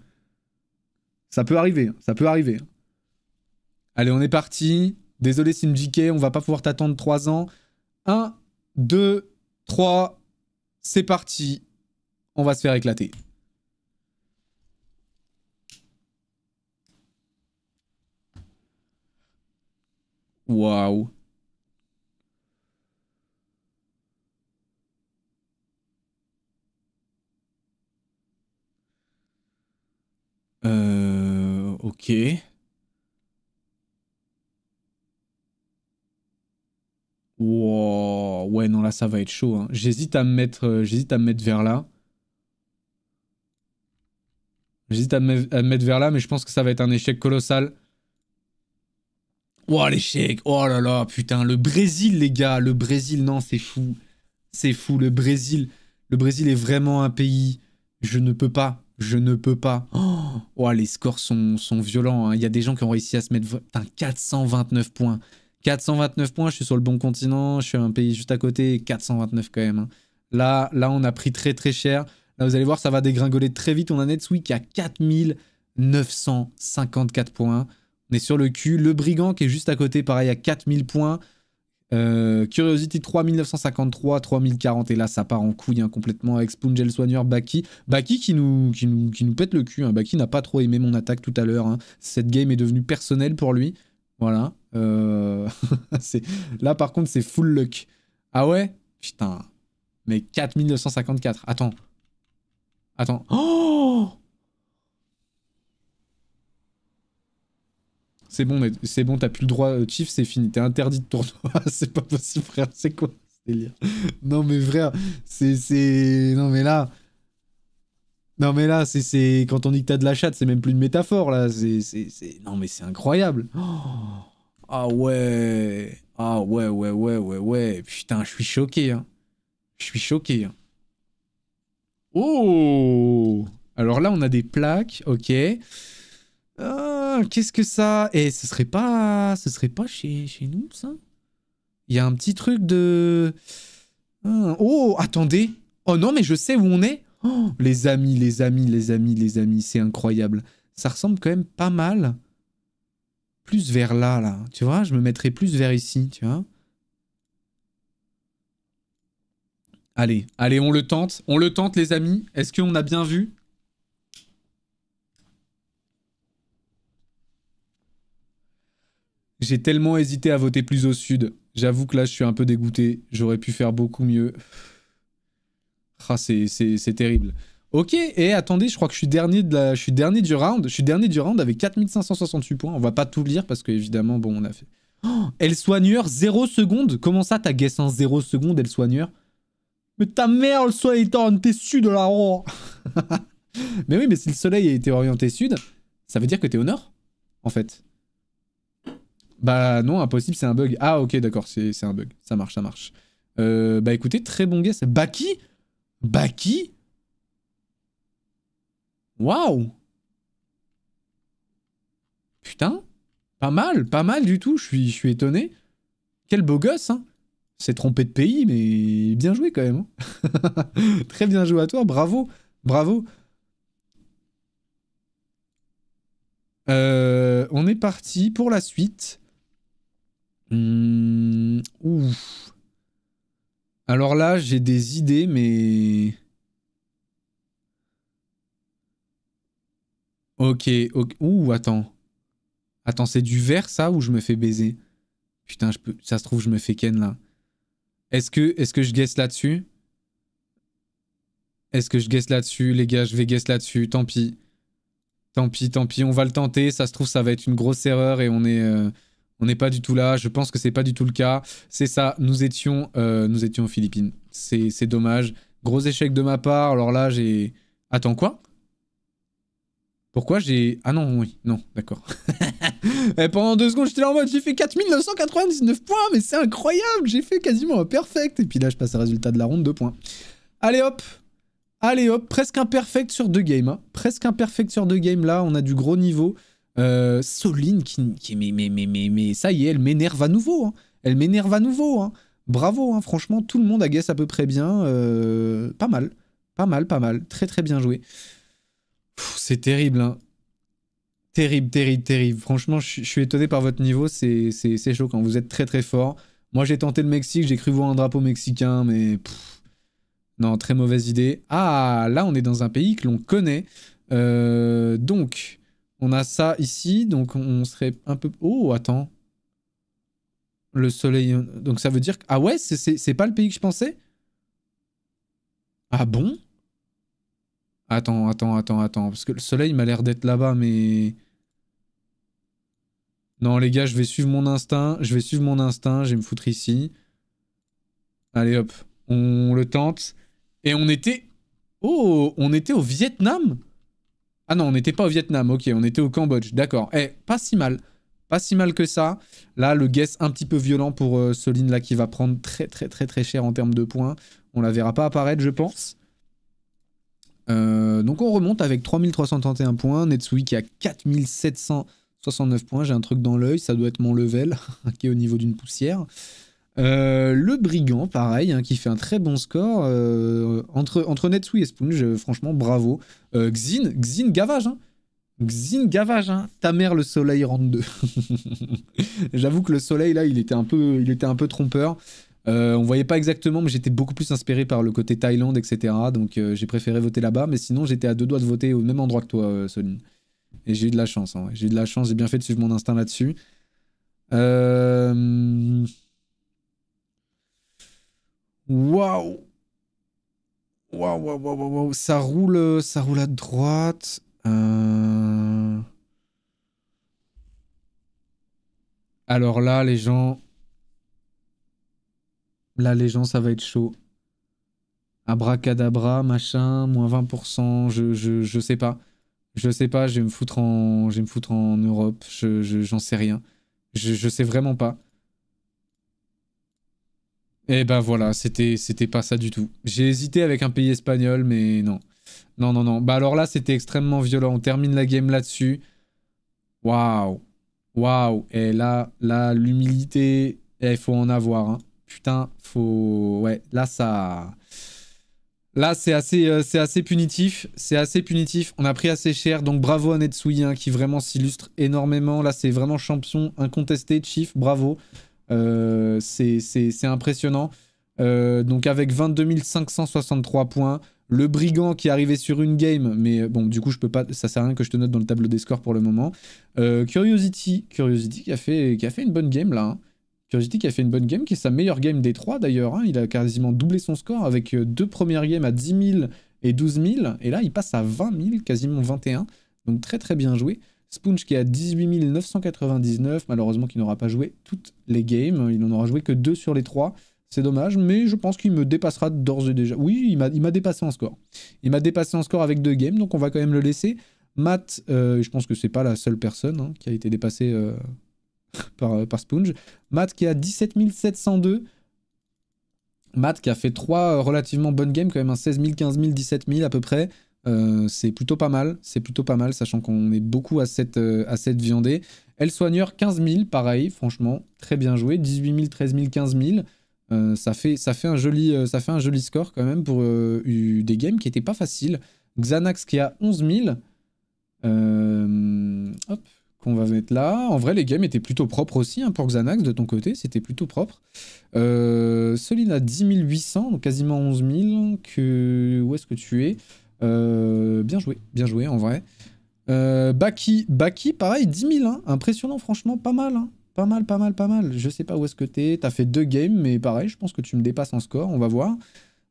Ça peut arriver, ça peut arriver. Allez, on est parti. Désolé, SimJK, on va pas pouvoir t'attendre 3 ans. 1, 2, 3, c'est parti. On va se faire éclater. Waouh. Euh, ok. Wow. Ouais, non, là, ça va être chaud. Hein. J'hésite à me mettre, euh, j'hésite à mettre vers là. J'hésite à, me mettre vers là, mais je pense que ça va être un échec colossal. Oh, l'échec. Oh là là, putain. Le Brésil, les gars. Le Brésil, non, c'est fou. C'est fou. Le Brésil. Le Brésil est vraiment un pays. Je ne peux pas. Je ne peux pas. Oh, oh les scores sont, violents. Hein. Il y a des gens qui ont réussi à se mettre putain, 429 points. 429 points, je suis sur le bon continent, je suis un pays juste à côté, 429 quand même. Hein. Là, là, on a pris très très cher. Là, vous allez voir, ça va dégringoler très vite. On a Netsui qui a 4954 points. On est sur le cul. Le Brigand qui est juste à côté, pareil, à 4000 points. Euh, Curiosity 3953, 3040, et là ça part en couille hein, complètement avec Spongel Soigneur, Baki. Baki qui nous, qui nous, pète le cul. Hein. Baki n'a pas trop aimé mon attaque tout à l'heure. Hein. Cette game est devenue personnelle pour lui. Voilà. Euh... là par contre c'est full luck. Ah ouais Putain. Mais 4954. Attends. Attends. Oh C'est bon, c'est bon, t'as plus le droit, euh, Chief, c'est fini, t'es interdit de tournoi. Ah, c'est pas possible, frère, c'est quoi ce délire Non, mais frère, c'est. Non, mais là. Non, mais là, c'est. Quand on dit que t'as de la chatte, c'est même plus une métaphore, là. C'est. Non, mais c'est incroyable. ah ouais. Ah ouais, ouais, ouais, ouais, ouais. Putain, je suis choqué, hein. Je suis choqué. Hein. Oh Alors là, on a des plaques, ok. Euh, qu'est-ce que ça Et ce serait pas, ce serait pas chez, chez nous ça Il y a un petit truc de. Ah, oh, attendez. Oh non, mais je sais où on est. Oh, les amis, les amis, les amis, les amis, c'est incroyable. Ça ressemble quand même pas mal. Plus vers là, là. Tu vois, je me mettrais plus vers ici, tu vois. Allez, allez, on le tente. On le tente, les amis. Est-ce qu'on a bien vu J'ai tellement hésité à voter plus au sud. J'avoue que là, je suis un peu dégoûté. J'aurais pu faire beaucoup mieux. Ah, c'est terrible. Ok, et attendez, je crois que je suis dernier, de la, je suis dernier du round. Je suis dernier du round avec 4568 points. On va pas tout lire parce que, évidemment, bon, on a fait... elle soigneur, 0 seconde Comment ça, t'as guess en 0 seconde, elle soigneur Mais ta mère, le soleil est orienté sud, là oh. Mais oui, mais si le soleil a été orienté sud, ça veut dire que t'es au nord, en fait. Bah non, impossible, c'est un bug. Ah ok, d'accord, c'est un bug. Ça marche, ça marche. Euh, bah écoutez, très bon guess. Baki Baki Waouh Putain Pas mal, pas mal du tout, je suis, je suis étonné. Quel beau gosse, hein C'est trompé de pays, mais bien joué quand même. Hein. très bien joué à toi, bravo, bravo. Euh, on est parti pour la suite. Hmm, Alors là, j'ai des idées, mais... Ok, ou Ouh, attends. Attends, c'est du vert, ça, ou je me fais baiser Putain, je peux... ça se trouve, je me fais ken, là. Est-ce que, est que je guesse là-dessus Est-ce que je guesse là-dessus Les gars, je vais guess là-dessus, tant pis. Tant pis, tant pis, on va le tenter. Ça se trouve, ça va être une grosse erreur et on est... Euh, on n'est pas du tout là. Je pense que c'est pas du tout le cas. C'est ça. Nous étions, euh, nous étions aux Philippines. C'est dommage. Gros échec de ma part. Alors là, j'ai. Attends quoi Pourquoi j'ai. Ah non, oui, non, d'accord. Eh, pendant deux secondes, j'étais là en mode j'ai fait 4999 points, mais c'est incroyable. J'ai fait quasiment un perfect. Et puis là, je passe au résultat de la ronde, deux points. Allez hop, Allez hop, presque un perfect sur deux games. Hein. presque Presque perfect sur deux games là, on a du gros niveau. Euh, Soline, qui, mais, mais, mais, mais, ça y est, elle m'énerve à nouveau. Hein. Elle m'énerve à nouveau. Hein. Bravo, hein. franchement, tout le monde a à peu près bien. Euh, pas mal. Pas mal, pas mal. Très, très bien joué. C'est terrible. Hein. Terrible, terrible, terrible. Franchement, je, suis étonné par votre niveau. C'est chaud quand Vous êtes très, très fort. Moi, j'ai tenté le Mexique. J'ai cru voir un drapeau mexicain, mais. non, très mauvaise idée. Ah, là, on est dans un pays que l'on connaît. Euh, donc, on a ça ici, donc on serait un peu... Oh, attends. Le soleil... Donc ça veut dire... que... Ah ouais, c'est pas le pays que je pensais Ah bon Attends, attends, attends, attends. Parce que le soleil m'a l'air d'être là-bas, mais... Non, les gars, je vais suivre mon instinct. Je vais suivre mon instinct. Je vais me foutre ici. Allez, hop. On le tente. Et on était... Oh, on était au Vietnam ah non, on n'était pas au Vietnam, ok, on était au Cambodge, d'accord. Eh, pas si mal, pas si mal que ça. Là, le guess un petit peu violent pour ce euh, Soline, là, qui va prendre très très très très cher en termes de points. On la verra pas apparaître, je pense. Euh, donc on remonte avec 3331 points, Netsui qui a 4769 points, j'ai un truc dans l'œil, ça doit être mon level, qui est au niveau d'une poussière. Euh, le brigand, pareil, hein, qui fait un très bon score euh, entre, entre Netsui et Sponge. franchement, bravo. Xin, euh, Xin Gavage. Hein. Xin Gavage. Hein. Ta mère, le soleil rentre deux. J'avoue que le soleil, là, il était un peu, il était un peu trompeur. on voyait pas exactement, mais j'étais beaucoup plus inspiré par le côté Thaïlande, etc. Donc j'ai préféré voter là-bas. Mais sinon, j'étais à deux doigts de voter au même endroit que toi, Soline. Et j'ai eu de la chance. Hein, j'ai eu de la chance. J'ai bien fait de suivre mon instinct là-dessus. Euh. Waouh Waouh, waouh, waouh, Ça roule, ça roule à droite. Euh. Alors là, les gens... Là, les gens, ça va être chaud. Abracadabra, machin, moins 20%, je, je, je sais pas. Je sais pas, je vais me foutre en, je me foutre en Europe, je, j'en sais rien. Je, je sais vraiment pas. Et eh ben voilà, c'était c'était pas ça du tout. J'ai hésité avec un pays espagnol, mais non. Non, non, non. Bah alors là, c'était extrêmement violent. On termine la game là-dessus. Waouh. Waouh. Et eh, là, là l'humilité, il eh, faut en avoir. Hein. Putain, faut... Ouais, là, ça... Là, c'est assez, euh, c'est assez punitif. C'est assez punitif. On a pris assez cher. Donc, bravo à Netsui, hein, qui vraiment s'illustre énormément. Là, c'est vraiment champion incontesté, Chief. Bravo. Euh, c'est impressionnant. Euh, donc avec 22 563 points, le brigand qui est arrivé sur une game, mais bon, du coup, je peux pas, ça sert à rien que je te note dans le tableau des scores pour le moment. Euh, Curiosity, Curiosity qui a, fait, qui a fait une bonne game là. Hein. Curiosity qui a fait une bonne game, qui est sa meilleure game des trois d'ailleurs. Hein. Il a quasiment doublé son score avec deux premières games à 10 000 et 12 000, et là, il passe à 20 000, quasiment 21. Donc très très bien joué. Sponge qui a 18 999, malheureusement qu'il n'aura pas joué toutes les games, il n'en aura joué que 2 sur les 3, c'est dommage, mais je pense qu'il me dépassera d'ores et déjà. Oui, il m'a dépassé en score. Il m'a dépassé en score avec 2 games, donc on va quand même le laisser. Matt, euh, je pense que c'est pas la seule personne hein, qui a été dépassée euh, par, euh, par, Sponge. Matt qui a 17 702. Matt qui a fait 3 relativement bonnes games, quand même un 16 000, 15 000, 17 000 à peu près. Euh, c'est plutôt pas mal, c'est plutôt pas mal, sachant qu'on est beaucoup à cette, euh, à cette viandée. Elle soigneur 15 000, pareil, franchement, très bien joué. 18 000, 13 000, 15 000. ça, fait, ça, fait un joli, euh, ça fait un joli score quand même pour des games qui n'étaient pas faciles. Xanax qui a 11 000. hop, qu'on va mettre là. En vrai, les games étaient plutôt propres aussi hein, pour Xanax de ton côté, c'était plutôt propre. Euh, Solina 10 800, donc quasiment 11 000. Que... Où est-ce que tu es euh, bien joué, bien joué en vrai. Euh, Baki, Baki, pareil, 10 000. Hein. Impressionnant, franchement, pas mal. Hein. Pas mal, pas mal, pas mal. Je sais pas où est-ce que t'es. T'as fait deux games, mais pareil, je pense que tu me dépasses en score. On va voir.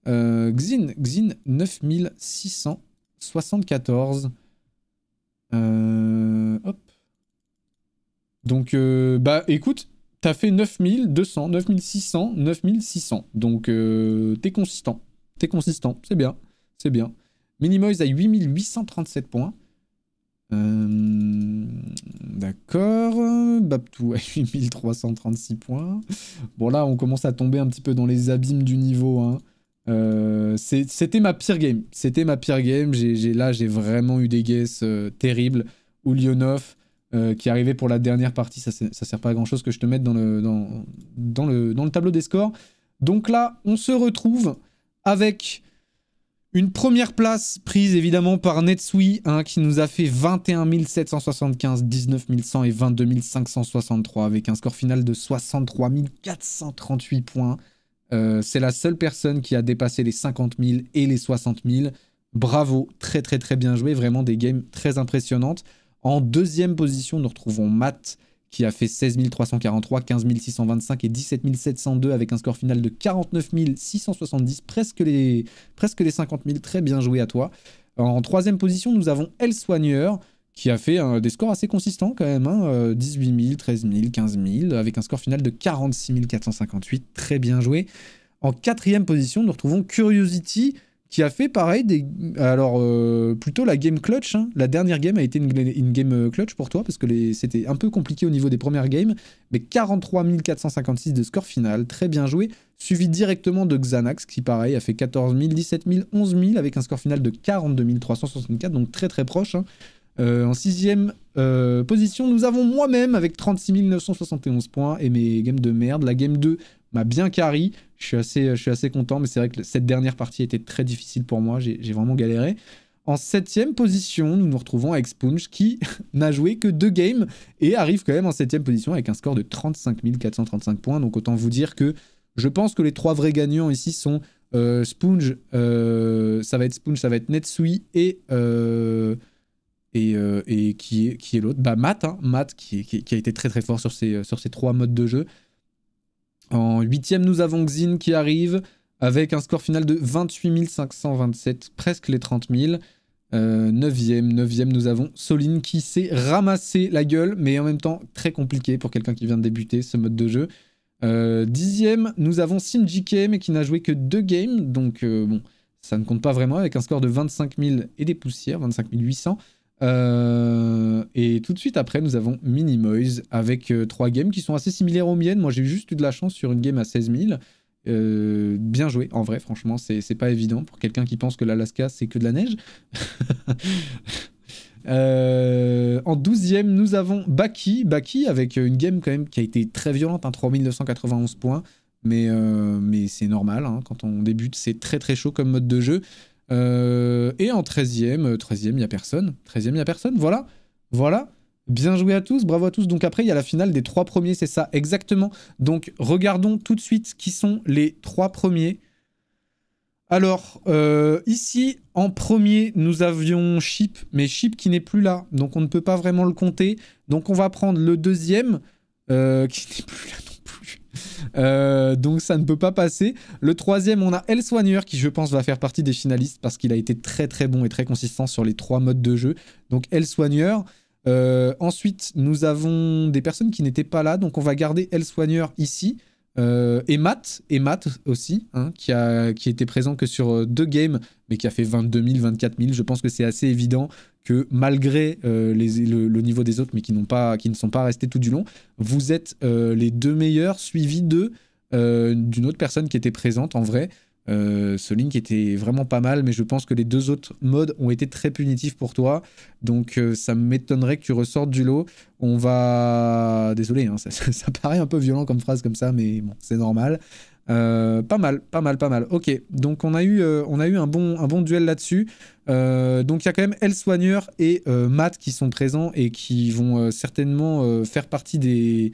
Euh, Xin, Xin, 9674. Euh, hop. Donc, euh, bah écoute, t'as fait 9200, 9600, 9600. Donc, t'es consistant. T'es consistant, c'est bien, c'est bien. Minimoise à 8837 points. Euh, d'accord. Baptou à 8336 points. Bon, là, on commence à tomber un petit peu dans les abîmes du niveau. Hein. Euh, c'était ma pire game. C'était ma pire game. J'ai là, j'ai vraiment eu des guesses euh, terribles. Oulionov qui arrivait pour la dernière partie. Ça, ne sert pas à grand chose que je te mette dans le, dans le, dans le tableau des scores. Donc là, on se retrouve avec une première place prise évidemment par Netsui hein, qui nous a fait 21 775, 19 100 et 22 563 avec un score final de 63 438 points. Euh, c'est la seule personne qui a dépassé les 50 000 et les 60 000. Bravo, très très très bien joué, vraiment des games très impressionnantes. En deuxième position, nous retrouvons Matt qui a fait 16 343, 15 625 et 17 702 avec un score final de 49 670, presque les, presque 50 000. Très bien joué à toi. En troisième position, nous avons El Soigneur qui a fait des scores assez consistants quand même, 18 000, 13 000, 15 000, avec un score final de 46 458. Très bien joué. En quatrième position, nous retrouvons Curiosity, qui a fait pareil des. Alors, euh, plutôt la game clutch. Hein. La dernière game a été une, game euh, clutch pour toi, parce que c'était un peu compliqué au niveau des premières games, mais 43 456 de score final, très bien joué, suivi directement de Xanax, qui pareil a fait 14 000, 17 000, 11 000, avec un score final de 42 364, donc très très proche. Hein. Euh, en sixième euh, position, nous avons moi-même avec 36 971 points et mes games de merde. La game 2 m'a bien carry. Je suis assez, je suis assez content, mais c'est vrai que cette dernière partie était très difficile pour moi. J'ai vraiment galéré. En septième position, nous nous retrouvons avec Sponge qui n'a joué que deux games et arrive quand même en septième position avec un score de 35 435 points. Donc autant vous dire que je pense que les trois vrais gagnants ici sont euh, Sponge, ça va être Sponge, ça va être Netsui et et, euh, qui est, l'autre bah, Matt, hein, Matt qui, a été très très fort sur ces, euh, sur trois modes de jeu. En huitième, nous avons Xin qui arrive avec un score final de 28 527, presque les 30 000. Euh, neuvième, neuvième, nous avons Solin qui s'est ramassé la gueule, mais en même temps très compliqué pour quelqu'un qui vient de débuter ce mode de jeu. dixième, nous avons Simji mais qui n'a joué que deux games, donc bon, ça ne compte pas vraiment, avec un score de 25 000 et des poussières, 25 800. Euh, et tout de suite après, nous avons Minimoise avec euh, trois games qui sont assez similaires aux miennes. Moi, j'ai juste eu de la chance sur une game à 16 000. Euh, bien joué, en vrai, franchement, c'est pas évident pour quelqu'un qui pense que l'Alaska, c'est que de la neige. en 12 nous avons Baki. Baki avec une game quand même qui a été très violente, 3 hein, 3991 points. Mais, c'est normal, hein, quand on débute, c'est très très chaud comme mode de jeu. Euh, et en 13e, 13 euh, il n'y a personne. 13e, il a personne. Voilà. Voilà. Bien joué à tous, bravo à tous. Donc après, il y a la finale des trois premiers, c'est ça, exactement. Donc regardons tout de suite qui sont les trois premiers. Alors, euh, ici, en premier, nous avions Chip, mais Chip qui n'est plus là, donc on ne peut pas vraiment le compter. Donc on va prendre le deuxième, qui n'est plus là euh, donc ça ne peut pas passer. Le troisième, on a El Soigneur qui je pense va faire partie des finalistes parce qu'il a été très très bon et très consistant sur les trois modes de jeu. Donc El Soigneur. Euh, ensuite, nous avons des personnes qui n'étaient pas là, donc on va garder El Soigneur ici. Euh, et Matt, et Matt aussi, hein, qui, a, qui était présent que sur euh, deux games, mais qui a fait 22 000, 24 000. Je pense que c'est assez évident que malgré euh, le, niveau des autres, mais qui, pas, qui ne sont pas restés tout du long, vous êtes les deux meilleurs, suivis d'une autre personne qui était présente en vrai. Euh, ce link était vraiment pas mal, mais je pense que les deux autres modes ont été très punitifs pour toi. Donc euh, ça m'étonnerait que tu ressortes du lot. On va... Désolé, hein, ça, paraît un peu violent comme phrase comme ça, mais bon, c'est normal. Euh, pas mal, pas mal, pas mal. Ok, donc on a eu, euh, on a eu un, bon, un bon duel là-dessus. donc il y a quand même El Soigneur et Matt qui sont présents et qui vont certainement faire partie des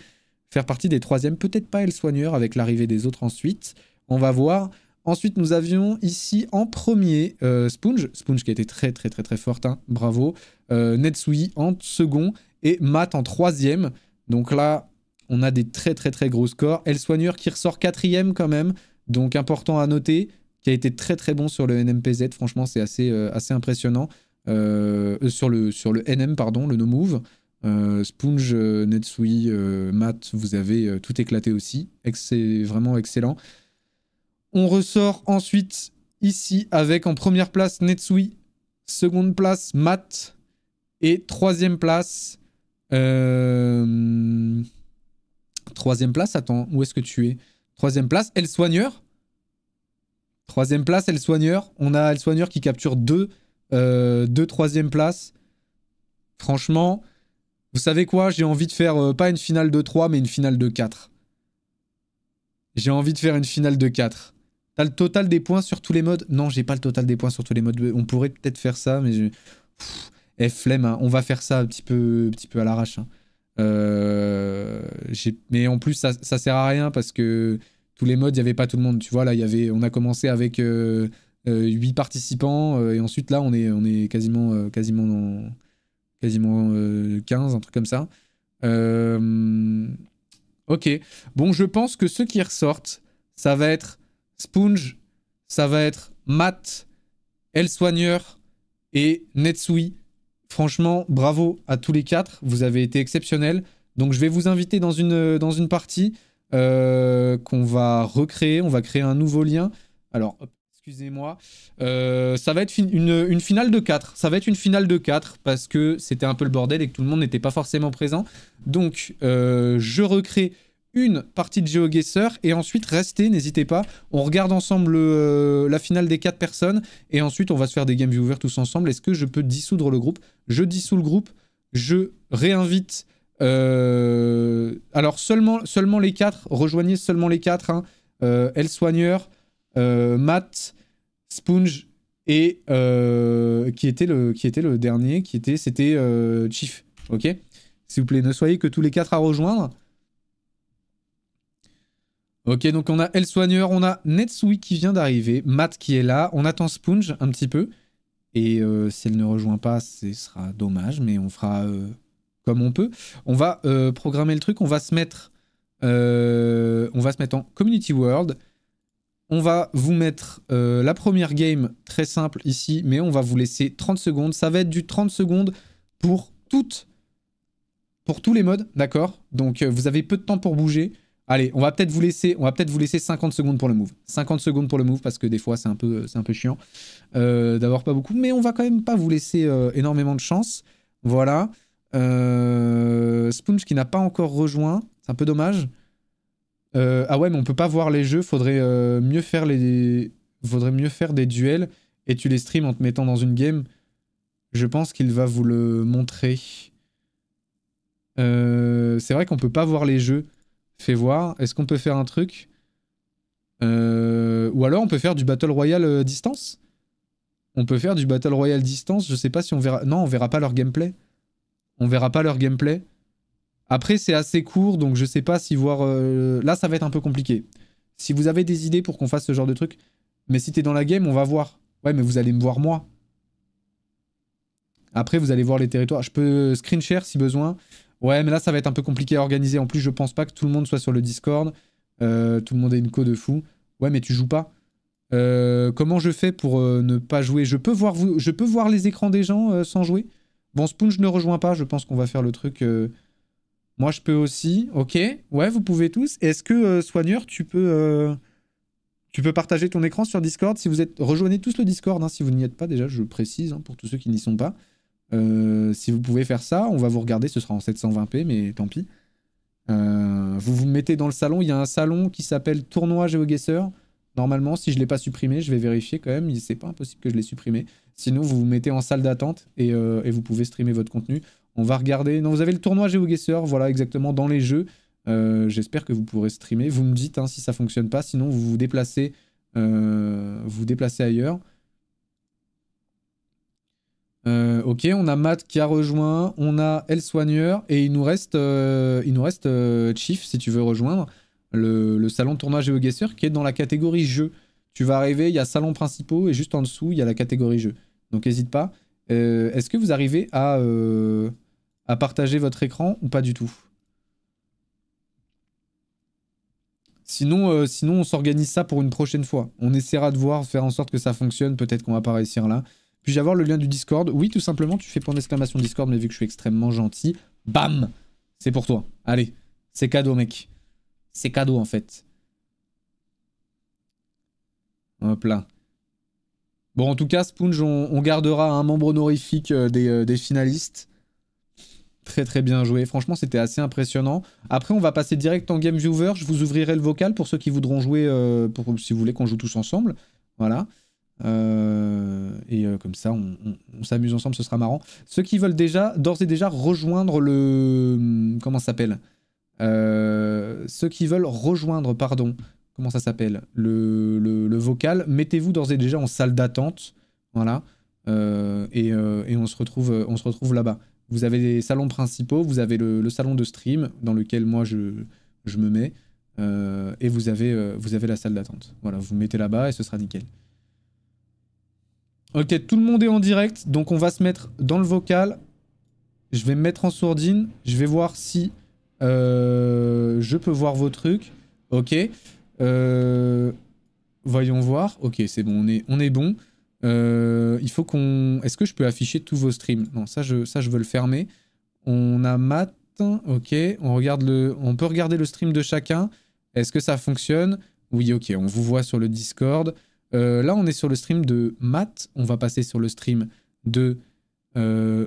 faire partie des troisièmes. Peut-être pas El Soigneur avec l'arrivée des autres ensuite. On va voir. Ensuite, nous avions ici en premier Sponge, euh, Sponge qui a été très très très très forte, hein. bravo. Euh, Netsui en second et Matt en troisième. Donc là, on a des très très très gros scores. El Soigneur qui ressort quatrième quand même, donc important à noter, qui a été très très bon sur le NMPZ. Franchement, c'est assez, euh, assez impressionnant. sur, le, sur le NM, pardon, le No Move. Sponge, Netsui, Matt, vous avez tout éclaté aussi. C'est vraiment excellent. On ressort ensuite ici avec en première place Netsui, seconde place Matt et troisième place... Euh, troisième place, attends, où est-ce que tu es Troisième place, El Soigneur. Troisième place, El Soigneur. On a El Soigneur qui capture deux, euh, deux troisième place. Franchement, vous savez quoi J'ai envie de faire euh, pas une finale de 3, mais une finale de 4. J'ai envie de faire une finale de 4. T'as le total des points sur tous les modes Non, j'ai pas le total des points sur tous les modes. On pourrait peut-être faire ça, mais eh, flemme, hein. on va faire ça un petit peu, petit peu à l'arrache. Hein. Euh, mais en plus, ça, sert à rien parce que tous les modes, il n'y avait pas tout le monde. Tu vois, là, y on a commencé avec 8 euh, euh, participants et ensuite, là, on est, on est quasiment, quasiment, dans... quasiment 15, un truc comme ça. Ok. Bon, je pense que ceux qui ressortent, ça va être Sponge, ça va être Matt, El Soigneur et Netsui. Franchement, bravo à tous les quatre. Vous avez été exceptionnels. Donc, je vais vous inviter dans une, dans une partie euh, qu'on va recréer. On va créer un nouveau lien. Alors, excusez-moi. Euh, ça va être une, finale de 4. Ça va être une finale de 4 parce que c'était un peu le bordel et que tout le monde n'était pas forcément présent. Donc, euh, je recrée une partie de GeoGuessr et ensuite restez, n'hésitez pas. On regarde ensemble euh, la finale des quatre personnes et ensuite on va se faire des game viewers tous ensemble. Est-ce que je peux dissoudre le groupe Je dissous le groupe, je réinvite. Euh, alors seulement, seulement les quatre rejoignez seulement les quatre. Hein. Euh, Matt, Sponge et qui, était le, qui était le dernier, qui était, c'était Chief. Ok S'il vous plaît, ne soyez que tous les quatre à rejoindre. Ok, donc on a El Soigneur, on a Netsui qui vient d'arriver, Matt qui est là, on attend Sponge un petit peu. Et euh, si elle ne rejoint pas, ce sera dommage, mais on fera euh, comme on peut. On va euh, programmer le truc, on va se mettre, on va se mettre en Community World. On va vous mettre la première game très simple ici, mais on va vous laisser 30 secondes. Ça va être du 30 secondes pour toutes, pour tous les modes, d'accord Donc vous avez peu de temps pour bouger. Allez, on va peut-être vous laisser, peut-être vous laisser 50 secondes pour le move. 50 secondes pour le move parce que des fois c'est un peu, un peu chiant euh, d'avoir pas beaucoup, mais on va quand même pas vous laisser euh, énormément de chance. Voilà. Euh, qui n'a pas encore rejoint, c'est un peu dommage. Euh, ah ouais, mais on peut pas voir les jeux, faudrait mieux faire les, faudrait mieux faire des duels et tu les streams en te mettant dans une game. Je pense qu'il va vous le montrer. c'est vrai qu'on peut pas voir les jeux. Fais voir. Est-ce qu'on peut faire un truc euh, Ou alors on peut faire du Battle Royale euh, distance On peut faire du Battle Royale distance. Je sais pas si on verra. Non, on verra pas leur gameplay. On verra pas leur gameplay. Après, c'est assez court, donc je sais pas si voir. Euh, là, ça va être un peu compliqué. Si vous avez des idées pour qu'on fasse ce genre de truc. Mais si t'es dans la game, on va voir. Ouais, mais vous allez me voir moi. Après, vous allez voir les territoires. Je peux screen share si besoin. Ouais, mais là, ça va être un peu compliqué à organiser. En plus, je pense pas que tout le monde soit sur le Discord. Euh, tout le monde est une co de fou. Ouais, mais tu joues pas. Euh, comment je fais pour euh, ne pas jouer je peux, voir vous... je peux voir les écrans des gens sans jouer Bon, je ne rejoint pas. Je pense qu'on va faire le truc. Moi, je peux aussi. Ok. Ouais, vous pouvez tous. Est-ce que, Soigneur, tu peux, tu peux partager ton écran sur Discord si vous êtes... Rejoignez tous le Discord, hein. si vous n'y êtes pas déjà, je précise, hein, pour tous ceux qui n'y sont pas. Euh, si vous pouvez faire ça, on va vous regarder, ce sera en 720p, mais tant pis. Euh, vous vous mettez dans le salon, il y a un salon qui s'appelle Tournoi GeoGuessr. Normalement, si je ne l'ai pas supprimé, je vais vérifier quand même, c'est pas impossible que je l'ai supprimé. Sinon, vous vous mettez en salle d'attente et, euh, vous pouvez streamer votre contenu. On va regarder. Non, vous avez le tournoi GeoGuessr, voilà exactement dans les jeux. J'espère que vous pourrez streamer. Vous me dites hein, si ça fonctionne pas, sinon vous vous déplacez, vous, vous déplacez ailleurs. Euh, ok, on a Matt qui a rejoint, on a El Soigneur et il nous reste, euh, il nous reste euh, Chief si tu veux rejoindre le, salon de tournage GeoGuessr qui est dans la catégorie jeu. Tu vas arriver, il y a salon principaux et juste en dessous il y a la catégorie jeu. Donc n'hésite pas. Est-ce que vous arrivez à, partager votre écran ou pas du tout Sinon, sinon, on s'organise ça pour une prochaine fois. On essaiera de voir, faire en sorte que ça fonctionne. Peut-être qu'on va pas réussir là. Puis-je avoir le lien du Discord Oui, tout simplement, tu fais point d'exclamation Discord, mais vu que je suis extrêmement gentil, bam C'est pour toi. Allez, c'est cadeau, mec. C'est cadeau, en fait. Hop là. Bon, en tout cas, Sponge, on, gardera un membre honorifique euh, euh, des, finalistes. Très très bien joué. Franchement, c'était assez impressionnant. Après, on va passer direct en game viewer. Je vous ouvrirai le vocal pour ceux qui voudront jouer, euh, pour, si vous voulez qu'on joue tous ensemble. Voilà. Euh, et euh, comme ça, on, s'amuse ensemble, ce sera marrant. Ceux qui veulent déjà, d'ores et déjà, rejoindre le... Hmm, comment ça s'appelle euh, Ceux qui veulent rejoindre, pardon, comment ça s'appelle le, vocal, mettez-vous d'ores et déjà en salle d'attente. Voilà. Et, on se retrouve, on se retrouve là-bas. Vous avez les salons principaux, vous avez le, le, salon de stream dans lequel moi je, je me mets. et vous avez, vous avez la salle d'attente. Voilà, vous mettez là-bas et ce sera nickel. Ok, tout le monde est en direct, donc on va se mettre dans le vocal. Je vais me mettre en sourdine, je vais voir si euh, je peux voir vos trucs. Ok. Euh, voyons voir. Ok, c'est bon, on est, on est bon. Euh, il faut qu'on... Est-ce que je peux afficher tous vos streams Non, ça je, ça je veux le fermer. On a Matt, ok. On, regarde le, on peut regarder le stream de chacun. Est-ce que ça fonctionne Oui, ok, on vous voit sur le Discord. Euh, là, on est sur le stream de Matt. On va passer sur le stream de. Euh,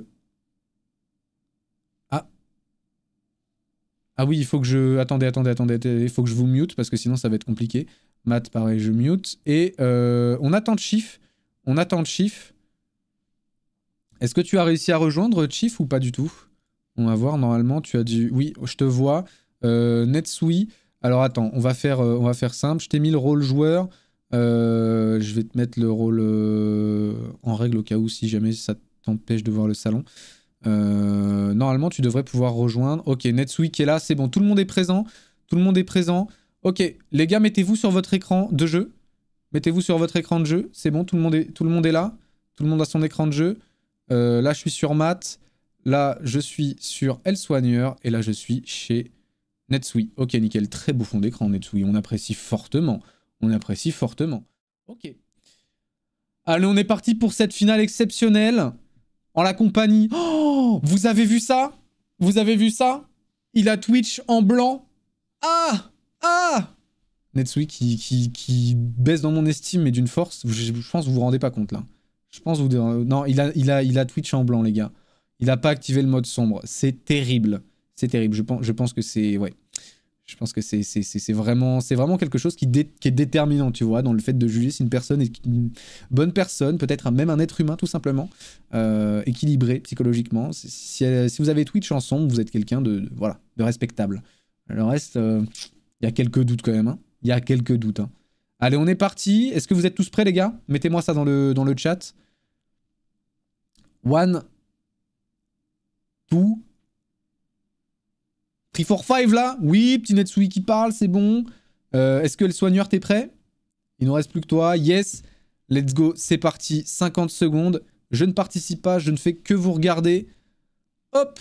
ah. Ah oui, il faut que je. Attendez, attendez, attendez. Il faut que je vous mute parce que sinon ça va être compliqué. Matt, pareil, je mute. Et euh, on attend Chief. On attend Chief. Est-ce que tu as réussi à rejoindre Chief ou pas du tout On va voir. Normalement, tu as dû. Oui, je te vois. Netsui. Alors attends, on va faire, on va faire simple. Je t'ai mis le rôle joueur. Euh, je vais te mettre le rôle euh, en règle au cas où si jamais ça t'empêche de voir le salon. Euh, normalement, tu devrais pouvoir rejoindre. Ok, Netsui qui est là, c'est bon, tout le monde est présent. Tout le monde est présent. Ok, les gars, mettez-vous sur votre écran de jeu. Mettez-vous sur votre écran de jeu. C'est bon, tout le, monde est, tout le monde est là. Tout le monde a son écran de jeu. là, je suis sur Matt. Là, je suis sur El Soigneur. Et là, je suis chez Netsui. Ok, nickel. Très beau fond d'écran, Netsui. On apprécie fortement. On apprécie fortement. Ok. Allez, on est parti pour cette finale exceptionnelle. En la compagnie. Oh Vous avez vu ça Vous avez vu ça Il a Twitch en blanc. Ah Ah Netsui qui, baisse dans mon estime et d'une force. Je, pense que vous vous rendez pas compte là. Je pense que vous. Euh, non, il a, il, a, il a Twitch en blanc, les gars. Il n'a pas activé le mode sombre. C'est terrible. C'est terrible. Je pense, je pense que c'est. Ouais. Je pense que c'est vraiment, vraiment quelque chose qui, est déterminant, tu vois, dans le fait de juger si une personne est une bonne personne, peut-être même un être humain tout simplement, euh, équilibré psychologiquement. Euh, si, vous avez Twitch en vous êtes quelqu'un de, voilà, de respectable. Le reste, il euh, y a quelques doutes quand même. Il hein. y a quelques doutes. Hein. Allez, on est parti. Est-ce que vous êtes tous prêts, les gars Mettez-moi ça dans le, dans le chat. One, two, 345 for 5 là Oui, petit Netsui qui parle, c'est bon. Euh, est-ce que le soigneur, t'es prêt Il nous reste plus que toi. Yes, let's go, c'est parti. 50 secondes. Je ne participe pas, je ne fais que vous regarder. Hop,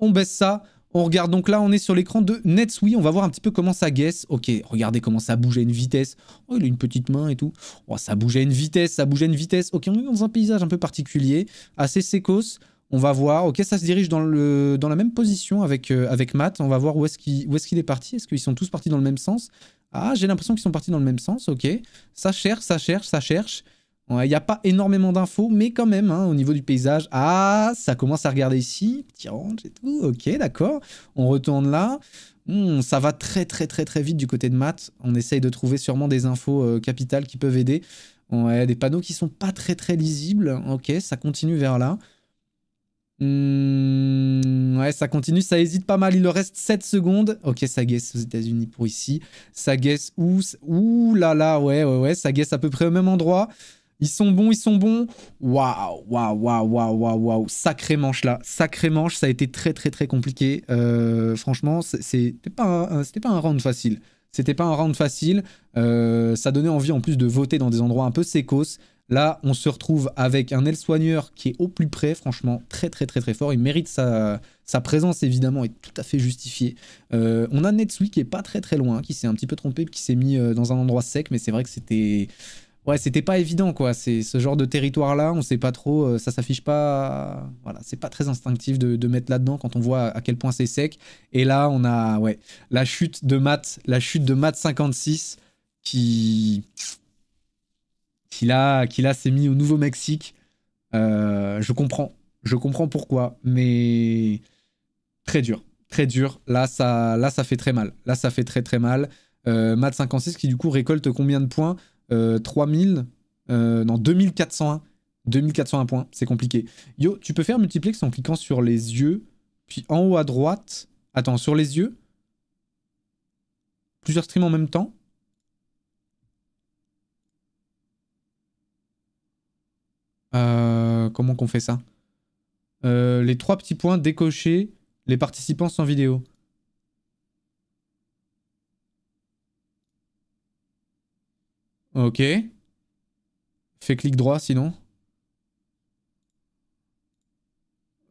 on baisse ça. On regarde donc là, on est sur l'écran de Netsui. On va voir un petit peu comment ça guesse. Ok, regardez comment ça bouge à une vitesse. Oh, il a une petite main et tout. Oh, ça bouge à une vitesse, ça bouge à une vitesse. Ok, on est dans un paysage un peu particulier, assez sécos. On va voir, ok, ça se dirige dans, le, dans la même position avec, euh, avec Matt. On va voir où est-ce qu'il est, parti. Est-ce qu'ils sont tous partis dans le même sens Ah, j'ai l'impression qu'ils sont partis dans le même sens, ok. Ça cherche, ça cherche, ça cherche. Il y n'y a pas énormément d'infos, mais quand même, hein, au niveau du paysage, ah, ça commence à regarder ici, petit range et tout, ok, d'accord. On retourne là. Hmm, ça va très très très très vite du côté de Matt. On essaye de trouver sûrement des infos euh, capitales qui peuvent aider. a des panneaux qui sont pas très très lisibles. Ok, ça continue vers là. Hmm, ouais, ça continue, ça hésite pas mal. Il leur reste 7 secondes. Ok, ça guesse aux États-Unis pour ici. Ça guesse où Ouh là là, ouais, ouais, ouais, ça guesse à peu près au même endroit. Ils sont bons, ils sont bons. Waouh, waouh, waouh, waouh, waouh, waouh. Sacré manche là. Sacré manche, ça a été très, très, très compliqué. Euh, franchement, c'était pas, un, pas un round facile. C'était pas un round facile. Euh, ça donnait envie en plus de voter dans des endroits un peu sécos. Là, on se retrouve avec un aile soigneur qui est au plus près, franchement, très très très très fort. Il mérite sa, présence, évidemment, est tout à fait justifiée. Euh, on a Netsui qui est pas très très loin, qui s'est un petit peu trompé, qui s'est mis euh, dans un endroit sec, mais c'est vrai que c'était... Ouais, c'était pas évident, quoi. C'est ce genre de territoire-là, on sait pas trop, euh, ça s'affiche pas... Voilà, c'est pas très instinctif de, mettre là-dedans quand on voit à quel point c'est sec. Et là, on a, ouais, la chute de Matt, la chute de Matt 56, qui qui là, s'est mis au Nouveau-Mexique. Euh, je comprends, je comprends pourquoi, mais très dur, très dur. Là, ça, là, ça fait très mal. Là, ça fait très très mal. Euh, Mat 56 qui du coup récolte combien de points 3000, euh, euh, non 2401, 2401 points. C'est compliqué. Yo, tu peux faire multiplex en cliquant sur les yeux, puis en haut à droite. Attends, sur les yeux. Plusieurs streams en même temps. Euh, comment qu'on fait ça euh, Les trois petits points décochés, les participants sans vidéo. Ok. Fais clic droit sinon.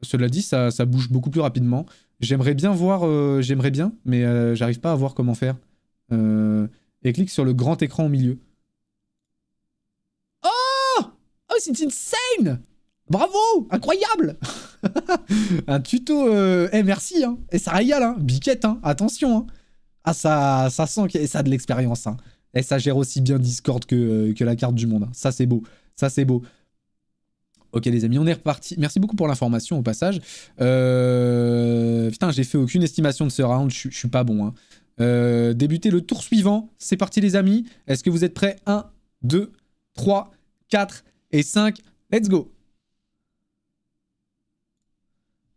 Cela dit, ça, bouge beaucoup plus rapidement. J'aimerais bien voir, euh, j'aimerais bien, mais j'arrive pas à voir comment faire. et clique sur le grand écran au milieu. Oh, c'est insane Bravo Incroyable Un tuto... Euh, eh, merci, hein. Et ça régale, hein. Biquette, hein. Attention, hein. Ah, ça, ça sent que ça de l'expérience, hein. Et ça gère aussi bien Discord que, euh, que la carte du monde. Ça, c'est beau. Ça, c'est beau. Ok, les amis, on est reparti. Merci beaucoup pour l'information, au passage. Euh... Putain, j'ai fait aucune estimation de ce round. Je suis pas bon, euh, débuter le tour suivant. C'est parti les amis. Est-ce que vous êtes prêts 1, 2, 3, 4, et 5. Let's go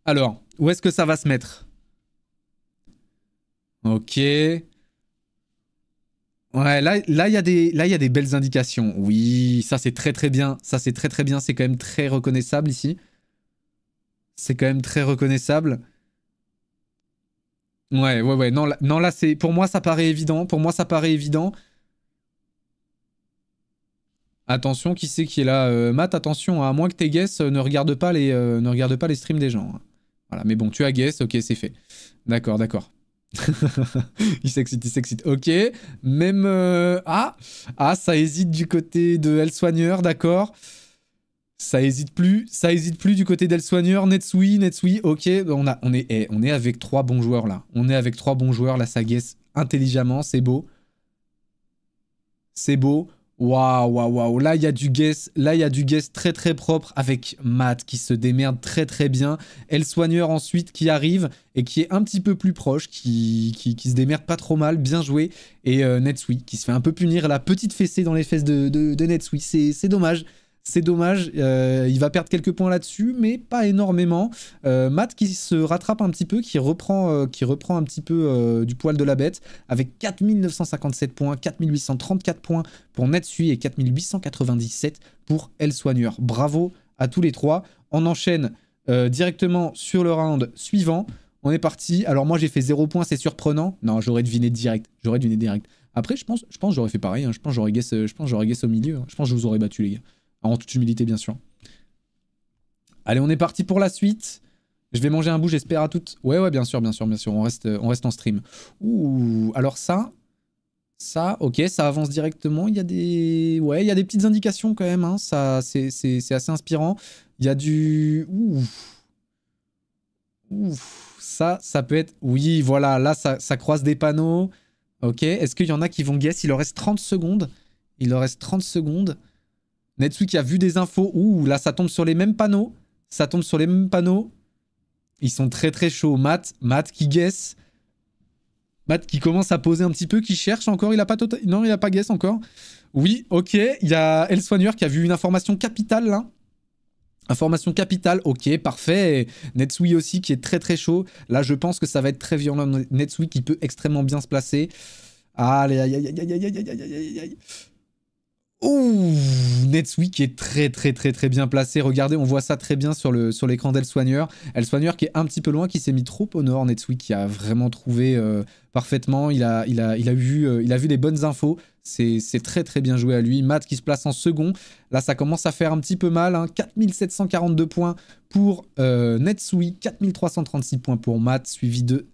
Alors, où est-ce que ça va se mettre Ok. Ouais, là, là, il y, a des, là, y a des belles indications. Oui, ça, c'est très, très bien. Ça, c'est très, très bien. C'est quand même très reconnaissable ici. C'est quand même très reconnaissable. Ouais, ouais, ouais. Non, là, non, là c'est pour moi, ça paraît évident. Pour moi, ça paraît évident. Attention, qui c'est qui est là euh, Matt, attention, hein, à moins que tes guess euh, ne regarde pas les, euh, ne regarde pas les streams des gens. Hein. Voilà, mais bon, tu as guess, ok, c'est fait. D'accord, d'accord. il s'excite, il s'excite. Ok, même... Ah Ah, ça hésite du côté de elle Soigneur, d'accord. Ça hésite plus, ça hésite plus du côté d'El Soigneur, Netsui, Netsui, ok, on, a, on, est, eh, on est avec trois bons joueurs là. On est avec trois bons joueurs là, ça guess intelligemment, c'est beau. C'est beau. Waouh, waouh, waouh. Là, il y a du guess. Là, il y a du guess très, très propre avec Matt qui se démerde très, très bien. elle Soigneur ensuite qui arrive et qui est un petit peu plus proche, qui, qui, se démerde pas trop mal. Bien joué. Et Net euh, Netsui qui se fait un peu punir la petite fessée dans les fesses de, de, de Netsui. C'est dommage. C'est dommage. Euh, il va perdre quelques points là-dessus, mais pas énormément. Euh, Matt qui se rattrape un petit peu, qui reprend, euh, qui reprend un petit peu du poil de la bête, avec 4957 points, 4834 points pour Natsui et 4897 pour El Soigneur. Bravo à tous les trois. On enchaîne directement sur le round suivant. On est parti. Alors moi j'ai fait 0 points, c'est surprenant. Non, j'aurais deviné direct. J'aurais deviné direct. Après, je pense, je pense j'aurais fait pareil. Hein. Je pense j'aurais je pense j'aurais guess au milieu. Hein. Je pense que je vous aurais battu les gars. En toute humilité, bien sûr. Allez, on est parti pour la suite. Je vais manger un bout, j'espère à toutes. Ouais, ouais, bien sûr, bien sûr, bien sûr. On reste, euh, on reste en stream. Ouh, alors ça, ça, ok, ça avance directement. Il y a des, ouais, il y a des petites indications quand même. Hein. Ça, c'est, assez inspirant. Il y a du, ouh, ouh, ça, ça peut être. Oui, voilà, là, ça, ça croise des panneaux. Ok, est-ce qu'il y en a qui vont guess Il leur reste 30 secondes. Il leur reste 30 secondes qui a vu des infos. Ouh, là, ça tombe sur les mêmes panneaux. Ça tombe sur les mêmes panneaux. Ils sont très très chauds. Matt, Matt qui guess. Matt qui commence à poser un petit peu, qui cherche encore. Il a pas Non, il a pas guess encore. Oui, ok. Il y a El Soigneur qui a vu une information capitale là. Information capitale, ok, parfait. aussi qui est très très chaud. Là, je pense que ça va être très violent. Netsui qui peut extrêmement bien se placer. Allez, aïe, aïe, aïe, aïe, aïe, aïe, aïe, aïe, aïe. Ouh, qui est très très très très bien placé. Regardez, on voit ça très bien sur le sur l'écran d'El Soigneur. qui est un petit peu loin, qui s'est mis trop au nord. Netsui qui a vraiment trouvé euh, parfaitement. Il a il a il a vu euh, il a vu les bonnes infos. C'est très très bien joué à lui. Matt qui se place en second. Là, ça commence à faire un petit peu mal. 4742 hein. points pour euh, Netsui, 4336 points pour Matt, suivi de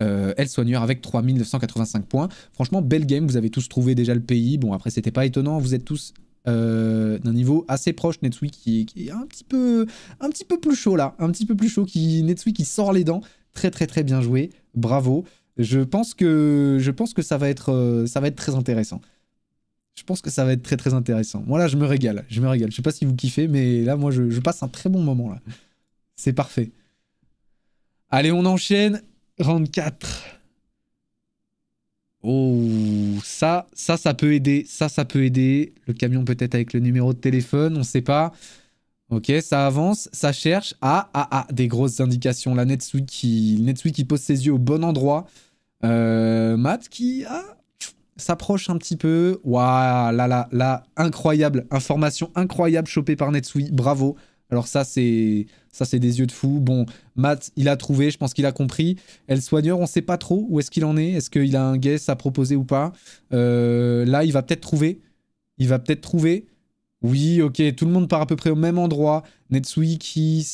euh, elle soigneur avec 3985 points. Franchement, belle game, vous avez tous trouvé déjà le pays. Bon, après, c'était pas étonnant, vous êtes tous euh, d'un niveau assez proche. Netsui qui, qui, est un petit, peu, un petit peu plus chaud là, un petit peu plus chaud. Qui, Netsui qui sort les dents. Très, très, très bien joué. Bravo. Je pense que, je pense que ça, va être, euh, ça va être très intéressant. Je pense que ça va être très, très intéressant. Moi là, je me régale, je me régale. Je sais pas si vous kiffez, mais là, moi, je, je passe un très bon moment là. C'est parfait. Allez, on enchaîne 34. Oh, ça, ça, ça peut aider. Ça, ça peut aider. Le camion peut-être avec le numéro de téléphone, on ne sait pas. Ok, ça avance, ça cherche. Ah, ah, ah, des grosses indications. La Netsui qui, qui pose ses yeux au bon endroit. Euh, Matt qui ah, s'approche un petit peu. Waouh, là, là, là, incroyable. Information incroyable chopée par Netsui. Bravo. Alors ça, c'est... Ça, c'est des yeux de fou. Bon, Matt, il a trouvé, je pense qu'il a compris. elle Soigneur, on ne sait pas trop où est-ce qu'il en est. Est-ce qu'il a un guess à proposer ou pas euh, Là, il va peut-être trouver. Il va peut-être trouver. Oui, ok, tout le monde part à peu près au même endroit. Netsui qui,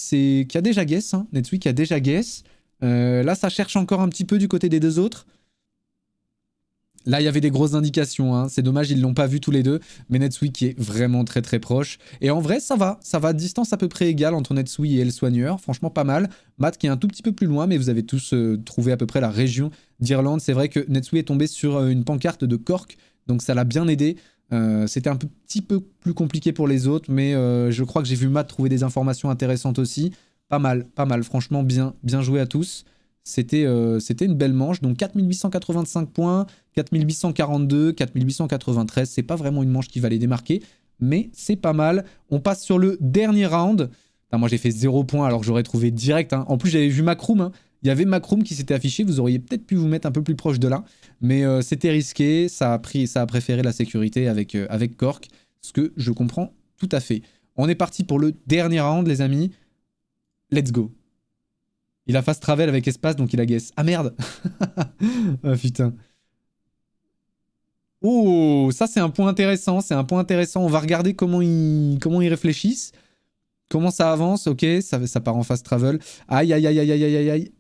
qui a déjà guess. Hein. Netsui qui a déjà guess. Euh, là, ça cherche encore un petit peu du côté des deux autres. Là, il y avait des grosses indications. Hein. C'est dommage, ils l'ont pas vu tous les deux. Mais Netsui qui est vraiment très très proche. Et en vrai, ça va. Ça va. Distance à peu près égale entre Netsui et El soigneur. Franchement, pas mal. Matt qui est un tout petit peu plus loin, mais vous avez tous euh, trouvé à peu près la région d'Irlande. C'est vrai que Netsui est tombé sur euh, une pancarte de Cork. Donc ça l'a bien aidé. Euh, c'était un petit peu plus compliqué pour les autres. Mais je crois que j'ai vu Matt trouver des informations intéressantes aussi. Pas mal, pas mal. Franchement, bien, bien joué à tous. Euh, c'était une belle manche. Donc 4885 points, 4842, 4893. C'est pas vraiment une manche qui va les démarquer, mais c'est pas mal. On passe sur le dernier round. moi, j'ai fait 0 points alors que j'aurais trouvé direct. Hein. En plus, j'avais vu Macroom. Hein. Il y avait Macroom qui s'était affiché. Vous auriez peut-être pu vous mettre un peu plus proche de là. Mais euh, c'était risqué. Ça a, pris, ça a préféré la sécurité avec, euh, avec Cork. Ce que je comprends tout à fait. On est parti pour le dernier round, les amis. Let's go. Il a fast travel avec espace, donc il a guess. Ah merde Ah putain. Oh, ça c'est un point intéressant, c'est un point intéressant. On va regarder comment ils, comment réfléchissent. Comment ça avance, ok, ça, ça part en fast travel. Aïe, aïe, aïe, aïe, aïe, aïe, aïe.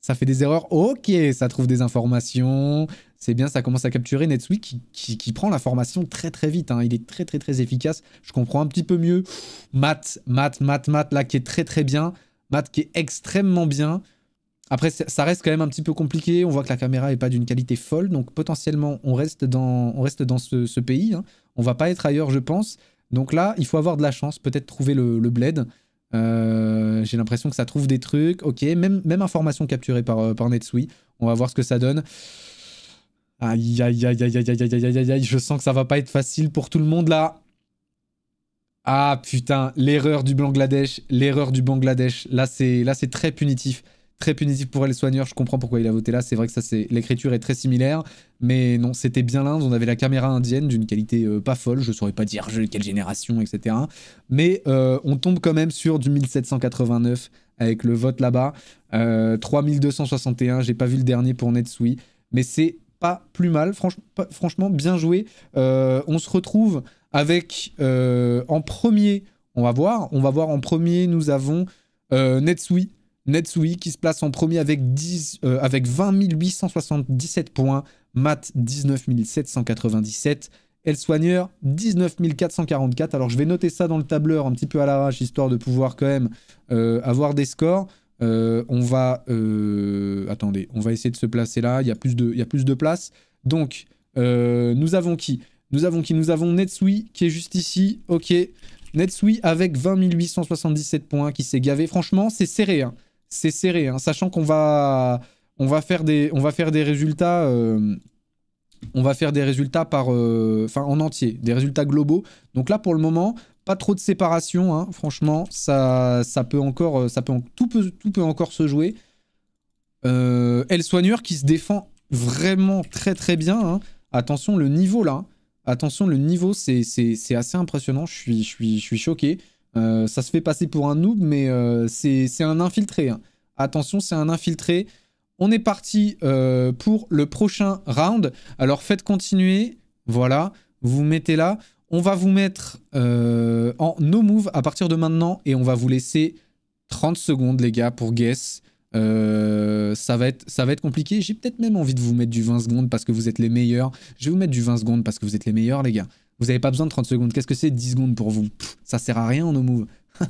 Ça fait des erreurs, ok, ça trouve des informations. C'est bien, ça commence à capturer NetSuite qui, qui, prend l'information très très vite. Hein. Il est très très très efficace. Je comprends un petit peu mieux. Mat, mat, mat, mat, là qui est très très bien qui est extrêmement bien. Après, ça reste quand même un petit peu compliqué. On voit que la caméra n'est pas d'une qualité folle. Donc, potentiellement, on reste dans, on reste dans ce, pays. On va pas être ailleurs, je pense. Donc là, il faut avoir de la chance. Peut-être trouver le, bled. J'ai l'impression que ça trouve des trucs. Ok, même, même information capturée par, par Netsui. On va voir ce que ça donne. Aïe, aïe, aïe, aïe, aïe, aïe, aïe, aïe, aïe, aïe. Je sens que ça va pas être facile pour tout le monde là. Ah putain, l'erreur du Bangladesh, l'erreur du Bangladesh. Là, c'est très punitif, très punitif pour les soigneurs. Je comprends pourquoi il a voté là. C'est vrai que ça, c'est l'écriture est très similaire, mais non, c'était bien l'Inde. On avait la caméra indienne d'une qualité euh, pas folle. Je saurais pas dire quelle génération, etc. Mais euh, on tombe quand même sur du 1789 avec le vote là-bas. 3261. Euh, j'ai pas vu le dernier pour Netsui, mais c'est pas plus mal. Franchement, bien joué. on se retrouve avec euh, en premier, on va voir, on va voir en premier, nous avons euh, Netsui. Netsui qui se place en premier avec, euh, avec 20 877 points, Matt 19 797, El Soigneur 19 444. Alors je vais noter ça dans le tableur un petit peu à l'arrache, histoire de pouvoir quand même avoir des scores. on va... attendez, on va essayer de se placer là, il y a plus de, il y a plus de place. Donc, nous avons qui nous avons qui Nous avons Netsui qui est juste ici. Ok. Netsui avec 20 877 points qui s'est gavé. Franchement, c'est serré. Hein. C'est serré. Hein. Sachant qu'on va, on va, faire des, on va faire des résultats. Euh, on va faire des résultats par, euh, enfin, en entier, des résultats globaux. Donc là, pour le moment, pas trop de séparation. Hein. Franchement, ça, ça peut encore, ça peut, tout peut, tout peut encore se jouer. Euh, Soigneur qui se défend vraiment très très bien. Attention, le niveau là. Attention, le niveau, c'est assez impressionnant. Je suis, je suis, je suis choqué. Euh, ça se fait passer pour un noob, mais euh, c'est un infiltré. Hein. Attention, c'est un infiltré. On est parti euh, pour le prochain round. Alors, faites continuer. Voilà, vous mettez là. On va vous mettre en no move à partir de maintenant et on va vous laisser 30 secondes, les gars, pour guess. Euh, ça, va être, ça va être compliqué. J'ai peut-être même envie de vous mettre du 20 secondes parce que vous êtes les meilleurs. Je vais vous mettre du 20 secondes parce que vous êtes les meilleurs, les gars. Vous n'avez pas besoin de 30 secondes. Qu'est-ce que c'est 10 secondes pour vous Ça sert à rien nos no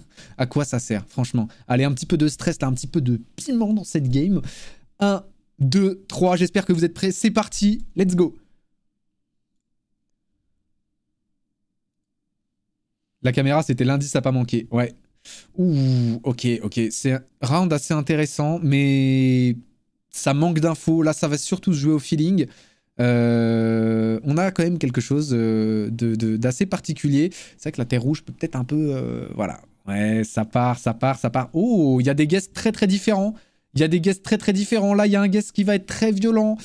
à quoi ça sert, franchement Allez, un petit peu de stress, un petit peu de piment dans cette game. 1, 2, 3, j'espère que vous êtes prêts. C'est parti, let's go La caméra, c'était l'indice ça pas manqué. Ouais, Ouh, ok, ok. C'est round assez intéressant, mais ça manque d'infos. Là, ça va surtout se jouer au feeling. Euh, on a quand même quelque chose euh, de d'assez particulier. C'est vrai que la Terre Rouge peut peut-être un peu... Euh, voilà. Ouais, ça part, ça part, ça part. Oh, il y a des guests très très différents. Il y a des guests très très différents. Là, il y a un guest qui va être très violent.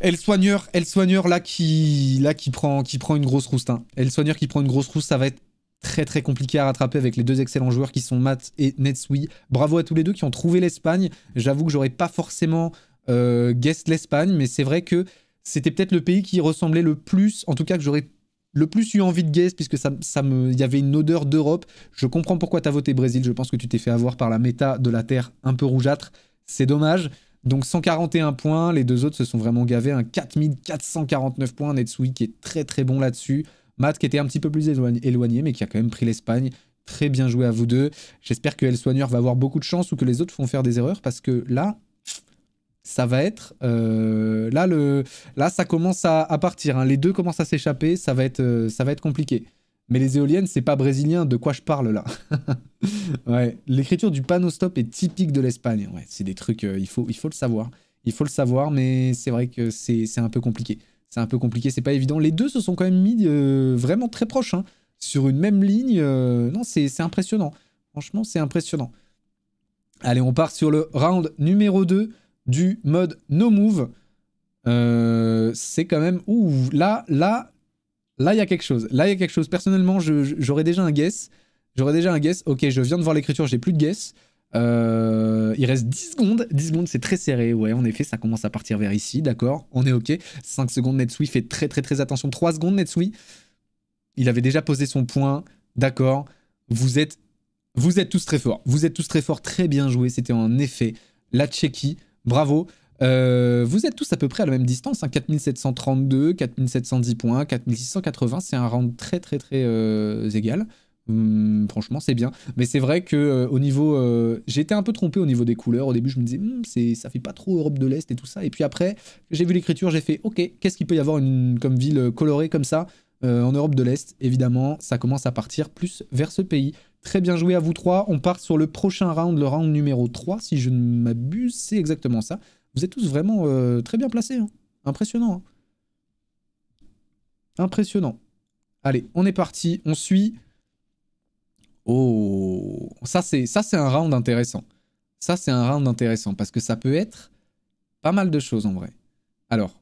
Elle Soigneur, elle Soigneur là qui là qui prend qui prend une grosse rousse hein. Elle Soigneur qui prend une grosse rouste, ça va être très très compliqué à rattraper avec les deux excellents joueurs qui sont Matt et Netsui. Bravo à tous les deux qui ont trouvé l'Espagne. J'avoue que j'aurais pas forcément euh, l'Espagne, mais c'est vrai que c'était peut-être le pays qui ressemblait le plus, en tout cas que j'aurais le plus eu envie de guess, puisque ça, ça me, il y avait une odeur d'Europe. Je comprends pourquoi tu as voté Brésil. Je pense que tu t'es fait avoir par la méta de la terre un peu rougeâtre. C'est dommage. Donc 141 points, les deux autres se sont vraiment gavés. Un 4449 points, Netsui qui est très très bon là-dessus. Matt qui était un petit peu plus éloigné, mais qui a quand même pris l'Espagne. Très bien joué à vous deux. J'espère que El Soigneur va avoir beaucoup de chance ou que les autres vont faire des erreurs parce que là, ça va être. Euh, là, le, là, ça commence à, partir. Hein. Les deux commencent à s'échapper. Ça, va être, euh, ça va être compliqué. Mais les éoliennes, c'est pas brésilien, de quoi je parle là Ouais, l'écriture du panneau stop est typique de l'Espagne. Ouais, c'est des trucs, euh, il, faut, il faut le savoir. Il faut le savoir, mais c'est vrai que c'est un peu compliqué c'est un peu compliqué, c'est pas évident. Les deux se sont quand même mis euh, vraiment très proches, hein. sur une même ligne. Euh, non, c'est impressionnant. Franchement, c'est impressionnant. Allez, on part sur le round numéro 2 du mode No Move. Euh, c'est quand même... Ouh, là, là, là, il y a quelque chose. Là, il y a quelque chose. Personnellement, j'aurais déjà un guess. J'aurais déjà un guess. Ok, je viens de voir l'écriture, j'ai plus de guess. Euh, il reste 10 secondes. 10 secondes, c'est très serré. Ouais, en effet, ça commence à partir vers ici. D'accord, on est OK. 5 secondes, Netsui fait très, très, très attention. 3 secondes, Netsui. Il avait déjà posé son point. D'accord, vous êtes, vous êtes tous très forts. Vous êtes tous très forts. Très bien joué. C'était en effet la Tchéquie. Bravo. Euh, vous êtes tous à peu près à la même distance, 4732, hein. 4710 points, 4680, c'est un round très très très euh, égal. Hum, franchement, c'est bien. Mais c'est vrai que euh, au niveau, euh, j'étais un peu trompé au niveau des couleurs. Au début, je me disais, hum, c'est, ça fait pas trop Europe de l'Est et tout ça. Et puis après, j'ai vu l'écriture, j'ai fait, ok, qu'est-ce qu'il peut y avoir une, comme ville euh, colorée comme ça en Europe de l'Est Évidemment, ça commence à partir plus vers ce pays. Très bien joué à vous trois. On part sur le prochain round, le round numéro 3, si je ne m'abuse, c'est exactement ça. Vous êtes tous vraiment très bien placés. Hein. Impressionnant. Hein. Impressionnant. Allez, on est parti, on suit. Oh, ça c'est ça c'est un round intéressant. Ça c'est un round intéressant parce que ça peut être pas mal de choses en vrai. Alors,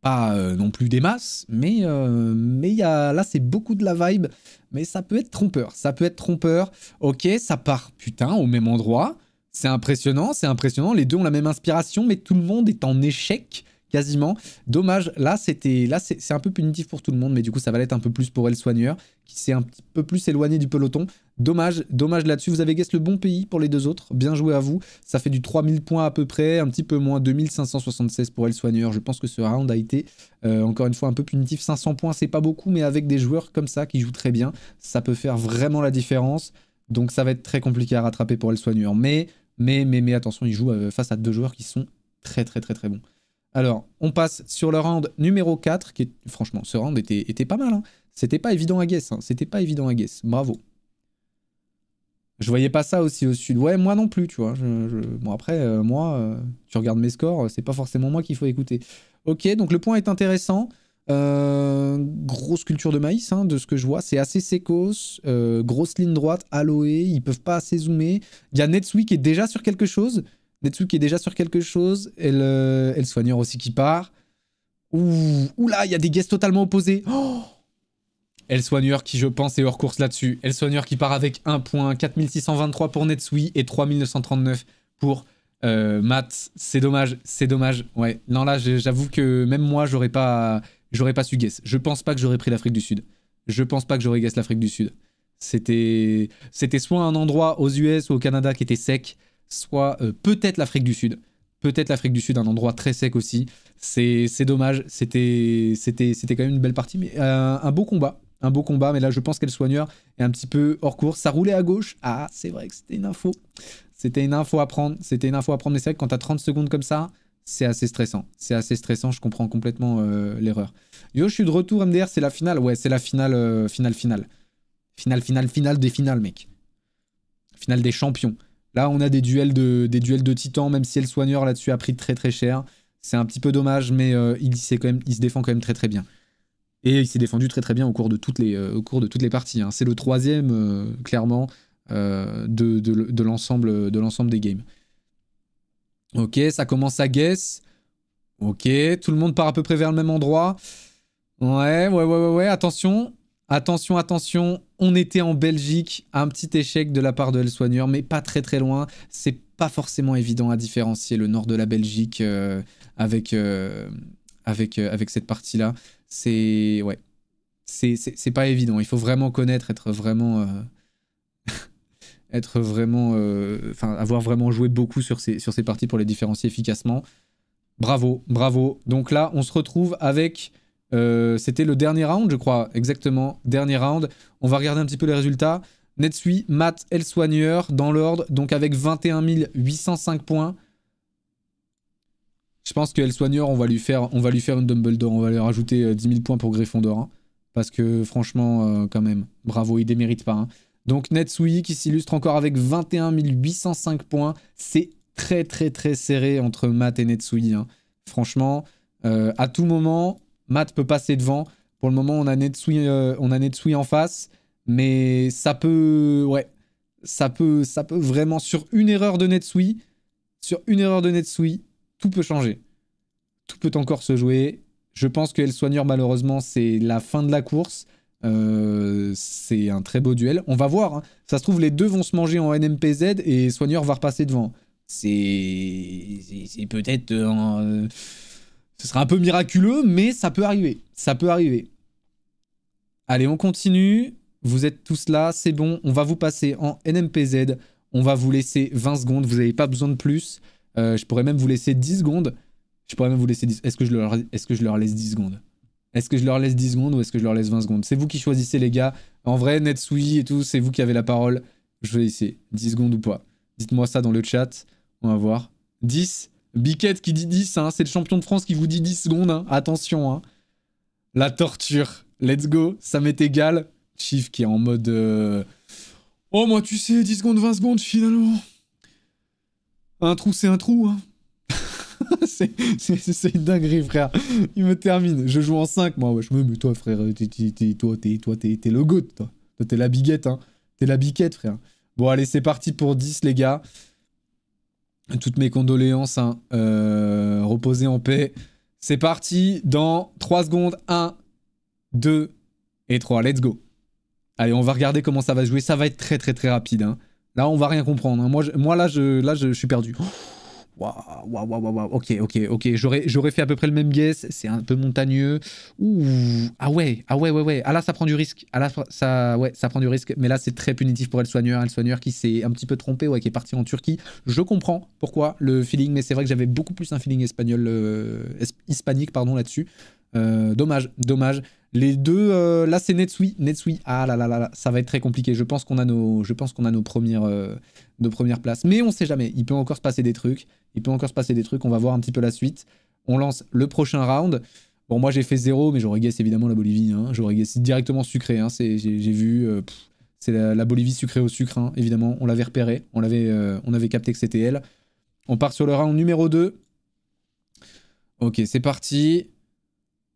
pas euh, non plus des masses, mais euh, y a, là c'est beaucoup de la vibe, mais ça peut être trompeur. Ça peut être trompeur. Ok, ça part putain au même endroit. C'est impressionnant, c'est impressionnant. Les deux ont la même inspiration, mais tout le monde est en échec quasiment. Dommage, là c'était là c'est un peu punitif pour tout le monde, mais du coup ça va l'être un peu plus pour El Soigneur, qui s'est un petit peu plus éloigné du peloton. Dommage, dommage là-dessus. Vous avez guess le bon pays pour les deux autres. Bien joué à vous. Ça fait du 3000 points à peu près, un petit peu moins, 2576 pour El Soigneur. Je pense que ce round a été, euh, encore une fois, un peu punitif. 500 points, c'est pas beaucoup, mais avec des joueurs comme ça qui jouent très bien, ça peut faire vraiment la différence. Donc ça va être très compliqué à rattraper pour El Soigneur. Mais, mais, mais, mais attention, il joue euh, face à deux joueurs qui sont très, très, très, très bons. Alors, on passe sur le round numéro 4, qui est, franchement, ce round était, pas mal. Hein. C'était pas évident à guess, hein. c'était pas évident à guess. Bravo. Je voyais pas ça aussi au sud. Ouais, moi non plus, tu vois. Bon, après, euh, moi, euh, tu regardes mes scores, euh, c'est pas forcément moi qu'il faut écouter. Ok, donc le point est intéressant. grosse culture de maïs, hein, de ce que je vois. C'est assez sécos, grosse ligne droite, aloe, ils peuvent pas assez zoomer. Il y a qui est déjà sur quelque chose qui est déjà sur quelque chose. Elle euh, le, soigneur aussi qui part. Ouh, là, il y a des guesses totalement opposés. Oh elle Soigneur qui, je pense, est hors course là-dessus. Elle Soigneur qui part avec 1.4623 point, 4623 pour Netsui et 3939 pour euh, Matt. C'est dommage, c'est dommage. Ouais, non là, j'avoue que même moi, j'aurais pas, j'aurais pas su guess. Je pense pas que j'aurais pris l'Afrique du Sud. Je pense pas que j'aurais guess l'Afrique du Sud. C'était, c'était soit un endroit aux US ou au Canada qui était sec, soit euh, peut-être l'Afrique du Sud. Peut-être l'Afrique du Sud, un endroit très sec aussi. C'est dommage, c'était quand même une belle partie, mais euh, un beau combat. Un beau combat, mais là je pense qu'elle soigneur est un petit peu hors course. Ça roulait à gauche. Ah, c'est vrai que c'était une info. C'était une info à prendre. C'était une info à prendre, mais c'est vrai que quand t'as 30 secondes comme ça, c'est assez stressant. C'est assez stressant, je comprends complètement euh, l'erreur. Yo, je suis de retour, MDR, c'est la finale. Ouais, c'est la finale, finale, finale. Finale, finale, finale des finales, mec. Finale des champions. Là, on a des duels de, des duels de titans, même si le Soigneur là-dessus a pris très très cher. C'est un petit peu dommage, mais euh, il, quand même, il se défend quand même très très bien. Et il s'est défendu très très bien au cours de toutes les, euh, cours de toutes les parties. Hein. C'est le troisième, euh, clairement, de, de, de l'ensemble des games. Ok, ça commence à guess. Ok, tout le monde part à peu près vers le même endroit. Ouais, ouais, ouais, ouais, ouais. Attention, attention, attention. On était en Belgique, un petit échec de la part de El mais pas très très loin. C'est pas forcément évident à différencier le nord de la Belgique euh, avec, euh, avec, euh, avec cette partie-là. C'est. Ouais. C'est pas évident. Il faut vraiment connaître, être vraiment. être vraiment. Enfin, avoir vraiment joué beaucoup sur ces, sur ces parties pour les différencier efficacement. Bravo, bravo. Donc là, on se retrouve avec euh, c'était le dernier round, je crois, exactement. Dernier round. On va regarder un petit peu les résultats. Netsui, Matt El dans l'ordre, donc avec 21 805 points. Je pense que El on va lui faire, on va lui faire une Dumbledore, on va lui rajouter 10 euh, 000 points pour Gryffondor. Hein. parce que franchement, euh, quand même, bravo, il démérite pas. Hein. Donc Netsui qui s'illustre encore avec 21 805 points. C'est très très très serré entre Matt et Netsui. Hein. Franchement, à tout moment, Matt peut passer devant. Pour le moment, on a Netsui, euh, on a en face. Mais ça peut. Ouais. Ça peut, ça peut vraiment. Sur une erreur de Netsui, sur une erreur de Netsui, tout peut changer. Tout peut encore se jouer. Je pense que El Soigneur, malheureusement, c'est la fin de la course. Euh, c'est un très beau duel. On va voir. Hein. Ça se trouve, les deux vont se manger en NMPZ et Soigneur va repasser devant. C'est. C'est peut-être. Euh, ce sera un peu miraculeux, mais ça peut arriver. Ça peut arriver. Allez, on continue. Vous êtes tous là, c'est bon. On va vous passer en NMPZ. On va vous laisser 20 secondes. Vous n'avez pas besoin de plus. Euh, je pourrais même vous laisser 10 secondes. Je pourrais même vous laisser 10... Est-ce que, je leur... est que je leur laisse 10 secondes Est-ce que je leur laisse 10 secondes ou est-ce que je leur laisse 20 secondes C'est vous qui choisissez, les gars. En vrai, Netsui et tout, c'est vous qui avez la parole. Je vais laisser 10 secondes ou pas. Dites-moi ça dans le chat. On va voir. 10, Biquette qui dit 10, hein, c'est le champion de France qui vous dit 10 secondes. Hein. Attention. Hein. La torture. Let's go. Ça m'est égal. Chief qui est en mode... Euh, oh, moi, tu sais, 10 secondes, 20 secondes, finalement. Un trou, c'est un trou. Hein. c'est une dinguerie, frère. Il me termine. Je joue en 5, moi. Ouais, je me... Mais toi, frère, t'es toi, t'es le goat, toi. Toi, t'es la biguette, hein. T'es la biquette, frère. Bon, allez, c'est parti pour 10, les gars. Toutes mes condoléances. reposer hein. euh, reposez en paix. C'est parti dans 3 secondes. 1, 2 et 3. Let's go. Allez, on va regarder comment ça va jouer. Ça va être très très très rapide. Hein. Là, on va rien comprendre. Hein. Moi, moi là, je, là, je, suis perdu. Waouh, waouh, waouh, waouh. Ok, ok, ok. J'aurais fait à peu près le même guess. C'est un peu montagneux. Ouh, ah ouais, ah ouais, ouais, ouais. Ah là, ça prend du risque. Ah là, ça, ouais, ça prend du risque. Mais là, c'est très punitif pour El Soigneur. El Soigneur qui s'est un petit peu trompé, ou qui est parti en Turquie. Je comprends pourquoi le feeling, mais c'est vrai que j'avais beaucoup plus un feeling espagnol, euh, hispanique, pardon, là-dessus. Euh, dommage, dommage. Les deux, euh, là c'est Netsui, Netsui. Ah là là là ça va être très compliqué. Je pense qu'on a nos, je pense a nos premières, euh, premières places. Mais on sait jamais. Il peut encore se passer des trucs. Il peut encore se passer des trucs. On va voir un petit peu la suite. On lance le prochain round. Bon, moi j'ai fait zéro, mais j'aurais guess évidemment la Bolivie. Hein. J'aurais guess directement sucré. Hein. J'ai vu, euh, c'est la, Bolivie sucrée au sucre, hein. évidemment. On l'avait repéré. On on avait capté que c'était elle. On part sur le round numéro 2. Ok, c'est parti.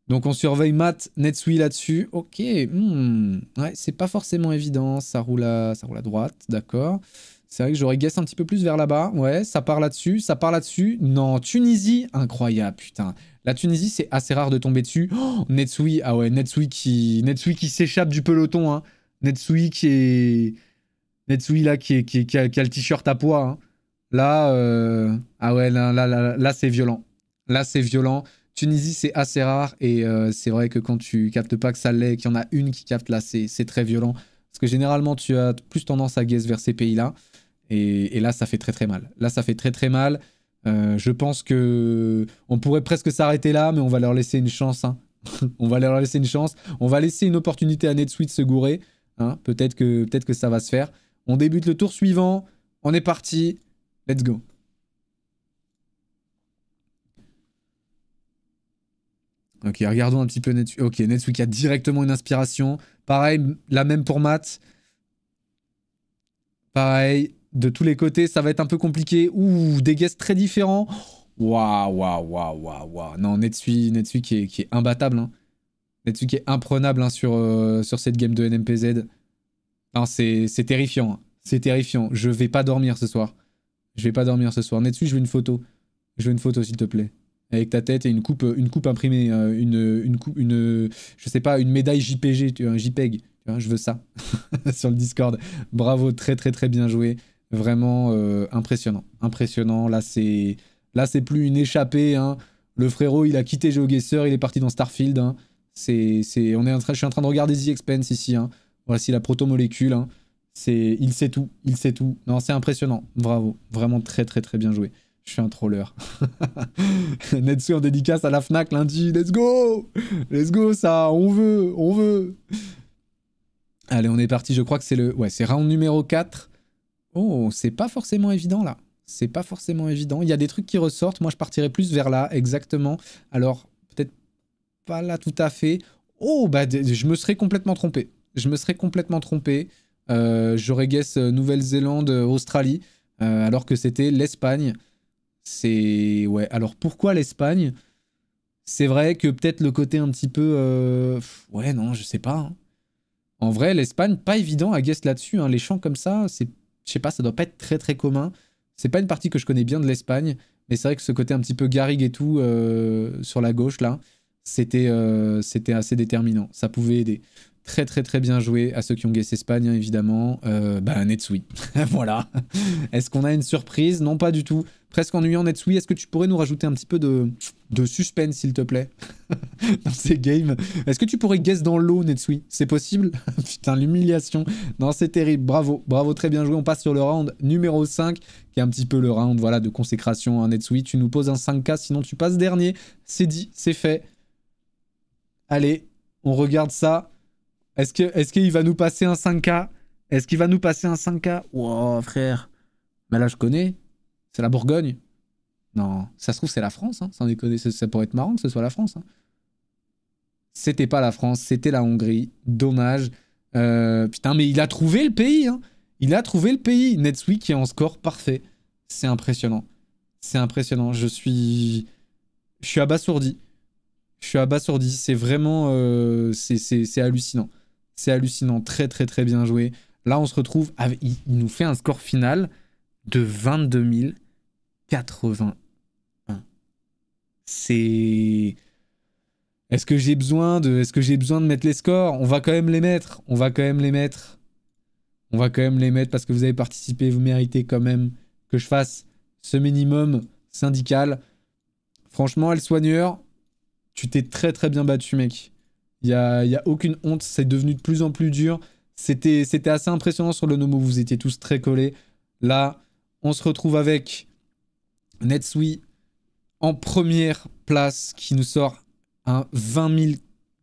Donc on surveille Matt, Netsui là-dessus. Ok, hmm, ouais, c'est pas forcément évident. Ça roule à, ça roule à droite, d'accord. C'est vrai que j'aurais guess un petit peu plus vers là-bas. Ouais, ça part là-dessus, ça part là-dessus. Non, Tunisie, incroyable, putain. La Tunisie, c'est assez rare de tomber dessus. Oh, Netsui, ah ouais, Netsui qui, Netsui qui s'échappe du peloton. Hein. Netsui qui est... Netsui là, qui, qui, qui, a, le t-shirt à poids. Hein. Là, euh, ah ouais, là, là, là, là c'est violent. Là, c'est violent. Tunisie, c'est assez rare et euh, c'est vrai que quand tu captes pas que ça l'est, qu'il y en a une qui capte là, c'est très violent. Parce que généralement, tu as plus tendance à guesser vers ces pays-là. Et, là, ça fait très très mal. Là, ça fait très très mal. Euh, je pense que on pourrait presque s'arrêter là, mais on va leur laisser une chance. Hein. on va leur laisser une chance. On va laisser une opportunité à NetSuite se gourer. Hein. Peut-être que, peut que ça va se faire. On débute le tour suivant. On est parti. Let's go. Ok, regardons un petit peu Netsuite. Ok, a directement une inspiration. Pareil, la même pour Matt. Pareil, de tous les côtés, ça va être un peu compliqué. Ouh, des guests très différents. Waouh, waouh, waouh, waouh, Non, Netsuite, qui, est, imbattable. Hein. qui est imprenable hein, sur, euh, sur cette game de NMPZ. c'est terrifiant. Hein. C'est terrifiant. Je vais pas dormir ce soir. Je vais pas dormir ce soir. Netsuite, je veux une photo. Je veux une photo, s'il te plaît avec ta tête et une coupe, une coupe imprimée, hein, une, une coupe, une, je sais pas, une médaille JPG, tu un JPEG. je veux ça sur le Discord. Bravo, très très très bien joué, vraiment euh, impressionnant, impressionnant. Là c'est, là c'est plus une échappée. Hein. Le frérot, il a quitté GeoGuessr, il est parti dans Starfield. Hein. C'est, c'est, on est, je suis en train de regarder The Expense ici. Hein. Voici la protomolécule. Hein. C'est, il sait tout, il sait tout. Non, c'est impressionnant. Bravo, vraiment très très très bien joué. Je suis un troller. Netsu en dédicace à la FNAC lundi. Let's go Let's go, ça On veut On veut Allez, on est parti. Je crois que c'est le... Ouais, c'est round numéro 4. Oh, c'est pas forcément évident, là. C'est pas forcément évident. Il y a des trucs qui ressortent. Moi, je partirais plus vers là, exactement. Alors, peut-être pas là tout à fait. Oh, bah, je me serais complètement trompé. Je me serais complètement trompé. Euh, j'aurais guess euh, Nouvelle-Zélande, euh, Australie, alors que c'était l'Espagne. C'est. Ouais. Alors pourquoi l'Espagne C'est vrai que peut-être le côté un petit peu. Euh, ouais, non, je sais pas. Hein. En vrai, l'Espagne, pas évident à guess là-dessus. Hein. Les chants comme ça, c'est. Je sais pas, ça doit pas être très très commun. C'est pas une partie que je connais bien de l'Espagne, mais c'est vrai que ce côté un petit peu garrigue et tout euh, sur la gauche là, c'était euh, c'était assez déterminant. Ça pouvait aider. Très très très bien joué à ceux qui ont guess Espagne hein, évidemment. Euh, bah Netsui. voilà. Est-ce qu'on a une surprise Non pas du tout presque ennuyant Netsui. Est-ce que tu pourrais nous rajouter un petit peu de, suspense, s'il te plaît, dans ces games Est-ce que tu pourrais guess dans l'eau, Netsui C'est possible Putain, l'humiliation. Non, c'est terrible. Bravo, bravo, très bien joué. On passe sur le round numéro 5, qui est un petit peu le round voilà, de consécration à hein, Netsui. Tu nous poses un 5K, sinon tu passes dernier. C'est dit, c'est fait. Allez, on regarde ça. Est-ce qu'il est va nous passer un 5K Est-ce qu'il va nous passer un 5K Wow, frère. Mais là, je connais. C'est la Bourgogne Non, ça se trouve, c'est la France, hein, sans déconner. Ça, pourrait être marrant que ce soit la France. Hein. C'était pas la France, c'était la Hongrie. Dommage. Euh, putain, mais il a trouvé le pays. Hein. Il a trouvé le pays. NetSweek qui est en score parfait. C'est impressionnant. C'est impressionnant. Je suis. Je suis abasourdi. Je suis abasourdi. C'est vraiment. Euh, c'est hallucinant. C'est hallucinant. Très, très, très bien joué. Là, on se retrouve. Il nous fait un score final de 22 000. 81. C'est... Est-ce que j'ai besoin de est-ce que j'ai besoin de mettre les scores On va quand même les mettre, on va quand même les mettre. On va quand même les mettre parce que vous avez participé, vous méritez quand même que je fasse ce minimum syndical. Franchement, El Soigneur, tu t'es très très bien battu mec. Il y a, y a aucune honte, c'est devenu de plus en plus dur. C'était assez impressionnant sur le Nomo, vous étiez tous très collés. Là, on se retrouve avec Netsui en première place qui nous sort un 20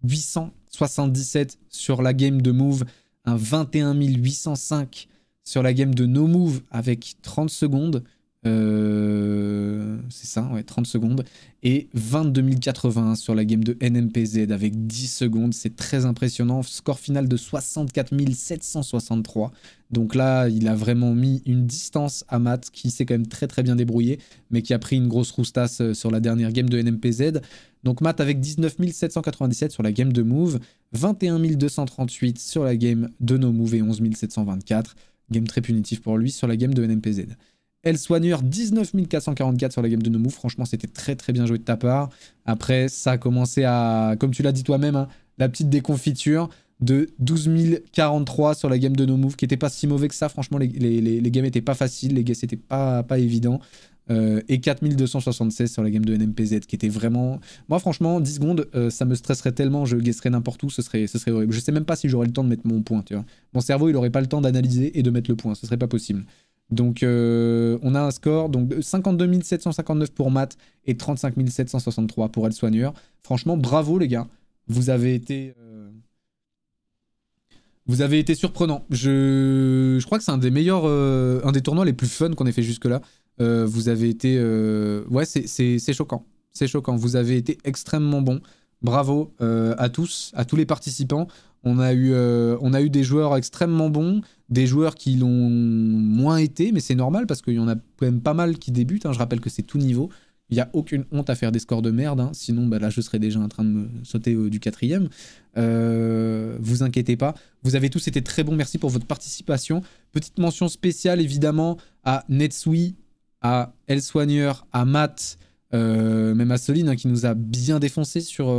877 sur la game de Move, un 21 805 sur la game de No Move avec 30 secondes. Euh, c'est ça, 30 secondes. Et 080 sur la game de NMPZ avec 10 secondes. C'est très impressionnant. Score final de 64 763. Donc là, il a vraiment mis une distance à Matt qui s'est quand même très très bien débrouillé, mais qui a pris une grosse roustasse euh, sur la dernière game de NMPZ. Donc Matt avec 19 797 sur la game de Move, 21 238 sur la game de No Move et 11 724. Game très punitif pour lui sur la game de NMPZ. Soigneur, 19 444 sur la game de Move. Franchement, c'était très très bien joué de ta part. Après, ça a commencé à, comme tu l'as dit toi-même, hein, la petite déconfiture de 12 sur la game de No Move, qui n'était pas si mauvais que ça. Franchement, les, les, games n'étaient pas faciles, les games c'était pas, pas évident. Euh, et 4276 sur la game de NMPZ, qui était vraiment. Moi, franchement, 10 secondes, euh, ça me stresserait tellement, je guesserais n'importe où, ce serait, ce serait horrible. Je sais même pas si j'aurais le temps de mettre mon point, Mon cerveau, il n'aurait pas le temps d'analyser et de mettre le point, ce serait pas possible. Donc euh, on a un score donc 52 759 pour Matt et 35 763 pour être soigneur. Franchement, bravo les gars. Vous avez été euh, vous avez été surprenant. Je, je crois que c'est un des meilleurs euh, un des tournois les plus fun qu'on ait fait jusque là. vous avez été ouais c'est choquant c'est choquant. Vous avez été extrêmement bon. Bravo à tous à tous les participants. On a eu, euh, on a eu des joueurs extrêmement bons, des joueurs qui l'ont moins été, mais c'est normal parce qu'il y en a quand même pas mal qui débutent. Hein. Je rappelle que c'est tout niveau. Il n'y a aucune honte à faire des scores de merde, hein. sinon bah là je serais déjà en train de me sauter euh, du quatrième. Euh, vous inquiétez pas, vous avez tous été très bons, merci pour votre participation. Petite mention spéciale évidemment à Netsui, à Elswanger, à Matt, même à Soline hein, qui nous a bien défoncé sur,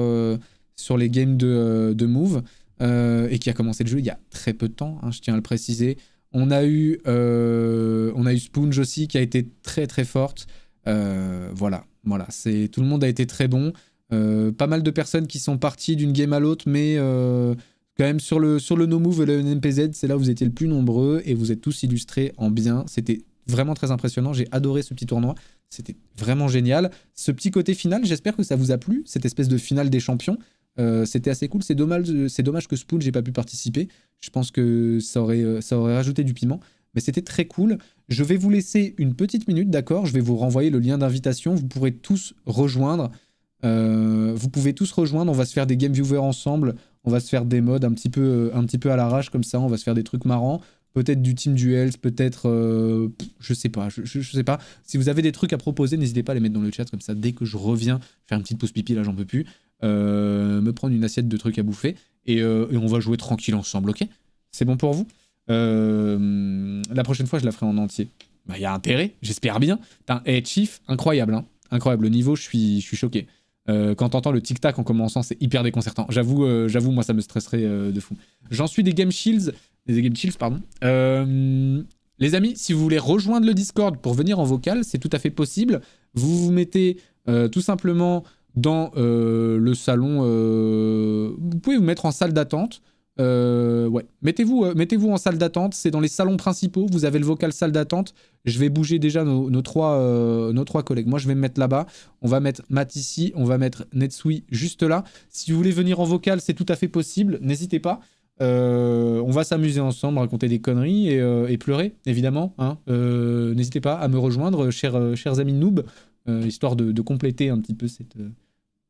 sur les games de, de Move. Euh, et qui a commencé le jeu il y a très peu de temps, hein, je tiens à le préciser. On a eu, euh, on eu Sponge aussi qui a été très très forte. Euh, voilà, voilà, c'est tout le monde a été très bon. pas mal de personnes qui sont parties d'une game à l'autre, mais quand même sur le, sur le No Move et le NPZ, c'est là où vous étiez le plus nombreux et vous êtes tous illustrés en bien. C'était vraiment très impressionnant. J'ai adoré ce petit tournoi. C'était vraiment génial. Ce petit côté final, j'espère que ça vous a plu, cette espèce de finale des champions. Euh, c'était assez cool. C'est dommage, c'est dommage que Spoon, j'ai pas pu participer. Je pense que ça aurait, euh, ça aurait rajouté du piment. Mais c'était très cool. Je vais vous laisser une petite minute, d'accord Je vais vous renvoyer le lien d'invitation. Vous pourrez tous rejoindre. Euh, vous pouvez tous rejoindre. On va se faire des game viewers ensemble. On va se faire des modes un petit peu, un petit peu à l'arrache comme ça. On va se faire des trucs marrants. Peut-être du team duels, peut-être, je sais pas, je, je, sais pas. Si vous avez des trucs à proposer, n'hésitez pas à les mettre dans le chat comme ça. Dès que je reviens, faire une petite pouce pipi là, j'en peux plus. Euh, me prendre une assiette de trucs à bouffer, et, euh, on va jouer tranquille ensemble, ok C'est bon pour vous euh, La prochaine fois, je la ferai en entier. Bah, il y a intérêt, j'espère bien. et eh, hey, Chief, incroyable, hein incroyable. Le niveau, je suis, je suis choqué. quand t'entends le tic-tac en commençant, c'est hyper déconcertant. J'avoue, j'avoue, moi, ça me stresserait de fou. J'en suis des Game Shields. Des Game Shields, pardon. les amis, si vous voulez rejoindre le Discord pour venir en vocal, c'est tout à fait possible. Vous vous mettez tout simplement dans euh, le salon. Euh, vous pouvez vous mettre en salle d'attente. Euh, ouais, mettez-vous mettez en salle d'attente. C'est dans les salons principaux. Vous avez le vocal salle d'attente. Je vais bouger déjà nos, trois, nos trois collègues. Moi, je vais me mettre là-bas. On va mettre Matt ici. On va mettre Netsui juste là. Si vous voulez venir en vocal, c'est tout à fait possible. N'hésitez pas. on va s'amuser ensemble, raconter des conneries et, pleurer, évidemment. Hein. N'hésitez pas à me rejoindre, chers, chers amis noobs, histoire de, de, compléter un petit peu cette,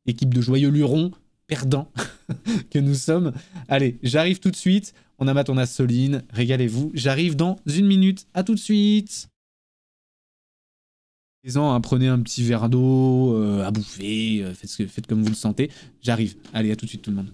équipe de joyeux lurons perdants que nous sommes. Allez, j'arrive tout de suite. On a ma on a Soline. Régalez-vous. J'arrive dans une minute. À tout de suite. Hein, prenez un petit verre d'eau, euh, à bouffer, euh, faites, faites comme vous le sentez. J'arrive. Allez, à tout de suite tout le monde.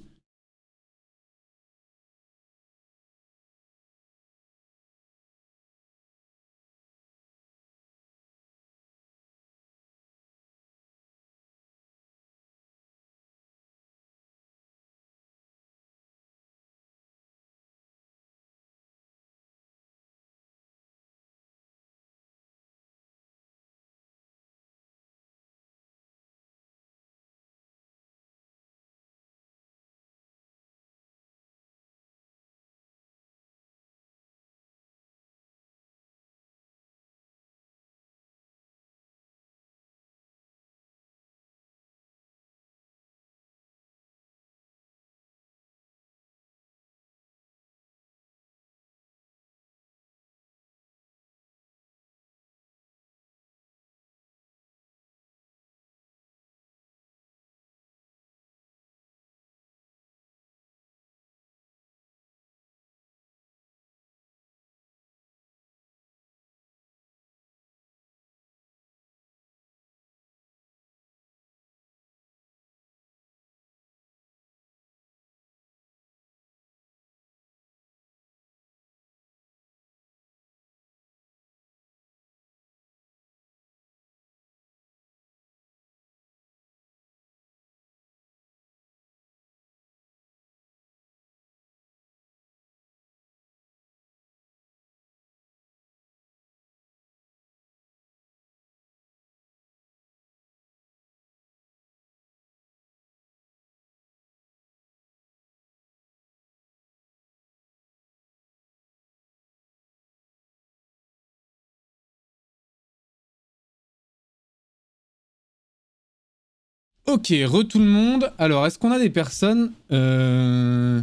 Ok, re tout le monde. Alors, est-ce qu'on a des personnes euh,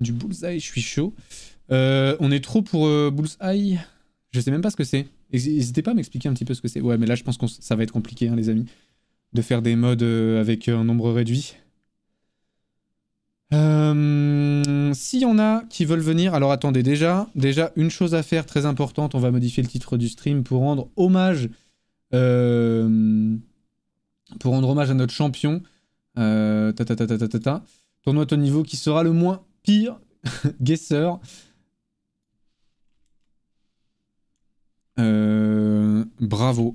Du bullseye, je suis chaud. Euh, on est trop pour euh, bullseye Je sais même pas ce que c'est. N'hésitez pas à m'expliquer un petit peu ce que c'est. Ouais, mais là, je pense que ça va être compliqué, hein, les amis, de faire des modes avec un nombre réduit. S'il y en a qui veulent venir, alors attendez, déjà, déjà une chose à faire très importante, on va modifier le titre du stream pour rendre hommage... Euh pour rendre hommage à notre champion. Euh, ta, Tournoi ton niveau qui sera le moins pire. Guesseur. Euh, bravo.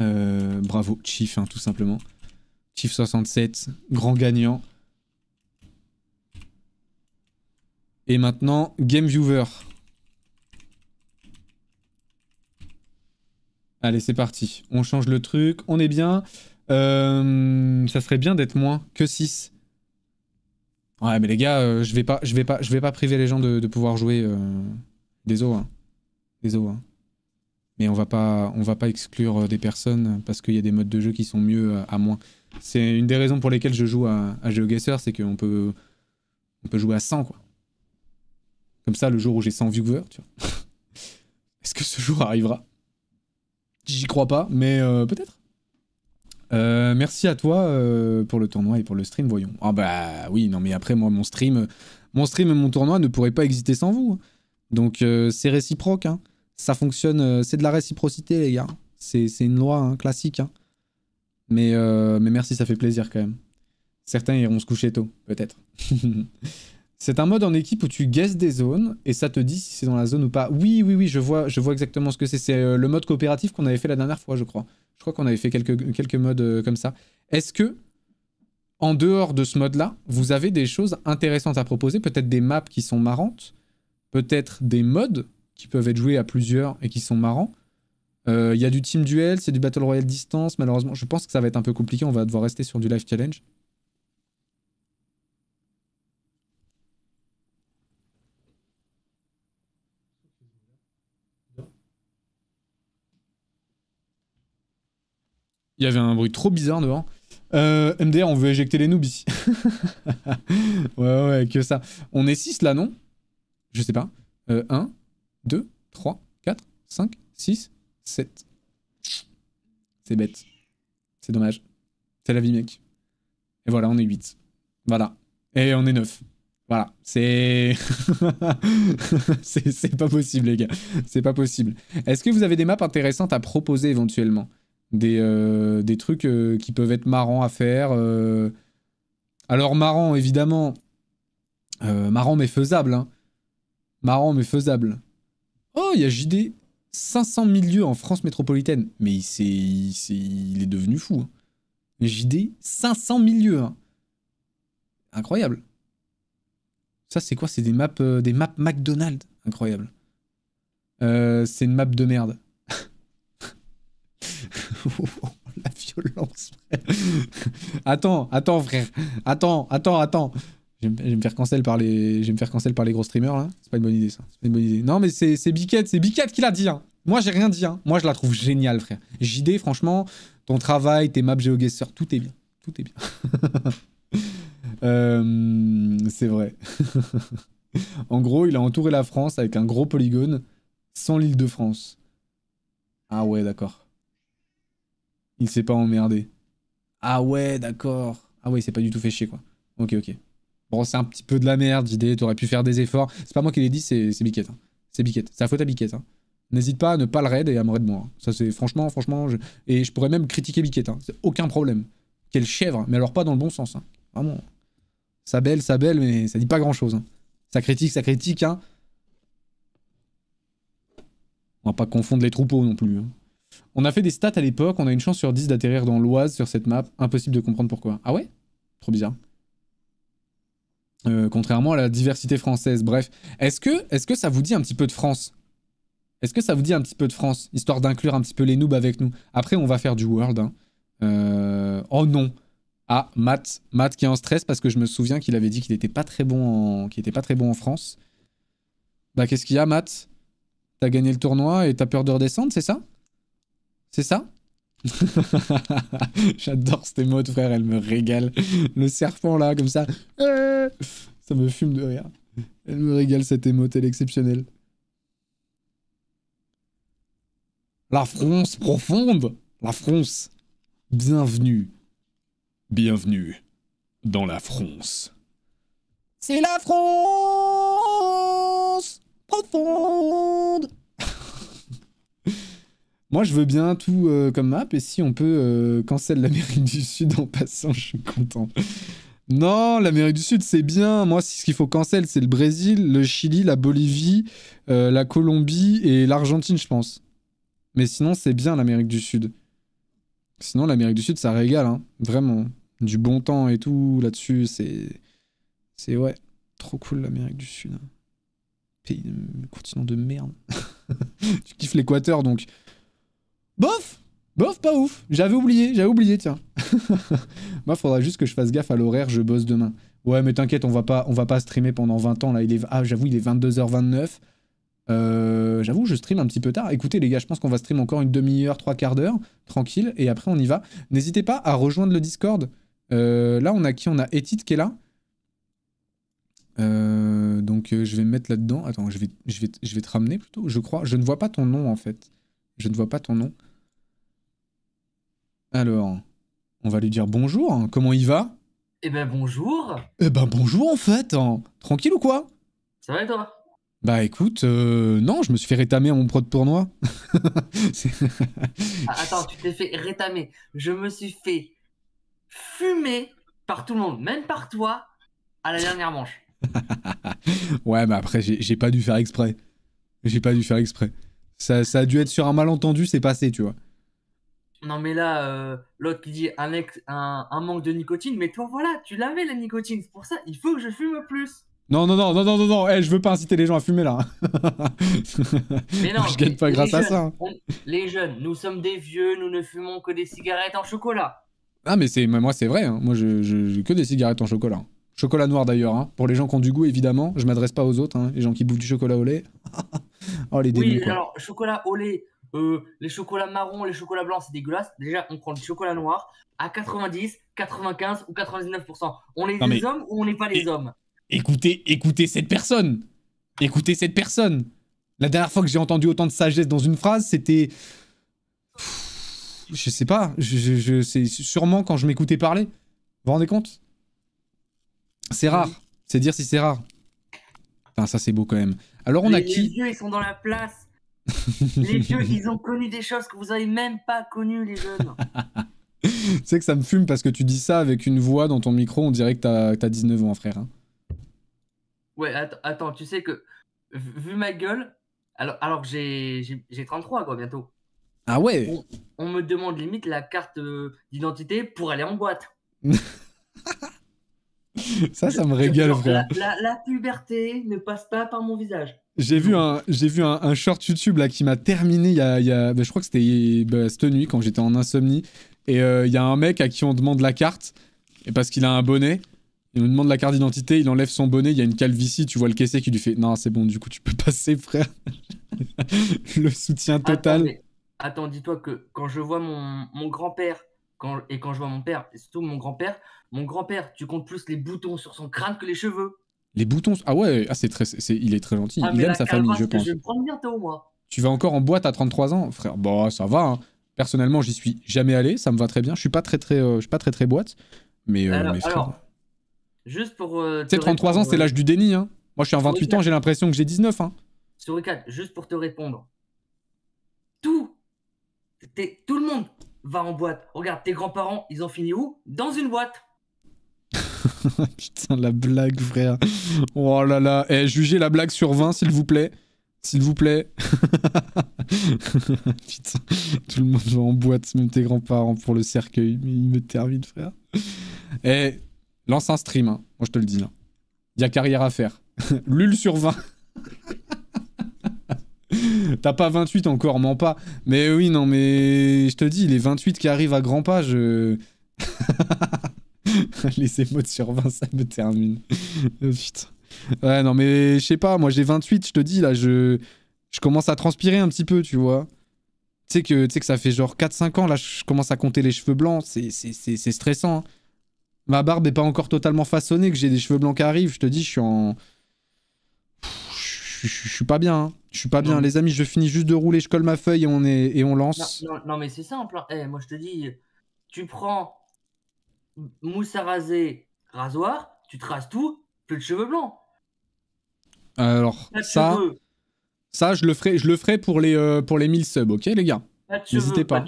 Euh, bravo, Chief, hein, tout simplement. Chief 67, grand gagnant. Et maintenant, Game Viewer. Allez, c'est parti. On change le truc. On est bien. Euh, ça serait bien d'être moins que 6. Ouais, mais les gars, euh, je vais pas, je vais pas, je vais pas priver les gens de, pouvoir jouer euh, des os. Hein. Des os. Hein. Mais on va pas, on va pas exclure des personnes parce qu'il y a des modes de jeu qui sont mieux à, moins. C'est une des raisons pour lesquelles je joue à, à GeoGuessr, c'est qu'on peut, on peut jouer à 100 quoi. Comme ça, le jour où j'ai 100 viewers, tu vois. Est-ce que ce jour arrivera J'y crois pas, mais euh, peut-être. Euh, merci à toi euh, pour le tournoi et pour le stream, voyons. Ah bah oui, non mais après moi mon stream, mon stream et mon tournoi ne pourraient pas exister sans vous. Hein. Donc c'est réciproque, hein. ça fonctionne, c'est de la réciprocité les gars. C'est une loi hein, classique. Mais, mais merci, ça fait plaisir quand même. Certains iront se coucher tôt, peut-être. C'est un mode en équipe où tu guesses des zones et ça te dit si c'est dans la zone ou pas. Oui, oui, oui, je vois, je vois exactement ce que c'est. C'est euh, le mode coopératif qu'on avait fait la dernière fois, je crois. Je crois qu'on avait fait quelques, quelques modes euh, comme ça. Est-ce que, en dehors de ce mode-là, vous avez des choses intéressantes à proposer Peut-être des maps qui sont marrantes Peut-être des modes qui peuvent être joués à plusieurs et qui sont marrants euh, Il y a du team duel, c'est du battle royale distance. Malheureusement, je pense que ça va être un peu compliqué. On va devoir rester sur du live challenge. Il y avait un bruit trop bizarre devant. Euh, MDR, on veut éjecter les noobs ici. ouais, ouais, que ça. On est 6 là, non Je sais pas. 1, 2, 3, 4, 5, 6, 7. C'est bête. C'est dommage. C'est la vie, mec. Et voilà, on est 8. Voilà. Et on est 9. Voilà, c'est... c'est pas possible, les gars. C'est pas possible. Est-ce que vous avez des maps intéressantes à proposer éventuellement des, euh, des trucs euh, qui peuvent être marrants à faire. Euh. Alors marrant, évidemment. marrant mais faisable. Hein. Marrant mais faisable. Oh, il y a JD. 500 000 lieux en France métropolitaine. Mais il, est, il, est, devenu fou. JD, 500 000 lieux. Hein. Incroyable. Ça, c'est quoi C'est des maps, des maps McDonald's. Incroyable. c'est une map de merde. la violence, frère. Attends, attends, frère. Attends, attends, attends. Je vais, me faire cancel par les, me faire par les gros streamers là. C'est pas une bonne idée ça. C'est une bonne idée. Non mais c'est c'est Biquette, c'est Biquette qui l'a dit. Hein. Moi j'ai rien dit. Hein. Moi je la trouve géniale frère. JD franchement, ton travail, tes maps GeoGuessr, tout est bien, tout est bien. Euh, c'est vrai. en gros, il a entouré la France avec un gros polygone sans l'île de France. Ah ouais, d'accord. Il s'est pas emmerdé. Ah ouais, d'accord. Ah ouais, c'est pas du tout fait chier, quoi. Ok, ok. Bon, c'est un petit peu de la merde, Tu T'aurais pu faire des efforts. C'est pas moi qui l'ai dit, c'est Biquette. C'est Biquette. Hein. C'est la faute à Biquette. Hein. N'hésite pas à ne pas le raid et à me raid moi. Ça, c'est franchement, franchement. Et je pourrais même critiquer Biquette. Hein. C'est aucun problème. Quelle chèvre, mais alors pas dans le bon sens. Vraiment. Ça belle, ça belle, mais ça dit pas grand chose. Ça critique, ça critique. Hein. On va pas confondre les troupeaux non plus. On a fait des stats à l'époque, on a une chance sur 10 d'atterrir dans l'Oise sur cette map. Impossible de comprendre pourquoi. Ah ouais Trop bizarre. Euh, contrairement à la diversité française. Bref, est-ce que, est que ça vous dit un petit peu de France Est-ce que ça vous dit un petit peu de France Histoire d'inclure un petit peu les noobs avec nous. Après, on va faire du world. Hein. Euh, oh non Ah, Matt. Matt qui est en stress parce que je me souviens qu'il avait dit qu'il n'était pas, très bon en... était pas très bon en France. Bah qu'est-ce qu'il y a, Matt T'as gagné le tournoi et t'as peur de redescendre, c'est ça c'est ça J'adore cette émote, frère, elle me régale. Le serpent, là, comme ça. Euh, ça me fume de rire. Elle me régale, cette émote, elle est exceptionnelle. La France profonde La France Bienvenue. Bienvenue dans la France. C'est la France profonde moi, je veux bien tout euh, comme map, et si on peut euh, cancel l'Amérique du Sud en passant, je suis content. non, l'Amérique du Sud, c'est bien. Moi, ce qu'il faut cancel, c'est le Brésil, le Chili, la Bolivie, euh, la Colombie et l'Argentine, je pense. Mais sinon, c'est bien l'Amérique du Sud. Sinon, l'Amérique du Sud, ça régale, hein. vraiment. Du bon temps et tout là-dessus, c'est. C'est ouais, trop cool l'Amérique du Sud. Hein. Pays, continent de merde. tu kiffes l'Équateur, donc Bof Bof, pas ouf. J'avais oublié, j'avais oublié, tiens. Moi, faudra juste que je fasse gaffe à l'horaire, je bosse demain. Ouais, mais t'inquiète, on va pas on va pas streamer pendant 20 ans là, il est ah, j'avoue, il est 22h29. Euh, j'avoue, je stream un petit peu tard. Écoutez les gars, je pense qu'on va stream encore une demi-heure, trois quarts d'heure, tranquille, et après on y va. N'hésitez pas à rejoindre le Discord. Euh, là, on a qui On a Etit qui est là. Euh, donc je vais me mettre là-dedans. Attends, je vais, je, vais, je vais te ramener plutôt, je crois. Je ne vois pas ton nom en fait. Je ne vois pas ton nom. Alors, on va lui dire bonjour, hein. comment il va Eh ben bonjour Eh ben bonjour en fait, hein. tranquille ou quoi Ça va et toi Bah écoute, euh, non, je me suis fait rétamer à mon pro de tournoi. Ah, attends, tu t'es fait rétamer, je me suis fait fumer par tout le monde, même par toi, à la dernière manche. ouais, mais après, j'ai pas dû faire exprès. J'ai pas dû faire exprès. Ça, ça a dû être sur un malentendu, c'est passé, tu vois non mais là, euh, l'autre qui dit un, un, manque de nicotine, mais toi voilà, tu l'avais la nicotine, c'est pour ça, il faut que je fume plus. Non, non, non, non, non, non, non, hey, eh, je veux pas inciter les gens à fumer là. mais non, je gagne pas grâce à ça. les jeunes, nous sommes des vieux, nous ne fumons que des cigarettes en chocolat. Ah mais c'est moi c'est vrai, hein. moi je, je, que des cigarettes en chocolat. Chocolat noir d'ailleurs, hein. pour les gens qui ont du goût évidemment, je m'adresse pas aux autres, hein, les gens qui bouffent du chocolat au lait. oh les débuts, Oui, alors chocolat au lait, euh, les chocolats marrons, les chocolats blancs, c'est dégueulasse. Déjà, on prend le chocolat noir à 90, 95 ou 99%. On est des hommes ou on n'est pas des hommes Écoutez, écoutez cette personne. Écoutez cette personne. La dernière fois que j'ai entendu autant de sagesse dans une phrase, c'était... Je sais pas, je, je, sûrement quand je m'écoutais parler. Vous rendez compte C'est rare. C'est dire si c'est rare. Enfin, ça c'est beau quand même. Alors on a qui Les yeux, ils sont dans la place les vieux, ils ont connu des choses que vous avez même pas connues, les jeunes. tu sais que ça me fume parce que tu dis ça avec une voix dans ton micro, on dirait que t'as as 19 ans, frère. Hein. Ouais, attends, tu sais que, vu ma gueule, alors, alors que j'ai 33, quoi, bientôt. Ah ouais on, me demande limite la carte euh, d'identité pour aller en boîte. ça, ça me régale, frère. la puberté ne passe pas par mon visage. J'ai vu un, j'ai vu un, short YouTube là qui m'a terminé. Il y a, ben, je crois que c'était ben, cette nuit quand j'étais en insomnie. Et euh, il y a un mec à qui on demande la carte et parce qu'il a un bonnet. Il nous demande la carte d'identité, il enlève son bonnet, il y a une calvitie, tu vois le caissier qui lui fait Non, c'est bon, du coup, tu peux passer, frère. le soutien total. Attends, dis-toi que quand je vois mon, mon grand-père quand... et quand je vois mon père, surtout mon grand-père, mon grand-père, tu comptes plus les boutons sur son crâne que les cheveux. Les boutons. Ah ouais, ah, c'est très, c'est, il est très gentil. Ah, il aime sa famille, je pense. Tu vas encore en boîte à 33 ans, frère. Bah, ça va. Hein. Personnellement, j'y suis jamais allé. Ça me va très bien. Je suis pas très, très, euh, je suis pas très, très boîte. Mais, euh, alors, frère. juste pour. Euh, tu sais, 33 ans, c'est l'âge du déni. Hein. Moi, je suis en 28 ans, j'ai l'impression que j'ai 19. Hein. Sur juste pour te répondre. Tout. Tout le monde va en boîte. Regarde, tes grands-parents, ils ont fini où Dans une boîte. Putain, la blague, frère. Oh là là. Eh, jugez la blague sur 20, s'il vous plaît. S'il vous plaît. tout le monde va en boîte, même tes grands-parents, pour le cercueil. Mais il me termine, frère. Eh, lance un stream, hein. Moi, je te le dis, là. Il y a carrière à faire. Lul sur 20. T'as pas 28 encore, mens pas. Mais oui, non, mais je te dis, les 28 qui arrivent à grands pas, je... les émotes sur 20, ça me termine. Oh, putain. Ouais, non, mais je sais pas, moi j'ai 28, je te dis, là, je, je commence à transpirer un petit peu, tu vois. Tu sais que, que ça fait genre 4-5 ans, là, je commence à compter les cheveux blancs, c'est stressant. Ma barbe est pas encore totalement façonnée, que j'ai des cheveux blancs qui arrivent, je te dis, je suis en. Je, suis pas bien, je suis pas bien, hein. les amis. Je finis juste de rouler, je colle ma feuille et on est et on lance. Non, mais c'est simple. Hein. Eh, moi je te dis, tu prends mousse à raser, rasoir, tu te rases tout, plus de cheveux blancs. Alors, ça, ça je, le ferai, je le ferai pour les, euh, pour les 1000 subs, ok les gars N'hésitez pas.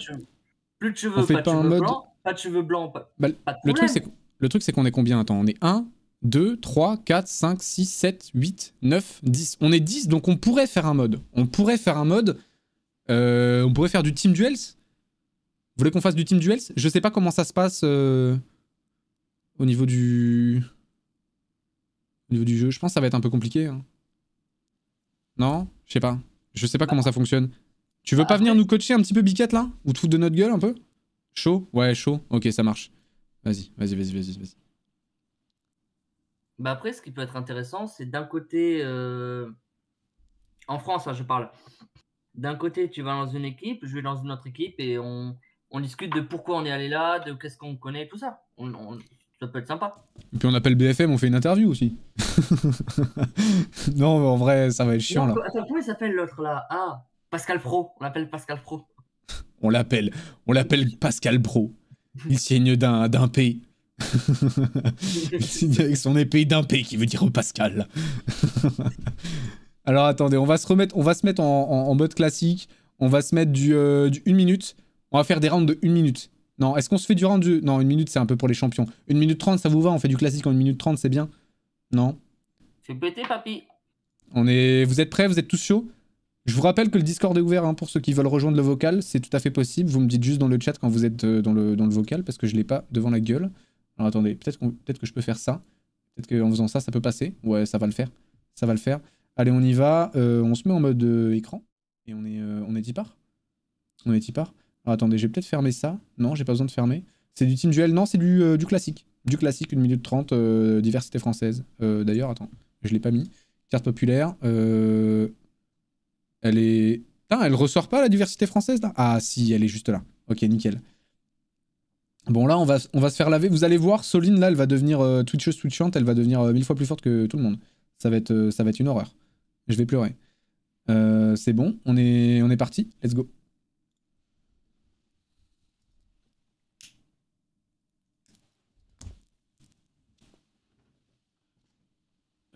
plus de cheveux, pas, de cheveux blancs, pas de cheveux blancs, pas, bah, de le truc, c'est Le truc, c'est qu'on est combien Attends, on est 1, 2, 3, 4, 5, 6, 7, 8, 9, 10. On est 10, donc on pourrait faire un mode. On pourrait faire un mode. Euh, on pourrait faire du team duels. Vous voulez qu'on fasse du team duels Je sais pas comment ça se passe. Euh, au niveau du... niveau du jeu, je pense que ça va être un peu compliqué. Hein. Non Je sais pas. Je sais pas comment ça fonctionne. Tu veux bah, pas venir nous coacher un petit peu Biquette là Ou te foutre de notre gueule un peu Chaud Ouais, chaud. Ok, ça marche. Vas-y, vas-y, vas-y, vas-y. Vas bah après, ce qui peut être intéressant, c'est d'un côté, euh, en France, hein, je parle, d'un côté, tu vas dans une équipe, je vais dans une autre équipe et on, discute de pourquoi on est allé là, de qu'est-ce qu'on connaît, tout ça. on... Ça peut être sympa. Et puis on appelle BFM, on fait une interview aussi. non, mais en vrai, ça va être chiant là. Attends, comment il s'appelle l'autre là Ah, Pascal Pro. On l'appelle Pascal Pro. on l'appelle. On l'appelle Pascal Pro. Il signe d'un P. il signe avec son épée d'un P qui veut dire Pascal. Alors attendez, on va se remettre, on va se mettre en, mode classique. On va se mettre du, euh, minute. On va faire des rounds de 1 minute. Non, est-ce qu'on se fait du rendu Non, une minute, c'est un peu pour les champions. Une minute trente, ça vous va On fait du classique en une minute trente, c'est bien Non C'est péter, papy On est... Vous êtes prêts Vous êtes tous chauds Je vous rappelle que le Discord est ouvert hein, pour ceux qui veulent rejoindre le vocal. C'est tout à fait possible. Vous me dites juste dans le chat quand vous êtes euh, dans le, dans le vocal, parce que je l'ai pas devant la gueule. Alors attendez, peut-être peut que je peux faire ça. Peut-être qu'en faisant ça, ça peut passer. Ouais, ça va le faire. Ça va le faire. Allez, on y va. Euh, on se met en mode euh, écran. Et on est, on est par On est Oh, attendez, je vais peut-être fermer ça. Non, j'ai pas besoin de fermer. C'est du team duel. Non, c'est du, euh, du, classique. Du classique, 1 minute 30, euh, diversité française. Euh, d'ailleurs, attends, je l'ai pas mis. Carte populaire. Elle est... Putain, elle ressort pas la diversité française Ah si, elle est juste là. Ok, nickel. Bon là, on va, on va se faire laver. Vous allez voir, Soline là, elle va devenir twitcheuse, twitchante. Elle va devenir mille fois plus forte que tout le monde. Ça va être, ça va être une horreur. Je vais pleurer. c'est bon, on est, on est parti. Let's go.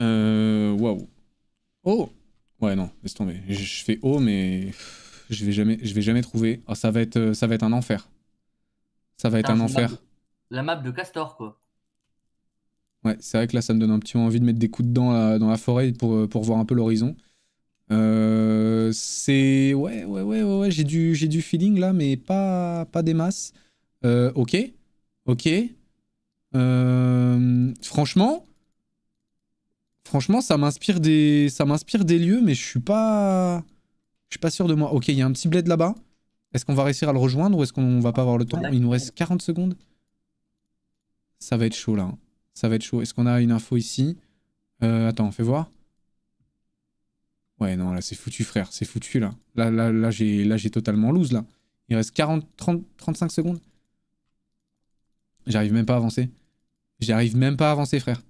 Euh. Waouh. Oh Ouais, non, laisse tomber. Je, fais haut oh, mais je vais jamais, je vais jamais trouver. Ah ça va être, euh, ça va être un enfer. Ça va être ah, un enfer. la map de Castor, quoi. Ouais, c'est vrai que là, ça me donne un petit peu envie de mettre des coups dedans, euh, dans la forêt pour, euh, pour voir un peu l'horizon. Euh, c'est ouais, ouais, ouais, ouais, ouais. j'ai du, j'ai du feeling là, mais pas, pas des masses. Euh, ok, ok. franchement, Franchement, ça m'inspire des... ça m'inspire des lieux, mais je suis pas... Je suis pas sûr de moi. Ok, il y a un petit bled là-bas. Est-ce qu'on va réussir à le rejoindre ou est-ce qu'on va pas avoir le temps Il nous reste 40 secondes. Ça va être chaud là. Hein. Ça va être chaud. Est-ce qu'on a une info ici euh, Attends, fais voir. Ouais, non, là c'est foutu frère. C'est foutu là. Là, là, là j'ai totalement loose là. Il reste 40, 30, 35 secondes. J'arrive même pas à avancer. J'arrive même pas à avancer frère.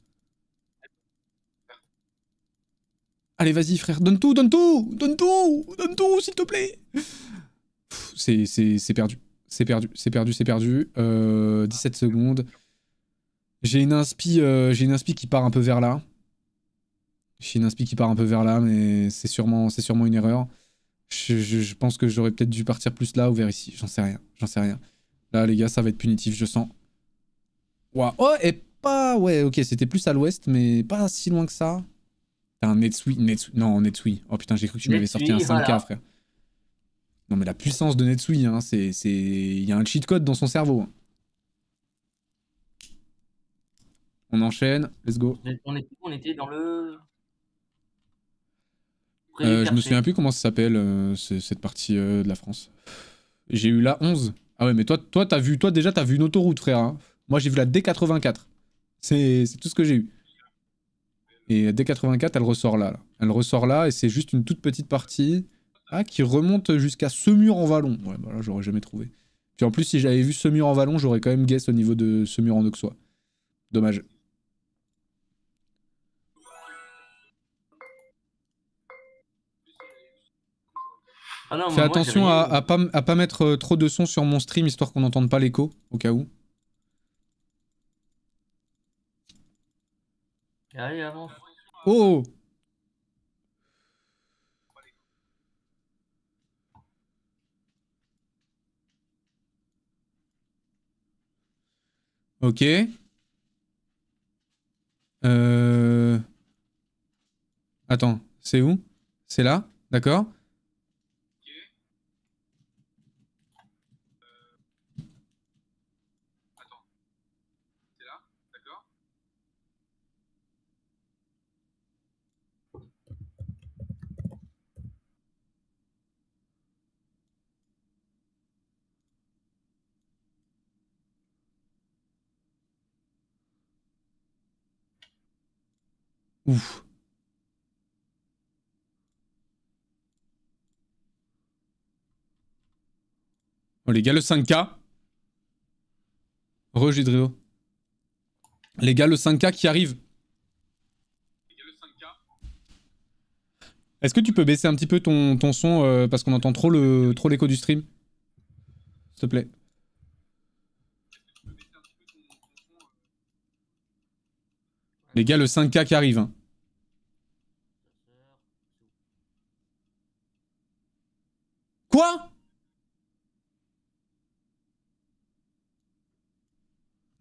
Allez, vas-y, frère. Donne tout, donne tout Donne tout Donne tout, s'il te plaît C'est perdu. C'est perdu, c'est perdu, c'est perdu. 17 euh, secondes. J'ai une, inspi, euh, une qui part un peu vers là. J'ai une inspi qui part un peu vers là, mais c'est sûrement, sûrement une erreur. Je, pense que j'aurais peut-être dû partir plus là ou vers ici. J'en sais rien, j'en sais rien. Là, les gars, ça va être punitif, je sens. Oh, et pas... Ouais, ok, c'était plus à l'ouest, mais pas si loin que ça. T'as un Netsui, Netsui, Non, Netsui. Oh putain, j'ai cru que tu m'avais sorti un 5K, frère. Non, mais la puissance de Netsui, hein, c'est. Il y a un cheat code dans son cerveau. On enchaîne, let's go. On était, dans le. Euh, je me souviens plus comment ça s'appelle euh, cette partie euh, de la France. J'ai eu la 11. Ah ouais, mais toi, toi, as vu, toi déjà, t'as vu une autoroute, frère. Hein. Moi, j'ai vu la D84. C'est tout ce que j'ai eu. Et dès 84, elle ressort là. Elle ressort là et c'est juste une toute petite partie ah, qui remonte jusqu'à ce mur en Vallon. Ouais, bah là, j'aurais jamais trouvé. Puis en plus, si j'avais vu ce mur en Vallon, j'aurais quand même guess au niveau de ce mur en Auxois. Dommage. Ah Fais attention à, ne pas, à pas mettre euh, trop de son sur mon stream histoire qu'on n'entende pas l'écho, au cas où. Allez, avance. Oh Ok. Euh. Attends, c'est où C'est là D'accord Ouf. Oh les gars, le 5K. Re Les gars, le 5K qui arrive. Est-ce que tu peux baisser un petit peu ton, son euh, parce qu'on entend trop le trop l'écho du stream S'il te plaît. Les gars, le 5K qui arrive. Hein. Quoi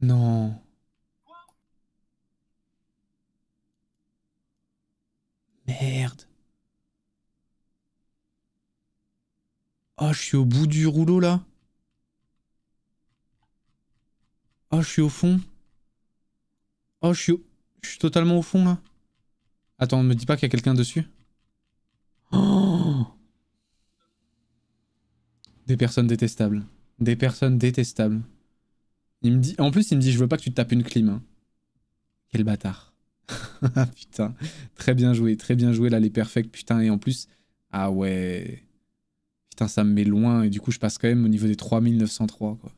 Non. Merde. Oh, je suis au bout du rouleau là. Oh, je suis au fond. Oh, je suis, je suis totalement au fond là. Attends, me dis pas qu'il y a quelqu'un dessus. Oh des personnes détestables. Des personnes détestables. Il me dit... En plus, il me dit, je veux pas que tu te tapes une clim. Hein. Quel bâtard. putain. Très bien joué, très bien joué là, les perfects, putain. Et en plus, ah ouais. Putain, ça me met loin. Et du coup, je passe quand même au niveau des 3903, quoi.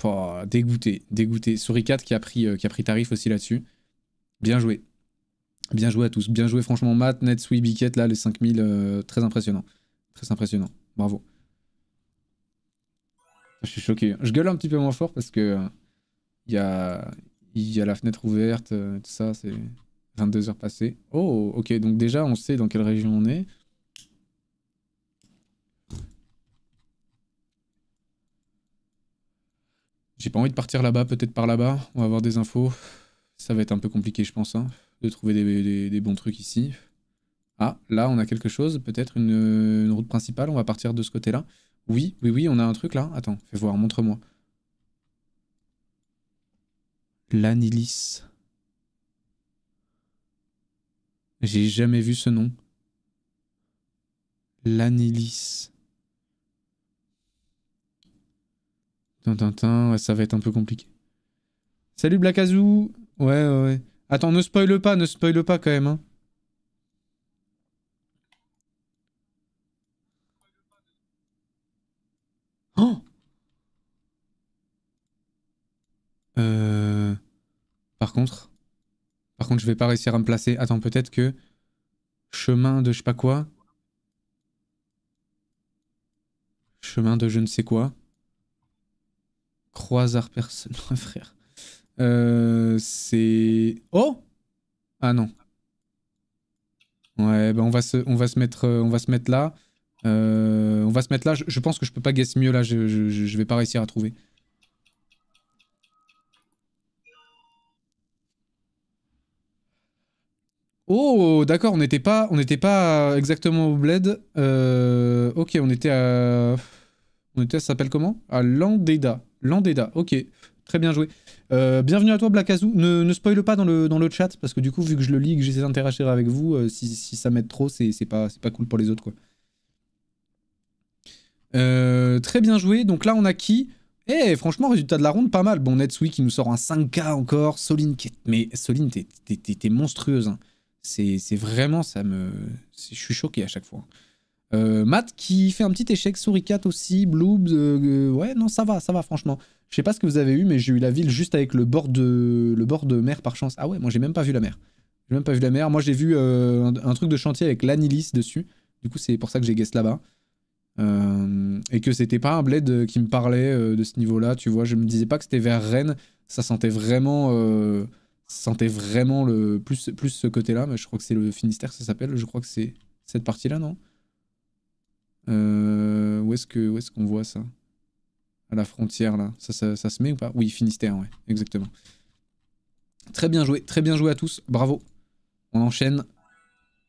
Dégouté. dégoûté, dégoûté. souricat qui a pris, euh, qui a pris tarif aussi là-dessus. Bien joué. Bien joué à tous. Bien joué, franchement, Matt, Netsui, Biquette, là, les 5000, euh, très impressionnant. Très impressionnant. Bravo. Je suis choqué. Je gueule un petit peu moins fort parce que euh, il y a, la fenêtre ouverte, euh, tout ça, c'est 22 h passées. Oh, ok, donc déjà on sait dans quelle région on est. J'ai pas envie de partir là-bas, peut-être par là-bas. On va avoir des infos. Ça va être un peu compliqué, je pense, hein, de trouver des bons trucs ici. Ah, là, on a quelque chose, peut-être une, route principale, on va partir de ce côté-là. Oui, oui, oui, on a un truc là. Attends, fais voir, montre-moi. L'Anilis. J'ai jamais vu ce nom. L'Anilis. Tintin, ouais, ça va être un peu compliqué. Salut Blackazou Ouais, ouais, ouais. Attends, ne spoile pas, ne spoile pas quand même, hein. contre. Par contre, je vais pas réussir à me placer. Attends, peut-être que... Chemin de je sais pas quoi. Chemin de je ne sais quoi. Croisard personne, frère. Euh, c'est... Oh Ah non. Ouais, bah on va se, on va se, mettre, euh, on va se mettre là. Euh, on va se mettre là. Je, pense que je peux pas guess mieux là. Je, je, je vais pas réussir à trouver. Oh, d'accord, on n'était pas, on pas exactement au bled. Euh, ok, on était à... On était, à, ça s'appelle comment À Landeda. Landeda, ok. Très bien joué. Euh, bienvenue à toi, Blackazoo. Ne, ne spoile pas dans le, dans le chat, parce que du coup, vu que je le lis et que j'essaie d'interagir avec vous, euh, si, ça m'aide trop, c'est pas, pas cool pour les autres, quoi. très bien joué. Donc là, on a qui eh, franchement, résultat de la ronde, pas mal. Bon, Netsui qui nous sort un 5K encore. Soline, qui mais Soline, t'es monstrueuse. Hein. C'est vraiment, ça me. Je suis choqué à chaque fois. Euh, Matt qui fait un petit échec, Souricat aussi, Bloobs, euh, euh, ouais, non, ça va, ça va, franchement. Je sais pas ce que vous avez eu, mais j'ai eu la ville juste avec le bord de, le bord de mer par chance. Ah ouais, moi j'ai même pas vu la mer. J'ai même pas vu la mer. Moi j'ai vu un, truc de chantier avec l'Anilis dessus. Du coup, c'est pour ça que j'ai guess là-bas. et que c'était pas un bled qui me parlait de ce niveau-là, tu vois. Je me disais pas que c'était vers Rennes. Ça sentait vraiment sentait vraiment le plus, plus ce côté-là. Mais je crois que c'est le Finistère, ça s'appelle. Je crois que c'est cette partie-là, non euh, Où est-ce que est-ce qu'on voit ça À la frontière, là. Ça, ça, se met ou pas Oui, Finistère, ouais, exactement. Très bien joué, très bien joué à tous. Bravo. On enchaîne.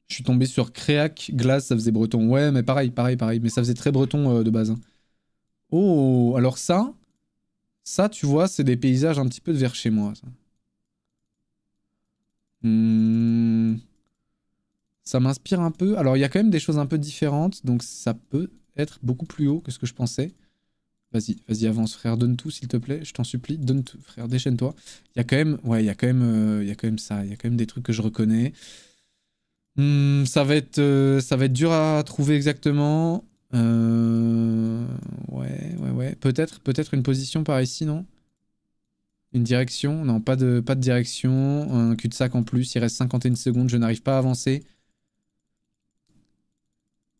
Je suis tombé sur Créac, Glace, ça faisait breton. Ouais, mais pareil, pareil, pareil. Mais ça faisait très breton euh, de base. Hein. Oh, alors ça, ça, tu vois, c'est des paysages un petit peu de vers chez moi. Ça. Hmm. Ça m'inspire un peu. Alors, il y a quand même des choses un peu différentes, donc ça peut être beaucoup plus haut que ce que je pensais. Vas-y, vas-y, avance, frère, donne tout, s'il te plaît, je t'en supplie, donne tout, frère, déchaîne-toi. Il y a quand même, ouais, il y quand même, euh, il y quand même ça, il y a quand même des trucs que je reconnais. Hmm, ça va être, euh, ça va être dur à trouver exactement. Euh, ouais, ouais, ouais. Peut-être, peut-être une position par ici, non une direction Non, pas de, pas de direction. Un cul-de-sac en plus. Il reste 51 secondes. Je n'arrive pas à avancer.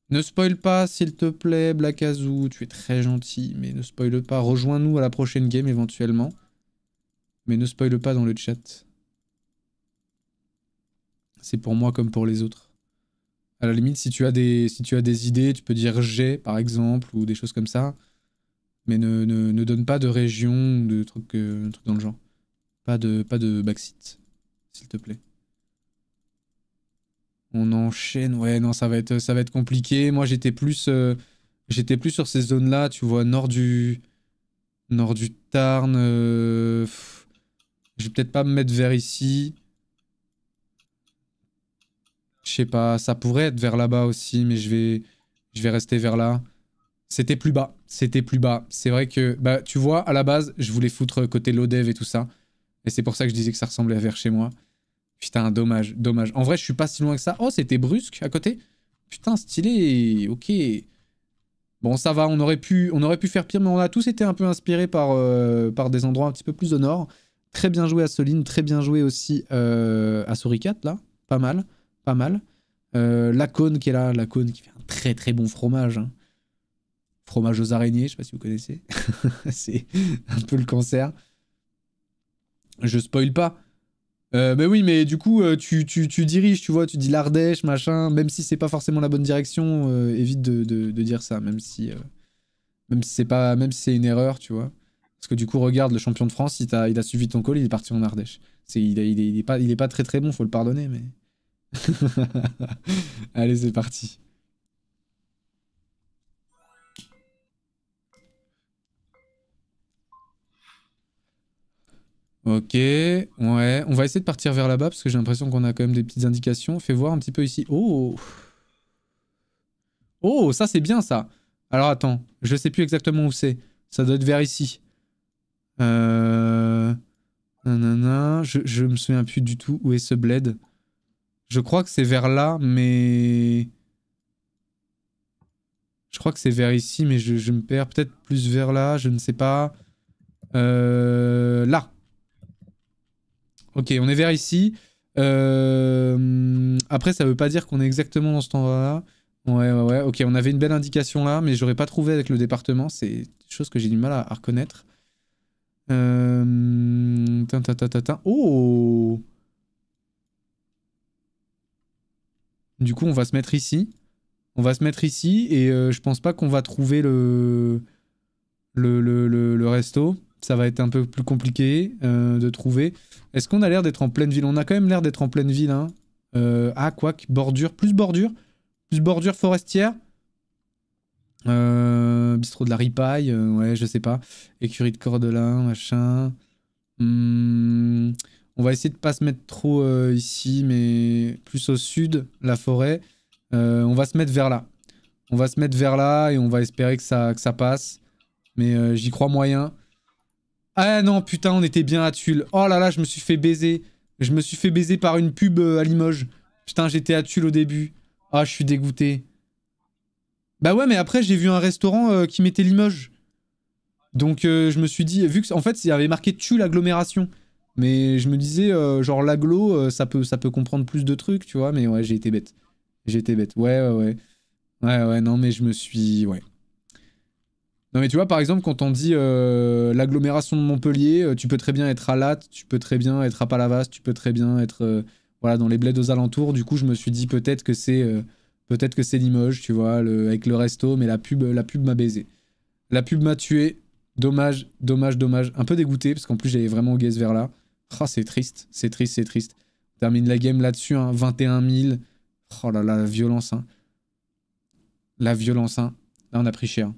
Ne spoil pas, s'il te plaît, Azou, Tu es très gentil, mais ne spoil pas. Rejoins-nous à la prochaine game éventuellement. Mais ne spoil pas dans le chat. C'est pour moi comme pour les autres. À la limite, si tu as des, si tu as des idées, tu peux dire j'ai, par exemple, ou des choses comme ça mais ne, donne pas de région, de trucs, euh, dans le genre. Pas de, pas de backseat, s'il te plaît. On enchaîne, ouais, non, ça va être, ça va être compliqué. Moi, j'étais plus, euh, j'étais plus sur ces zones-là, tu vois, nord du, nord du Tarn. Euh, je vais peut-être pas me mettre vers ici. Je sais pas, ça pourrait être vers là-bas aussi, mais je vais, je vais rester vers là. C'était plus bas. C'était plus bas. C'est vrai que, bah, tu vois, à la base, je voulais foutre euh, côté l'ODEV et tout ça. Et c'est pour ça que je disais que ça ressemblait à vers chez moi. Putain, dommage, dommage. En vrai, je suis pas si loin que ça. Oh, c'était brusque à côté. Putain, stylé. Ok. Bon, ça va, on aurait pu, on aurait pu faire pire, mais on a tous été un peu inspirés par, euh, par des endroits un petit peu plus au nord. Très bien joué à Soline, très bien joué aussi euh, à Souricat, là. Pas mal, pas mal. la cône qui est là, la cône qui fait un très très bon fromage. Hein fromage aux araignées, je sais pas si vous connaissez. c'est un peu le cancer. Je spoil pas. Euh, mais ben oui, mais du coup, euh, tu, tu, tu, diriges, tu vois, tu dis l'Ardèche, machin, même si c'est pas forcément la bonne direction, euh, évite de, de, dire ça, même si, euh, même si c'est pas, même si c'est une erreur, tu vois. Parce que du coup, regarde, le champion de France, il, a, il a suivi ton call, il est parti en Ardèche. C'est, il, il, il, est, pas, il est pas très très bon, faut le pardonner, mais. Allez, c'est parti. Ok, ouais. On va essayer de partir vers là-bas parce que j'ai l'impression qu'on a quand même des petites indications. Fais voir un petit peu ici. Oh Oh, ça c'est bien ça Alors attends, je sais plus exactement où c'est. Ça doit être vers ici. Euh... Nanana, je, je me souviens plus du tout où est ce bled. Je crois que c'est vers là, mais... Je crois que c'est vers ici, mais je, je me perds. Peut-être plus vers là, je ne sais pas. Euh... Là Ok, on est vers ici. Euh, après, ça veut pas dire qu'on est exactement dans ce endroit là Ouais, ouais, ouais. Ok, on avait une belle indication là, mais j'aurais pas trouvé avec le département. C'est chose que j'ai du mal à, reconnaître. Euh, oh Du coup, on va se mettre ici. On va se mettre ici et euh, je pense pas qu'on va trouver Le, le, le resto ça va être un peu plus compliqué euh, de trouver. Est-ce qu'on a l'air d'être en pleine ville On a quand même l'air d'être en pleine ville. ah, quoi Bordure. Plus bordure. Plus bordure forestière. Euh, bistrot de la ripaille. ouais, je sais pas. Écurie de cordelin, machin. Hmm, on va essayer de pas se mettre trop ici, mais plus au sud, la forêt. on va se mettre vers là. On va se mettre vers là et on va espérer que ça, que ça passe. Mais j'y crois moyen. Ah non, putain, on était bien à Tulle. Oh là là, je me suis fait baiser. Je me suis fait baiser par une pub euh, à Limoges. Putain, j'étais à Tulle au début. Ah, je suis dégoûté. Bah ouais, mais après, j'ai vu un restaurant euh, qui mettait Limoges. Donc euh, je me suis dit, vu que en fait, il y avait marqué Tulle agglomération. Mais je me disais, genre l'aglo, ça, peut, ça peut comprendre plus de trucs, tu vois. Mais ouais, j'ai été bête. J'ai été bête. Ouais, ouais, ouais. Ouais, ouais, non, mais je me suis... Ouais. Non mais tu vois, par exemple, quand on dit euh, l'agglomération de Montpellier, euh, tu peux très bien être à Latte, tu peux très bien être à Palavas, tu peux très bien être euh, voilà, dans les bleds aux alentours. Du coup, je me suis dit peut-être que c'est peut-être que c'est Limoges, tu vois, avec le resto, mais la pub la pub m'a baisé. La pub m'a tué. Dommage, dommage, dommage. Un peu dégoûté, parce qu'en plus j'avais vraiment gaze vers là. Ah, c'est triste, c'est triste, c'est triste. termine la game là-dessus, 21 hein. 000. Oh là là, la violence. Hein. La violence. Hein. Là, on a pris cher.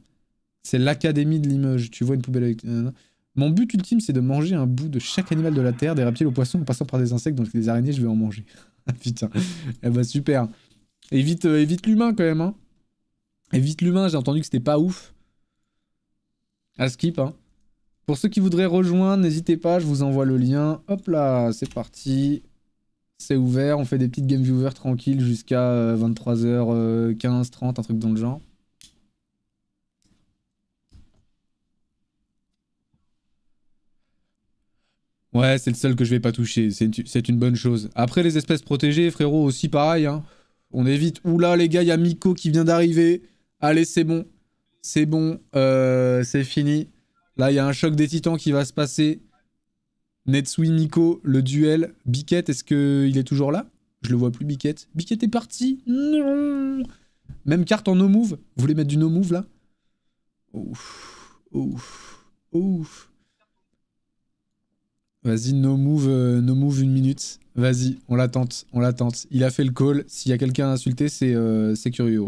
C'est l'académie de Limoges. Tu vois une poubelle avec... Euh, Mon but ultime, c'est de manger un bout de chaque animal de la Terre, des reptiles aux poissons, en passant par des insectes, donc des araignées, je vais en manger. Putain. Eh ben super. Évite, euh, évite l'humain quand même. Hein. Évite l'humain, j'ai entendu que c'était pas ouf. À ah, skip. Hein. Pour ceux qui voudraient rejoindre, n'hésitez pas, je vous envoie le lien. Hop là, c'est parti. C'est ouvert, on fait des petites game viewers tranquilles jusqu'à 23h15, euh, 30, un truc dans le genre. Ouais, c'est le seul que je vais pas toucher, c'est une, bonne chose. Après, les espèces protégées, frérot, aussi pareil. Hein. On évite. Oula, les gars, il y a Miko qui vient d'arriver. Allez, c'est bon. C'est bon, euh, c'est fini. Là, il y a un choc des titans qui va se passer. Netsui Miko, le duel. Biquette, est-ce qu'il est toujours là Je le vois plus, Biquette. Biquette est parti Non Même carte en no move Vous voulez mettre du no move là Ouf, ouf, ouf. Vas-y, no move, euh, no move une minute. Vas-y, on l'attente, on l'attente. Il a fait le call. S'il y a quelqu'un à insulter, c'est euh, curieux.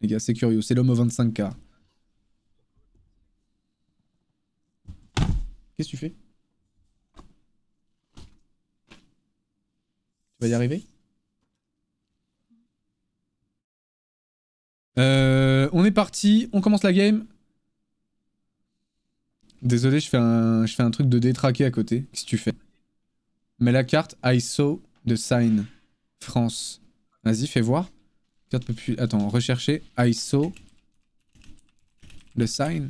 Les gars, c'est curieux. C'est l'homme au 25K. Qu'est-ce que tu fais Tu vas y arriver euh, On est parti, on commence la game. Désolé, je fais un, je fais un truc de détraqué à côté. quest tu fais Mais la carte I de the sign. France. Vas-y, fais voir. Carte plus... Attends, rechercher. I saw the sign.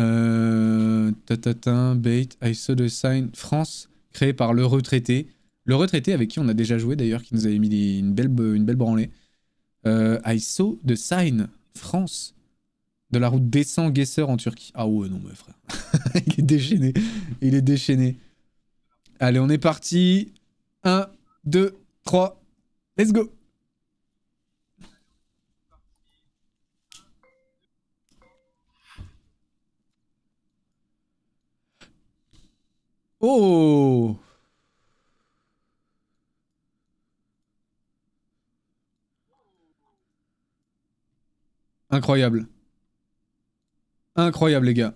Euh... Tatatin, bait, I saw the sign. France, créé par le retraité. Le retraité avec qui on a déjà joué d'ailleurs, qui nous avait mis une, belle, une belle branlée. Euh, I saw sign. France de la route descend guesseur en Turquie. Ah ouais, non, mais frère. Il est déchaîné. Il est déchaîné. Allez, on est parti. 1, 2, 3. Let's go. Oh Incroyable. Incroyable les gars.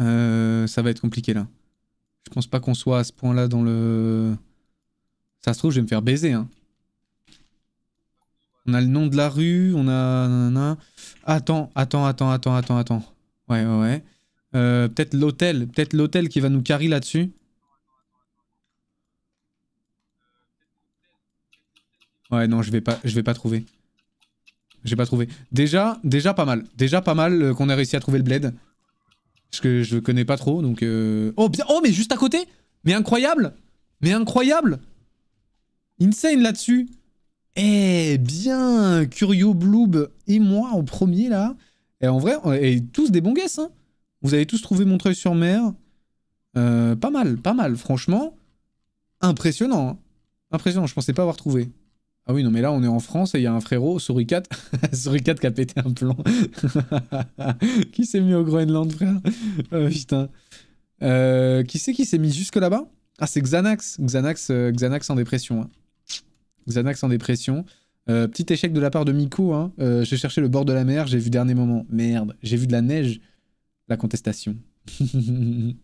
Euh, ça va être compliqué là. Je pense pas qu'on soit à ce point-là dans le... Ça se trouve, je vais me faire baiser. Hein. On a le nom de la rue, on a... Attends, attends, attends, attends, attends, attends. Ouais, ouais, ouais. Euh, peut-être l'hôtel, peut-être l'hôtel qui va nous carry là-dessus. Ouais, non, je vais pas, je vais pas trouver. J'ai pas trouvé. Déjà, déjà pas mal. Déjà pas mal euh, qu'on ait réussi à trouver le bled. Parce que je connais pas trop, donc... Euh, oh, bien... oh, mais juste à côté Mais incroyable Mais incroyable Insane là-dessus Eh bien Curio Bloob et moi en premier, là. Et en vrai, et tous des bons guesses, hein vous avez tous trouvé Montreuil-sur-Mer. Euh, pas mal, pas mal, franchement. Impressionnant. Hein. Impressionnant, je pensais pas avoir trouvé. Ah oui, non, mais là, on est en France et il y a un frérot, Souricat, Souricat qui a pété un plan. qui s'est mis au Groenland, frère oh, Putain. Euh, qui c'est qui s'est mis jusque là-bas Ah, c'est Xanax. Xanax, euh, Xanax en dépression. Hein. Xanax en dépression. petit échec de la part de Miko. Hein. j'ai cherché le bord de la mer, j'ai vu dernier moment. Merde, j'ai vu de la neige la contestation.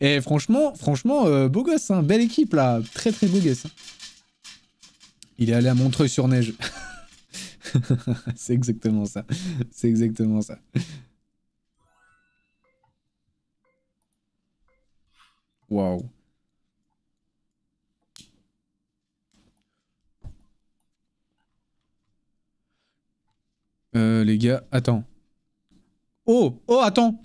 Et franchement, franchement, euh, beau gosse, hein. belle équipe là, très très beau gosse. Hein. Il est allé à Montreux sur neige. c'est exactement ça. C'est exactement ça. Waouh. Euh, les gars, attends. Oh, oh, attends.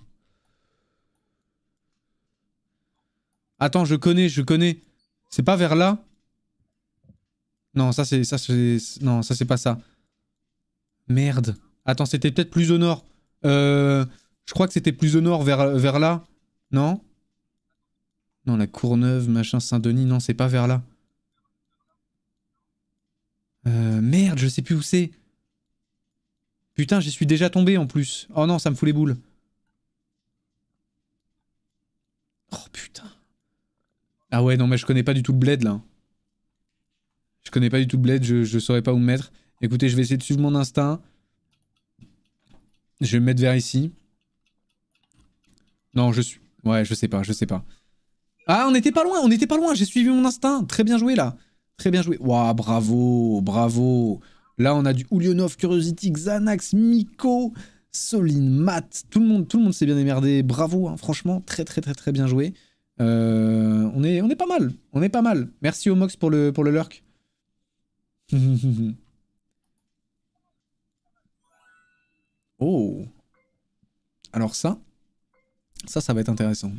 Attends, je connais, je connais. C'est pas vers là Non, ça c'est ça c'est non, ça c'est pas ça. Merde. Attends, c'était peut-être plus au nord. Euh, je crois que c'était plus au nord vers vers là. Non Non, la Courneuve, machin Saint-Denis, non, c'est pas vers là. Euh, merde, je sais plus où c'est. Putain, j'y suis déjà tombé en plus. Oh non, ça me fout les boules. Oh putain. Ah ouais, non, mais je connais pas du tout le bled, là. Je connais pas du tout le bled, je, je saurais pas où me mettre. Écoutez, je vais essayer de suivre mon instinct. Je vais me mettre vers ici. Non, je suis... Ouais, je sais pas, je sais pas. Ah, on était pas loin, on était pas loin, j'ai suivi mon instinct. Très bien joué, là. Très bien joué. Waouh, bravo, bravo. Là, on a du Oulionov, Curiosity, Xanax, Miko, Solin, Matt. Tout le monde, tout le monde s'est bien émerdé. Bravo, hein, franchement, très très très très bien joué. Euh, on, est, on est pas mal. On est pas mal. Merci au Mox pour le, pour le lurk. oh. Alors ça, ça, ça va être intéressant.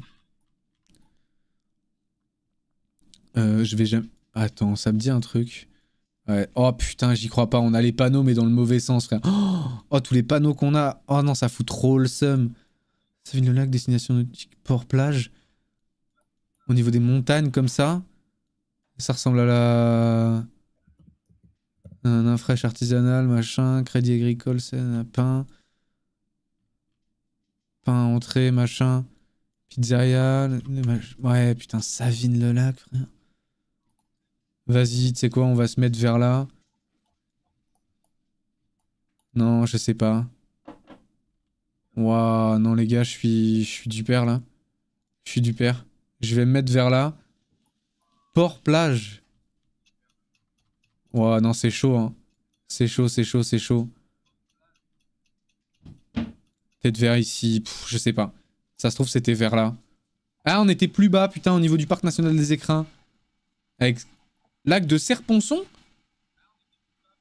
Euh, je vais jamais... Attends, ça me dit un truc. Oh putain, j'y crois pas. On a les panneaux, mais dans le mauvais sens, Oh, tous les panneaux qu'on a. Oh non, ça fout trop le seum. Ça une le lac, destination nautique, port, plage au niveau des montagnes comme ça. Ça ressemble à la... Un, un fraîche artisanal, machin, crédit agricole, c'est pain. Pain, entrée, machin. Pizzeria. Ouais, putain, Savine-le-Lac, Vas-y, tu sais quoi, on va se mettre vers là. Non, je sais pas. Waouh, non les gars, je suis, je suis du père là. Je suis du père. Je vais me mettre vers là. Port-plage. Ouah, non, c'est chaud, hein. C'est chaud, c'est chaud, c'est chaud. Peut-être vers ici, je sais pas. Ça se trouve, c'était vers là. Ah, on était plus bas, putain, au niveau du parc national des écrins. Avec lac de Serponçon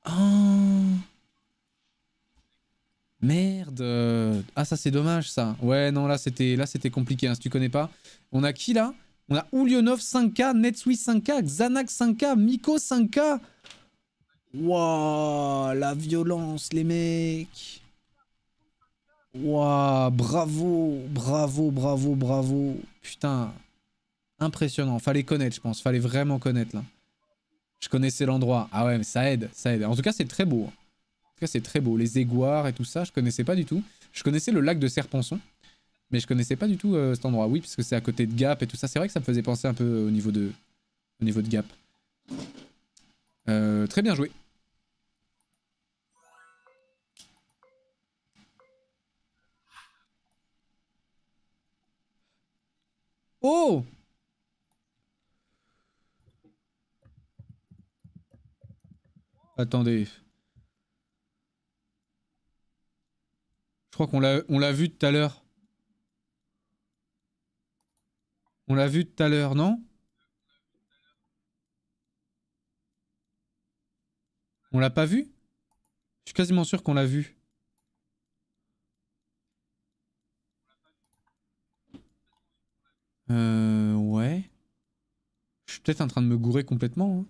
Oh Merde Ah, ça, c'est dommage, ça. Ouais, non, là, c'était là c'était compliqué. Hein. Si tu connais pas, on a qui là On a Oulionov, 5K, Netsui 5K, Xanax 5K, Miko 5K. Waouh, la violence, les mecs. Waouh, bravo, bravo, bravo, bravo. Putain, impressionnant. Fallait connaître, je pense. Fallait vraiment connaître là. Je connaissais l'endroit. Ah ouais, mais ça aide, ça aide. En tout cas, c'est très beau. Hein. En tout cas, c'est très beau. Les égoires et tout ça, je connaissais pas du tout. Je connaissais le lac de Serpenson. Mais je connaissais pas du tout euh, cet endroit. Oui, parce que c'est à côté de Gap et tout ça. C'est vrai que ça me faisait penser un peu au niveau de, au niveau de Gap. Euh, très bien joué. Oh Attendez. Je crois qu'on l'a vu tout à l'heure. On l'a vu tout à l'heure, non On l'a pas vu Je suis quasiment sûr qu'on l'a vu. Euh... Ouais. Je suis peut-être en train de me gourer complètement.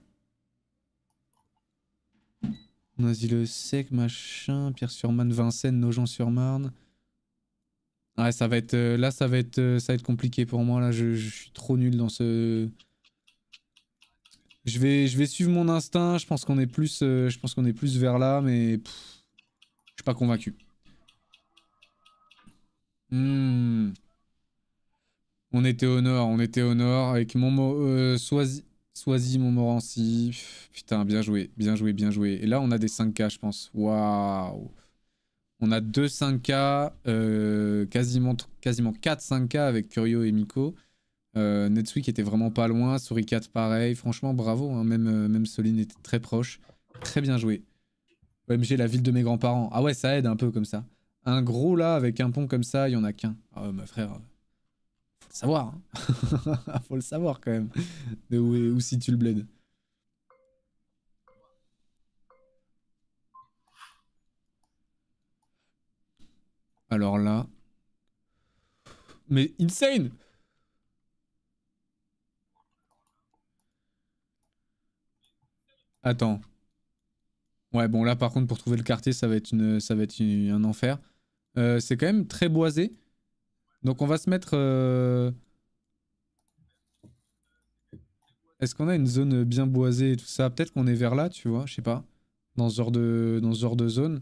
Hein. dit le sec, machin, Pierre-sur-Marne, Vincennes, Nogent-sur-Marne. Ouais, ça va être, euh, là, ça va, être, euh, ça va être compliqué pour moi. Là, je, suis trop nul dans ce... Je vais, je vais suivre mon instinct. Je pense qu'on est, plus, euh, je pense qu'on est plus vers là, mais... je suis pas convaincu. Hmm. On était au nord, on était au nord avec mon sois Soisy, mon Montmorency. Putain, bien joué, bien joué, bien joué. Et là, on a des 5K, je pense. Waouh. On a 2 5K, euh, quasiment, quasiment 4 5K avec Curio et Miko. Euh, était vraiment pas loin, Souris4 pareil. Franchement, bravo, hein, même, euh, même Soline était très proche. Très bien joué. OMG, la ville de mes grands-parents. Ah ouais, ça aide un peu comme ça. Un gros là, avec un pont comme ça, il y en a qu'un. Ah ouais, ma frère, euh, faut le savoir. Hein. faut le savoir quand même. De où, où situe le bled. Alors là... Mais insane Attends. Ouais, bon là par contre pour trouver le quartier ça va être, une, ça va être un enfer. Euh, c'est quand même très boisé. Donc on va se mettre... Euh, est-ce qu'on a une zone bien boisée et tout ça Peut-être qu'on est vers là, tu vois, je sais pas. Dans de, dans ce genre de zone.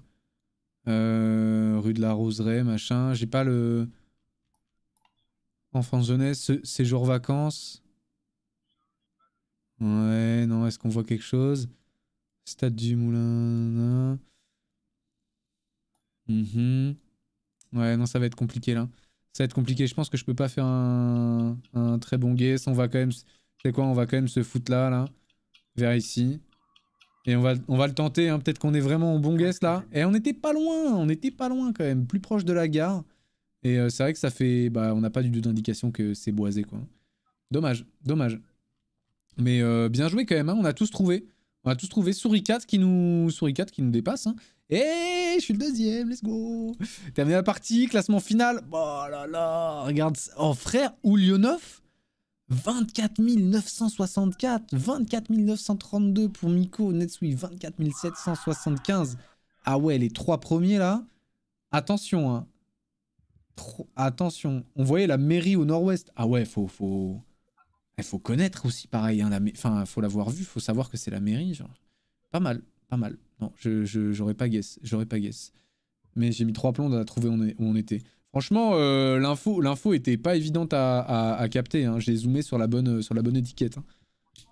Euh, rue de la Roseraie, machin. J'ai pas le. Enfance jeunesse, séjour vacances. Ouais, non, est-ce qu'on voit quelque chose Stade du Moulin. Mhm. Ouais, non, ça va être compliqué là. Ça va être compliqué. Je pense que je peux pas faire un, un très bon guess. On va quand même. C'est quoi On va quand même se foutre là, là. Vers ici. Et on va, on va le tenter, hein. peut-être qu'on est vraiment au bon guess là. Et on n'était pas loin, on n'était pas loin quand même, plus proche de la gare. Et euh, c'est vrai que ça fait... Bah, on n'a pas du tout d'indication que c'est boisé, quoi. Dommage, dommage. Mais euh, bien joué quand même, hein. on a tous trouvé. On a tous trouvé souris qui nous, qui nous dépasse. Hein. Et je suis le deuxième, let's go Terminé la partie, classement final. Oh là là, regarde, en frère, ou Lyonov 24 964, 24 932 pour Miko, Netsui, 24 775. Ah ouais, les trois premiers là, attention, hein. attention. On voyait la mairie au nord-ouest. Ah ouais, faut, faut connaître aussi pareil. Hein, enfin, faut l'avoir vu, faut savoir que c'est la mairie. Genre. Pas mal, pas mal. Non, j'aurais pas guess, j'aurais pas guess. Mais j'ai mis trois plombs à trouver où on était. Franchement, euh, l'info, l'info était pas évidente à, capter. Hein. J'ai zoomé sur la bonne, sur la bonne étiquette. Hein.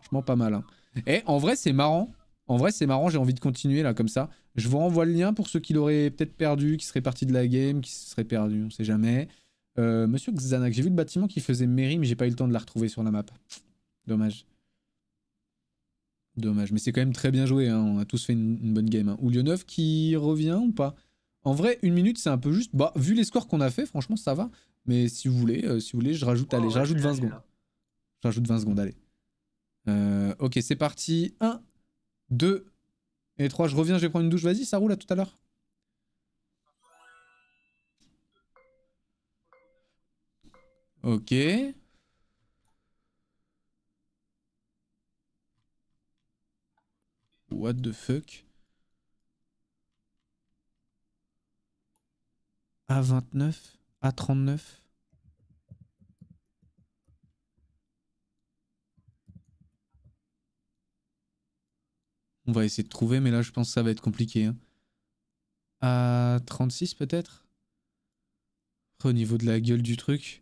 Franchement, pas mal. Hein. Et en vrai, c'est marrant. En vrai, c'est marrant. J'ai envie de continuer là comme ça. Je vous renvoie le lien pour ceux qui l'auraient peut-être perdu, qui seraient partis de la game, qui se seraient perdus. On sait jamais. Euh, monsieur Xanak, j'ai vu le bâtiment qui faisait mairie, mais j'ai pas eu le temps de la retrouver sur la map. Dommage. Dommage. Mais c'est quand même très bien joué. On a tous fait une, bonne game. Ou 9 qui revient ou pas en vrai, une minute, c'est un peu juste. Bah, vu les scores qu'on a fait, franchement, ça va. Mais si vous voulez, euh, si vous voulez, je rajoute, allez, 20 secondes. Je rajoute 20 secondes, allez. Euh, ok, c'est parti. 1, 2 et 3. Je reviens, je vais prendre une douche. Vas-y, ça roule à tout à l'heure. Ok. What the fuck A29, A39. On va essayer de trouver, mais là je pense que ça va être compliqué. Hein. A36 peut-être Au niveau de la gueule du truc.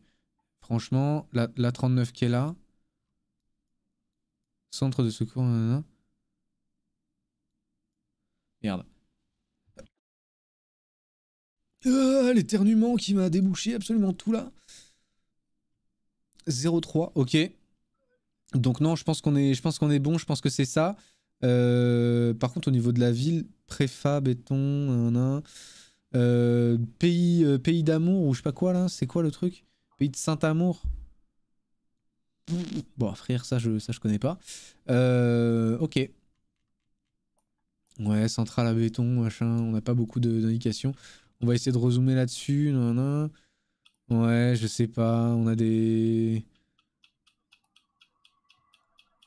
Franchement, la, 39 qui est là. Centre de secours. Merde. Ah, l'éternuement qui m'a débouché absolument tout là. 0,3, ok. Donc non, je pense qu'on est, je pense qu'on est bon, je pense que c'est ça. Euh, par contre, au niveau de la ville, préfab, béton, euh, pays, euh, pays d'amour ou je sais pas quoi là, c'est quoi le truc Pays de Saint-Amour Bon, frère, ça je, ça je connais pas. Euh, ok. Ouais, centrale à béton, machin, on n'a pas beaucoup d'indications. On va essayer de rezoomer là-dessus. Ouais, je sais pas. On a des...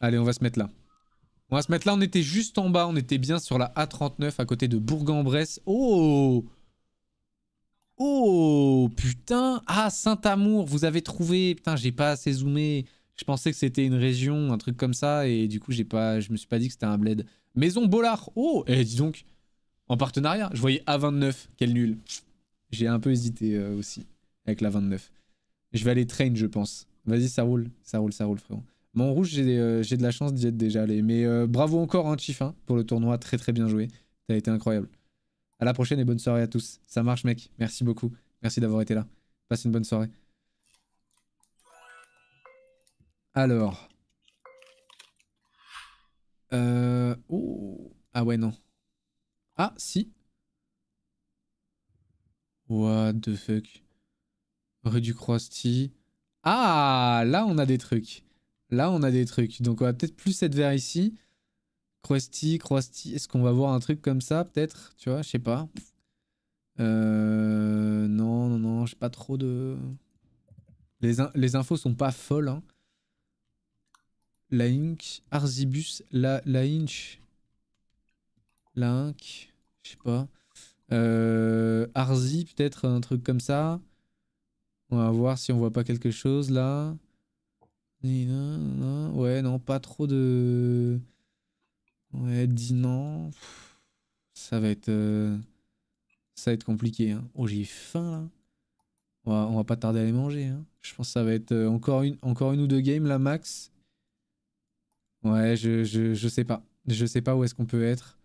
Allez, on va se mettre là. On va se mettre là. On était juste en bas. On était bien sur la A39 à côté de Bourg-en-Bresse. Oh Oh putain Ah, Saint-Amour, vous avez trouvé Putain, j'ai pas assez zoomé. Je pensais que c'était une région, un truc comme ça, et du coup, j'ai pas, je me suis pas dit que c'était un bled. Maison Bollard Oh Eh, dis donc en partenariat. Je voyais A29, quel nul. J'ai un peu hésité euh, aussi avec la 29. Je vais aller train, je pense. Vas-y, ça roule, ça roule, ça roule, frérot. Mon rouge, euh, j'ai de la chance d'y être déjà allé. Mais euh, bravo encore, hein, Chief, hein, pour le tournoi. Très, très bien joué. Ça a été incroyable. À la prochaine et bonne soirée à tous. Ça marche, mec. Merci beaucoup. Merci d'avoir été là. Passe une bonne soirée. Alors. Euh... Oh. Ah ouais, non. Ah, si. What the fuck. Rue du Croisty. Ah, là on a des trucs. Là on a des trucs. Donc on va peut-être plus être vers ici. Croisty, Croisty. Est-ce qu'on va voir un truc comme ça peut-être Tu vois, je sais pas. Euh, non, non, non, j'ai pas trop de... Les, les infos sont pas folles. Hein. La Arzibus, la, la Inch, je sais pas. Euh, Arzi peut-être, un truc comme ça. On va voir si on voit pas quelque chose là. Ouais, non, pas trop de. Ouais, non Ça va être. Euh, ça va être compliqué. Hein. Oh, j'ai faim là. On va, pas tarder à les manger. Hein. Je pense que ça va être euh, encore une, encore une ou deux games là, max. Ouais, je, je sais pas. Je sais pas où est-ce qu'on peut être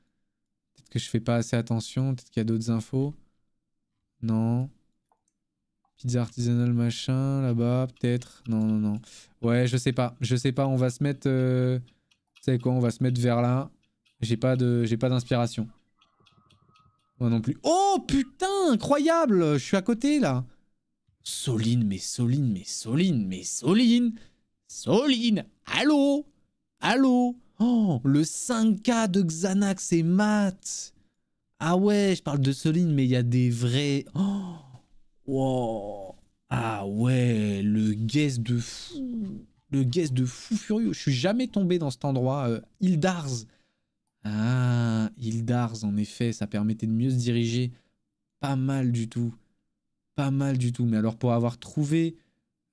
que je fais pas assez attention Peut-être qu'il y a d'autres infos Non. Pizza artisanale machin, là-bas, peut-être Non, non, non. Ouais, je sais pas. Je sais pas, on va se mettre... c'est euh, Tu sais quoi, on va se mettre vers là. J'ai pas d'inspiration. Moi non plus. Oh putain, incroyable Je suis à côté là. Soline, mais Soline, mais Soline, mais Soline Soline Allô Allô Oh, le 5K de Xanax et Matt. Ah ouais, je parle de Soline, mais il y a des vrais... Oh, wow. Ah ouais, le guest de fou. Le guest de fou furieux. Je suis jamais tombé dans cet endroit. Euh, Hildars. Ah, Hildars, en effet, ça permettait de mieux se diriger. Pas mal du tout. Pas mal du tout. Mais alors, pour avoir trouvé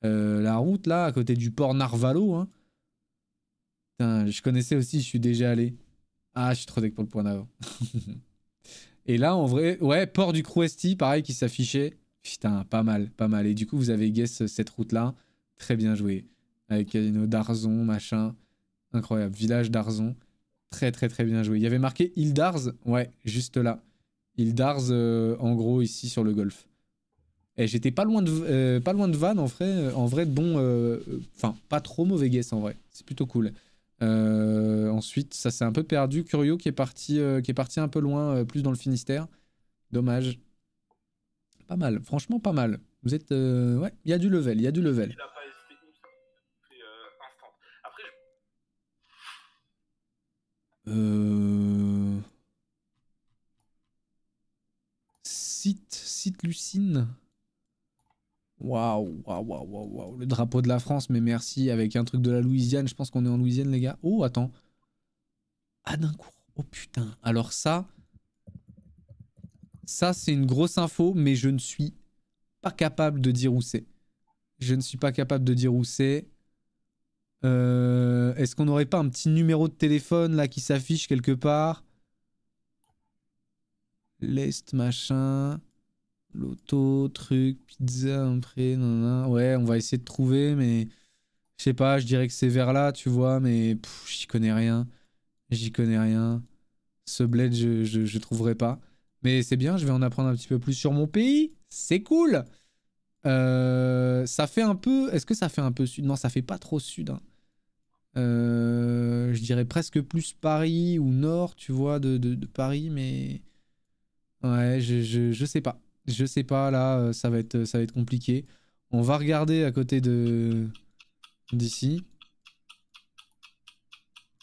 euh, la route, là, à côté du port Narvalo, hein, je connaissais aussi, je suis déjà allé. Ah, je suis trop deck pour le point d'avant. Et là, en vrai, ouais, port du Crouesti, pareil, qui s'affichait. Putain, pas mal, pas mal. Et du coup, vous avez guess cette route-là. Très bien joué. Avec Casino euh, d'Arzon, machin. Incroyable. Village d'Arzon. Très, très, très bien joué. Il y avait marqué Île Ouais, juste là. Île euh, en gros, ici, sur le golfe. Et j'étais pas loin de euh, pas loin de Vannes, en vrai. En vrai, bon... Enfin, pas trop mauvais guess, en vrai. C'est plutôt cool. Euh, ensuite, ça s'est un peu perdu. Curio qui est parti, euh, qui est parti un peu loin, euh, plus dans le Finistère. Dommage. Pas mal, franchement pas mal. Vous êtes. ouais, il y a du level, il y a du level. Site, site Lucine. Waouh, waouh, waouh, waouh, Le drapeau de la France, mais merci. Avec un truc de la Louisiane, je pense qu'on est en Louisiane, les gars. Oh, attends. Ah, d'un coup. Oh putain. Alors ça, ça c'est une grosse info, mais je ne suis pas capable de dire où c'est. Je ne suis pas capable de dire où c'est. Euh, est-ce qu'on n'aurait pas un petit numéro de téléphone là qui s'affiche quelque part L'Est machin. L'auto, truc, pizza, après, non Ouais, on va essayer de trouver, mais je sais pas, je dirais que c'est vers là, tu vois, mais j'y connais rien. J'y connais rien. Ce bled, je, je, trouverai pas. Mais c'est bien, je vais en apprendre un petit peu plus sur mon pays. C'est cool. Euh, ça fait un peu. Est-ce que ça fait un peu sud Non, ça fait pas trop sud. Hein. Euh, je dirais presque plus Paris ou nord, tu vois, de, Paris, mais. Ouais, je, je, je sais pas je sais pas, là, euh, ça va être, ça va être compliqué. On va regarder à côté de d'ici.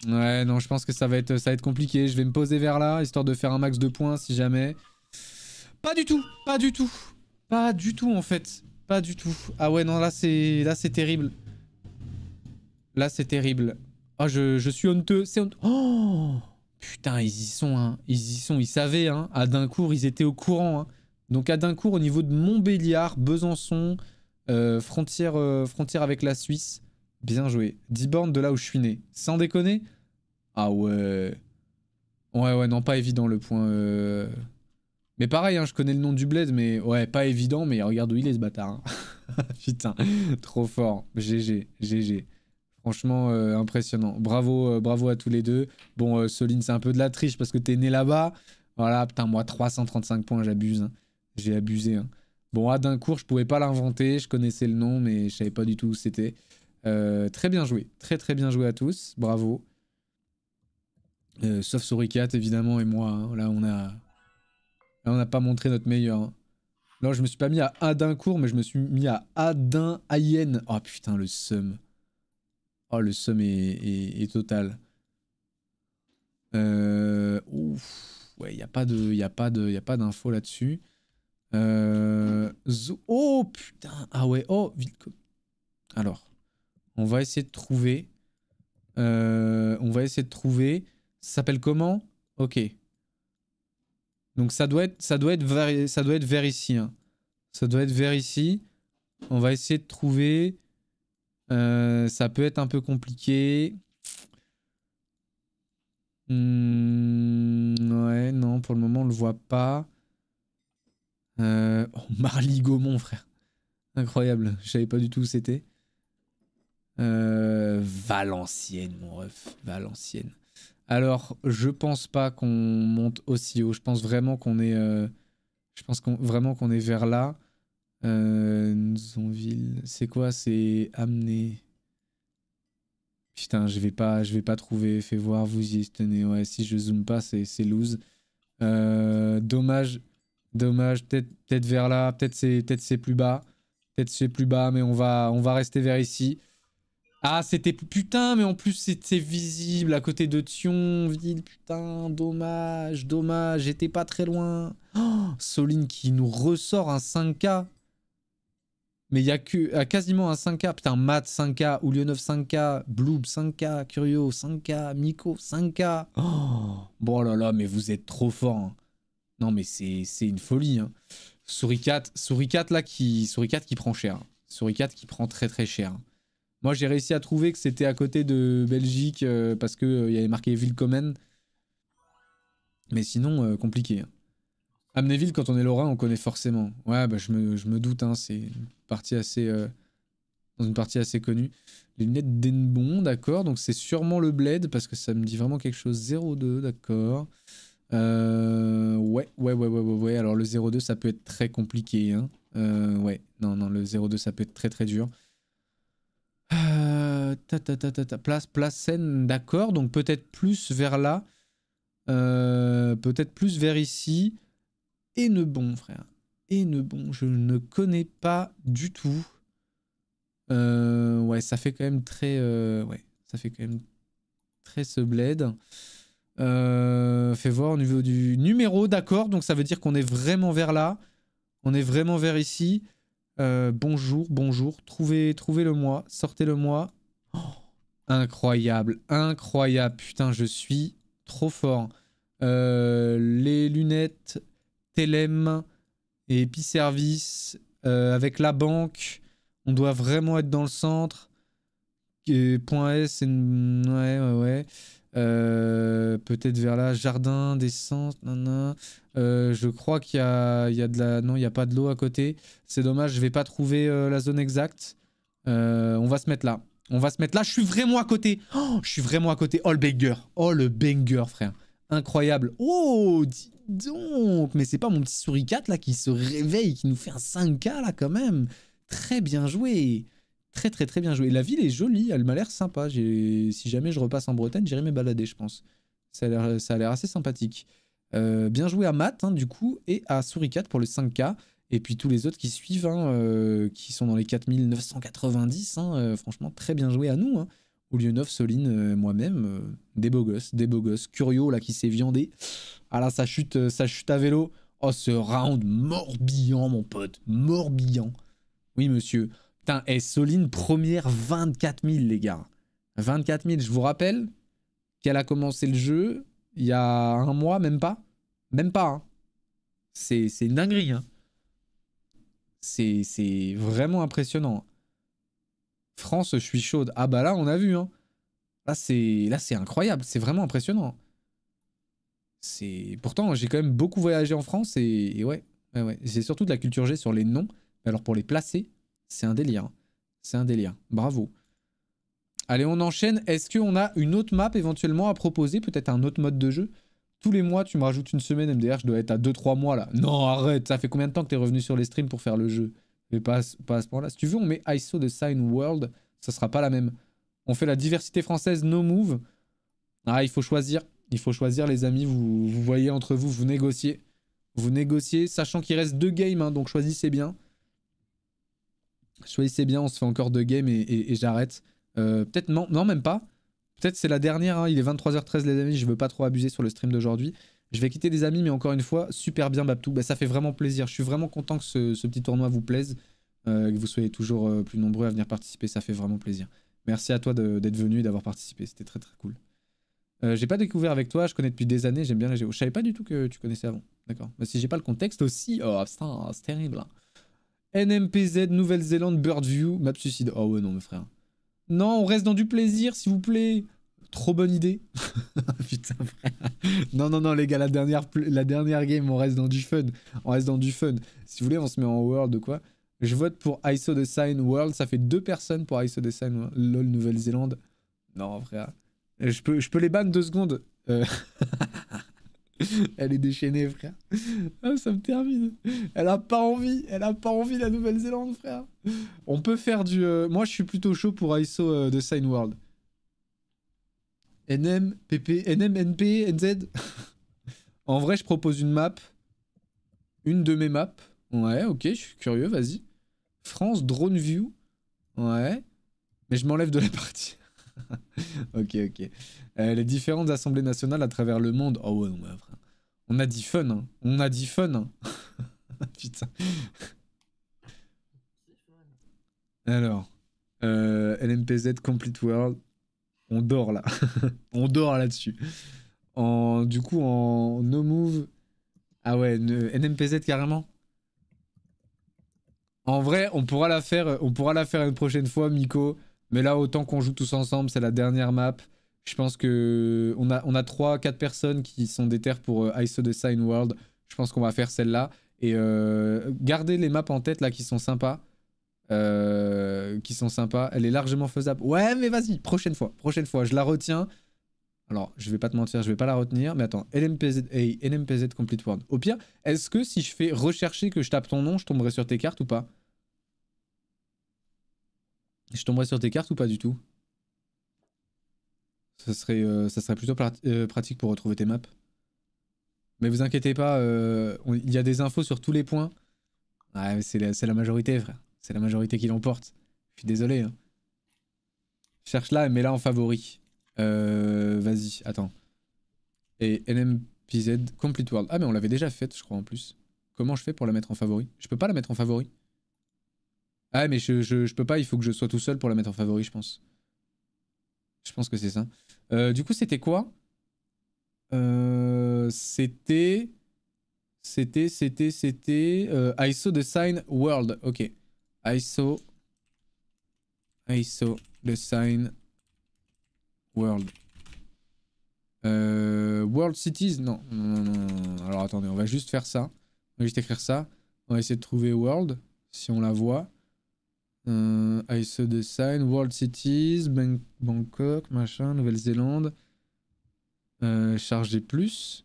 Ouais, non, je pense que ça va, être, ça va être compliqué. Je vais me poser vers là, histoire de faire un max de points si jamais. Pas du tout, pas du tout. Pas du tout, en fait. Pas du tout. Ah ouais, non, là, c'est là c'est terrible. Là, c'est terrible. Ah, je, suis honteux. C'est Oh Putain, ils y sont, hein. Ils y sont, ils savaient, hein. À ah, d'un coup, ils étaient au courant, hein. Donc à coup, au niveau de Montbéliard, Besançon, euh, frontière, euh, frontière avec la Suisse. Bien joué. 10 de là où je suis né. Sans déconner Ah ouais. Ouais, ouais, non, pas évident le point. Euh. Mais pareil, hein, je connais le nom du bled, mais ouais, pas évident, mais regarde où il est ce bâtard. Hein. Putain, trop fort. GG, GG. Franchement, impressionnant. Bravo, bravo à tous les deux. Bon, Soline, c'est un peu de la triche parce que t'es né là-bas. Voilà, putain, moi, 335 points, j'abuse. Hein. J'ai abusé. Hein. Bon, Adincourt, ah, je pouvais pas l'inventer, je connaissais le nom, mais je savais pas du tout où c'était. Euh, très bien joué, très très bien joué à tous, bravo. Euh, sauf Souricat, évidemment et moi, hein. là on a... on n'a pas montré notre meilleur. Hein. Non, je je me suis pas mis à Adincourt, mais je me suis mis à Adin Ayen. Oh putain le sum. Oh le sum est, total. Euh... Ouais, il n'y a pas d'infos là-dessus. Euh, oh putain Ah ouais, oh, Alors, on va essayer de trouver. Euh, on va essayer de trouver. Ça s'appelle comment Ok. Donc ça doit être, ça doit être vers, ça doit être vers ici. Hein. Ça doit être vers ici. On va essayer de trouver. Euh, ça peut être un peu compliqué. Hmm, ouais, non, pour le moment on le voit pas. Euh, oh, Marly Gaumont, frère. Incroyable, je savais pas du tout où c'était. Euh, Valenciennes, mon ref. Valenciennes. Alors, je pense pas qu'on monte aussi haut. Je pense vraiment qu'on est, euh, je pense qu'on vraiment qu'on est vers là. Euh, c'est quoi C'est amener. Putain, je vais pas, je vais pas trouver. Fais voir, vous y tenez. Ouais, si je zoome pas, c'est c'est lose. dommage. Dommage, peut-être vers là, peut-être c'est peut plus bas. Peut-être c'est plus bas, mais on va, on va rester vers ici. Ah, c'était... Putain, mais en plus, c'était visible à côté de Thionville. Putain, dommage, dommage. J'étais pas très loin. Oh, Soline qui nous ressort un 5K. Mais il y a que, ah, quasiment un 5K. Putain, Matt 5K, Oulionov 5K, Bloob 5K, Curio 5K, Miko 5K. Oh, bon oh là là, mais vous êtes trop fort. Hein. Non, mais c'est une folie. Hein. Souris là, qui, Souricat qui prend cher. 4 hein. qui prend très très cher. Hein. Moi, j'ai réussi à trouver que c'était à côté de Belgique euh, parce qu'il euh, y avait marqué Vilkomen Mais sinon, euh, compliqué. Hein. Amnéville, quand on est Lorrain, on connaît forcément. Ouais, bah, je, me, doute, c'est une partie assez. dans une partie assez connue. Les lunettes d'Enbon, d'accord. Donc c'est sûrement le bled parce que ça me dit vraiment quelque chose. 0-2, d'accord. Euh, ouais, ouais, ouais, ouais, ouais, Alors le 0-2 ça peut être très compliqué. Hein. Euh, ouais, non, non, le 0-2 ça peut être très, très dur. Euh, ta, ta, ta, place, place scène. d'accord. Donc peut-être plus vers là. Euh, peut-être plus vers ici. Et ne bon, frère. Et ne bon, je ne connais pas du tout. ouais, ça fait quand même très. ouais, ça fait quand même très ce bled. Euh, fait voir au niveau du numéro, d'accord. Donc ça veut dire qu'on est vraiment vers là. On est vraiment vers ici. Euh, bonjour, bonjour. Trouvez, trouvez le moi. Sortez le moi. Oh, incroyable, incroyable. Putain, je suis trop fort. Euh, les lunettes, Telem et Episervice euh, avec la banque. On doit vraiment être dans le centre. point S, ouais, ouais, ouais. Euh, peut-être vers là, jardin, descente, Non Euh, je crois qu'il y a, il y a de la... Non, il n'y a pas de l'eau à côté. C'est dommage, je vais pas trouver euh, la zone exacte. Euh, on va se mettre là. On va se mettre là. Je suis vraiment à côté. Oh, je suis vraiment à côté. Oh, le banger. Oh, le banger, frère. Incroyable. Oh, dis donc. Mais c'est pas mon petit souricat, là, qui se réveille, qui nous fait un 5K, là, quand même. Très bien joué. Très très très bien joué. La ville est jolie, elle m'a l'air sympa. Si jamais je repasse en Bretagne, j'irai me balader, je pense. Ça a l'air assez sympathique. Euh, bien joué à Matt, hein, du coup, et à Souricat pour le 5K. Et puis tous les autres qui suivent, hein, euh, qui sont dans les 4990. Hein, euh, franchement, très bien joué à nous. Hein. Oulionov, Soline, moi-même, des beaux gosses, des beaux gosses. Curio, là, qui s'est viandé. Ah là, ça chute, ça chute à vélo. Oh, ce round morbillant, mon pote, morbillant. Oui, monsieur. Putain, Soline, première 24 000, les gars. 24 000, je vous rappelle qu'elle a commencé le jeu il y a un mois, même pas. Même pas, hein. C'est une dinguerie, hein. C'est vraiment impressionnant. France, je suis chaude. Ah bah là, on a vu, hein. Là, c'est incroyable, c'est vraiment impressionnant. C'est Pourtant, j'ai quand même beaucoup voyagé en France et, ouais, c'est surtout de la culture G sur les noms. alors pour les placer, c'est un délire. Hein. C'est un délire. Bravo. Allez, on enchaîne. Est-ce qu'on a une autre map éventuellement à proposer Peut-être un autre mode de jeu Tous les mois, tu me rajoutes une semaine, MDR, je dois être à 2-3 mois là. Non, arrête, ça fait combien de temps que t'es revenu sur les streams pour faire le jeu Mais pas, pas à ce point-là. Si tu veux, on met ISO de sign world, ça sera pas la même. On fait la diversité française, no move. Ah, il faut choisir. Il faut choisir, les amis. Vous, vous voyez entre vous, vous négociez. Vous négociez, sachant qu'il reste deux games, hein, donc choisissez bien. Choisissez bien, on se fait encore deux games et, j'arrête. Euh, peut-être, non, non, même pas. Peut-être c'est la dernière, hein. il est 23h13 les amis, je veux pas trop abuser sur le stream d'aujourd'hui. Je vais quitter les amis, mais encore une fois, super bien Babtou, bah, ça fait vraiment plaisir. Je suis vraiment content que ce, petit tournoi vous plaise, euh, que vous soyez toujours euh, plus nombreux à venir participer, ça fait vraiment plaisir. Merci à toi d'être venu et d'avoir participé, c'était très très cool. j'ai pas découvert avec toi, je connais depuis des années, j'aime bien les géos. Je savais pas du tout que tu connaissais avant, d'accord. Bah, si j'ai pas le contexte aussi, oh c'est terrible. Hein. NMPZ, Nouvelle-Zélande, Birdview, map suicide. Oh ouais, non, mon frère. Non, on reste dans du plaisir, s'il vous plaît. Trop bonne idée. Putain, frère. Non, non, non, les gars, la dernière, la dernière game, on reste dans du fun. On reste dans du fun. Si vous voulez, on se met en world ou quoi. Je vote pour ISO Design World. Ça fait deux personnes pour ISO Design World. LOL, Nouvelle-Zélande. Non, frère. Je peux, je peux les ban deux secondes. Euh, Elle est déchaînée, frère. Ah, ça me termine. Elle a pas envie. Elle a pas envie, la Nouvelle-Zélande, frère. On peut faire du... Euh, moi, je suis plutôt chaud pour ISO euh, de Sign World. NM, PP, NM, NP, NZ. en vrai, je propose une map. Une de mes maps. Ouais, ok, je suis curieux, vas-y. France, Drone View. Ouais. Mais je m'enlève de la partie. ok, ok. Euh, les différentes assemblées nationales à travers le monde. Oh ouais, non, on a dit fun. Hein. On a dit fun. Hein. Putain. Alors, euh, LMPZ Complete World. On dort là. on dort là-dessus. En, du coup, en No Move. Ah ouais, NMPZ carrément. En vrai, on pourra la faire, on pourra la faire une prochaine fois, Miko. Mais là, autant qu'on joue tous ensemble, c'est la dernière map. Je pense que on a, on a 3-4 personnes qui sont déter pour Ice euh, I the Sign World. Je pense qu'on va faire celle-là. Et euh, gardez les maps en tête là qui sont sympas. Euh, qui sont sympas. Elle est largement faisable. Ouais, mais vas-y, prochaine fois. Prochaine fois, je la retiens. Alors, je vais pas te mentir, je vais pas la retenir. Mais attends, LMPZ, hey, LMPZ Complete World. Au pire, est-ce que si je fais rechercher que je tape ton nom, je tomberai sur tes cartes ou pas Je tomberai sur tes cartes ou pas du tout ça serait, euh, ça plutôt euh, pratique pour retrouver tes maps. Mais vous inquiétez pas, euh, il y a des infos sur tous les points. Ah, c'est la, majorité, frère. C'est la majorité qui l'emporte. Je suis désolé. Hein. Cherche là, mets-la en favori. Vas-y, attends. Et NMPZ Complete World. Ah, mais on l'avait déjà faite, je crois, en plus. Comment je fais pour la mettre en favori Je peux pas la mettre en favori. Ah mais je, je, peux pas, il faut que je sois tout seul pour la mettre en favori, je pense. Je pense que c'est ça. Euh, du coup, c'était quoi euh, C'était... C'était, c'était, c'était... Euh, I saw the sign world. Ok. I saw... I saw the sign world. world cities non. non. Alors attendez, on va juste faire ça. On va juste écrire ça. On va essayer de trouver world, si on la voit. Euh, I World Cities, Bangkok, machin, Nouvelle-Zélande. Euh, charger plus.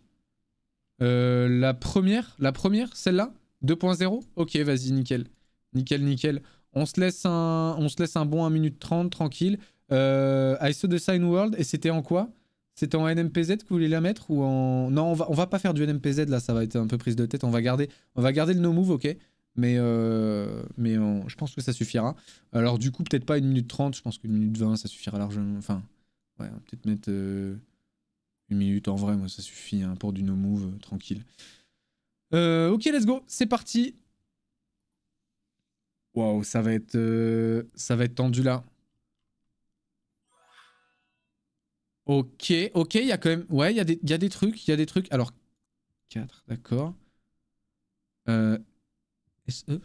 Euh, la première, la première, celle-là 2.0 Ok, vas-y, nickel. Nickel, nickel. On se laisse un, on se laisse un bon 1 minute 30, tranquille. Euh, I world, et c'était en quoi C'était en NMPZ que vous voulez la mettre ou en... Non, on va, on va pas faire du NMPZ, là, ça va être un peu prise de tête. On va garder, on va garder le no move, ok mais, euh, mais euh, je pense que ça suffira. Alors, du coup, peut-être pas une minute 30, je pense qu'une minute 20, ça suffira largement. Enfin, ouais, peut-être mettre euh, une minute en vrai, moi, ça suffit hein, pour du no move, tranquille. ok, let's go, c'est parti. Waouh, ça va être ça va être tendu là. Ok, ok, il y a quand même. Ouais, il y, y, a des trucs, il y a des trucs. Alors, 4, d'accord. Euh, SE.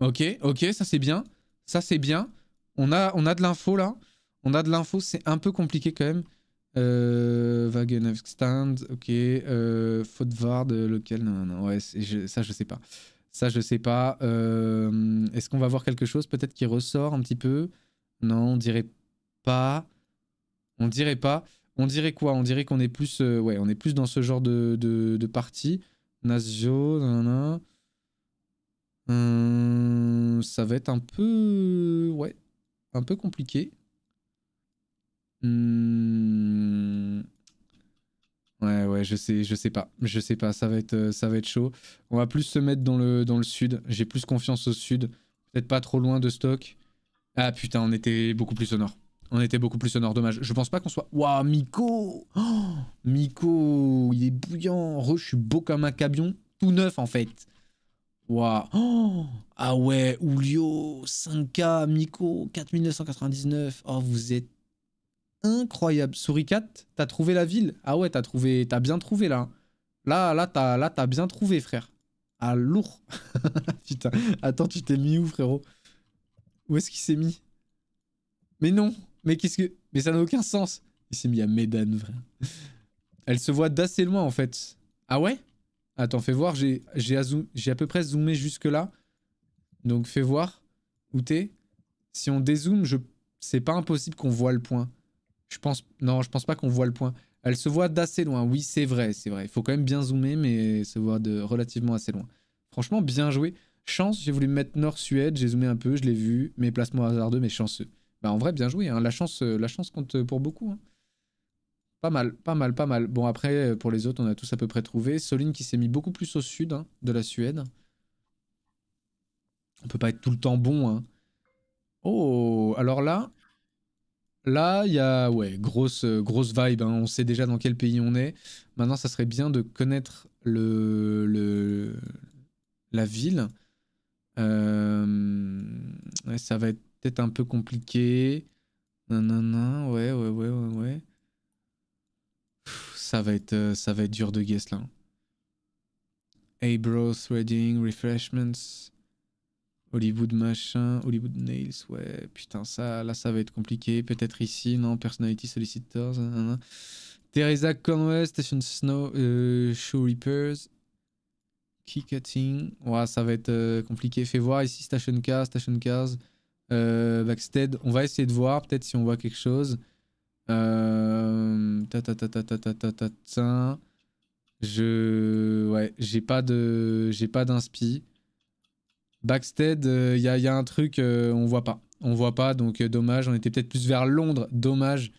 Ok, ok, ça c'est bien. Ça c'est bien. On a, on a de l'info là. On a de l'info, c'est un peu compliqué quand même. Euh, Stand, ok. Euh, lequel Non, non, ouais, ça je sais pas. Ça je sais pas. Euh, est-ce qu'on va voir quelque chose peut-être qui ressort un petit peu Non, on dirait pas. On dirait pas. On dirait quoi On dirait qu'on est plus, euh, ouais, on est plus dans ce genre de, de, de partie. Nazio, nanana. Euh, ça va être un peu... Ouais, un peu compliqué. Hmm. Ouais, ouais, je sais, je sais pas. Je sais pas, ça va être, euh, ça va être chaud. On va plus se mettre dans le, dans le sud. J'ai plus confiance au sud. Peut-être pas trop loin de stock. Ah putain, on était beaucoup plus au nord. On était beaucoup plus sonore, dommage. Je pense pas qu'on soit... Waouh, Miko oh, Miko, il est bouillant. Re, je suis beau comme un cabion tout neuf en fait. Waouh oh, Ah ouais, Oulio, 5K, Miko, 4999. Oh, vous êtes incroyable. Souricat, t'as trouvé la ville Ah ouais, t'as trouvé, t'as bien trouvé là. Là, là, t'as, là, t'as bien trouvé, frère. Ah lourd. Putain, attends, tu t'es mis où, frérot Où est-ce qu'il s'est mis Mais non. Mais qu'est-ce que. Mais ça n'a aucun sens. Il s'est mis à Médane, vrai Elle se voit d'assez loin, en fait. Ah ouais Attends, fais voir. J'ai à peu près zoomé jusque-là. Donc, fais voir où t'es. Si on dézoome, je... c'est pas impossible qu'on voit le point. Je pense... Non, je pense pas qu'on voit le point. Elle se voit d'assez loin. Oui, c'est vrai, c'est vrai. Il faut quand même bien zoomer, mais se voir de relativement assez loin. Franchement, bien joué. Chance, j'ai voulu mettre Nord-Suède. J'ai zoomé un peu, je l'ai vu. Mes placements hasardeux, mais chanceux. Bah, en vrai, bien joué. Hein. La, chance, euh, la chance compte pour beaucoup. Hein. Pas mal, pas mal, pas mal. Bon, après, euh, pour les autres, on a tous à peu près trouvé. Soline qui s'est mis beaucoup plus au sud hein, de la Suède. On peut pas être tout le temps bon. Oh, alors là, Là, il y a ouais, grosse, euh, grosse vibe. On sait déjà dans quel pays on est. Maintenant, ça serait bien de connaître le, la ville. ça va être peut un peu compliqué. Nanana, ouais, ouais, ouais, ouais, ouais. ça va être, euh, ça va être dur de guess là. Hey bro, threading, refreshments, Hollywood machin, Hollywood nails, ouais, putain, ça, là, ça va être compliqué. Peut-être ici, non, personality solicitors, nanana. Teresa Conway, Station Snow, euh, Shoe Reapers, Key Ouais, ça va être euh, compliqué. Fais voir ici Station Cars, Station Cars. Euh, Backstead, on va essayer de voir, peut-être si on voit quelque chose. Euh, ta ta ta ta ta ta ta ta Je ouais, j'ai pas de j'ai pas d'inspi. Backstead, il euh, y, a, un truc on voit pas. On voit pas donc dommage, on était peut-être plus vers Londres, dommage.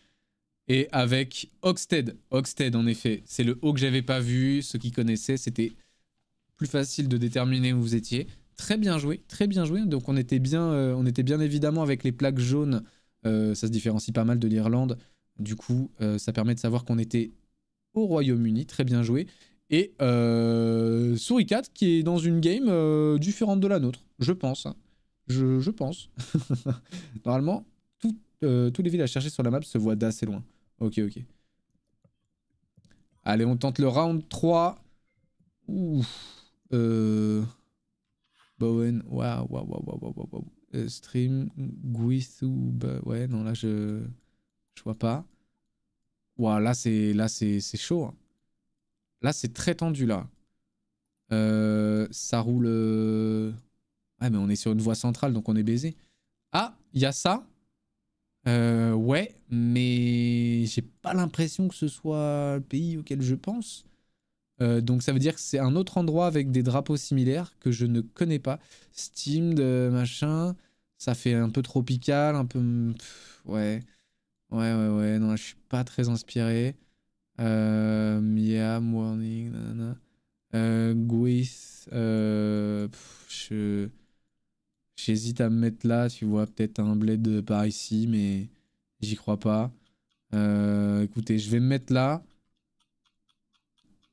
Et avec Oxted, Oxted en effet, c'est le haut que j'avais pas vu, ceux qui connaissaient, c'était plus facile de déterminer où vous étiez. Très bien joué, très bien joué. Donc on était bien, euh, on était bien évidemment avec les plaques jaunes. Euh, ça se différencie pas mal de l'Irlande. Du coup, euh, ça permet de savoir qu'on était au Royaume-Uni. Très bien joué. Et Souricat, qui est dans une game différente de la nôtre, je pense. Hein. Je, pense. Normalement, tous les villes à chercher sur la map se voient d'assez loin. Ok, ok. Allez, on tente le round 3. Ouf. Euh... Bowen, waouh, waouh, waouh, waouh, waouh. waouh... Euh, stream, bah ouais, non, là, je. Je vois pas. Waouh, là, c'est là c'est chaud. Hein. Là, c'est très tendu, là. Euh, ça roule. Euh, ouais, mais on est sur une voie centrale, donc on est baisé. Ah, il y a ça. ouais, mais j'ai pas l'impression que ce soit le pays auquel je pense. Euh, donc ça veut dire que c'est un autre endroit avec des drapeaux similaires que je ne connais pas. de euh, machin, ça fait un peu tropical, un peu... ouais, ouais, ouais, ouais, non, je suis pas très inspiré. Euh, Mia, Morning, Euh, euh je... J'hésite à me mettre là, tu vois, peut-être un bled par ici, mais j'y crois pas. écoutez, je vais me mettre là.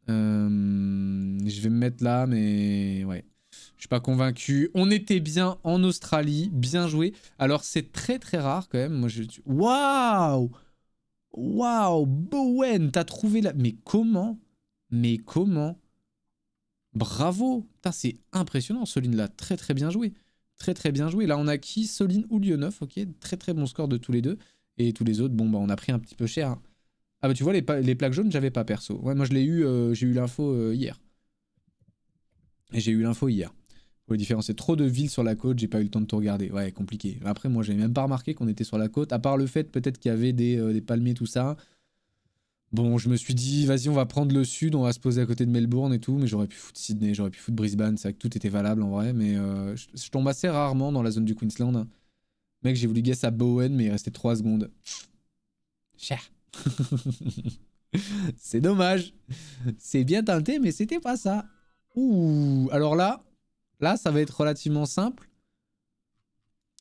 Euh, je vais me mettre là, mais ouais. Je suis pas convaincu. On était bien en Australie, bien joué. Alors c'est très très rare quand même. Moi je waouh waouh Bowen, t'as trouvé la mais comment Mais comment Bravo c'est impressionnant Soline là, très très bien joué. Très très bien joué. Là, on a qui Soline ou Lyonov, OK, très très bon score de tous les deux et tous les autres bon bah on a pris un petit peu cher. Hein. Ah bah tu vois, les, les plaques jaunes, j'avais pas perso. Ouais, moi je l'ai eu, euh, j'ai eu l'info euh, hier. Et j'ai eu l'info hier. Pour les différencier trop de villes sur la côte, j'ai pas eu le temps de tout regarder. Ouais, compliqué. Après, moi j'avais même pas remarqué qu'on était sur la côte, à part le fait peut-être qu'il y avait des, euh, des, palmiers, tout ça. Bon, je me suis dit, vas-y, on va prendre le sud, on va se poser à côté de Melbourne et tout, mais j'aurais pu foutre Sydney, j'aurais pu foutre Brisbane, c'est vrai que tout était valable en vrai, mais je, tombe assez rarement dans la zone du Queensland. Hein. Mec, j'ai voulu guess à Bowen, mais il restait 3 secondes. Cher. c'est dommage. C'est bien teinté mais c'était pas ça. Ouh, alors là, là, ça va être relativement simple.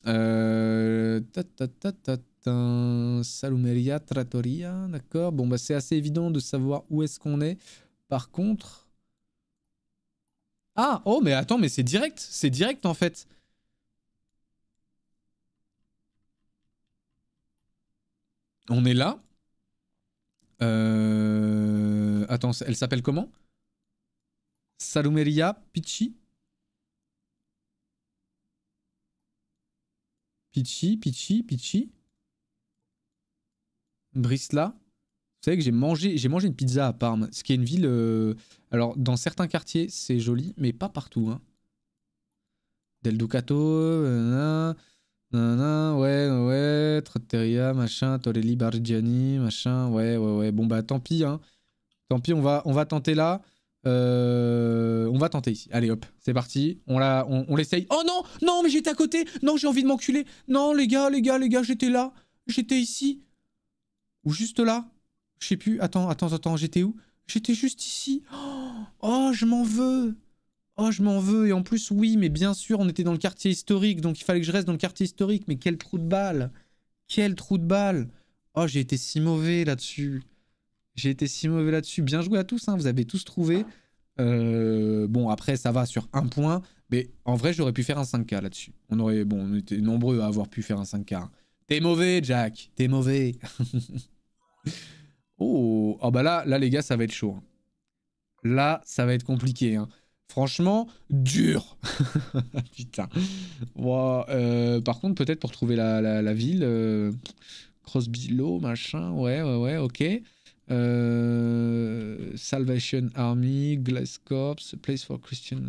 Euh... Salumeria, Trattoria, d'accord. Bon, bah, c'est assez évident de savoir où est-ce qu'on est. Par contre... Ah, oh, mais attends, mais c'est direct. C'est direct, en fait. On est là. Euh... Attends, elle s'appelle comment Salumeria Pichi Pichi, Pichi, Pichi. Brisla. Vous savez que j'ai mangé, j'ai mangé une pizza à Parme, ce qui est une ville... Euh, alors, dans certains quartiers, c'est joli, mais pas partout. Hein. Del Ducato non ouais, ouais, Trotteria, machin, Torelli, Bargiani, machin, ouais, ouais, ouais. Bon, bah tant pis, hein. Tant pis, on va, on va tenter là. Euh, on va tenter ici. Allez hop, c'est parti. On la, on l'essaye. Oh non, non, mais j'étais à côté. Non, j'ai envie de m'enculer. Non, les gars, les gars, les gars, j'étais là. J'étais ici. Ou juste là. Je sais plus. Attends, attends, attends, j'étais où J'étais juste ici. Oh, je m'en veux. Moi, ah, je m'en veux et en plus oui mais bien sûr on était dans le quartier historique donc il fallait que je reste dans le quartier historique mais quel trou de balle quel trou de balle oh j'ai été si mauvais là-dessus j'ai été si mauvais là-dessus bien joué à tous hein, vous avez tous trouvé euh, bon après ça va sur un point mais en vrai j'aurais pu faire un 5K là-dessus on aurait bon on était nombreux à avoir pu faire un 5K t'es mauvais Jack t'es mauvais oh oh bah là là les gars ça va être chaud hein. là ça va être compliqué hein. Franchement, dur. Putain. Euh, par contre, peut-être pour trouver la, ville, euh, Cross Low machin, ouais, ouais, ouais, ok. Euh, Salvation Army, Glass Corps, Place for Christian.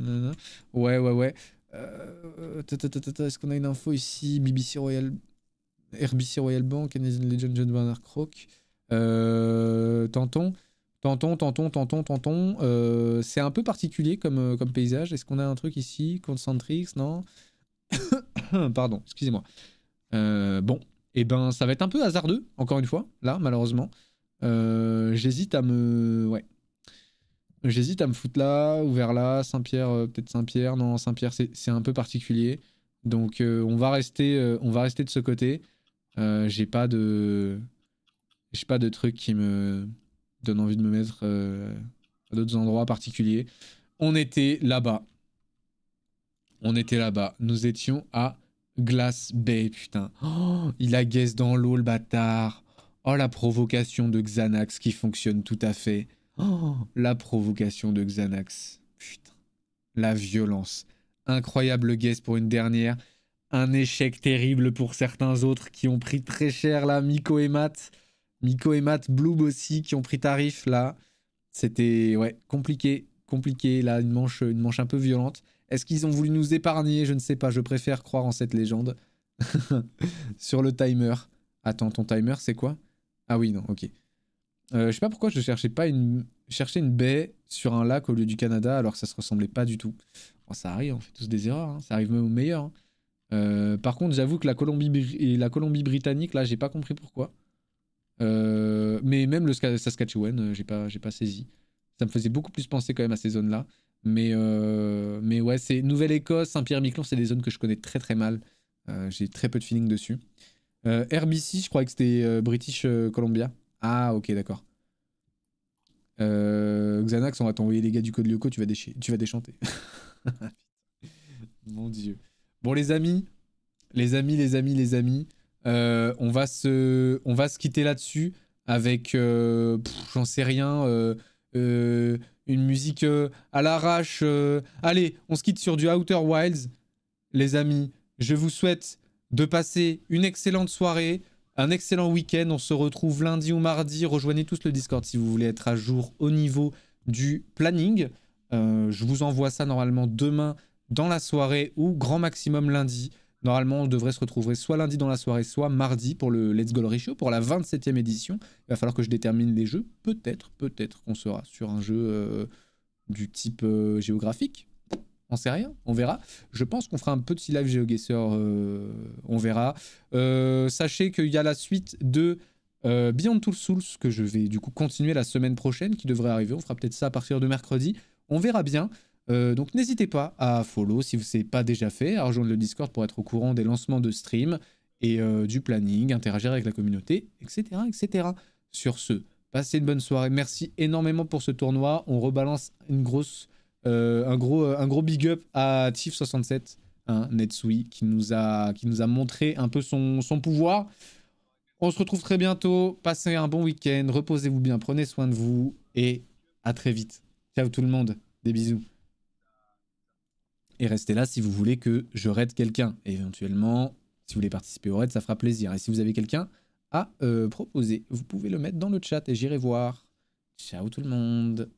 Ouais, ouais, ouais. Est-ce qu'on a une info ici BBC Royal. RBC Royal Bank, Canadian Legend, John Bernard Croc. Tanton. Tanton, Tanton, Tanton, Tanton. Euh, c'est un peu particulier comme, euh, comme paysage. Est-ce qu'on a un truc ici Concentrix, non Pardon, excusez-moi. Euh, bon, et eh ben ça va être un peu hasardeux, encore une fois, là, malheureusement. J'hésite à me... Ouais. J'hésite à me foutre là, ou vers là, Saint-Pierre, peut-être Saint-Pierre. Non, Saint-Pierre, c'est un peu particulier. Donc on, va rester, on va rester de ce côté. J'ai pas de... J'ai pas de truc qui me donne envie de me mettre euh, à d'autres endroits particuliers. On était là-bas. On était là-bas. Nous étions à Glass Bay, putain. Oh, il a guess dans l'eau, le bâtard. Oh, la provocation de Xanax qui fonctionne tout à fait. Oh, la provocation de Xanax. Putain. La violence. Incroyable guess pour une dernière. Un échec terrible pour certains autres qui ont pris très cher la Miko et Matt. Miko et Matt Bloob aussi qui ont pris tarif là. C'était ouais, compliqué, compliqué là, une manche, une manche un peu violente. Est-ce qu'ils ont voulu nous épargner Je ne sais pas, je préfère croire en cette légende. Sur le timer. Attends, ton timer c'est quoi Ah oui, non, ok. Je euh, je sais pas pourquoi je cherchais pas une chercher une baie sur un lac au lieu du Canada alors que ça se ressemblait pas du tout. Oh, ça arrive, on fait tous des erreurs, hein. ça arrive même au meilleur. Hein. Euh, par contre, j'avoue que la Colombie la Colombie britannique là, j'ai pas compris pourquoi. Euh, mais même le Saskatchewan, euh, j'ai pas, j'ai pas saisi. Ça me faisait beaucoup plus penser quand même à ces zones-là. Mais, euh, mais ouais, c'est Nouvelle-Écosse, Saint-Pierre-Miquelon, c'est des zones que je connais très très mal. j'ai très peu de feeling dessus. RBC, je croyais que c'était British Columbia. Ah, ok, d'accord. Xanax, on va t'envoyer les gars du Code Lyoko, tu vas, tu vas déchanter. Mon dieu. Bon, les amis, les amis, les amis, les amis. Euh, on, va se, on va se quitter là-dessus avec, euh, j'en sais rien, euh, une musique à l'arrache. Allez, on se quitte sur du Outer Wilds. Les amis, je vous souhaite de passer une excellente soirée, un excellent week-end. On se retrouve lundi ou mardi. Rejoignez tous le Discord si vous voulez être à jour au niveau du planning. je vous envoie ça normalement demain dans la soirée ou grand maximum lundi. Normalement, on devrait se retrouver soit lundi dans la soirée, soit mardi pour le Let's Go Ratio, pour la 27e édition. Il va falloir que je détermine les jeux. Peut-être, peut-être qu'on sera sur un jeu euh, du type euh, géographique. On sait rien, on verra. Je pense qu'on fera un petit live GeoGuessr, euh, on verra. sachez qu'il y a la suite de Beyond Two Souls que je vais du coup continuer la semaine prochaine, qui devrait arriver. On fera peut-être ça à partir de mercredi. On verra bien. Euh, donc n'hésitez pas à follow si vous ne pas déjà fait, à rejoindre le Discord pour être au courant des lancements de stream et euh, du planning, interagir avec la communauté, etc., etc. Sur ce, passez une bonne soirée. Merci énormément pour ce tournoi. On rebalance une grosse, euh, un, gros, un gros big up à tif 67 un Netsui, qui nous, a, qui nous a montré un peu son, son pouvoir. On se retrouve très bientôt. Passez un bon week-end. Reposez-vous bien. Prenez soin de vous. Et à très vite. Ciao tout le monde. Des bisous. Et restez là si vous voulez que je raide quelqu'un. Éventuellement, si vous voulez participer au raid, ça fera plaisir. Et si vous avez quelqu'un à euh, proposer, vous pouvez le mettre dans le chat et j'irai voir. Ciao tout le monde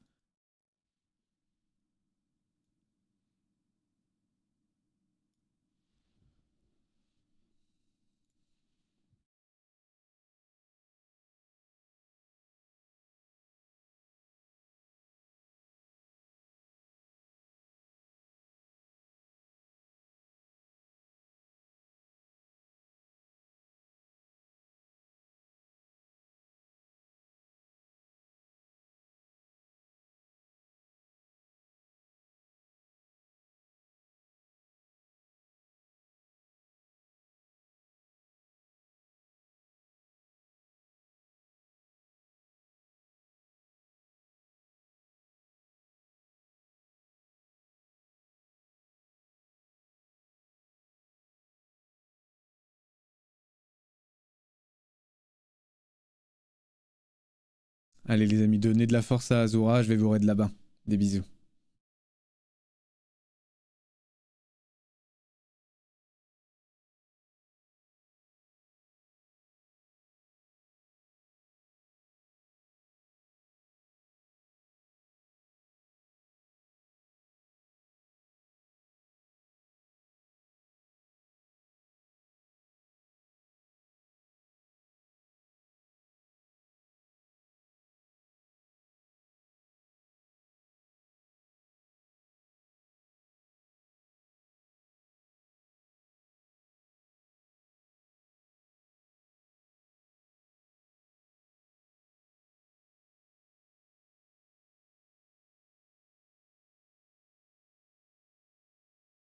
Allez les amis, donnez de la force à Azura, je vais vous de là-bas. Des bisous.